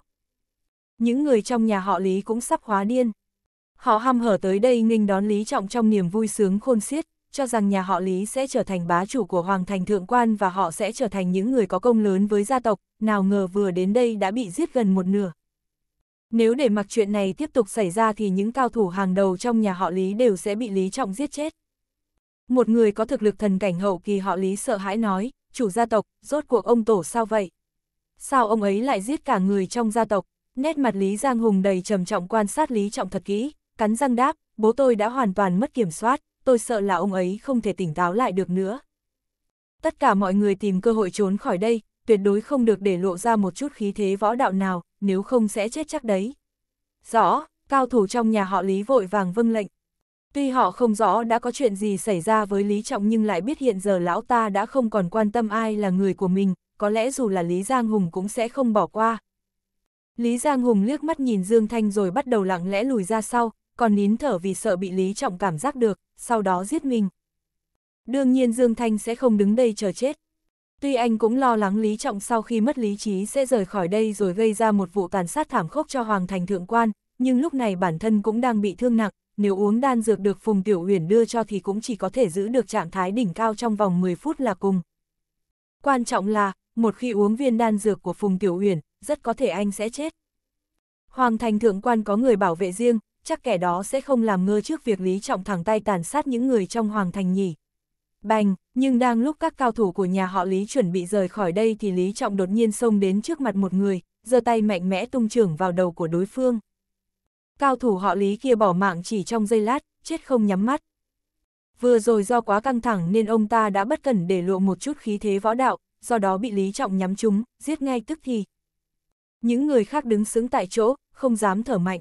Những người trong nhà họ Lý cũng sắp hóa điên. Họ ham hở tới đây nghênh đón Lý Trọng trong niềm vui sướng khôn xiết, cho rằng nhà họ Lý sẽ trở thành bá chủ của Hoàng thành Thượng Quan và họ sẽ trở thành những người có công lớn với gia tộc, nào ngờ vừa đến đây đã bị giết gần một nửa. Nếu để mặc chuyện này tiếp tục xảy ra thì những cao thủ hàng đầu trong nhà họ Lý đều sẽ bị Lý Trọng giết chết. Một người có thực lực thần cảnh hậu kỳ họ Lý sợ hãi nói, chủ gia tộc, rốt cuộc ông tổ sao vậy? Sao ông ấy lại giết cả người trong gia tộc? Nét mặt Lý Giang Hùng đầy trầm trọng quan sát Lý Trọng thật kỹ, cắn răng đáp, bố tôi đã hoàn toàn mất kiểm soát, tôi sợ là ông ấy không thể tỉnh táo lại được nữa. Tất cả mọi người tìm cơ hội trốn khỏi đây, tuyệt đối không được để lộ ra một chút khí thế võ đạo nào, nếu không sẽ chết chắc đấy. Rõ, cao thủ trong nhà họ Lý vội vàng vâng lệnh. Tuy họ không rõ đã có chuyện gì xảy ra với Lý Trọng nhưng lại biết hiện giờ lão ta đã không còn quan tâm ai là người của mình, có lẽ dù là Lý Giang Hùng cũng sẽ không bỏ qua, Lý Giang Hùng liếc mắt nhìn Dương Thanh rồi bắt đầu lặng lẽ lùi ra sau, còn nín thở vì sợ bị Lý Trọng cảm giác được, sau đó giết mình. Đương nhiên Dương Thanh sẽ không đứng đây chờ chết. Tuy anh cũng lo lắng Lý Trọng sau khi mất lý trí sẽ rời khỏi đây rồi gây ra một vụ tàn sát thảm khốc cho Hoàng Thành Thượng Quan, nhưng lúc này bản thân cũng đang bị thương nặng, nếu uống đan dược được Phùng Tiểu Huyền đưa cho thì cũng chỉ có thể giữ được trạng thái đỉnh cao trong vòng 10 phút là cùng. Quan trọng là, một khi uống viên đan dược của Phùng Tiểu Huyền, rất có thể anh sẽ chết. Hoàng thành thượng quan có người bảo vệ riêng, chắc kẻ đó sẽ không làm ngơ trước việc Lý Trọng thẳng tay tàn sát những người trong hoàng thành nhỉ. Bành, nhưng đang lúc các cao thủ của nhà họ Lý chuẩn bị rời khỏi đây thì Lý Trọng đột nhiên xông đến trước mặt một người, giơ tay mạnh mẽ tung trưởng vào đầu của đối phương. Cao thủ họ Lý kia bỏ mạng chỉ trong giây lát, chết không nhắm mắt. Vừa rồi do quá căng thẳng nên ông ta đã bất cẩn để lộ một chút khí thế võ đạo, do đó bị Lý Trọng nhắm trúng, giết ngay tức thì, những người khác đứng xứng tại chỗ, không dám thở mạnh.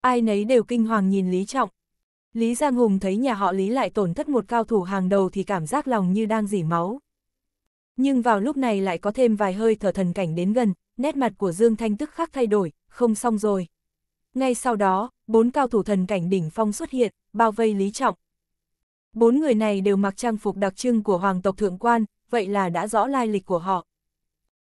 Ai nấy đều kinh hoàng nhìn Lý Trọng. Lý Giang Hùng thấy nhà họ Lý lại tổn thất một cao thủ hàng đầu thì cảm giác lòng như đang dỉ máu. Nhưng vào lúc này lại có thêm vài hơi thở thần cảnh đến gần, nét mặt của Dương Thanh tức khắc thay đổi, không xong rồi. Ngay sau đó, bốn cao thủ thần cảnh đỉnh phong xuất hiện, bao vây Lý Trọng. Bốn người này đều mặc trang phục đặc trưng của hoàng tộc thượng quan, vậy là đã rõ lai lịch của họ.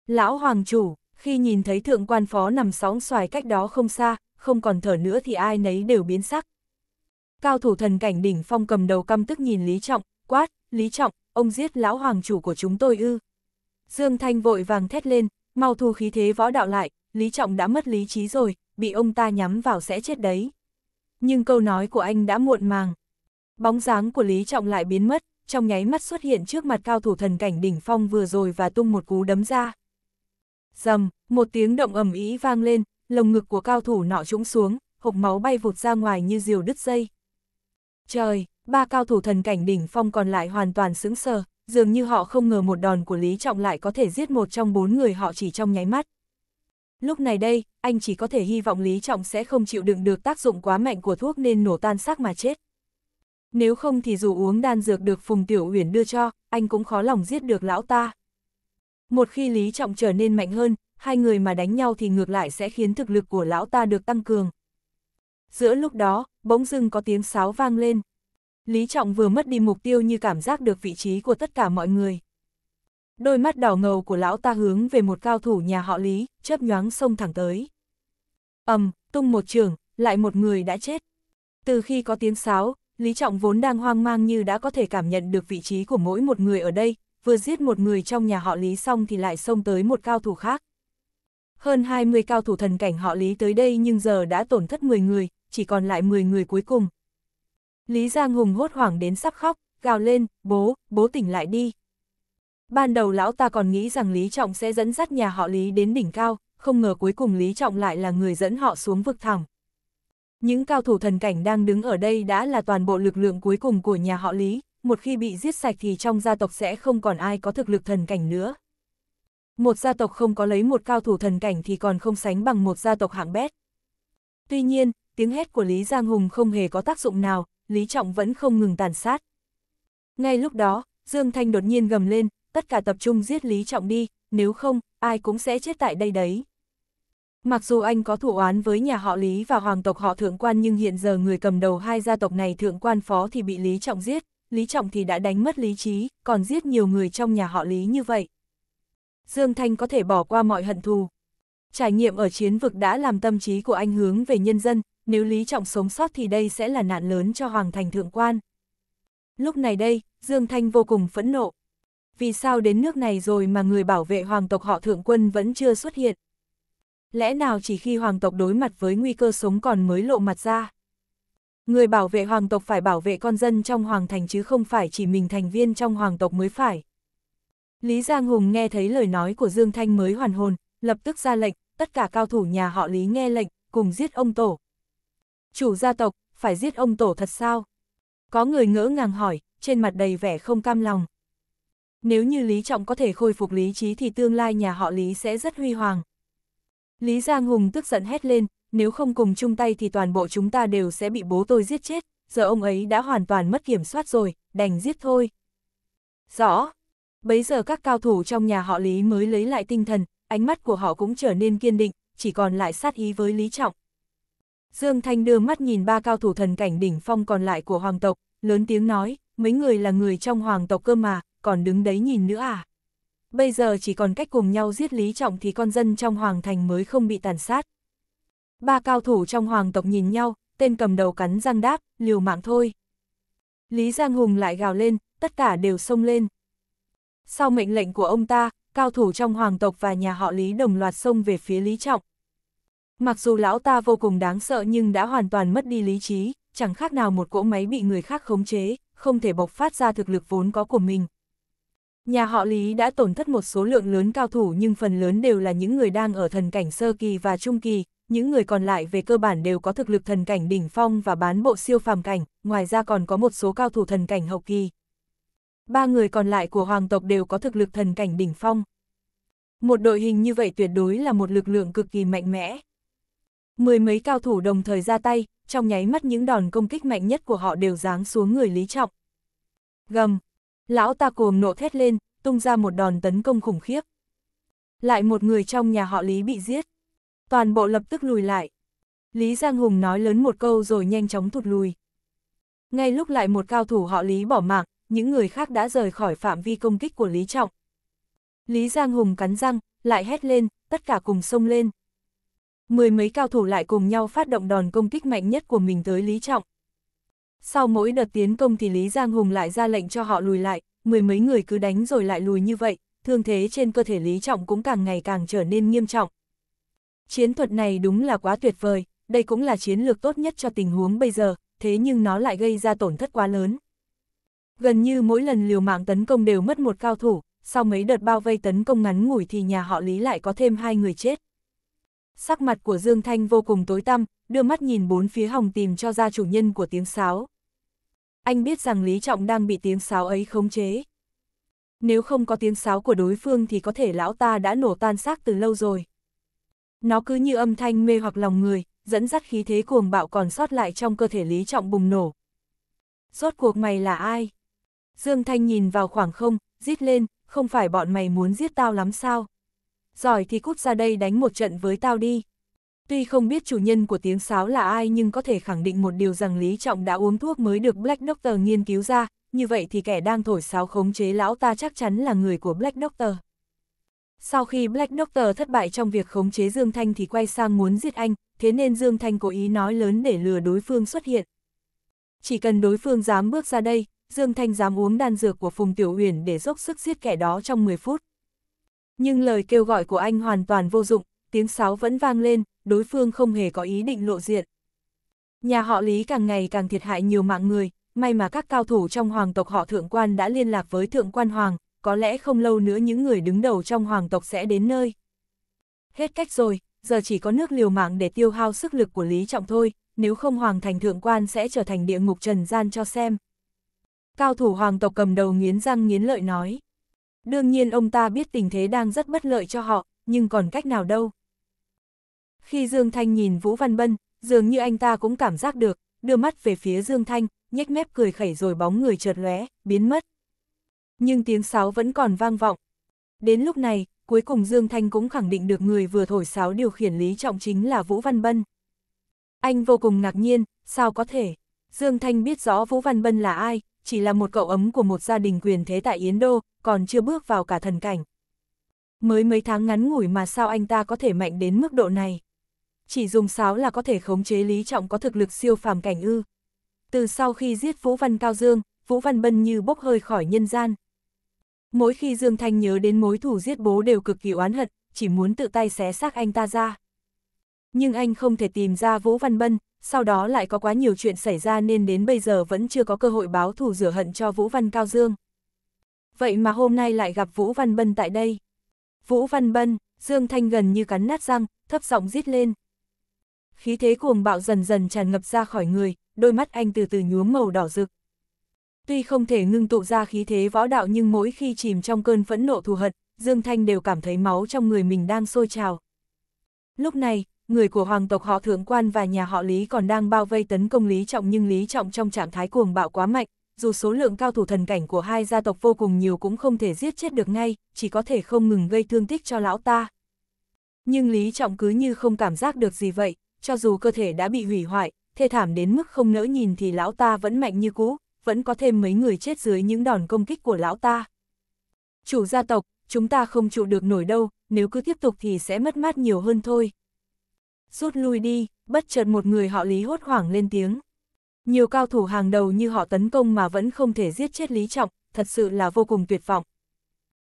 Lão hoàng chủ, khi nhìn thấy thượng quan phó nằm sóng xoài cách đó không xa, không còn thở nữa thì ai nấy đều biến sắc. Cao thủ thần cảnh đỉnh phong cầm đầu căm tức nhìn Lý Trọng, quát, Lý Trọng, ông giết lão hoàng chủ của chúng tôi ư. Dương Thanh vội vàng thét lên, mau thu khí thế võ đạo lại, Lý Trọng đã mất lý trí rồi, bị ông ta nhắm vào sẽ chết đấy. Nhưng câu nói của anh đã muộn màng. Bóng dáng của Lý Trọng lại biến mất, trong nháy mắt xuất hiện trước mặt cao thủ thần cảnh đỉnh phong vừa rồi và tung một cú đấm ra rầm một tiếng động ầm ý vang lên, lồng ngực của cao thủ nọ trũng xuống, hộp máu bay vụt ra ngoài như diều đứt dây. Trời, ba cao thủ thần cảnh đỉnh phong còn lại hoàn toàn sững sờ, dường như họ không ngờ một đòn của Lý Trọng lại có thể giết một trong bốn người họ chỉ trong nháy mắt. Lúc này đây, anh chỉ có thể hy vọng Lý Trọng sẽ không chịu đựng được tác dụng quá mạnh của thuốc nên nổ tan xác mà chết. Nếu không thì dù uống đan dược được Phùng Tiểu Uyển đưa cho, anh cũng khó lòng giết được lão ta. Một khi Lý Trọng trở nên mạnh hơn, hai người mà đánh nhau thì ngược lại sẽ khiến thực lực của lão ta được tăng cường. Giữa lúc đó, bỗng dưng có tiếng sáo vang lên. Lý Trọng vừa mất đi mục tiêu như cảm giác được vị trí của tất cả mọi người. Đôi mắt đỏ ngầu của lão ta hướng về một cao thủ nhà họ Lý, chớp nhoáng xông thẳng tới. ầm, tung một trường, lại một người đã chết. Từ khi có tiếng sáo, Lý Trọng vốn đang hoang mang như đã có thể cảm nhận được vị trí của mỗi một người ở đây, vừa giết một người trong nhà họ Lý xong thì lại xông tới một cao thủ khác. Hơn 20 cao thủ thần cảnh họ Lý tới đây nhưng giờ đã tổn thất 10 người, chỉ còn lại 10 người cuối cùng. Lý Giang Hùng hốt hoảng đến sắp khóc, gào lên, bố, bố tỉnh lại đi. Ban đầu lão ta còn nghĩ rằng Lý Trọng sẽ dẫn dắt nhà họ Lý đến đỉnh cao, không ngờ cuối cùng Lý Trọng lại là người dẫn họ xuống vực thẳm. Những cao thủ thần cảnh đang đứng ở đây đã là toàn bộ lực lượng cuối cùng của nhà họ Lý, một khi bị giết sạch thì trong gia tộc sẽ không còn ai có thực lực thần cảnh nữa. Một gia tộc không có lấy một cao thủ thần cảnh thì còn không sánh bằng một gia tộc hạng bét. Tuy nhiên, tiếng hét của Lý Giang Hùng không hề có tác dụng nào, Lý Trọng vẫn không ngừng tàn sát. Ngay lúc đó, Dương Thanh đột nhiên gầm lên, tất cả tập trung giết Lý Trọng đi, nếu không, ai cũng sẽ chết tại đây đấy. Mặc dù anh có thủ oán với nhà họ Lý và hoàng tộc họ thượng quan nhưng hiện giờ người cầm đầu hai gia tộc này thượng quan phó thì bị Lý Trọng giết, Lý Trọng thì đã đánh mất lý trí, còn giết nhiều người trong nhà họ Lý như vậy. Dương Thanh có thể bỏ qua mọi hận thù. Trải nghiệm ở chiến vực đã làm tâm trí của anh hướng về nhân dân, nếu Lý Trọng sống sót thì đây sẽ là nạn lớn cho Hoàng Thành Thượng Quan. Lúc này đây, Dương Thanh vô cùng phẫn nộ. Vì sao đến nước này rồi mà người bảo vệ hoàng tộc họ Thượng Quân vẫn chưa xuất hiện? Lẽ nào chỉ khi hoàng tộc đối mặt với nguy cơ sống còn mới lộ mặt ra? Người bảo vệ hoàng tộc phải bảo vệ con dân trong hoàng thành chứ không phải chỉ mình thành viên trong hoàng tộc mới phải. Lý Giang Hùng nghe thấy lời nói của Dương Thanh mới hoàn hồn, lập tức ra lệnh, tất cả cao thủ nhà họ Lý nghe lệnh, cùng giết ông Tổ. Chủ gia tộc, phải giết ông Tổ thật sao? Có người ngỡ ngàng hỏi, trên mặt đầy vẻ không cam lòng. Nếu như Lý Trọng có thể khôi phục lý trí thì tương lai nhà họ Lý sẽ rất huy hoàng. Lý Giang Hùng tức giận hét lên, nếu không cùng chung tay thì toàn bộ chúng ta đều sẽ bị bố tôi giết chết, giờ ông ấy đã hoàn toàn mất kiểm soát rồi, đành giết thôi. Rõ. Bấy giờ các cao thủ trong nhà họ Lý mới lấy lại tinh thần, ánh mắt của họ cũng trở nên kiên định, chỉ còn lại sát ý với Lý Trọng. Dương Thanh đưa mắt nhìn ba cao thủ thần cảnh đỉnh phong còn lại của hoàng tộc, lớn tiếng nói, mấy người là người trong hoàng tộc cơ mà, còn đứng đấy nhìn nữa à. Bây giờ chỉ còn cách cùng nhau giết Lý Trọng thì con dân trong hoàng thành mới không bị tàn sát. Ba cao thủ trong hoàng tộc nhìn nhau, tên cầm đầu cắn răng đáp, liều mạng thôi. Lý Giang Hùng lại gào lên, tất cả đều xông lên. Sau mệnh lệnh của ông ta, cao thủ trong hoàng tộc và nhà họ Lý đồng loạt xông về phía Lý Trọng. Mặc dù lão ta vô cùng đáng sợ nhưng đã hoàn toàn mất đi lý trí, chẳng khác nào một cỗ máy bị người khác khống chế, không thể bộc phát ra thực lực vốn có của mình. Nhà họ Lý đã tổn thất một số lượng lớn cao thủ nhưng phần lớn đều là những người đang ở thần cảnh sơ kỳ và trung kỳ, những người còn lại về cơ bản đều có thực lực thần cảnh đỉnh phong và bán bộ siêu phàm cảnh, ngoài ra còn có một số cao thủ thần cảnh hậu kỳ. Ba người còn lại của hoàng tộc đều có thực lực thần cảnh đỉnh phong. Một đội hình như vậy tuyệt đối là một lực lượng cực kỳ mạnh mẽ. Mười mấy cao thủ đồng thời ra tay, trong nháy mắt những đòn công kích mạnh nhất của họ đều giáng xuống người Lý Trọng. Gầm! Lão ta cuồng nộ thét lên, tung ra một đòn tấn công khủng khiếp. Lại một người trong nhà họ Lý bị giết toàn bộ lập tức lùi lại. Lý Giang Hùng nói lớn một câu rồi nhanh chóng thụt lùi. Ngay lúc lại một cao thủ họ Lý bỏ mạng, những người khác đã rời khỏi phạm vi công kích của Lý Trọng. Lý Giang Hùng cắn răng, lại hét lên, tất cả cùng xông lên. Mười mấy cao thủ lại cùng nhau phát động đòn công kích mạnh nhất của mình tới Lý Trọng. Sau mỗi đợt tiến công thì Lý Giang Hùng lại ra lệnh cho họ lùi lại, mười mấy người cứ đánh rồi lại lùi như vậy, thương thế trên cơ thể Lý Trọng cũng càng ngày càng trở nên nghiêm trọng. Chiến thuật này đúng là quá tuyệt vời, đây cũng là chiến lược tốt nhất cho tình huống bây giờ, thế nhưng nó lại gây ra tổn thất quá lớn. Gần như mỗi lần liều mạng tấn công đều mất một cao thủ, sau mấy đợt bao vây tấn công ngắn ngủi thì nhà họ Lý lại có thêm hai người chết. Sắc mặt của Dương Thanh vô cùng tối tăm, đưa mắt nhìn bốn phía hồng tìm cho ra chủ nhân của tiếng sáo. Anh biết rằng Lý Trọng đang bị tiếng sáo ấy khống chế. Nếu không có tiếng sáo của đối phương thì có thể lão ta đã nổ tan xác từ lâu rồi. Nó cứ như âm thanh mê hoặc lòng người, dẫn dắt khí thế cuồng bạo còn sót lại trong cơ thể Lý Trọng bùng nổ. Rốt cuộc mày là ai? Dương Thanh nhìn vào khoảng không, giết lên, không phải bọn mày muốn giết tao lắm sao? Giỏi thì cút ra đây đánh một trận với tao đi. Tuy không biết chủ nhân của tiếng sáo là ai nhưng có thể khẳng định một điều rằng Lý Trọng đã uống thuốc mới được Black Doctor nghiên cứu ra, như vậy thì kẻ đang thổi sáo khống chế lão ta chắc chắn là người của Black Doctor. Sau khi Black Doctor thất bại trong việc khống chế Dương Thanh thì quay sang muốn giết anh, thế nên Dương Thanh cố ý nói lớn để lừa đối phương xuất hiện. Chỉ cần đối phương dám bước ra đây, Dương Thanh dám uống đan dược của Phùng Tiểu Huyền để dốc sức giết kẻ đó trong 10 phút. Nhưng lời kêu gọi của anh hoàn toàn vô dụng, tiếng sáo vẫn vang lên, đối phương không hề có ý định lộ diện. Nhà họ Lý càng ngày càng thiệt hại nhiều mạng người, may mà các cao thủ trong hoàng tộc họ thượng quan đã liên lạc với thượng quan hoàng, có lẽ không lâu nữa những người đứng đầu trong hoàng tộc sẽ đến nơi. Hết cách rồi, giờ chỉ có nước liều mạng để tiêu hao sức lực của Lý Trọng thôi, nếu không hoàng thành thượng quan sẽ trở thành địa ngục trần gian cho xem. Cao thủ hoàng tộc cầm đầu nghiến răng nghiến lợi nói. Đương nhiên ông ta biết tình thế đang rất bất lợi cho họ, nhưng còn cách nào đâu. Khi Dương Thanh nhìn Vũ Văn Bân, dường như anh ta cũng cảm giác được, đưa mắt về phía Dương Thanh, nhếch mép cười khẩy rồi bóng người chợt lóe, biến mất nhưng tiếng sáo vẫn còn vang vọng. Đến lúc này, cuối cùng Dương Thanh cũng khẳng định được người vừa thổi sáo điều khiển Lý Trọng chính là Vũ Văn Bân. Anh vô cùng ngạc nhiên, sao có thể? Dương Thanh biết rõ Vũ Văn Bân là ai, chỉ là một cậu ấm của một gia đình quyền thế tại Yến Đô, còn chưa bước vào cả thần cảnh. Mới mấy tháng ngắn ngủi mà sao anh ta có thể mạnh đến mức độ này? Chỉ dùng sáo là có thể khống chế Lý Trọng có thực lực siêu phàm cảnh ư. Từ sau khi giết Vũ Văn Cao Dương, Vũ Văn Bân như bốc hơi khỏi nhân gian. Mỗi khi Dương Thanh nhớ đến mối thủ giết bố đều cực kỳ oán hận, chỉ muốn tự tay xé xác anh ta ra. Nhưng anh không thể tìm ra Vũ Văn Bân, sau đó lại có quá nhiều chuyện xảy ra nên đến bây giờ vẫn chưa có cơ hội báo thù rửa hận cho Vũ Văn Cao Dương. Vậy mà hôm nay lại gặp Vũ Văn Bân tại đây. Vũ Văn Bân, Dương Thanh gần như cắn nát răng, thấp giọng rít lên. Khí thế cuồng bạo dần dần tràn ngập ra khỏi người, đôi mắt anh từ từ nhuốm màu đỏ rực. Tuy không thể ngưng tụ ra khí thế võ đạo nhưng mỗi khi chìm trong cơn phẫn nộ thù hận, Dương Thanh đều cảm thấy máu trong người mình đang sôi trào. Lúc này, người của hoàng tộc họ thượng quan và nhà họ Lý còn đang bao vây tấn công Lý Trọng nhưng Lý Trọng trong trạng thái cuồng bạo quá mạnh, dù số lượng cao thủ thần cảnh của hai gia tộc vô cùng nhiều cũng không thể giết chết được ngay, chỉ có thể không ngừng gây thương tích cho lão ta. Nhưng Lý Trọng cứ như không cảm giác được gì vậy, cho dù cơ thể đã bị hủy hoại, thê thảm đến mức không nỡ nhìn thì lão ta vẫn mạnh như cũ, vẫn có thêm mấy người chết dưới những đòn công kích của lão ta. Chủ gia tộc, chúng ta không trụ được nổi đâu, nếu cứ tiếp tục thì sẽ mất mát nhiều hơn thôi. Rút lui đi, bất chợt một người họ Lý hốt hoảng lên tiếng. Nhiều cao thủ hàng đầu như họ tấn công mà vẫn không thể giết chết Lý Trọng, thật sự là vô cùng tuyệt vọng.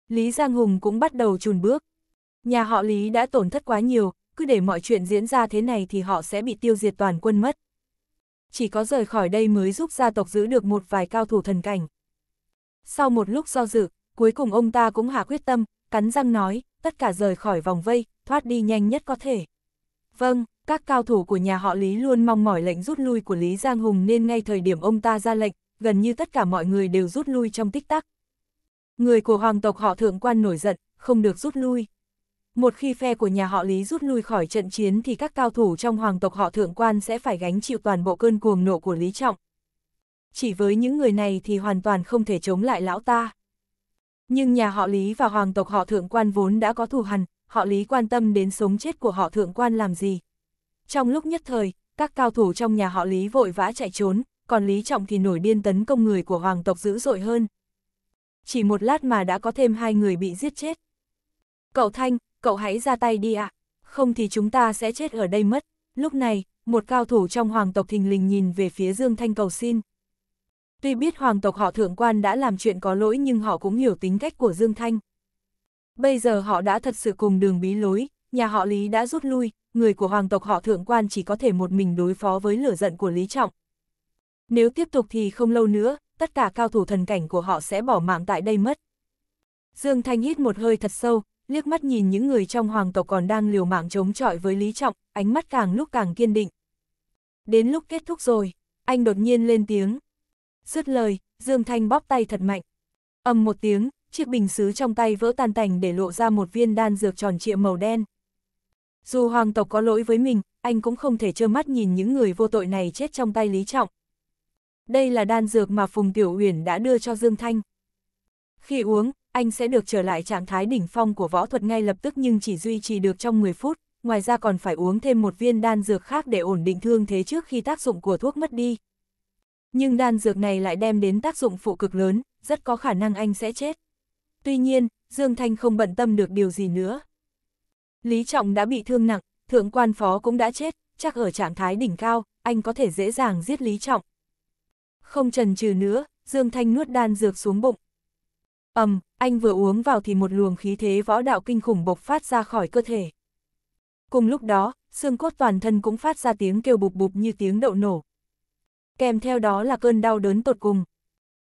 Lý Giang Hùng cũng bắt đầu chùn bước. Nhà họ Lý đã tổn thất quá nhiều, cứ để mọi chuyện diễn ra thế này thì họ sẽ bị tiêu diệt toàn quân mất chỉ có rời khỏi đây mới giúp gia tộc giữ được một vài cao thủ thần cảnh. Sau một lúc do dự, cuối cùng ông ta cũng hạ quyết tâm, cắn răng nói, tất cả rời khỏi vòng vây, thoát đi nhanh nhất có thể. Vâng, các cao thủ của nhà họ Lý luôn mong mỏi lệnh rút lui của Lý Giang Hùng nên ngay thời điểm ông ta ra lệnh, gần như tất cả mọi người đều rút lui trong tích tắc. Người của hoàng tộc họ thượng quan nổi giận, không được rút lui. Một khi phe của nhà họ Lý rút lui khỏi trận chiến thì các cao thủ trong hoàng tộc họ thượng quan sẽ phải gánh chịu toàn bộ cơn cuồng nộ của Lý Trọng. Chỉ với những người này thì hoàn toàn không thể chống lại lão ta. Nhưng nhà họ Lý và hoàng tộc họ thượng quan vốn đã có thù hằn, họ Lý quan tâm đến sống chết của họ thượng quan làm gì. Trong lúc nhất thời, các cao thủ trong nhà họ Lý vội vã chạy trốn, còn Lý Trọng thì nổi điên tấn công người của hoàng tộc dữ dội hơn. Chỉ một lát mà đã có thêm hai người bị giết chết. Cậu Thanh, cậu hãy ra tay đi ạ, không thì chúng ta sẽ chết ở đây mất. Lúc này, một cao thủ trong hoàng tộc thình lình nhìn về phía Dương Thanh cầu xin. Tuy biết hoàng tộc họ thượng quan đã làm chuyện có lỗi nhưng họ cũng hiểu tính cách của Dương Thanh. Bây giờ họ đã thật sự cùng đường bí lối, nhà họ Lý đã rút lui, người của hoàng tộc họ thượng quan chỉ có thể một mình đối phó với lửa giận của Lý Trọng. Nếu tiếp tục thì không lâu nữa, tất cả cao thủ thần cảnh của họ sẽ bỏ mạng tại đây mất. Dương Thanh hít một hơi thật sâu, liếc mắt nhìn những người trong hoàng tộc còn đang liều mạng chống chọi với Lý Trọng, ánh mắt càng lúc càng kiên định. Đến lúc kết thúc rồi, anh đột nhiên lên tiếng. Dứt lời, Dương Thanh bóp tay thật mạnh. ầm một tiếng, chiếc bình xứ trong tay vỡ tan tành để lộ ra một viên đan dược tròn trịa màu đen. Dù hoàng tộc có lỗi với mình, anh cũng không thể trơ mắt nhìn những người vô tội này chết trong tay Lý Trọng. Đây là đan dược mà Phùng Tiểu Uyển đã đưa cho Dương Thanh. Khi uống, anh sẽ được trở lại trạng thái đỉnh phong của võ thuật ngay lập tức nhưng chỉ duy trì được trong 10 phút, ngoài ra còn phải uống thêm một viên đan dược khác để ổn định thương thế trước khi tác dụng của thuốc mất đi. Nhưng đan dược này lại đem đến tác dụng phụ cực lớn, rất có khả năng anh sẽ chết. Tuy nhiên, Dương Thanh không bận tâm được điều gì nữa. Lý Trọng đã bị thương nặng, thượng quan phó cũng đã chết, chắc ở trạng thái đỉnh cao, anh có thể dễ dàng giết Lý Trọng. Không trần trừ nữa, Dương Thanh nuốt đan dược xuống bụng, ầm, anh vừa uống vào thì một luồng khí thế võ đạo kinh khủng bộc phát ra khỏi cơ thể. Cùng lúc đó, xương cốt toàn thân cũng phát ra tiếng kêu bụp bụp như tiếng đậu nổ. Kèm theo đó là cơn đau đớn tột cùng.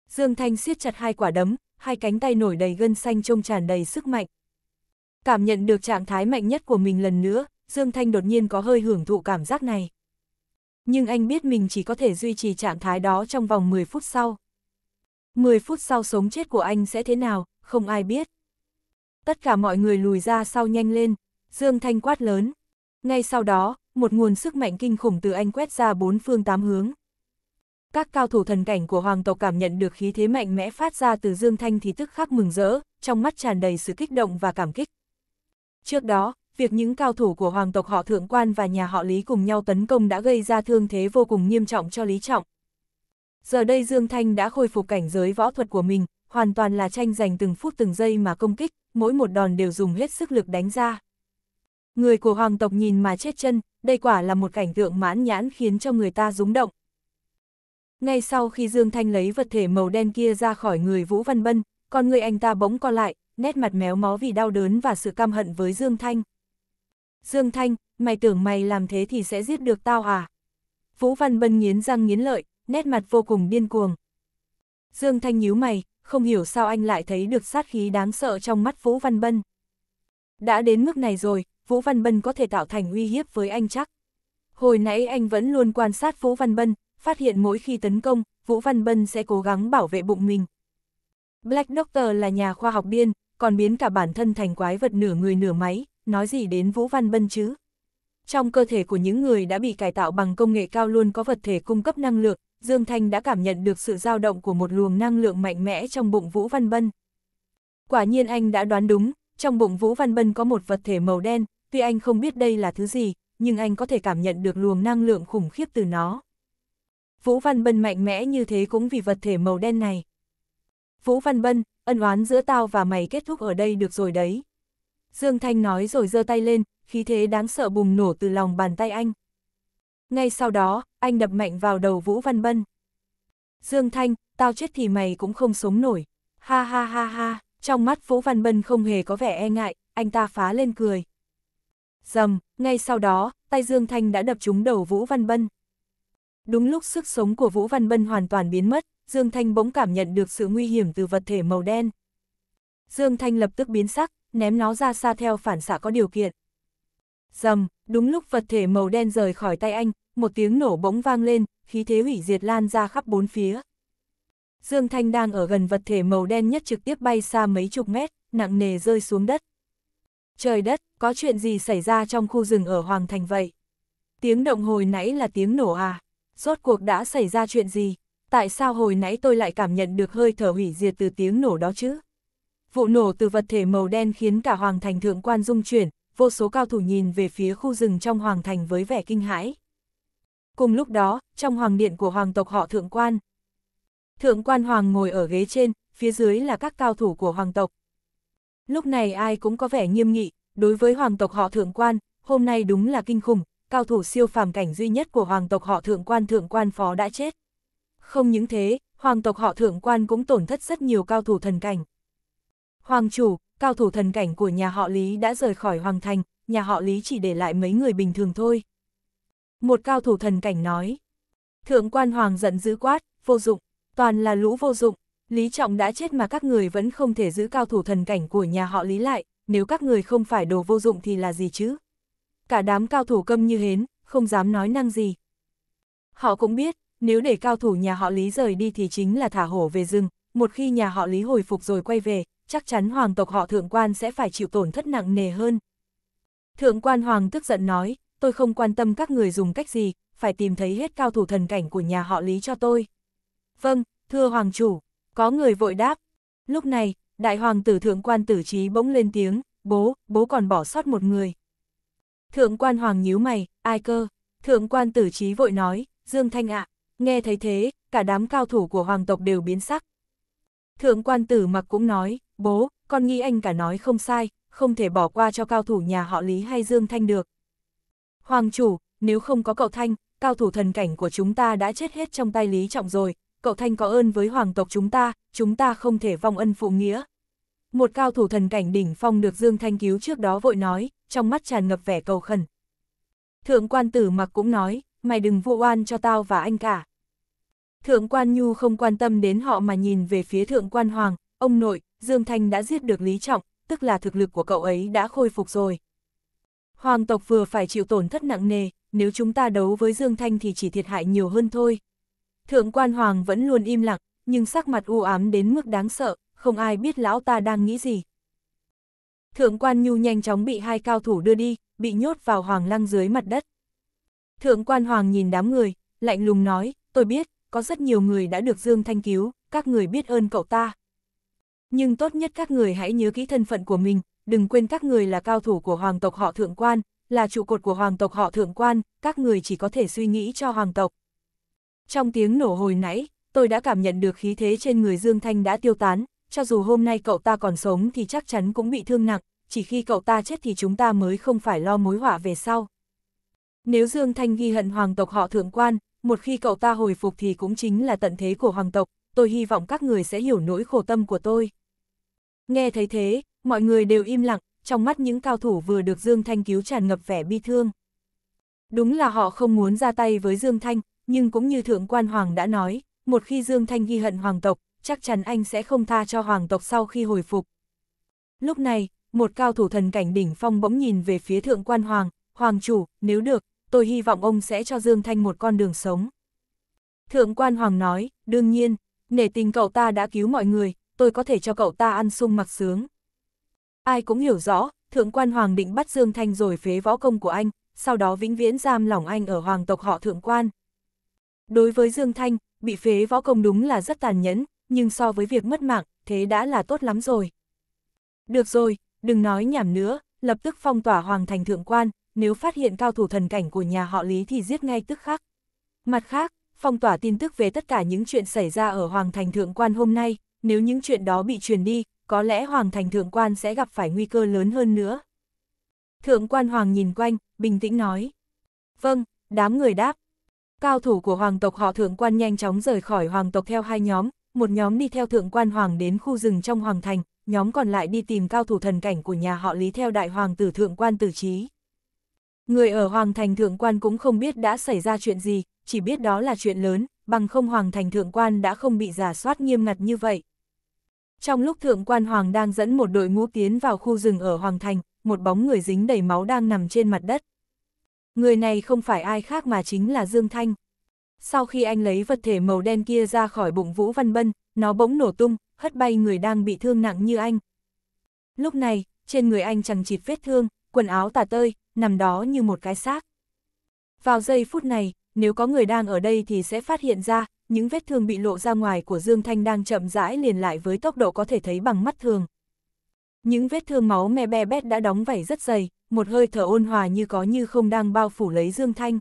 Dương Thanh siết chặt hai quả đấm, hai cánh tay nổi đầy gân xanh trông tràn đầy sức mạnh. Cảm nhận được trạng thái mạnh nhất của mình lần nữa, Dương Thanh đột nhiên có hơi hưởng thụ cảm giác này. Nhưng anh biết mình chỉ có thể duy trì trạng thái đó trong vòng 10 phút sau. 10 phút sau sống chết của anh sẽ thế nào, không ai biết. Tất cả mọi người lùi ra sau nhanh lên, Dương Thanh quát lớn. Ngay sau đó, một nguồn sức mạnh kinh khủng từ anh quét ra bốn phương tám hướng. Các cao thủ thần cảnh của hoàng tộc cảm nhận được khí thế mạnh mẽ phát ra từ Dương Thanh thì tức khắc mừng rỡ, trong mắt tràn đầy sự kích động và cảm kích. Trước đó, việc những cao thủ của hoàng tộc họ thượng quan và nhà họ Lý cùng nhau tấn công đã gây ra thương thế vô cùng nghiêm trọng cho Lý Trọng, Giờ đây Dương Thanh đã khôi phục cảnh giới võ thuật của mình, hoàn toàn là tranh giành từng phút từng giây mà công kích, mỗi một đòn đều dùng hết sức lực đánh ra. Người của hoàng tộc nhìn mà chết chân, đây quả là một cảnh tượng mãn nhãn khiến cho người ta rúng động. Ngay sau khi Dương Thanh lấy vật thể màu đen kia ra khỏi người Vũ Văn Bân, con người anh ta bỗng co lại, nét mặt méo mó vì đau đớn và sự căm hận với Dương Thanh. Dương Thanh, mày tưởng mày làm thế thì sẽ giết được tao à? Vũ Văn Bân nghiến răng nghiến lợi, nét mặt vô cùng điên cuồng. Dương Thanh nhíu mày, không hiểu sao anh lại thấy được sát khí đáng sợ trong mắt Vũ Văn Bân. Đã đến mức này rồi, Vũ Văn Bân có thể tạo thành uy hiếp với anh chắc. Hồi nãy anh vẫn luôn quan sát Vũ Văn Bân, phát hiện mỗi khi tấn công, Vũ Văn Bân sẽ cố gắng bảo vệ bụng mình. Black Doctor là nhà khoa học điên, còn biến cả bản thân thành quái vật nửa người nửa máy, nói gì đến Vũ Văn Bân chứ? Trong cơ thể của những người đã bị cải tạo bằng công nghệ cao luôn có vật thể cung cấp năng lượng, Dương Thanh đã cảm nhận được sự dao động của một luồng năng lượng mạnh mẽ trong bụng Vũ Văn Bân. Quả nhiên anh đã đoán đúng, trong bụng Vũ Văn Bân có một vật thể màu đen, tuy anh không biết đây là thứ gì, nhưng anh có thể cảm nhận được luồng năng lượng khủng khiếp từ nó. Vũ Văn Bân mạnh mẽ như thế cũng vì vật thể màu đen này. Vũ Văn Bân, ân oán giữa tao và mày kết thúc ở đây được rồi đấy. Dương Thanh nói rồi giơ tay lên, khí thế đáng sợ bùng nổ từ lòng bàn tay anh. Ngay sau đó, anh đập mạnh vào đầu Vũ Văn Bân. Dương Thanh, tao chết thì mày cũng không sống nổi. Ha ha ha ha, trong mắt Vũ Văn Bân không hề có vẻ e ngại, anh ta phá lên cười. Dầm, ngay sau đó, tay Dương Thanh đã đập trúng đầu Vũ Văn Bân. Đúng lúc sức sống của Vũ Văn Bân hoàn toàn biến mất, Dương Thanh bỗng cảm nhận được sự nguy hiểm từ vật thể màu đen. Dương Thanh lập tức biến sắc, ném nó ra xa theo phản xạ có điều kiện. Dầm, Đúng lúc vật thể màu đen rời khỏi tay anh, một tiếng nổ bỗng vang lên, khí thế hủy diệt lan ra khắp bốn phía. Dương Thanh đang ở gần vật thể màu đen nhất trực tiếp bay xa mấy chục mét, nặng nề rơi xuống đất. Trời đất, có chuyện gì xảy ra trong khu rừng ở Hoàng Thành vậy? Tiếng động hồi nãy là tiếng nổ à? Rốt cuộc đã xảy ra chuyện gì? Tại sao hồi nãy tôi lại cảm nhận được hơi thở hủy diệt từ tiếng nổ đó chứ? Vụ nổ từ vật thể màu đen khiến cả Hoàng Thành Thượng Quan rung chuyển, vô số cao thủ nhìn về phía khu rừng trong hoàng thành với vẻ kinh hãi. Cùng lúc đó, trong hoàng điện của hoàng tộc họ thượng quan, thượng quan hoàng ngồi ở ghế trên, phía dưới là các cao thủ của hoàng tộc. Lúc này ai cũng có vẻ nghiêm nghị, đối với hoàng tộc họ thượng quan, hôm nay đúng là kinh khủng, cao thủ siêu phàm cảnh duy nhất của hoàng tộc họ thượng quan thượng quan phó đã chết. Không những thế, hoàng tộc họ thượng quan cũng tổn thất rất nhiều cao thủ thần cảnh. Hoàng chủ, cao thủ thần cảnh của nhà họ Lý đã rời khỏi hoàng thành, nhà họ Lý chỉ để lại mấy người bình thường thôi. Một cao thủ thần cảnh nói. Thượng quan hoàng giận dữ quát, vô dụng, toàn là lũ vô dụng, Lý Trọng đã chết mà các người vẫn không thể giữ cao thủ thần cảnh của nhà họ Lý lại, nếu các người không phải đồ vô dụng thì là gì chứ? Cả đám cao thủ câm như hến, không dám nói năng gì. Họ cũng biết, nếu để cao thủ nhà họ Lý rời đi thì chính là thả hổ về rừng, một khi nhà họ Lý hồi phục rồi quay về, chắc chắn hoàng tộc họ thượng quan sẽ phải chịu tổn thất nặng nề hơn. Thượng quan hoàng tức giận nói, tôi không quan tâm các người dùng cách gì, phải tìm thấy hết cao thủ thần cảnh của nhà họ Lý cho tôi. Vâng, thưa hoàng chủ, có người vội đáp. Lúc này, đại hoàng tử thượng quan tử trí bỗng lên tiếng, bố, bố còn bỏ sót một người. Thượng quan hoàng nhíu mày, ai cơ? Thượng quan tử trí vội nói, Dương Thanh ạ, nghe thấy thế, cả đám cao thủ của hoàng tộc đều biến sắc, Thượng quan tử mặc cũng nói, bố, con nghĩ anh cả nói không sai, không thể bỏ qua cho cao thủ nhà họ Lý hay Dương Thanh được. Hoàng chủ, nếu không có cậu Thanh, cao thủ thần cảnh của chúng ta đã chết hết trong tay Lý Trọng rồi, cậu Thanh có ơn với hoàng tộc chúng ta, chúng ta không thể vong ân phụ nghĩa. Một cao thủ thần cảnh đỉnh phong được Dương Thanh cứu trước đó vội nói, trong mắt tràn ngập vẻ cầu khẩn. Thượng quan tử mặc cũng nói, mày đừng vụ oan cho tao và anh cả. Thượng quan Nhu không quan tâm đến họ mà nhìn về phía thượng quan Hoàng, ông nội, Dương Thanh đã giết được Lý Trọng, tức là thực lực của cậu ấy đã khôi phục rồi. Hoàng tộc vừa phải chịu tổn thất nặng nề, nếu chúng ta đấu với Dương Thanh thì chỉ thiệt hại nhiều hơn thôi. Thượng quan Hoàng vẫn luôn im lặng, nhưng sắc mặt u ám đến mức đáng sợ, không ai biết lão ta đang nghĩ gì. Thượng quan Nhu nhanh chóng bị hai cao thủ đưa đi, bị nhốt vào hoàng lăng dưới mặt đất. Thượng quan Hoàng nhìn đám người, lạnh lùng nói, tôi biết, có rất nhiều người đã được Dương Thanh cứu, các người biết ơn cậu ta. Nhưng tốt nhất các người hãy nhớ kỹ thân phận của mình, đừng quên các người là cao thủ của hoàng tộc họ thượng quan, là trụ cột của hoàng tộc họ thượng quan, các người chỉ có thể suy nghĩ cho hoàng tộc. Trong tiếng nổ hồi nãy, tôi đã cảm nhận được khí thế trên người Dương Thanh đã tiêu tán, cho dù hôm nay cậu ta còn sống thì chắc chắn cũng bị thương nặng, chỉ khi cậu ta chết thì chúng ta mới không phải lo mối họa về sau. Nếu Dương Thanh ghi hận hoàng tộc họ thượng quan, một khi cậu ta hồi phục thì cũng chính là tận thế của hoàng tộc, tôi hy vọng các người sẽ hiểu nỗi khổ tâm của tôi. Nghe thấy thế, mọi người đều im lặng, trong mắt những cao thủ vừa được Dương Thanh cứu tràn ngập vẻ bi thương. Đúng là họ không muốn ra tay với Dương Thanh, nhưng cũng như Thượng Quan Hoàng đã nói, một khi Dương Thanh ghi hận hoàng tộc, chắc chắn anh sẽ không tha cho hoàng tộc sau khi hồi phục. Lúc này, một cao thủ thần cảnh đỉnh phong bỗng nhìn về phía Thượng Quan Hoàng, Hoàng chủ, nếu được, tôi hy vọng ông sẽ cho Dương Thanh một con đường sống. Thượng quan Hoàng nói, đương nhiên, nể tình cậu ta đã cứu mọi người, tôi có thể cho cậu ta ăn sung mặc sướng. Ai cũng hiểu rõ, Thượng quan Hoàng định bắt Dương Thanh rồi phế võ công của anh, sau đó vĩnh viễn giam lỏng anh ở hoàng tộc họ Thượng quan. Đối với Dương Thanh, bị phế võ công đúng là rất tàn nhẫn, nhưng so với việc mất mạng, thế đã là tốt lắm rồi. Được rồi, đừng nói nhảm nữa, lập tức phong tỏa hoàng thành thượng quan, nếu phát hiện cao thủ thần cảnh của nhà họ Lý thì giết ngay tức khắc. Mặt khác, phong tỏa tin tức về tất cả những chuyện xảy ra ở Hoàng Thành Thượng Quan hôm nay, nếu những chuyện đó bị truyền đi, có lẽ Hoàng Thành Thượng Quan sẽ gặp phải nguy cơ lớn hơn nữa. Thượng Quan Hoàng nhìn quanh, bình tĩnh nói. Vâng, đám người đáp. Cao thủ của Hoàng tộc họ Thượng Quan nhanh chóng rời khỏi Hoàng tộc theo hai nhóm, một nhóm đi theo Thượng Quan Hoàng đến khu rừng trong Hoàng Thành, nhóm còn lại đi tìm cao thủ thần cảnh của nhà họ Lý theo Đại Hoàng tử Thượng Quan Tử Trí. Người ở Hoàng Thành Thượng Quan cũng không biết đã xảy ra chuyện gì, chỉ biết đó là chuyện lớn, bằng không Hoàng Thành Thượng Quan đã không bị giả soát nghiêm ngặt như vậy. Trong lúc Thượng Quan Hoàng đang dẫn một đội ngũ tiến vào khu rừng ở Hoàng Thành, một bóng người dính đầy máu đang nằm trên mặt đất. Người này không phải ai khác mà chính là Dương Thanh. Sau khi anh lấy vật thể màu đen kia ra khỏi bụng Vũ Văn Bân, nó bỗng nổ tung, hất bay người đang bị thương nặng như anh. Lúc này, trên người anh chẳng chịt vết thương, quần áo tả tơi, nằm đó như một cái xác. Vào giây phút này, nếu có người đang ở đây thì sẽ phát hiện ra, những vết thương bị lộ ra ngoài của Dương Thanh đang chậm rãi liền lại với tốc độ có thể thấy bằng mắt thường. Những vết thương máu me be bét đã đóng vảy rất dày, một hơi thở ôn hòa như có như không đang bao phủ lấy Dương Thanh.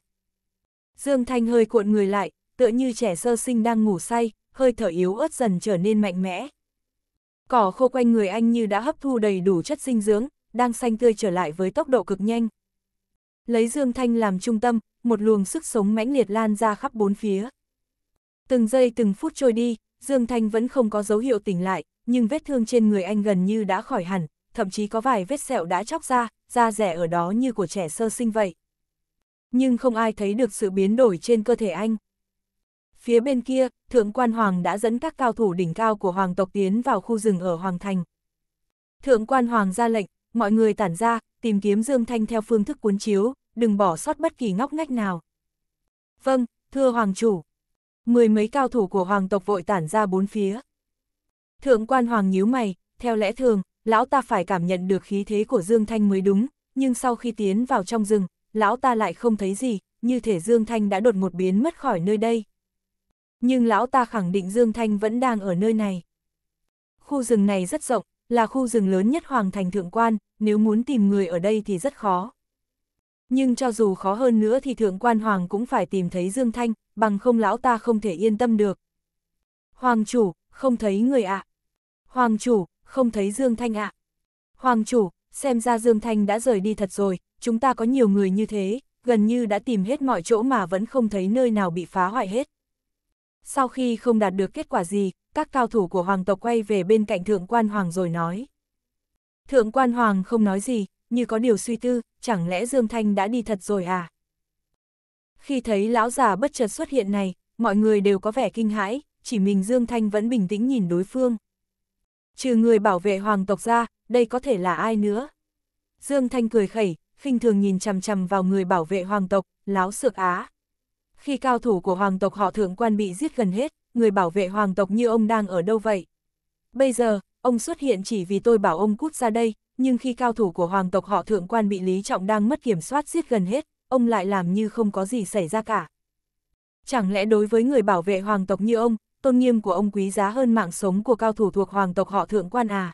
Dương Thanh hơi cuộn người lại, tựa như trẻ sơ sinh đang ngủ say, hơi thở yếu ớt dần trở nên mạnh mẽ. Cỏ khô quanh người anh như đã hấp thu đầy đủ chất dinh dưỡng, đang xanh tươi trở lại với tốc độ cực nhanh. Lấy Dương Thanh làm trung tâm, một luồng sức sống mãnh liệt lan ra khắp bốn phía. Từng giây từng phút trôi đi, Dương Thanh vẫn không có dấu hiệu tỉnh lại, nhưng vết thương trên người anh gần như đã khỏi hẳn, thậm chí có vài vết sẹo đã chóc ra, da rẻ ở đó như của trẻ sơ sinh vậy. Nhưng không ai thấy được sự biến đổi trên cơ thể anh. Phía bên kia, Thượng Quan Hoàng đã dẫn các cao thủ đỉnh cao của Hoàng tộc tiến vào khu rừng ở Hoàng Thành. Thượng Quan Hoàng ra lệnh, mọi người tản ra, tìm kiếm Dương Thanh theo phương thức cuốn chiếu, đừng bỏ sót bất kỳ ngóc ngách nào. Vâng, thưa Hoàng chủ. Mười mấy cao thủ của Hoàng tộc vội tản ra bốn phía. Thượng quan Hoàng nhíu mày, theo lẽ thường, lão ta phải cảm nhận được khí thế của Dương Thanh mới đúng, nhưng sau khi tiến vào trong rừng, lão ta lại không thấy gì, như thể Dương Thanh đã đột một biến mất khỏi nơi đây. Nhưng lão ta khẳng định Dương Thanh vẫn đang ở nơi này. Khu rừng này rất rộng, là khu rừng lớn nhất Hoàng thành Thượng Quan, nếu muốn tìm người ở đây thì rất khó. Nhưng cho dù khó hơn nữa thì Thượng Quan Hoàng cũng phải tìm thấy Dương Thanh, bằng không lão ta không thể yên tâm được. Hoàng chủ, không thấy người ạ. À. Hoàng chủ, không thấy Dương Thanh ạ. À. Hoàng chủ, xem ra Dương Thanh đã rời đi thật rồi, chúng ta có nhiều người như thế, gần như đã tìm hết mọi chỗ mà vẫn không thấy nơi nào bị phá hoại hết. Sau khi không đạt được kết quả gì, các cao thủ của hoàng tộc quay về bên cạnh thượng quan hoàng rồi nói. Thượng quan hoàng không nói gì, như có điều suy tư, chẳng lẽ Dương Thanh đã đi thật rồi à? Khi thấy lão già bất chợt xuất hiện này, mọi người đều có vẻ kinh hãi, chỉ mình Dương Thanh vẫn bình tĩnh nhìn đối phương. Trừ người bảo vệ hoàng tộc ra, đây có thể là ai nữa? Dương Thanh cười khẩy, khinh thường nhìn chằm chằm vào người bảo vệ hoàng tộc, láo sược á. Khi cao thủ của hoàng tộc họ thượng quan bị giết gần hết, người bảo vệ hoàng tộc như ông đang ở đâu vậy? Bây giờ, ông xuất hiện chỉ vì tôi bảo ông cút ra đây, nhưng khi cao thủ của hoàng tộc họ thượng quan bị Lý Trọng đang mất kiểm soát giết gần hết, ông lại làm như không có gì xảy ra cả. Chẳng lẽ đối với người bảo vệ hoàng tộc như ông, tôn nghiêm của ông quý giá hơn mạng sống của cao thủ thuộc hoàng tộc họ thượng quan à?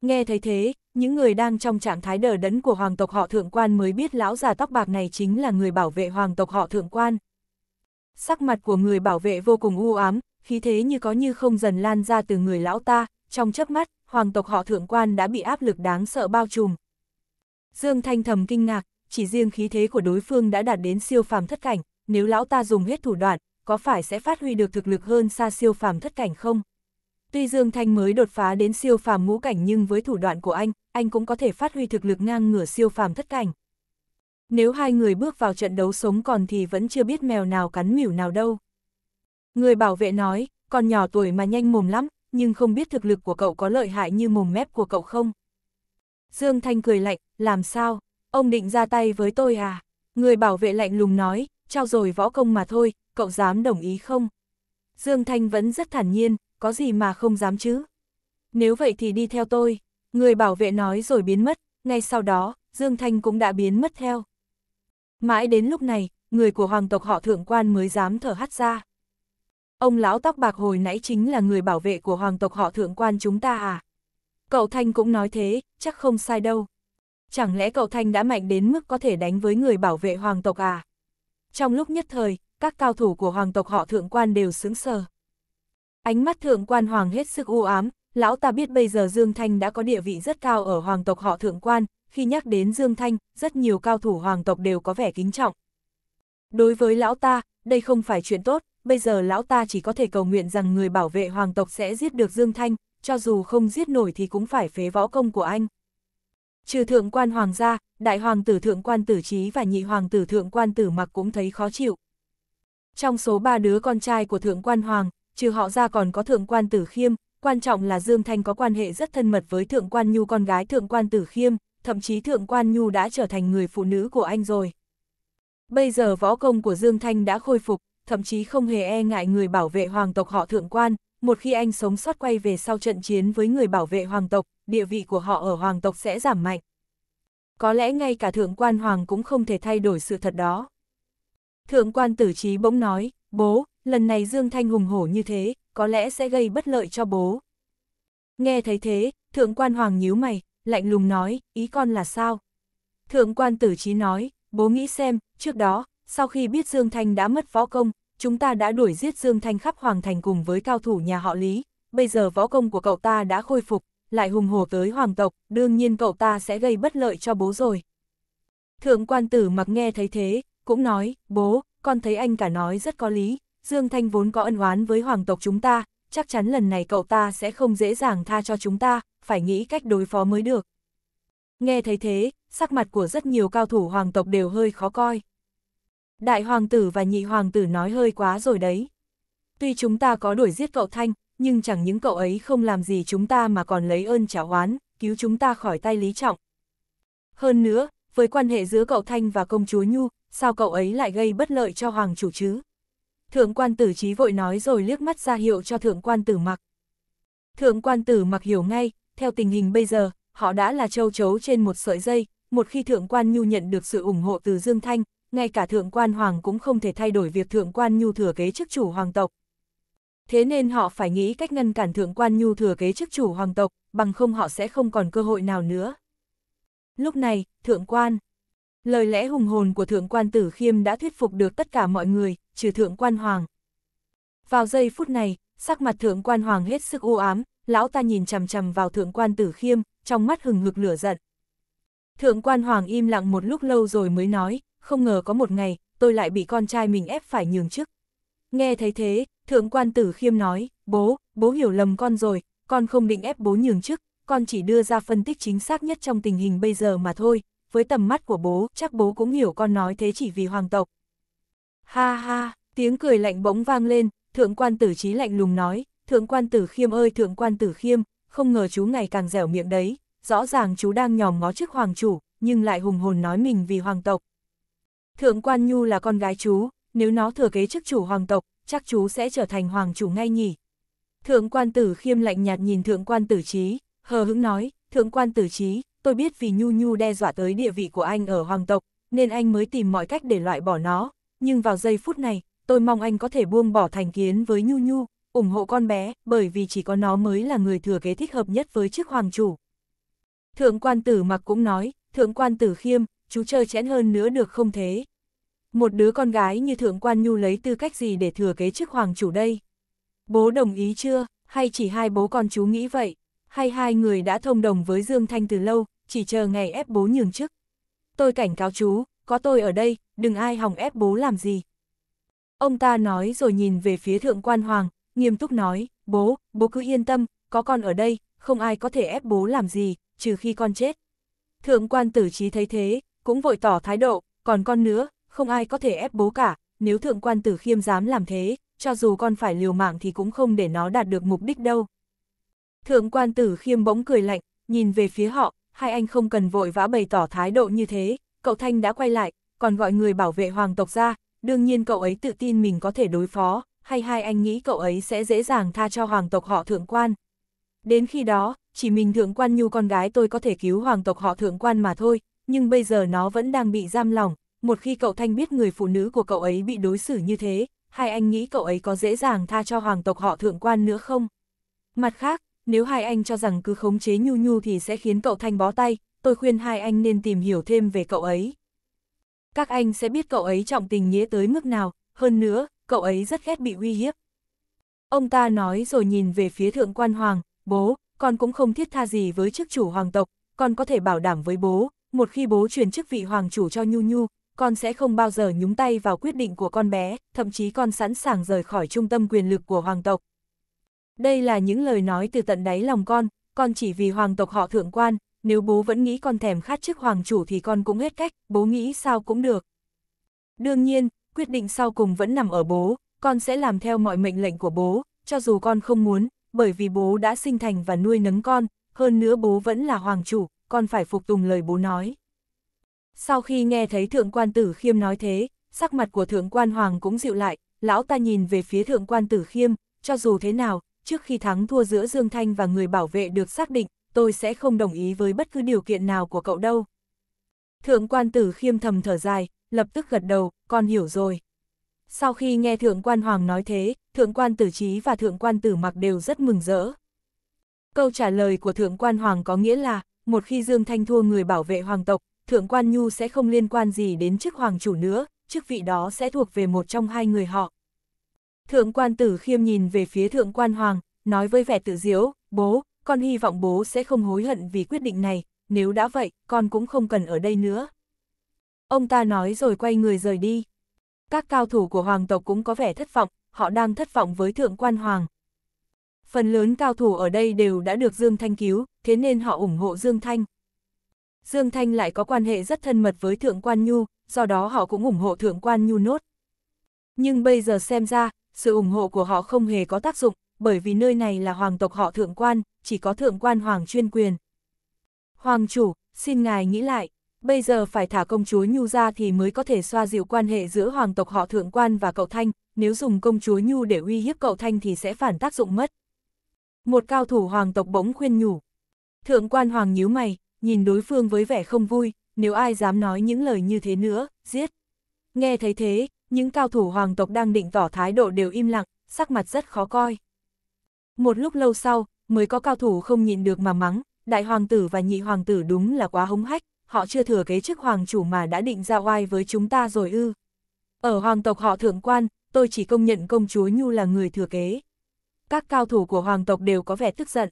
Nghe thấy thế, những người đang trong trạng thái đờ đẫn của hoàng tộc họ thượng quan mới biết lão già tóc bạc này chính là người bảo vệ hoàng tộc họ thượng quan. Sắc mặt của người bảo vệ vô cùng u ám, khí thế như có như không dần lan ra từ người lão ta, trong chớp mắt, hoàng tộc họ thượng quan đã bị áp lực đáng sợ bao trùm. Dương Thanh thầm kinh ngạc, chỉ riêng khí thế của đối phương đã đạt đến siêu phàm thất cảnh, nếu lão ta dùng hết thủ đoạn, có phải sẽ phát huy được thực lực hơn xa siêu phàm thất cảnh không? Tuy Dương Thanh mới đột phá đến siêu phàm ngũ cảnh nhưng với thủ đoạn của anh, anh cũng có thể phát huy thực lực ngang ngửa siêu phàm thất cảnh. Nếu hai người bước vào trận đấu sống còn thì vẫn chưa biết mèo nào cắn mỉu nào đâu. Người bảo vệ nói, còn nhỏ tuổi mà nhanh mồm lắm, nhưng không biết thực lực của cậu có lợi hại như mồm mép của cậu không. Dương Thanh cười lạnh, làm sao, ông định ra tay với tôi à? Người bảo vệ lạnh lùng nói, trao rồi võ công mà thôi, cậu dám đồng ý không? Dương Thanh vẫn rất thản nhiên, có gì mà không dám chứ? Nếu vậy thì đi theo tôi, người bảo vệ nói rồi biến mất, ngay sau đó, Dương Thanh cũng đã biến mất theo. Mãi đến lúc này, người của hoàng tộc họ thượng quan mới dám thở hắt ra. Ông lão tóc bạc hồi nãy chính là người bảo vệ của hoàng tộc họ thượng quan chúng ta à? Cậu Thanh cũng nói thế, chắc không sai đâu. Chẳng lẽ cậu Thanh đã mạnh đến mức có thể đánh với người bảo vệ hoàng tộc à? Trong lúc nhất thời, các cao thủ của hoàng tộc họ thượng quan đều sững sờ. Ánh mắt thượng quan hoàng hết sức u ám, lão ta biết bây giờ Dương Thanh đã có địa vị rất cao ở hoàng tộc họ thượng quan, khi nhắc đến Dương Thanh, rất nhiều cao thủ hoàng tộc đều có vẻ kính trọng. Đối với lão ta, đây không phải chuyện tốt, bây giờ lão ta chỉ có thể cầu nguyện rằng người bảo vệ hoàng tộc sẽ giết được Dương Thanh, cho dù không giết nổi thì cũng phải phế võ công của anh. Trừ thượng quan hoàng gia, đại hoàng tử thượng quan tử trí và nhị hoàng tử thượng quan tử mặc cũng thấy khó chịu. Trong số ba đứa con trai của thượng quan hoàng, trừ họ ra còn có thượng quan tử khiêm, quan trọng là Dương Thanh có quan hệ rất thân mật với thượng quan nhu con gái thượng quan tử khiêm, thậm chí thượng quan nhu đã trở thành người phụ nữ của anh rồi. Bây giờ võ công của Dương Thanh đã khôi phục, thậm chí không hề e ngại người bảo vệ hoàng tộc họ thượng quan, một khi anh sống sót quay về sau trận chiến với người bảo vệ hoàng tộc, địa vị của họ ở hoàng tộc sẽ giảm mạnh. Có lẽ ngay cả thượng quan hoàng cũng không thể thay đổi sự thật đó. Thượng quan tử trí bỗng nói, bố, lần này Dương Thanh hùng hổ như thế, có lẽ sẽ gây bất lợi cho bố. Nghe thấy thế, thượng quan hoàng nhíu mày, lạnh lùng nói, ý con là sao? Thượng quan tử trí nói, bố nghĩ xem, trước đó, sau khi biết Dương Thanh đã mất võ công, chúng ta đã đuổi giết Dương Thanh khắp Hoàng Thành cùng với cao thủ nhà họ Lý, bây giờ võ công của cậu ta đã khôi phục, lại hùng hổ tới hoàng tộc, đương nhiên cậu ta sẽ gây bất lợi cho bố rồi. Thượng quan tử mặc nghe thấy thế, cũng nói, bố, con thấy anh cả nói rất có lý, Dương Thanh vốn có ân oán với hoàng tộc chúng ta, chắc chắn lần này cậu ta sẽ không dễ dàng tha cho chúng ta, phải nghĩ cách đối phó mới được. Nghe thấy thế, sắc mặt của rất nhiều cao thủ hoàng tộc đều hơi khó coi. Đại hoàng tử và nhị hoàng tử nói hơi quá rồi đấy. Tuy chúng ta có đuổi giết cậu Thanh, nhưng chẳng những cậu ấy không làm gì chúng ta mà còn lấy ơn trả oán, cứu chúng ta khỏi tay Lý Trọng. Hơn nữa, với quan hệ giữa cậu Thanh và công chúa Nhu, sao cậu ấy lại gây bất lợi cho hoàng chủ chứ? Thượng quan tử trí vội nói rồi liếc mắt ra hiệu cho thượng quan tử mặc. Thượng quan tử mặc hiểu ngay, theo tình hình bây giờ, họ đã là châu chấu trên một sợi dây, một khi thượng quan Nhu nhận được sự ủng hộ từ Dương Thanh, ngay cả thượng quan hoàng cũng không thể thay đổi việc thượng quan nhu thừa kế chức chủ hoàng tộc. Thế nên họ phải nghĩ cách ngăn cản thượng quan nhu thừa kế chức chủ hoàng tộc, bằng không họ sẽ không còn cơ hội nào nữa. Lúc này, thượng quan, lời lẽ hùng hồn của thượng quan tử khiêm đã thuyết phục được tất cả mọi người, trừ thượng quan hoàng. Vào giây phút này, sắc mặt thượng quan hoàng hết sức u ám, lão ta nhìn chằm chằm vào thượng quan tử khiêm, trong mắt hừng hực lửa giận. Thượng quan hoàng im lặng một lúc lâu rồi mới nói, không ngờ có một ngày, tôi lại bị con trai mình ép phải nhường chức. Nghe thấy thế, thượng quan tử khiêm nói, bố, bố hiểu lầm con rồi, con không định ép bố nhường chức, con chỉ đưa ra phân tích chính xác nhất trong tình hình bây giờ mà thôi, với tầm mắt của bố, chắc bố cũng hiểu con nói thế chỉ vì hoàng tộc. Ha ha, tiếng cười lạnh bỗng vang lên, thượng quan tử trí lạnh lùng nói, thượng quan tử khiêm ơi thượng quan tử khiêm, không ngờ chú ngày càng dẻo miệng đấy, rõ ràng chú đang nhòm ngó trước hoàng chủ, nhưng lại hùng hồn nói mình vì hoàng tộc. Thượng quan Nhu là con gái chú, nếu nó thừa kế chức chủ hoàng tộc, chắc chú sẽ trở thành hoàng chủ ngay nhỉ. Thượng quan tử khiêm lạnh nhạt nhìn thượng quan tử trí, hờ hững nói, thượng quan tử trí, tôi biết vì Nhu Nhu đe dọa tới địa vị của anh ở hoàng tộc, nên anh mới tìm mọi cách để loại bỏ nó, nhưng vào giây phút này, tôi mong anh có thể buông bỏ thành kiến với Nhu Nhu, ủng hộ con bé, bởi vì chỉ có nó mới là người thừa kế thích hợp nhất với chức hoàng chủ. Thượng quan tử mặc cũng nói, thượng quan tử khiêm, chú chơi chẽn hơn nữa được không thế? Một đứa con gái như Thượng Quan Nhu lấy tư cách gì để thừa kế chức hoàng chủ đây? Bố đồng ý chưa, hay chỉ hai bố con chú nghĩ vậy? Hay hai người đã thông đồng với Dương Thanh từ lâu, chỉ chờ ngày ép bố nhường chức? Tôi cảnh cáo chú, có tôi ở đây, đừng ai hòng ép bố làm gì. Ông ta nói rồi nhìn về phía Thượng Quan Hoàng, nghiêm túc nói, bố, bố cứ yên tâm, có con ở đây, không ai có thể ép bố làm gì, trừ khi con chết. Thượng quan tử trí thấy thế, cũng vội tỏ thái độ, còn con nữa, không ai có thể ép bố cả, nếu thượng quan tử khiêm dám làm thế, cho dù con phải liều mạng thì cũng không để nó đạt được mục đích đâu. Thượng quan tử khiêm bỗng cười lạnh, nhìn về phía họ, hai anh không cần vội vã bày tỏ thái độ như thế, cậu Thanh đã quay lại, còn gọi người bảo vệ hoàng tộc ra, đương nhiên cậu ấy tự tin mình có thể đối phó, hay hai anh nghĩ cậu ấy sẽ dễ dàng tha cho hoàng tộc họ thượng quan. Đến khi đó, chỉ mình thượng quan nhu con gái tôi có thể cứu hoàng tộc họ thượng quan mà thôi, nhưng bây giờ nó vẫn đang bị giam lỏng, một khi cậu Thanh biết người phụ nữ của cậu ấy bị đối xử như thế, hai anh nghĩ cậu ấy có dễ dàng tha cho hoàng tộc họ thượng quan nữa không? Mặt khác, nếu hai anh cho rằng cứ khống chế nhu nhu thì sẽ khiến cậu Thanh bó tay, tôi khuyên hai anh nên tìm hiểu thêm về cậu ấy. Các anh sẽ biết cậu ấy trọng tình nghĩa tới mức nào, hơn nữa, cậu ấy rất ghét bị uy hiếp. Ông ta nói rồi nhìn về phía thượng quan hoàng, bố, con cũng không thiết tha gì với chức chủ hoàng tộc, con có thể bảo đảm với bố, một khi bố truyền chức vị hoàng chủ cho Nhu Nhu, con sẽ không bao giờ nhúng tay vào quyết định của con bé, thậm chí con sẵn sàng rời khỏi trung tâm quyền lực của hoàng tộc. Đây là những lời nói từ tận đáy lòng con, con chỉ vì hoàng tộc họ thượng quan, nếu bố vẫn nghĩ con thèm khát chức hoàng chủ thì con cũng hết cách, bố nghĩ sao cũng được. Đương nhiên, quyết định sau cùng vẫn nằm ở bố, con sẽ làm theo mọi mệnh lệnh của bố, cho dù con không muốn, bởi vì bố đã sinh thành và nuôi nấng con, hơn nữa bố vẫn là hoàng chủ, còn phải phục tùng lời bố nói. Sau khi nghe thấy thượng quan tử khiêm nói thế, sắc mặt của thượng quan hoàng cũng dịu lại, lão ta nhìn về phía thượng quan tử khiêm, cho dù thế nào, trước khi thắng thua giữa Dương Thanh và người bảo vệ được xác định, tôi sẽ không đồng ý với bất cứ điều kiện nào của cậu đâu. Thượng quan tử khiêm thầm thở dài, lập tức gật đầu, con hiểu rồi. Sau khi nghe thượng quan hoàng nói thế, thượng quan tử trí và thượng quan tử mặc đều rất mừng rỡ. Câu trả lời của thượng quan hoàng có nghĩa là, một khi Dương Thanh thua người bảo vệ hoàng tộc, Thượng Quan Nhu sẽ không liên quan gì đến chức hoàng chủ nữa, chức vị đó sẽ thuộc về một trong hai người họ. Thượng Quan Tử Khiêm nhìn về phía Thượng Quan Hoàng, nói với vẻ tự diễu, bố, con hy vọng bố sẽ không hối hận vì quyết định này, nếu đã vậy, con cũng không cần ở đây nữa. Ông ta nói rồi quay người rời đi. Các cao thủ của hoàng tộc cũng có vẻ thất vọng, họ đang thất vọng với Thượng Quan Hoàng, Phần lớn cao thủ ở đây đều đã được Dương Thanh cứu, thế nên họ ủng hộ Dương Thanh. Dương Thanh lại có quan hệ rất thân mật với Thượng Quan Nhu, do đó họ cũng ủng hộ Thượng Quan Nhu nốt. Nhưng bây giờ xem ra, sự ủng hộ của họ không hề có tác dụng, bởi vì nơi này là hoàng tộc họ Thượng Quan, chỉ có Thượng Quan Hoàng chuyên quyền. Hoàng chủ, xin ngài nghĩ lại, bây giờ phải thả công chúa Nhu ra thì mới có thể xoa dịu quan hệ giữa hoàng tộc họ Thượng Quan và cậu Thanh, nếu dùng công chúa Nhu để uy hiếp cậu Thanh thì sẽ phản tác dụng mất. Một cao thủ hoàng tộc bỗng khuyên nhủ. Thượng quan hoàng nhíu mày, nhìn đối phương với vẻ không vui, nếu ai dám nói những lời như thế nữa, giết. Nghe thấy thế, những cao thủ hoàng tộc đang định tỏ thái độ đều im lặng, sắc mặt rất khó coi. Một lúc lâu sau, mới có cao thủ không nhịn được mà mắng, đại hoàng tử và nhị hoàng tử đúng là quá hống hách, họ chưa thừa kế chức hoàng chủ mà đã định ra oai với chúng ta rồi ư. Ở hoàng tộc họ thượng quan, tôi chỉ công nhận công chúa Nhu là người thừa kế các cao thủ của hoàng tộc đều có vẻ tức giận.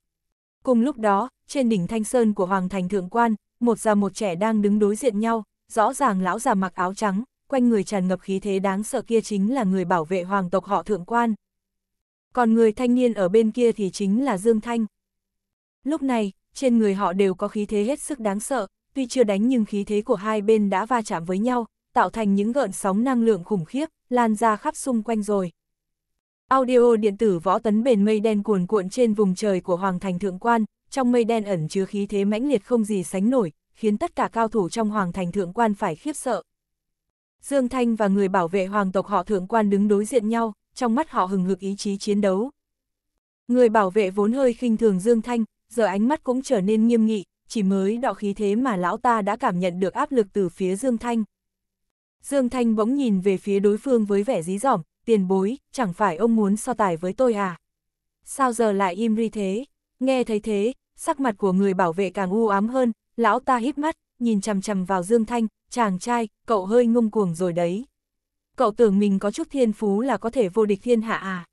Cùng lúc đó, trên đỉnh Thanh Sơn của Hoàng Thành Thượng Quan, một già một trẻ đang đứng đối diện nhau, rõ ràng lão già mặc áo trắng, quanh người tràn ngập khí thế đáng sợ kia chính là người bảo vệ hoàng tộc họ Thượng Quan. Còn người thanh niên ở bên kia thì chính là Dương Thanh. Lúc này, trên người họ đều có khí thế hết sức đáng sợ, tuy chưa đánh nhưng khí thế của hai bên đã va chạm với nhau, tạo thành những gợn sóng năng lượng khủng khiếp, lan ra khắp xung quanh rồi. Audio điện tử võ tấn bền mây đen cuồn cuộn trên vùng trời của Hoàng Thành Thượng Quan, trong mây đen ẩn chứa khí thế mãnh liệt không gì sánh nổi, khiến tất cả cao thủ trong Hoàng Thành Thượng Quan phải khiếp sợ. Dương Thanh và người bảo vệ Hoàng tộc họ Thượng Quan đứng đối diện nhau, trong mắt họ hừng hực ý chí chiến đấu. Người bảo vệ vốn hơi khinh thường Dương Thanh, giờ ánh mắt cũng trở nên nghiêm nghị, chỉ mới đọ khí thế mà lão ta đã cảm nhận được áp lực từ phía Dương Thanh. Dương Thanh bỗng nhìn về phía đối phương với vẻ dí dỏm, tiền bối, chẳng phải ông muốn so tài với tôi à? Sao giờ lại im ri thế? Nghe thấy thế, sắc mặt của người bảo vệ càng u ám hơn, lão ta híp mắt, nhìn chằm chằm vào Dương Thanh, chàng trai, cậu hơi ngông cuồng rồi đấy. Cậu tưởng mình có chút thiên phú là có thể vô địch thiên hạ à?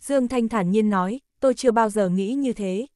Dương Thanh thản nhiên nói, tôi chưa bao giờ nghĩ như thế,